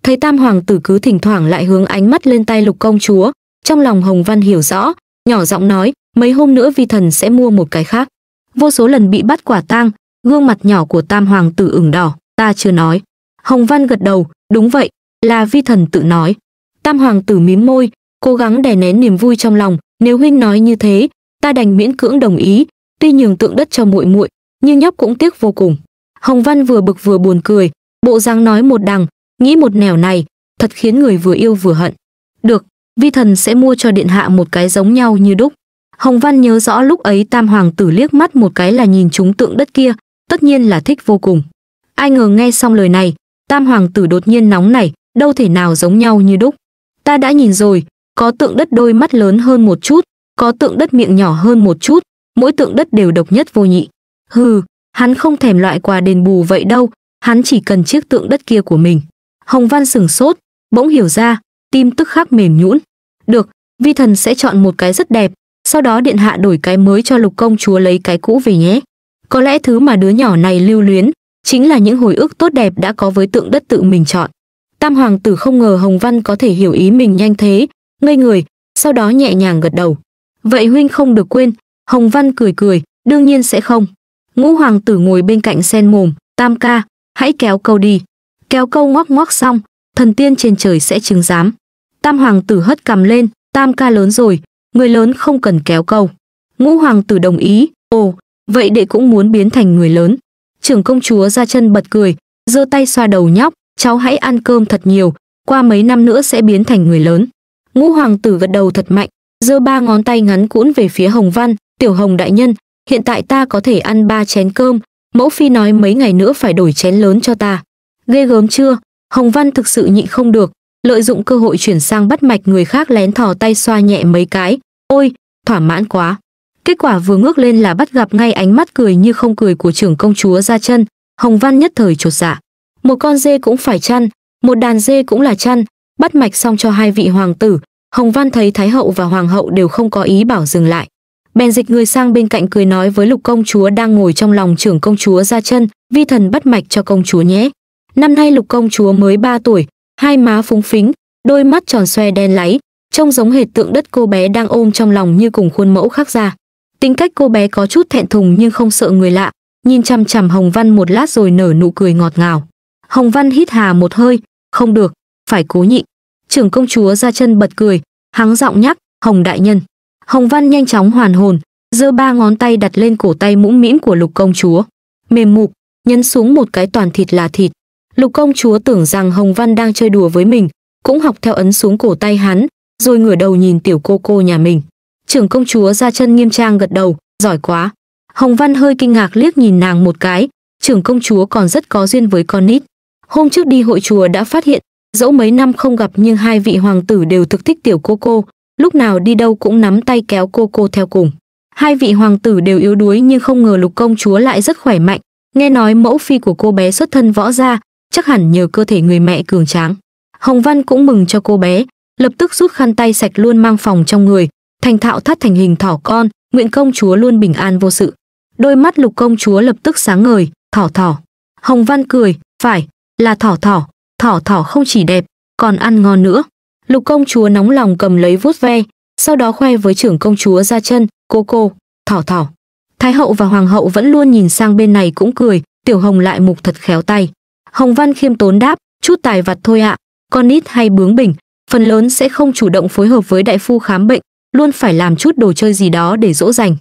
Thấy Tam hoàng tử cứ thỉnh thoảng lại hướng ánh mắt lên tay Lục công chúa, trong lòng Hồng Văn hiểu rõ, nhỏ giọng nói, mấy hôm nữa vi thần sẽ mua một cái khác vô số lần bị bắt quả tang gương mặt nhỏ của tam hoàng tử ửng đỏ ta chưa nói hồng văn gật đầu đúng vậy là vi thần tự nói tam hoàng tử mím môi cố gắng đè nén niềm vui trong lòng nếu huynh nói như thế ta đành miễn cưỡng đồng ý tuy nhường tượng đất cho muội muội nhưng nhóc cũng tiếc vô cùng hồng văn vừa bực vừa buồn cười bộ dáng nói một đằng nghĩ một nẻo này thật khiến người vừa yêu vừa hận được vi thần sẽ mua cho điện hạ một cái giống nhau như đúc Hồng Văn nhớ rõ lúc ấy Tam Hoàng tử liếc mắt một cái là nhìn chúng tượng đất kia, tất nhiên là thích vô cùng. Ai ngờ nghe xong lời này, Tam Hoàng tử đột nhiên nóng nảy, đâu thể nào giống nhau như đúc. Ta đã nhìn rồi, có tượng đất đôi mắt lớn hơn một chút, có tượng đất miệng nhỏ hơn một chút, mỗi tượng đất đều độc nhất vô nhị. Hừ, hắn không thèm loại quà đền bù vậy đâu, hắn chỉ cần chiếc tượng đất kia của mình. Hồng Văn sửng sốt, bỗng hiểu ra, tim tức khắc mềm nhũn. Được, vi thần sẽ chọn một cái rất đẹp, sau đó điện hạ đổi cái mới cho lục công chúa lấy cái cũ về nhé. Có lẽ thứ mà đứa nhỏ này lưu luyến, chính là những hồi ức tốt đẹp đã có với tượng đất tự mình chọn. Tam hoàng tử không ngờ Hồng Văn có thể hiểu ý mình nhanh thế, ngây người, sau đó nhẹ nhàng gật đầu. Vậy huynh không được quên, Hồng Văn cười cười, đương nhiên sẽ không. Ngũ hoàng tử ngồi bên cạnh sen mồm, tam ca, hãy kéo câu đi. Kéo câu ngoắc ngoắc xong, thần tiên trên trời sẽ chứng giám. Tam hoàng tử hất cầm lên, tam ca lớn rồi, người lớn không cần kéo câu. Ngũ hoàng tử đồng ý, ồ, vậy đệ cũng muốn biến thành người lớn. Trưởng công chúa ra chân bật cười, giơ tay xoa đầu nhóc, cháu hãy ăn cơm thật nhiều, qua mấy năm nữa sẽ biến thành người lớn. Ngũ hoàng tử gật đầu thật mạnh, giơ ba ngón tay ngắn cuốn về phía Hồng Văn, "Tiểu Hồng đại nhân, hiện tại ta có thể ăn ba chén cơm, mẫu phi nói mấy ngày nữa phải đổi chén lớn cho ta." Ghê gớm chưa? Hồng Văn thực sự nhịn không được, lợi dụng cơ hội chuyển sang bắt mạch người khác lén thò tay xoa nhẹ mấy cái ôi thỏa mãn quá kết quả vừa ngước lên là bắt gặp ngay ánh mắt cười như không cười của trưởng công chúa ra chân hồng văn nhất thời chột dạ một con dê cũng phải chăn một đàn dê cũng là chăn bắt mạch xong cho hai vị hoàng tử hồng văn thấy thái hậu và hoàng hậu đều không có ý bảo dừng lại bèn dịch người sang bên cạnh cười nói với lục công chúa đang ngồi trong lòng trưởng công chúa ra chân vi thần bắt mạch cho công chúa nhé năm nay lục công chúa mới 3 tuổi hai má phúng phính, đôi mắt tròn xoe đen láy, trông giống hệt tượng đất cô bé đang ôm trong lòng như cùng khuôn mẫu khác ra. Tính cách cô bé có chút thẹn thùng nhưng không sợ người lạ, nhìn chằm chằm Hồng Văn một lát rồi nở nụ cười ngọt ngào. Hồng Văn hít hà một hơi, không được, phải cố nhịn. Trưởng công chúa ra chân bật cười, hắng giọng nhắc, "Hồng đại nhân." Hồng Văn nhanh chóng hoàn hồn, giơ ba ngón tay đặt lên cổ tay mũm mĩm của Lục công chúa. Mềm mục, nhấn xuống một cái toàn thịt là thịt. Lục công chúa tưởng rằng Hồng Văn đang chơi đùa với mình, cũng học theo ấn xuống cổ tay hắn, rồi ngửa đầu nhìn tiểu cô cô nhà mình. Trưởng công chúa ra chân nghiêm trang gật đầu, giỏi quá. Hồng Văn hơi kinh ngạc liếc nhìn nàng một cái, trưởng công chúa còn rất có duyên với con nít. Hôm trước đi hội chùa đã phát hiện, dẫu mấy năm không gặp nhưng hai vị hoàng tử đều thực thích tiểu cô cô, lúc nào đi đâu cũng nắm tay kéo cô cô theo cùng. Hai vị hoàng tử đều yếu đuối nhưng không ngờ lục công chúa lại rất khỏe mạnh, nghe nói mẫu phi của cô bé xuất thân võ gia, chắc hẳn nhờ cơ thể người mẹ cường tráng. Hồng Văn cũng mừng cho cô bé, lập tức rút khăn tay sạch luôn mang phòng trong người, thành thạo thắt thành hình thỏ con, nguyện công chúa luôn bình an vô sự. Đôi mắt lục công chúa lập tức sáng ngời, thỏ thỏ. Hồng Văn cười, phải, là thỏ thỏ, thỏ thỏ không chỉ đẹp, còn ăn ngon nữa. Lục công chúa nóng lòng cầm lấy vuốt ve, sau đó khoe với trưởng công chúa ra chân, cô cô, thỏ thỏ. Thái hậu và hoàng hậu vẫn luôn nhìn sang bên này cũng cười, tiểu hồng lại mục thật khéo tay. Hồng Văn khiêm tốn đáp, chút tài vặt thôi ạ, con nít hay bướng bỉnh, phần lớn sẽ không chủ động phối hợp với đại phu khám bệnh, luôn phải làm chút đồ chơi gì đó để dỗ dành.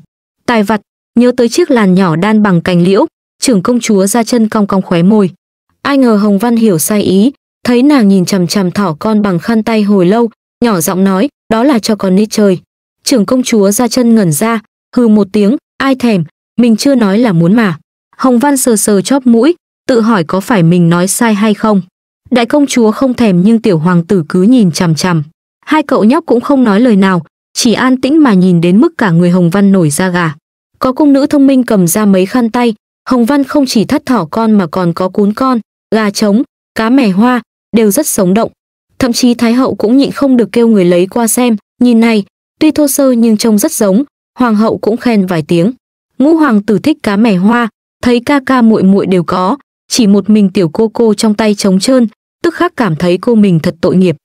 Tài vặt, nhớ tới chiếc làn nhỏ đan bằng cành liễu, trưởng công chúa ra chân cong cong khóe môi. Ai ngờ Hồng Văn hiểu sai ý, thấy nàng nhìn chằm chằm thỏ con bằng khăn tay hồi lâu, nhỏ giọng nói, đó là cho con nít chơi. Trưởng công chúa ra chân ngẩn ra, hừ một tiếng, ai thèm, mình chưa nói là muốn mà. Hồng Văn sờ sờ chóp mũi, tự hỏi có phải mình nói sai hay không. Đại công chúa không thèm nhưng tiểu hoàng tử cứ nhìn chằm chằm. Hai cậu nhóc cũng không nói lời nào, chỉ an tĩnh mà nhìn đến mức cả người Hồng Văn nổi da gà. Có cung nữ thông minh cầm ra mấy khăn tay, Hồng Văn không chỉ thắt thỏ con mà còn có cún con, gà trống, cá mẻ hoa, đều rất sống động. Thậm chí Thái hậu cũng nhịn không được kêu người lấy qua xem, nhìn này, tuy thô sơ nhưng trông rất giống, hoàng hậu cũng khen vài tiếng. Ngũ hoàng tử thích cá mẻ hoa, thấy ca ca muội muội đều có, chỉ một mình tiểu cô cô trong tay trống trơn, tức khắc cảm thấy cô mình thật tội nghiệp.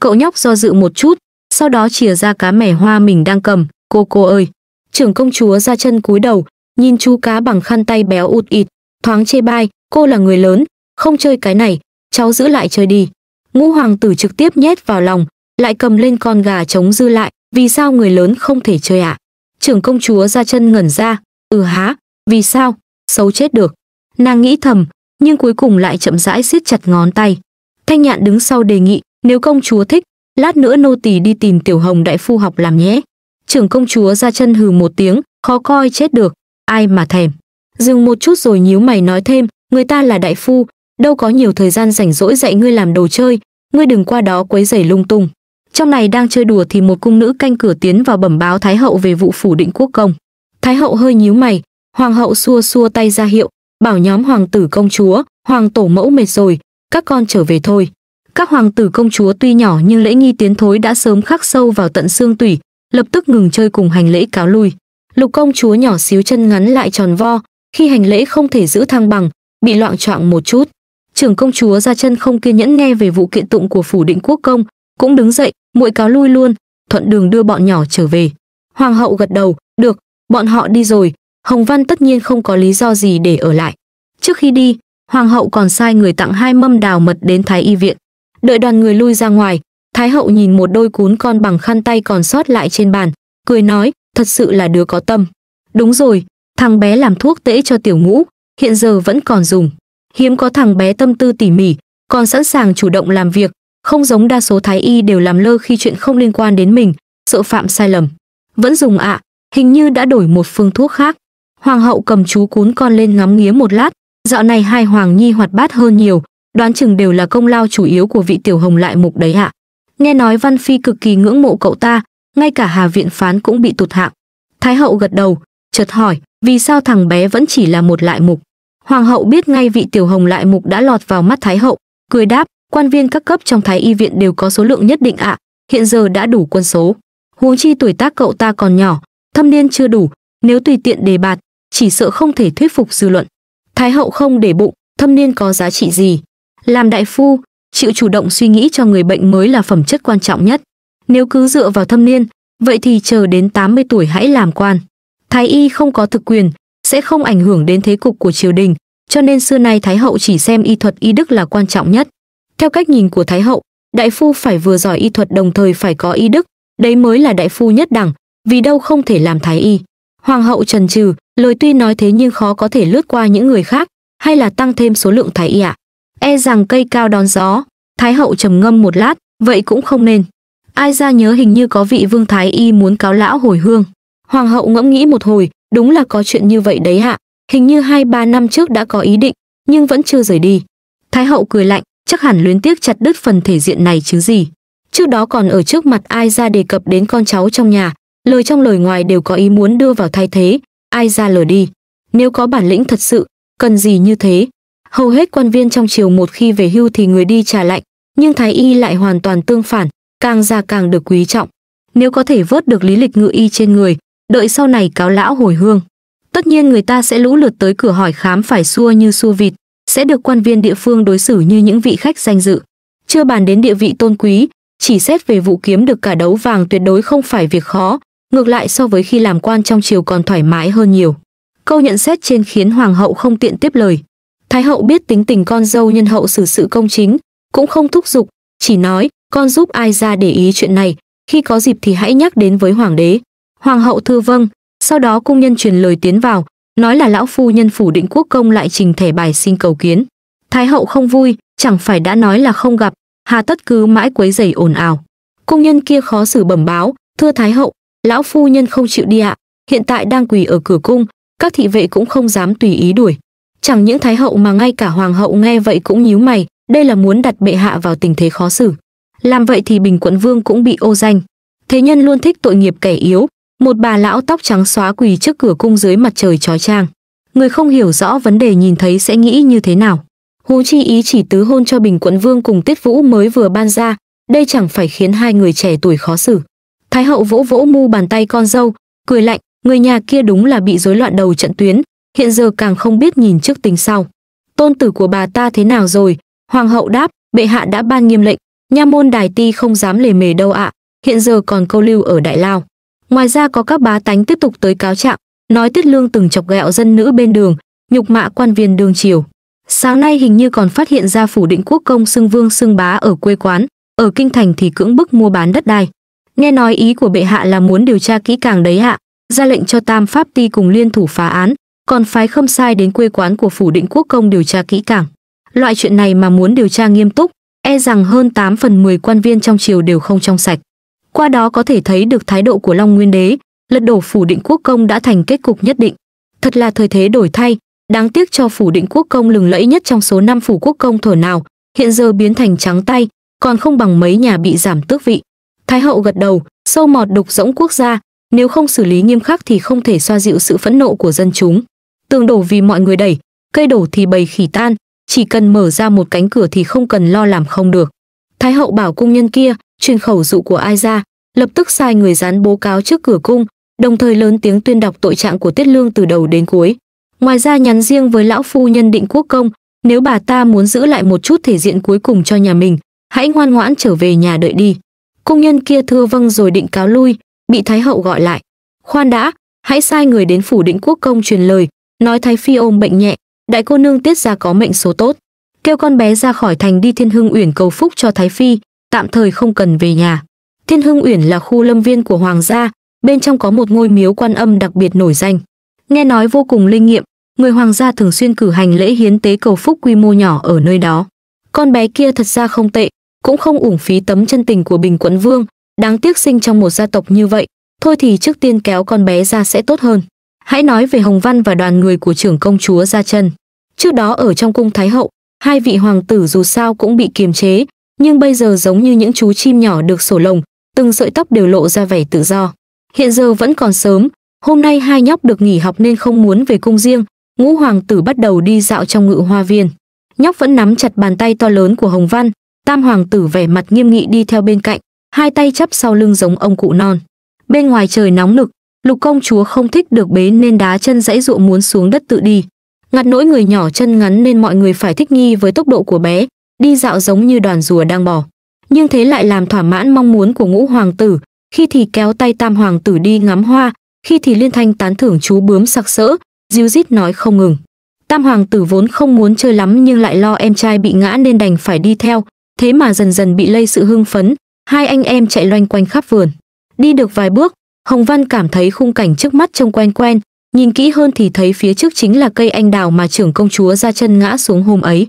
Cậu nhóc do dự một chút, sau đó chìa ra cá mẻ hoa mình đang cầm, cô cô ơi. Trưởng công chúa ra chân cúi đầu, nhìn chú cá bằng khăn tay béo út ịt, thoáng chê bai, cô là người lớn, không chơi cái này, cháu giữ lại chơi đi. Ngũ hoàng tử trực tiếp nhét vào lòng, lại cầm lên con gà trống dư lại, vì sao người lớn không thể chơi ạ? À? Trưởng công chúa ra chân ngẩn ra, ừ há, vì sao? Xấu chết được. Nàng nghĩ thầm, nhưng cuối cùng lại chậm rãi siết chặt ngón tay. Thanh nhạn đứng sau đề nghị, nếu công chúa thích, lát nữa nô tỳ đi tìm tiểu hồng đại phu học làm nhé. Trưởng công chúa ra chân hừ một tiếng, khó coi chết được, ai mà thèm. Dừng một chút rồi nhíu mày nói thêm, người ta là đại phu, đâu có nhiều thời gian rảnh rỗi dạy ngươi làm đồ chơi, ngươi đừng qua đó quấy rầy lung tung. Trong này đang chơi đùa thì một cung nữ canh cửa tiến vào bẩm báo thái hậu về vụ phủ định quốc công. Thái hậu hơi nhíu mày, hoàng hậu xua xua tay ra hiệu, bảo nhóm hoàng tử công chúa, hoàng tổ mẫu mệt rồi, các con trở về thôi. Các hoàng tử công chúa tuy nhỏ nhưng lễ nghi tiến thối đã sớm khắc sâu vào tận xương tủy, lập tức ngừng chơi cùng hành lễ cáo lui. Lục công chúa nhỏ xíu chân ngắn lại tròn vo, khi hành lễ không thể giữ thăng bằng, bị loạn trọng một chút. Trưởng công chúa ra chân không kiên nhẫn nghe về vụ kiện tụng của phủ định quốc công, cũng đứng dậy, muội cáo lui luôn, thuận đường đưa bọn nhỏ trở về. Hoàng hậu gật đầu, được, bọn họ đi rồi, Hồng Văn tất nhiên không có lý do gì để ở lại. Trước khi đi, hoàng hậu còn sai người tặng hai mâm đào mật đến thái y viện. Đợi đoàn người lui ra ngoài, thái hậu nhìn một đôi cún con bằng khăn tay còn sót lại trên bàn, cười nói, thật sự là đứa có tâm. Đúng rồi, thằng bé làm thuốc tễ cho tiểu ngũ, hiện giờ vẫn còn dùng. Hiếm có thằng bé tâm tư tỉ mỉ, còn sẵn sàng chủ động làm việc, không giống đa số thái y đều làm lơ khi chuyện không liên quan đến mình, sợ phạm sai lầm. Vẫn dùng ạ, à, hình như đã đổi một phương thuốc khác. Hoàng hậu cầm chú cún con lên ngắm nghía một lát, dạo này hai hoàng nhi hoạt bát hơn nhiều, đoán chừng đều là công lao chủ yếu của vị tiểu hồng lại mục đấy ạ. Nghe nói Văn Phi cực kỳ ngưỡng mộ cậu ta, ngay cả Hà Viện Phán cũng bị tụt hạng. Thái hậu gật đầu, chợt hỏi, vì sao thằng bé vẫn chỉ là một lại mục? Hoàng hậu biết ngay vị tiểu hồng lại mục đã lọt vào mắt Thái hậu, cười đáp, quan viên các cấp trong Thái y viện đều có số lượng nhất định ạ, hiện giờ đã đủ quân số. Huống chi tuổi tác cậu ta còn nhỏ, thâm niên chưa đủ, nếu tùy tiện đề bạt, chỉ sợ không thể thuyết phục dư luận. Thái hậu không để bụng, thâm niên có giá trị gì. Làm đại phu, chịu chủ động suy nghĩ cho người bệnh mới là phẩm chất quan trọng nhất. Nếu cứ dựa vào thâm niên, vậy thì chờ đến 80 tuổi hãy làm quan. Thái y không có thực quyền, sẽ không ảnh hưởng đến thế cục của triều đình, cho nên xưa nay Thái hậu chỉ xem y thuật y đức là quan trọng nhất. Theo cách nhìn của Thái hậu, đại phu phải vừa giỏi y thuật đồng thời phải có y đức, đấy mới là đại phu nhất đẳng, vì đâu không thể làm thái y. Hoàng hậu trần trừ, lời tuy nói thế nhưng khó có thể lướt qua những người khác, hay là tăng thêm số lượng thái y ạ. À? E rằng cây cao đón gió, thái hậu trầm ngâm một lát, vậy cũng không nên. Ai ra nhớ hình như có vị vương thái y muốn cáo lão hồi hương. Hoàng hậu ngẫm nghĩ một hồi, đúng là có chuyện như vậy đấy hạ. Hình như hai ba năm trước đã có ý định, nhưng vẫn chưa rời đi. Thái hậu cười lạnh, chắc hẳn luyến tiếc chặt đứt phần thể diện này chứ gì. Trước đó còn ở trước mặt ai ra đề cập đến con cháu trong nhà, lời trong lời ngoài đều có ý muốn đưa vào thay thế, ai ra lờ đi. Nếu có bản lĩnh thật sự, cần gì như thế? Hầu hết quan viên trong triều một khi về hưu thì người đi trả lạnh, nhưng Thái Y lại hoàn toàn tương phản, càng già càng được quý trọng. Nếu có thể vớt được lý lịch ngự y trên người, đợi sau này cáo lão hồi hương. Tất nhiên người ta sẽ lũ lượt tới cửa hỏi khám phải xua như xua vịt, sẽ được quan viên địa phương đối xử như những vị khách danh dự. Chưa bàn đến địa vị tôn quý, chỉ xét về vụ kiếm được cả đấu vàng tuyệt đối không phải việc khó, ngược lại so với khi làm quan trong triều còn thoải mái hơn nhiều. Câu nhận xét trên khiến hoàng hậu không tiện tiếp lời. Thái hậu biết tính tình con dâu nhân hậu xử sự công chính, cũng không thúc giục, chỉ nói, con giúp ai ra để ý chuyện này, khi có dịp thì hãy nhắc đến với hoàng đế. Hoàng hậu thưa vâng, sau đó cung nhân truyền lời tiến vào, nói là lão phu nhân phủ định quốc công lại trình thẻ bài xin cầu kiến. Thái hậu không vui, chẳng phải đã nói là không gặp, hà tất cứ mãi quấy rầy ồn ào. Cung nhân kia khó xử bẩm báo, thưa Thái hậu, lão phu nhân không chịu đi ạ hiện tại đang quỳ ở cửa cung các thị vệ cũng không dám tùy ý đuổi chẳng những thái hậu mà ngay cả hoàng hậu nghe vậy cũng nhíu mày đây là muốn đặt bệ hạ vào tình thế khó xử làm vậy thì bình quận vương cũng bị ô danh thế nhân luôn thích tội nghiệp kẻ yếu một bà lão tóc trắng xóa quỳ trước cửa cung dưới mặt trời chói trang, người không hiểu rõ vấn đề nhìn thấy sẽ nghĩ như thế nào hú chi ý chỉ tứ hôn cho bình quận vương cùng tiết vũ mới vừa ban ra đây chẳng phải khiến hai người trẻ tuổi khó xử thái hậu vỗ vỗ mu bàn tay con dâu cười lạnh người nhà kia đúng là bị rối loạn đầu trận tuyến hiện giờ càng không biết nhìn trước tình sau tôn tử của bà ta thế nào rồi hoàng hậu đáp bệ hạ đã ban nghiêm lệnh nha môn đài ti không dám lề mề đâu ạ à, hiện giờ còn câu lưu ở đại lao ngoài ra có các bá tánh tiếp tục tới cáo trạng nói tiết lương từng chọc ghẹo dân nữ bên đường nhục mạ quan viên đường triều sáng nay hình như còn phát hiện ra phủ định quốc công xưng vương xưng bá ở quê quán ở kinh thành thì cưỡng bức mua bán đất đai nghe nói ý của bệ hạ là muốn điều tra kỹ càng đấy hạ ra lệnh cho tam pháp ti cùng liên thủ phá án còn phái khâm sai đến quê quán của phủ định quốc công điều tra kỹ càng loại chuyện này mà muốn điều tra nghiêm túc e rằng hơn 8 phần 10 quan viên trong triều đều không trong sạch qua đó có thể thấy được thái độ của long nguyên đế lật đổ phủ định quốc công đã thành kết cục nhất định thật là thời thế đổi thay đáng tiếc cho phủ định quốc công lừng lẫy nhất trong số năm phủ quốc công thổ nào hiện giờ biến thành trắng tay còn không bằng mấy nhà bị giảm tước vị Thái hậu gật đầu, sâu mọt đục rỗng quốc gia, nếu không xử lý nghiêm khắc thì không thể xoa dịu sự phẫn nộ của dân chúng. Tường đổ vì mọi người đẩy, cây đổ thì bầy khỉ tan, chỉ cần mở ra một cánh cửa thì không cần lo làm không được. Thái hậu bảo cung nhân kia, truyền khẩu dụ của ai ra, lập tức sai người dán bố cáo trước cửa cung, đồng thời lớn tiếng tuyên đọc tội trạng của Tiết Lương từ đầu đến cuối. Ngoài ra nhắn riêng với lão phu nhân định quốc công, nếu bà ta muốn giữ lại một chút thể diện cuối cùng cho nhà mình, hãy ngoan ngoãn trở về nhà đợi đi. Cung nhân kia thưa vâng rồi định cáo lui, bị Thái hậu gọi lại. Khoan đã, hãy sai người đến phủ định quốc công truyền lời, nói Thái Phi ôm bệnh nhẹ, đại cô nương tiết ra có mệnh số tốt. Kêu con bé ra khỏi thành đi Thiên Hưng Uyển cầu phúc cho Thái Phi, tạm thời không cần về nhà. Thiên Hưng Uyển là khu lâm viên của Hoàng gia, bên trong có một ngôi miếu quan âm đặc biệt nổi danh. Nghe nói vô cùng linh nghiệm, người Hoàng gia thường xuyên cử hành lễ hiến tế cầu phúc quy mô nhỏ ở nơi đó. Con bé kia thật ra không tệ, cũng không uổng phí tấm chân tình của Bình Quận Vương, đáng tiếc sinh trong một gia tộc như vậy, thôi thì trước tiên kéo con bé ra sẽ tốt hơn. Hãy nói về Hồng Văn và đoàn người của trưởng công chúa Gia Chân. Trước đó ở trong cung Thái Hậu, hai vị hoàng tử dù sao cũng bị kiềm chế, nhưng bây giờ giống như những chú chim nhỏ được sổ lồng, từng sợi tóc đều lộ ra vẻ tự do. Hiện giờ vẫn còn sớm, hôm nay hai nhóc được nghỉ học nên không muốn về cung riêng, ngũ hoàng tử bắt đầu đi dạo trong ngự hoa viên. Nhóc vẫn nắm chặt bàn tay to lớn của Hồng Văn, Tam hoàng tử vẻ mặt nghiêm nghị đi theo bên cạnh, hai tay chắp sau lưng giống ông cụ non. Bên ngoài trời nóng nực, lục công chúa không thích được bế nên đá chân dãy ruộng muốn xuống đất tự đi. Ngặt nỗi người nhỏ chân ngắn nên mọi người phải thích nghi với tốc độ của bé, đi dạo giống như đoàn rùa đang bò. Nhưng thế lại làm thỏa mãn mong muốn của ngũ hoàng tử, khi thì kéo tay tam hoàng tử đi ngắm hoa, khi thì liên thanh tán thưởng chú bướm sặc sỡ, díu dít nói không ngừng. Tam hoàng tử vốn không muốn chơi lắm nhưng lại lo em trai bị ngã nên đành phải đi theo, thế mà dần dần bị lây sự hưng phấn, hai anh em chạy loanh quanh khắp vườn. Đi được vài bước, Hồng Văn cảm thấy khung cảnh trước mắt trông quen quen, nhìn kỹ hơn thì thấy phía trước chính là cây anh đào mà trưởng công chúa ra chân ngã xuống hôm ấy.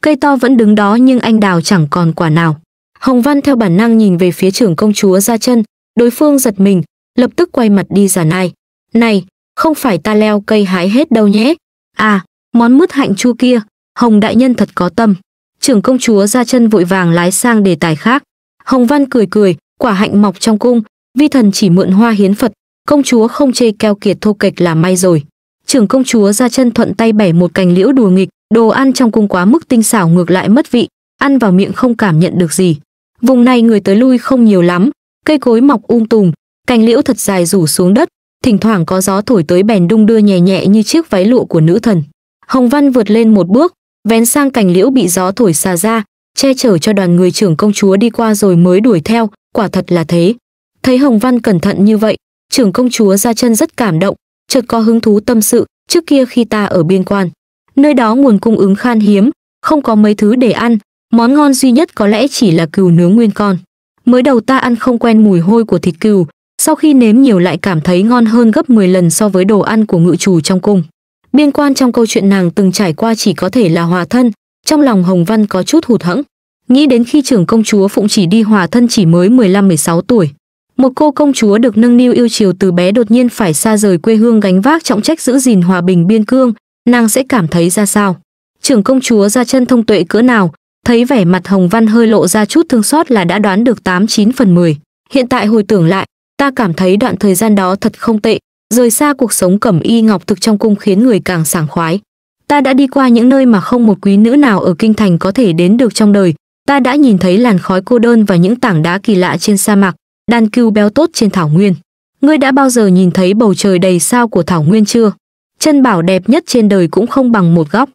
Cây to vẫn đứng đó nhưng anh đào chẳng còn quả nào. Hồng Văn theo bản năng nhìn về phía trưởng công chúa ra chân, đối phương giật mình, lập tức quay mặt đi giả nai. Này, không phải ta leo cây hái hết đâu nhé. À, món mứt hạnh chua kia, Hồng đại nhân thật có tâm. Trưởng công chúa ra chân vội vàng lái sang đề tài khác. Hồng Văn cười cười, quả hạnh mọc trong cung, vi thần chỉ mượn hoa hiến Phật, công chúa không chê keo kiệt thô kệch là may rồi. Trưởng công chúa ra chân thuận tay bẻ một cành liễu đùa nghịch, đồ ăn trong cung quá mức tinh xảo ngược lại mất vị, ăn vào miệng không cảm nhận được gì. Vùng này người tới lui không nhiều lắm, cây cối mọc um tùm, cành liễu thật dài rủ xuống đất, thỉnh thoảng có gió thổi tới bèn đung đưa nhẹ nhẹ như chiếc váy lụa của nữ thần. Hồng Văn vượt lên một bước, vén sang cành liễu bị gió thổi xà ra, che chở cho đoàn người trưởng công chúa đi qua rồi mới đuổi theo, quả thật là thế. Thấy Hồng Văn cẩn thận như vậy, trưởng công chúa ra chân rất cảm động, chợt có hứng thú tâm sự, trước kia khi ta ở biên quan, nơi đó nguồn cung ứng khan hiếm, không có mấy thứ để ăn, món ngon duy nhất có lẽ chỉ là cừu nướng nguyên con. Mới đầu ta ăn không quen mùi hôi của thịt cừu, sau khi nếm nhiều lại cảm thấy ngon hơn gấp 10 lần so với đồ ăn của ngự chủ trong cung biên quan trong câu chuyện nàng từng trải qua chỉ có thể là hòa thân, trong lòng Hồng Văn có chút hụt hẫng. Nghĩ đến khi trưởng công chúa Phụng chỉ đi hòa thân chỉ mới 15-16 tuổi, một cô công chúa được nâng niu yêu chiều từ bé đột nhiên phải xa rời quê hương gánh vác trọng trách giữ gìn hòa bình biên cương, nàng sẽ cảm thấy ra sao? Trưởng công chúa ra chân thông tuệ cỡ nào, thấy vẻ mặt Hồng Văn hơi lộ ra chút thương xót là đã đoán được 89 phần 10. Hiện tại hồi tưởng lại, ta cảm thấy đoạn thời gian đó thật không tệ, Rời xa cuộc sống cẩm y ngọc thực trong cung khiến người càng sảng khoái. Ta đã đi qua những nơi mà không một quý nữ nào ở kinh thành có thể đến được trong đời. Ta đã nhìn thấy làn khói cô đơn và những tảng đá kỳ lạ trên sa mạc, đàn cừu béo tốt trên thảo nguyên. Ngươi đã bao giờ nhìn thấy bầu trời đầy sao của thảo nguyên chưa? Chân bảo đẹp nhất trên đời cũng không bằng một góc.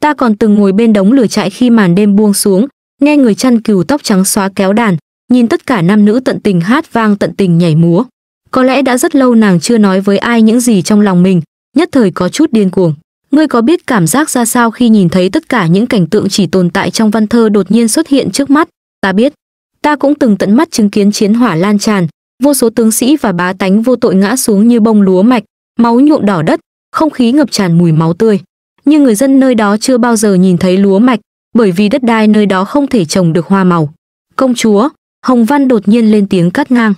Ta còn từng ngồi bên đống lửa trại khi màn đêm buông xuống, nghe người chăn cừu tóc trắng xóa kéo đàn, nhìn tất cả nam nữ tận tình hát vang tận tình nhảy múa. Có lẽ đã rất lâu nàng chưa nói với ai những gì trong lòng mình, nhất thời có chút điên cuồng. Ngươi có biết cảm giác ra sao khi nhìn thấy tất cả những cảnh tượng chỉ tồn tại trong văn thơ đột nhiên xuất hiện trước mắt? Ta biết. Ta cũng từng tận mắt chứng kiến chiến hỏa lan tràn, vô số tướng sĩ và bá tánh vô tội ngã xuống như bông lúa mạch, máu nhuộm đỏ đất, không khí ngập tràn mùi máu tươi. Nhưng người dân nơi đó chưa bao giờ nhìn thấy lúa mạch, bởi vì đất đai nơi đó không thể trồng được hoa màu. Công chúa, Hồng Văn đột nhiên lên tiếng cắt ngang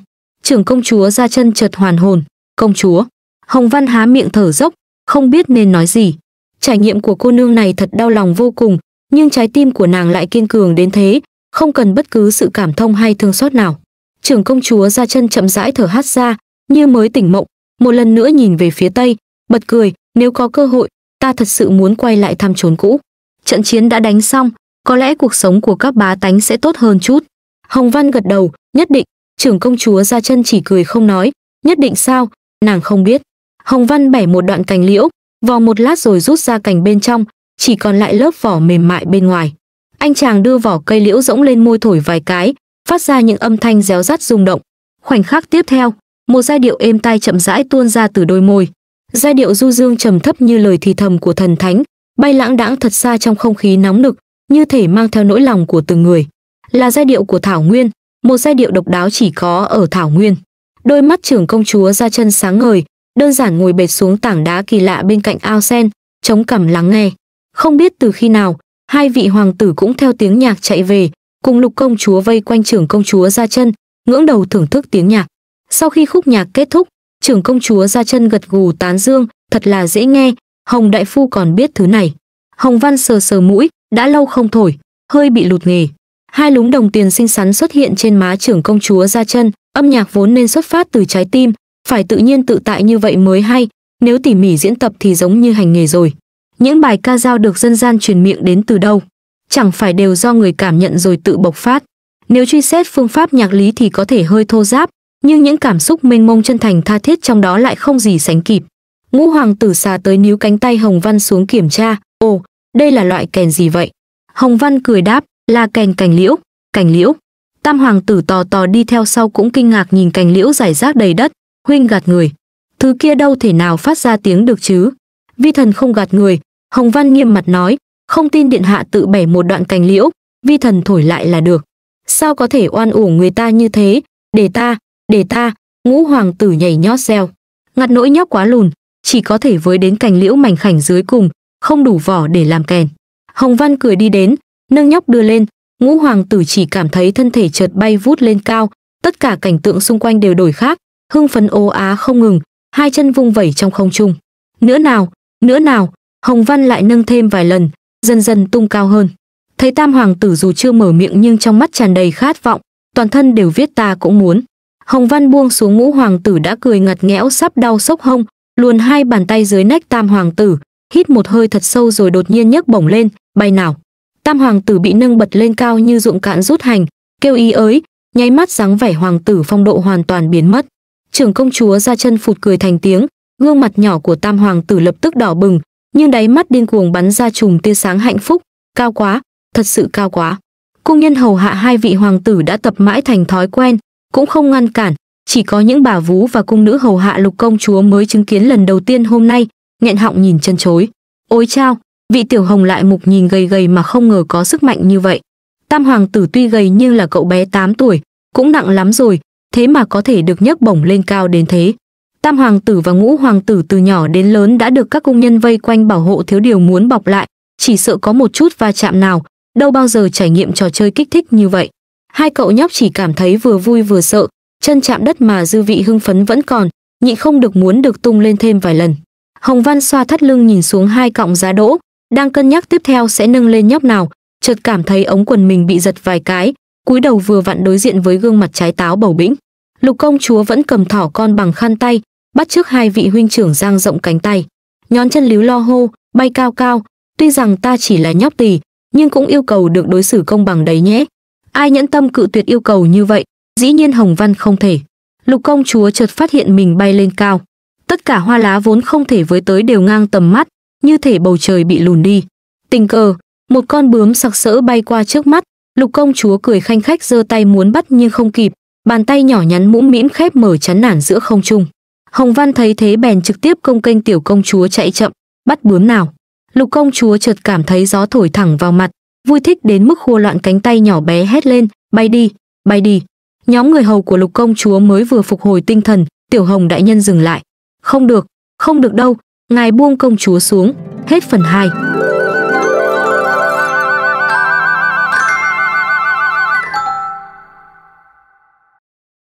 trưởng công chúa ra chân chợt hoàn hồn công chúa hồng văn há miệng thở dốc không biết nên nói gì trải nghiệm của cô nương này thật đau lòng vô cùng nhưng trái tim của nàng lại kiên cường đến thế không cần bất cứ sự cảm thông hay thương xót nào trưởng công chúa ra chân chậm rãi thở hắt ra như mới tỉnh mộng một lần nữa nhìn về phía tây bật cười nếu có cơ hội ta thật sự muốn quay lại thăm chốn cũ trận chiến đã đánh xong có lẽ cuộc sống của các bá tánh sẽ tốt hơn chút hồng văn gật đầu nhất định trưởng công chúa ra chân chỉ cười không nói, nhất định sao, nàng không biết. Hồng Văn bẻ một đoạn cành liễu, vò một lát rồi rút ra cành bên trong, chỉ còn lại lớp vỏ mềm mại bên ngoài. Anh chàng đưa vỏ cây liễu rỗng lên môi thổi vài cái, phát ra những âm thanh réo rắt rung động. Khoảnh khắc tiếp theo, một giai điệu êm tai chậm rãi tuôn ra từ đôi môi. Giai điệu du dương trầm thấp như lời thì thầm của thần thánh, bay lãng đãng thật xa trong không khí nóng nực, như thể mang theo nỗi lòng của từng người. Là giai điệu của Thảo Nguyên, một giai điệu độc đáo chỉ có ở Thảo Nguyên. Đôi mắt trưởng công chúa ra chân sáng ngời, đơn giản ngồi bệt xuống tảng đá kỳ lạ bên cạnh ao sen, chống cằm lắng nghe. Không biết từ khi nào, hai vị hoàng tử cũng theo tiếng nhạc chạy về, cùng lục công chúa vây quanh trưởng công chúa ra chân, ngưỡng đầu thưởng thức tiếng nhạc. Sau khi khúc nhạc kết thúc, trưởng công chúa ra chân gật gù tán dương, thật là dễ nghe, Hồng Đại Phu còn biết thứ này. Hồng Văn sờ sờ mũi, đã lâu không thổi, hơi bị lụt nghề hai lúm đồng tiền xinh xắn xuất hiện trên má trưởng công chúa ra chân, âm nhạc vốn nên xuất phát từ trái tim, phải tự nhiên tự tại như vậy mới hay, nếu tỉ mỉ diễn tập thì giống như hành nghề rồi. Những bài ca dao được dân gian truyền miệng đến từ đâu? Chẳng phải đều do người cảm nhận rồi tự bộc phát. Nếu truy xét phương pháp nhạc lý thì có thể hơi thô giáp, nhưng những cảm xúc mênh mông chân thành tha thiết trong đó lại không gì sánh kịp. Ngũ hoàng tử xà tới níu cánh tay Hồng Văn xuống kiểm tra, ồ, đây là loại kèn gì vậy? Hồng Văn cười đáp, là cành cành liễu, cành liễu. Tam hoàng tử tò tò đi theo sau cũng kinh ngạc nhìn cành liễu giải rác đầy đất, huynh gạt người. Thứ kia đâu thể nào phát ra tiếng được chứ. Vi thần không gạt người, Hồng Văn nghiêm mặt nói, không tin điện hạ tự bẻ một đoạn cành liễu, vi thần thổi lại là được. Sao có thể oan uổng người ta như thế, để ta, để ta, ngũ hoàng tử nhảy nhót reo. Ngặt nỗi nhóc quá lùn, chỉ có thể với đến cành liễu mảnh khảnh dưới cùng, không đủ vỏ để làm kèn. Hồng Văn cười đi đến, nâng nhóc đưa lên ngũ hoàng tử chỉ cảm thấy thân thể chợt bay vút lên cao tất cả cảnh tượng xung quanh đều đổi khác hưng phấn ô á không ngừng hai chân vung vẩy trong không trung nữa nào nữa nào hồng văn lại nâng thêm vài lần dần dần tung cao hơn thấy tam hoàng tử dù chưa mở miệng nhưng trong mắt tràn đầy khát vọng toàn thân đều viết ta cũng muốn hồng văn buông xuống ngũ hoàng tử đã cười ngặt nghẽo sắp đau sốc hông luồn hai bàn tay dưới nách tam hoàng tử hít một hơi thật sâu rồi đột nhiên nhấc bổng lên bay nào tam hoàng tử bị nâng bật lên cao như ruộng cạn rút hành kêu ý ới nháy mắt dáng vẻ hoàng tử phong độ hoàn toàn biến mất trưởng công chúa ra chân phụt cười thành tiếng gương mặt nhỏ của tam hoàng tử lập tức đỏ bừng nhưng đáy mắt điên cuồng bắn ra chùm tia sáng hạnh phúc cao quá thật sự cao quá cung nhân hầu hạ hai vị hoàng tử đã tập mãi thành thói quen cũng không ngăn cản chỉ có những bà vú và cung nữ hầu hạ lục công chúa mới chứng kiến lần đầu tiên hôm nay nghẹn họng nhìn chân chối ôi chao Vị tiểu hồng lại mục nhìn gầy gầy mà không ngờ có sức mạnh như vậy. Tam hoàng tử tuy gầy nhưng là cậu bé 8 tuổi, cũng nặng lắm rồi, thế mà có thể được nhấc bổng lên cao đến thế. Tam hoàng tử và ngũ hoàng tử từ nhỏ đến lớn đã được các công nhân vây quanh bảo hộ thiếu điều muốn bọc lại, chỉ sợ có một chút va chạm nào, đâu bao giờ trải nghiệm trò chơi kích thích như vậy. Hai cậu nhóc chỉ cảm thấy vừa vui vừa sợ, chân chạm đất mà dư vị hưng phấn vẫn còn, nhịn không được muốn được tung lên thêm vài lần. Hồng Văn xoa thắt lưng nhìn xuống hai cọng giá đỗ, đang cân nhắc tiếp theo sẽ nâng lên nhóc nào chợt cảm thấy ống quần mình bị giật vài cái cúi đầu vừa vặn đối diện với gương mặt trái táo bầu bĩnh lục công chúa vẫn cầm thỏ con bằng khăn tay bắt trước hai vị huynh trưởng giang rộng cánh tay nhón chân líu lo hô bay cao cao tuy rằng ta chỉ là nhóc tỳ nhưng cũng yêu cầu được đối xử công bằng đấy nhé ai nhẫn tâm cự tuyệt yêu cầu như vậy dĩ nhiên hồng văn không thể lục công chúa chợt phát hiện mình bay lên cao tất cả hoa lá vốn không thể với tới đều ngang tầm mắt như thể bầu trời bị lùn đi. Tình cờ, một con bướm sặc sỡ bay qua trước mắt, Lục công chúa cười khanh khách giơ tay muốn bắt nhưng không kịp, bàn tay nhỏ nhắn mũm mĩm khép mở chắn nản giữa không trung. Hồng Văn thấy thế bèn trực tiếp công kênh tiểu công chúa chạy chậm, bắt bướm nào. Lục công chúa chợt cảm thấy gió thổi thẳng vào mặt, vui thích đến mức khua loạn cánh tay nhỏ bé hét lên, bay đi, bay đi. Nhóm người hầu của lục công chúa mới vừa phục hồi tinh thần, tiểu hồng đại nhân dừng lại. Không được, không được đâu, Ngài buông công chúa xuống. Hết phần 2.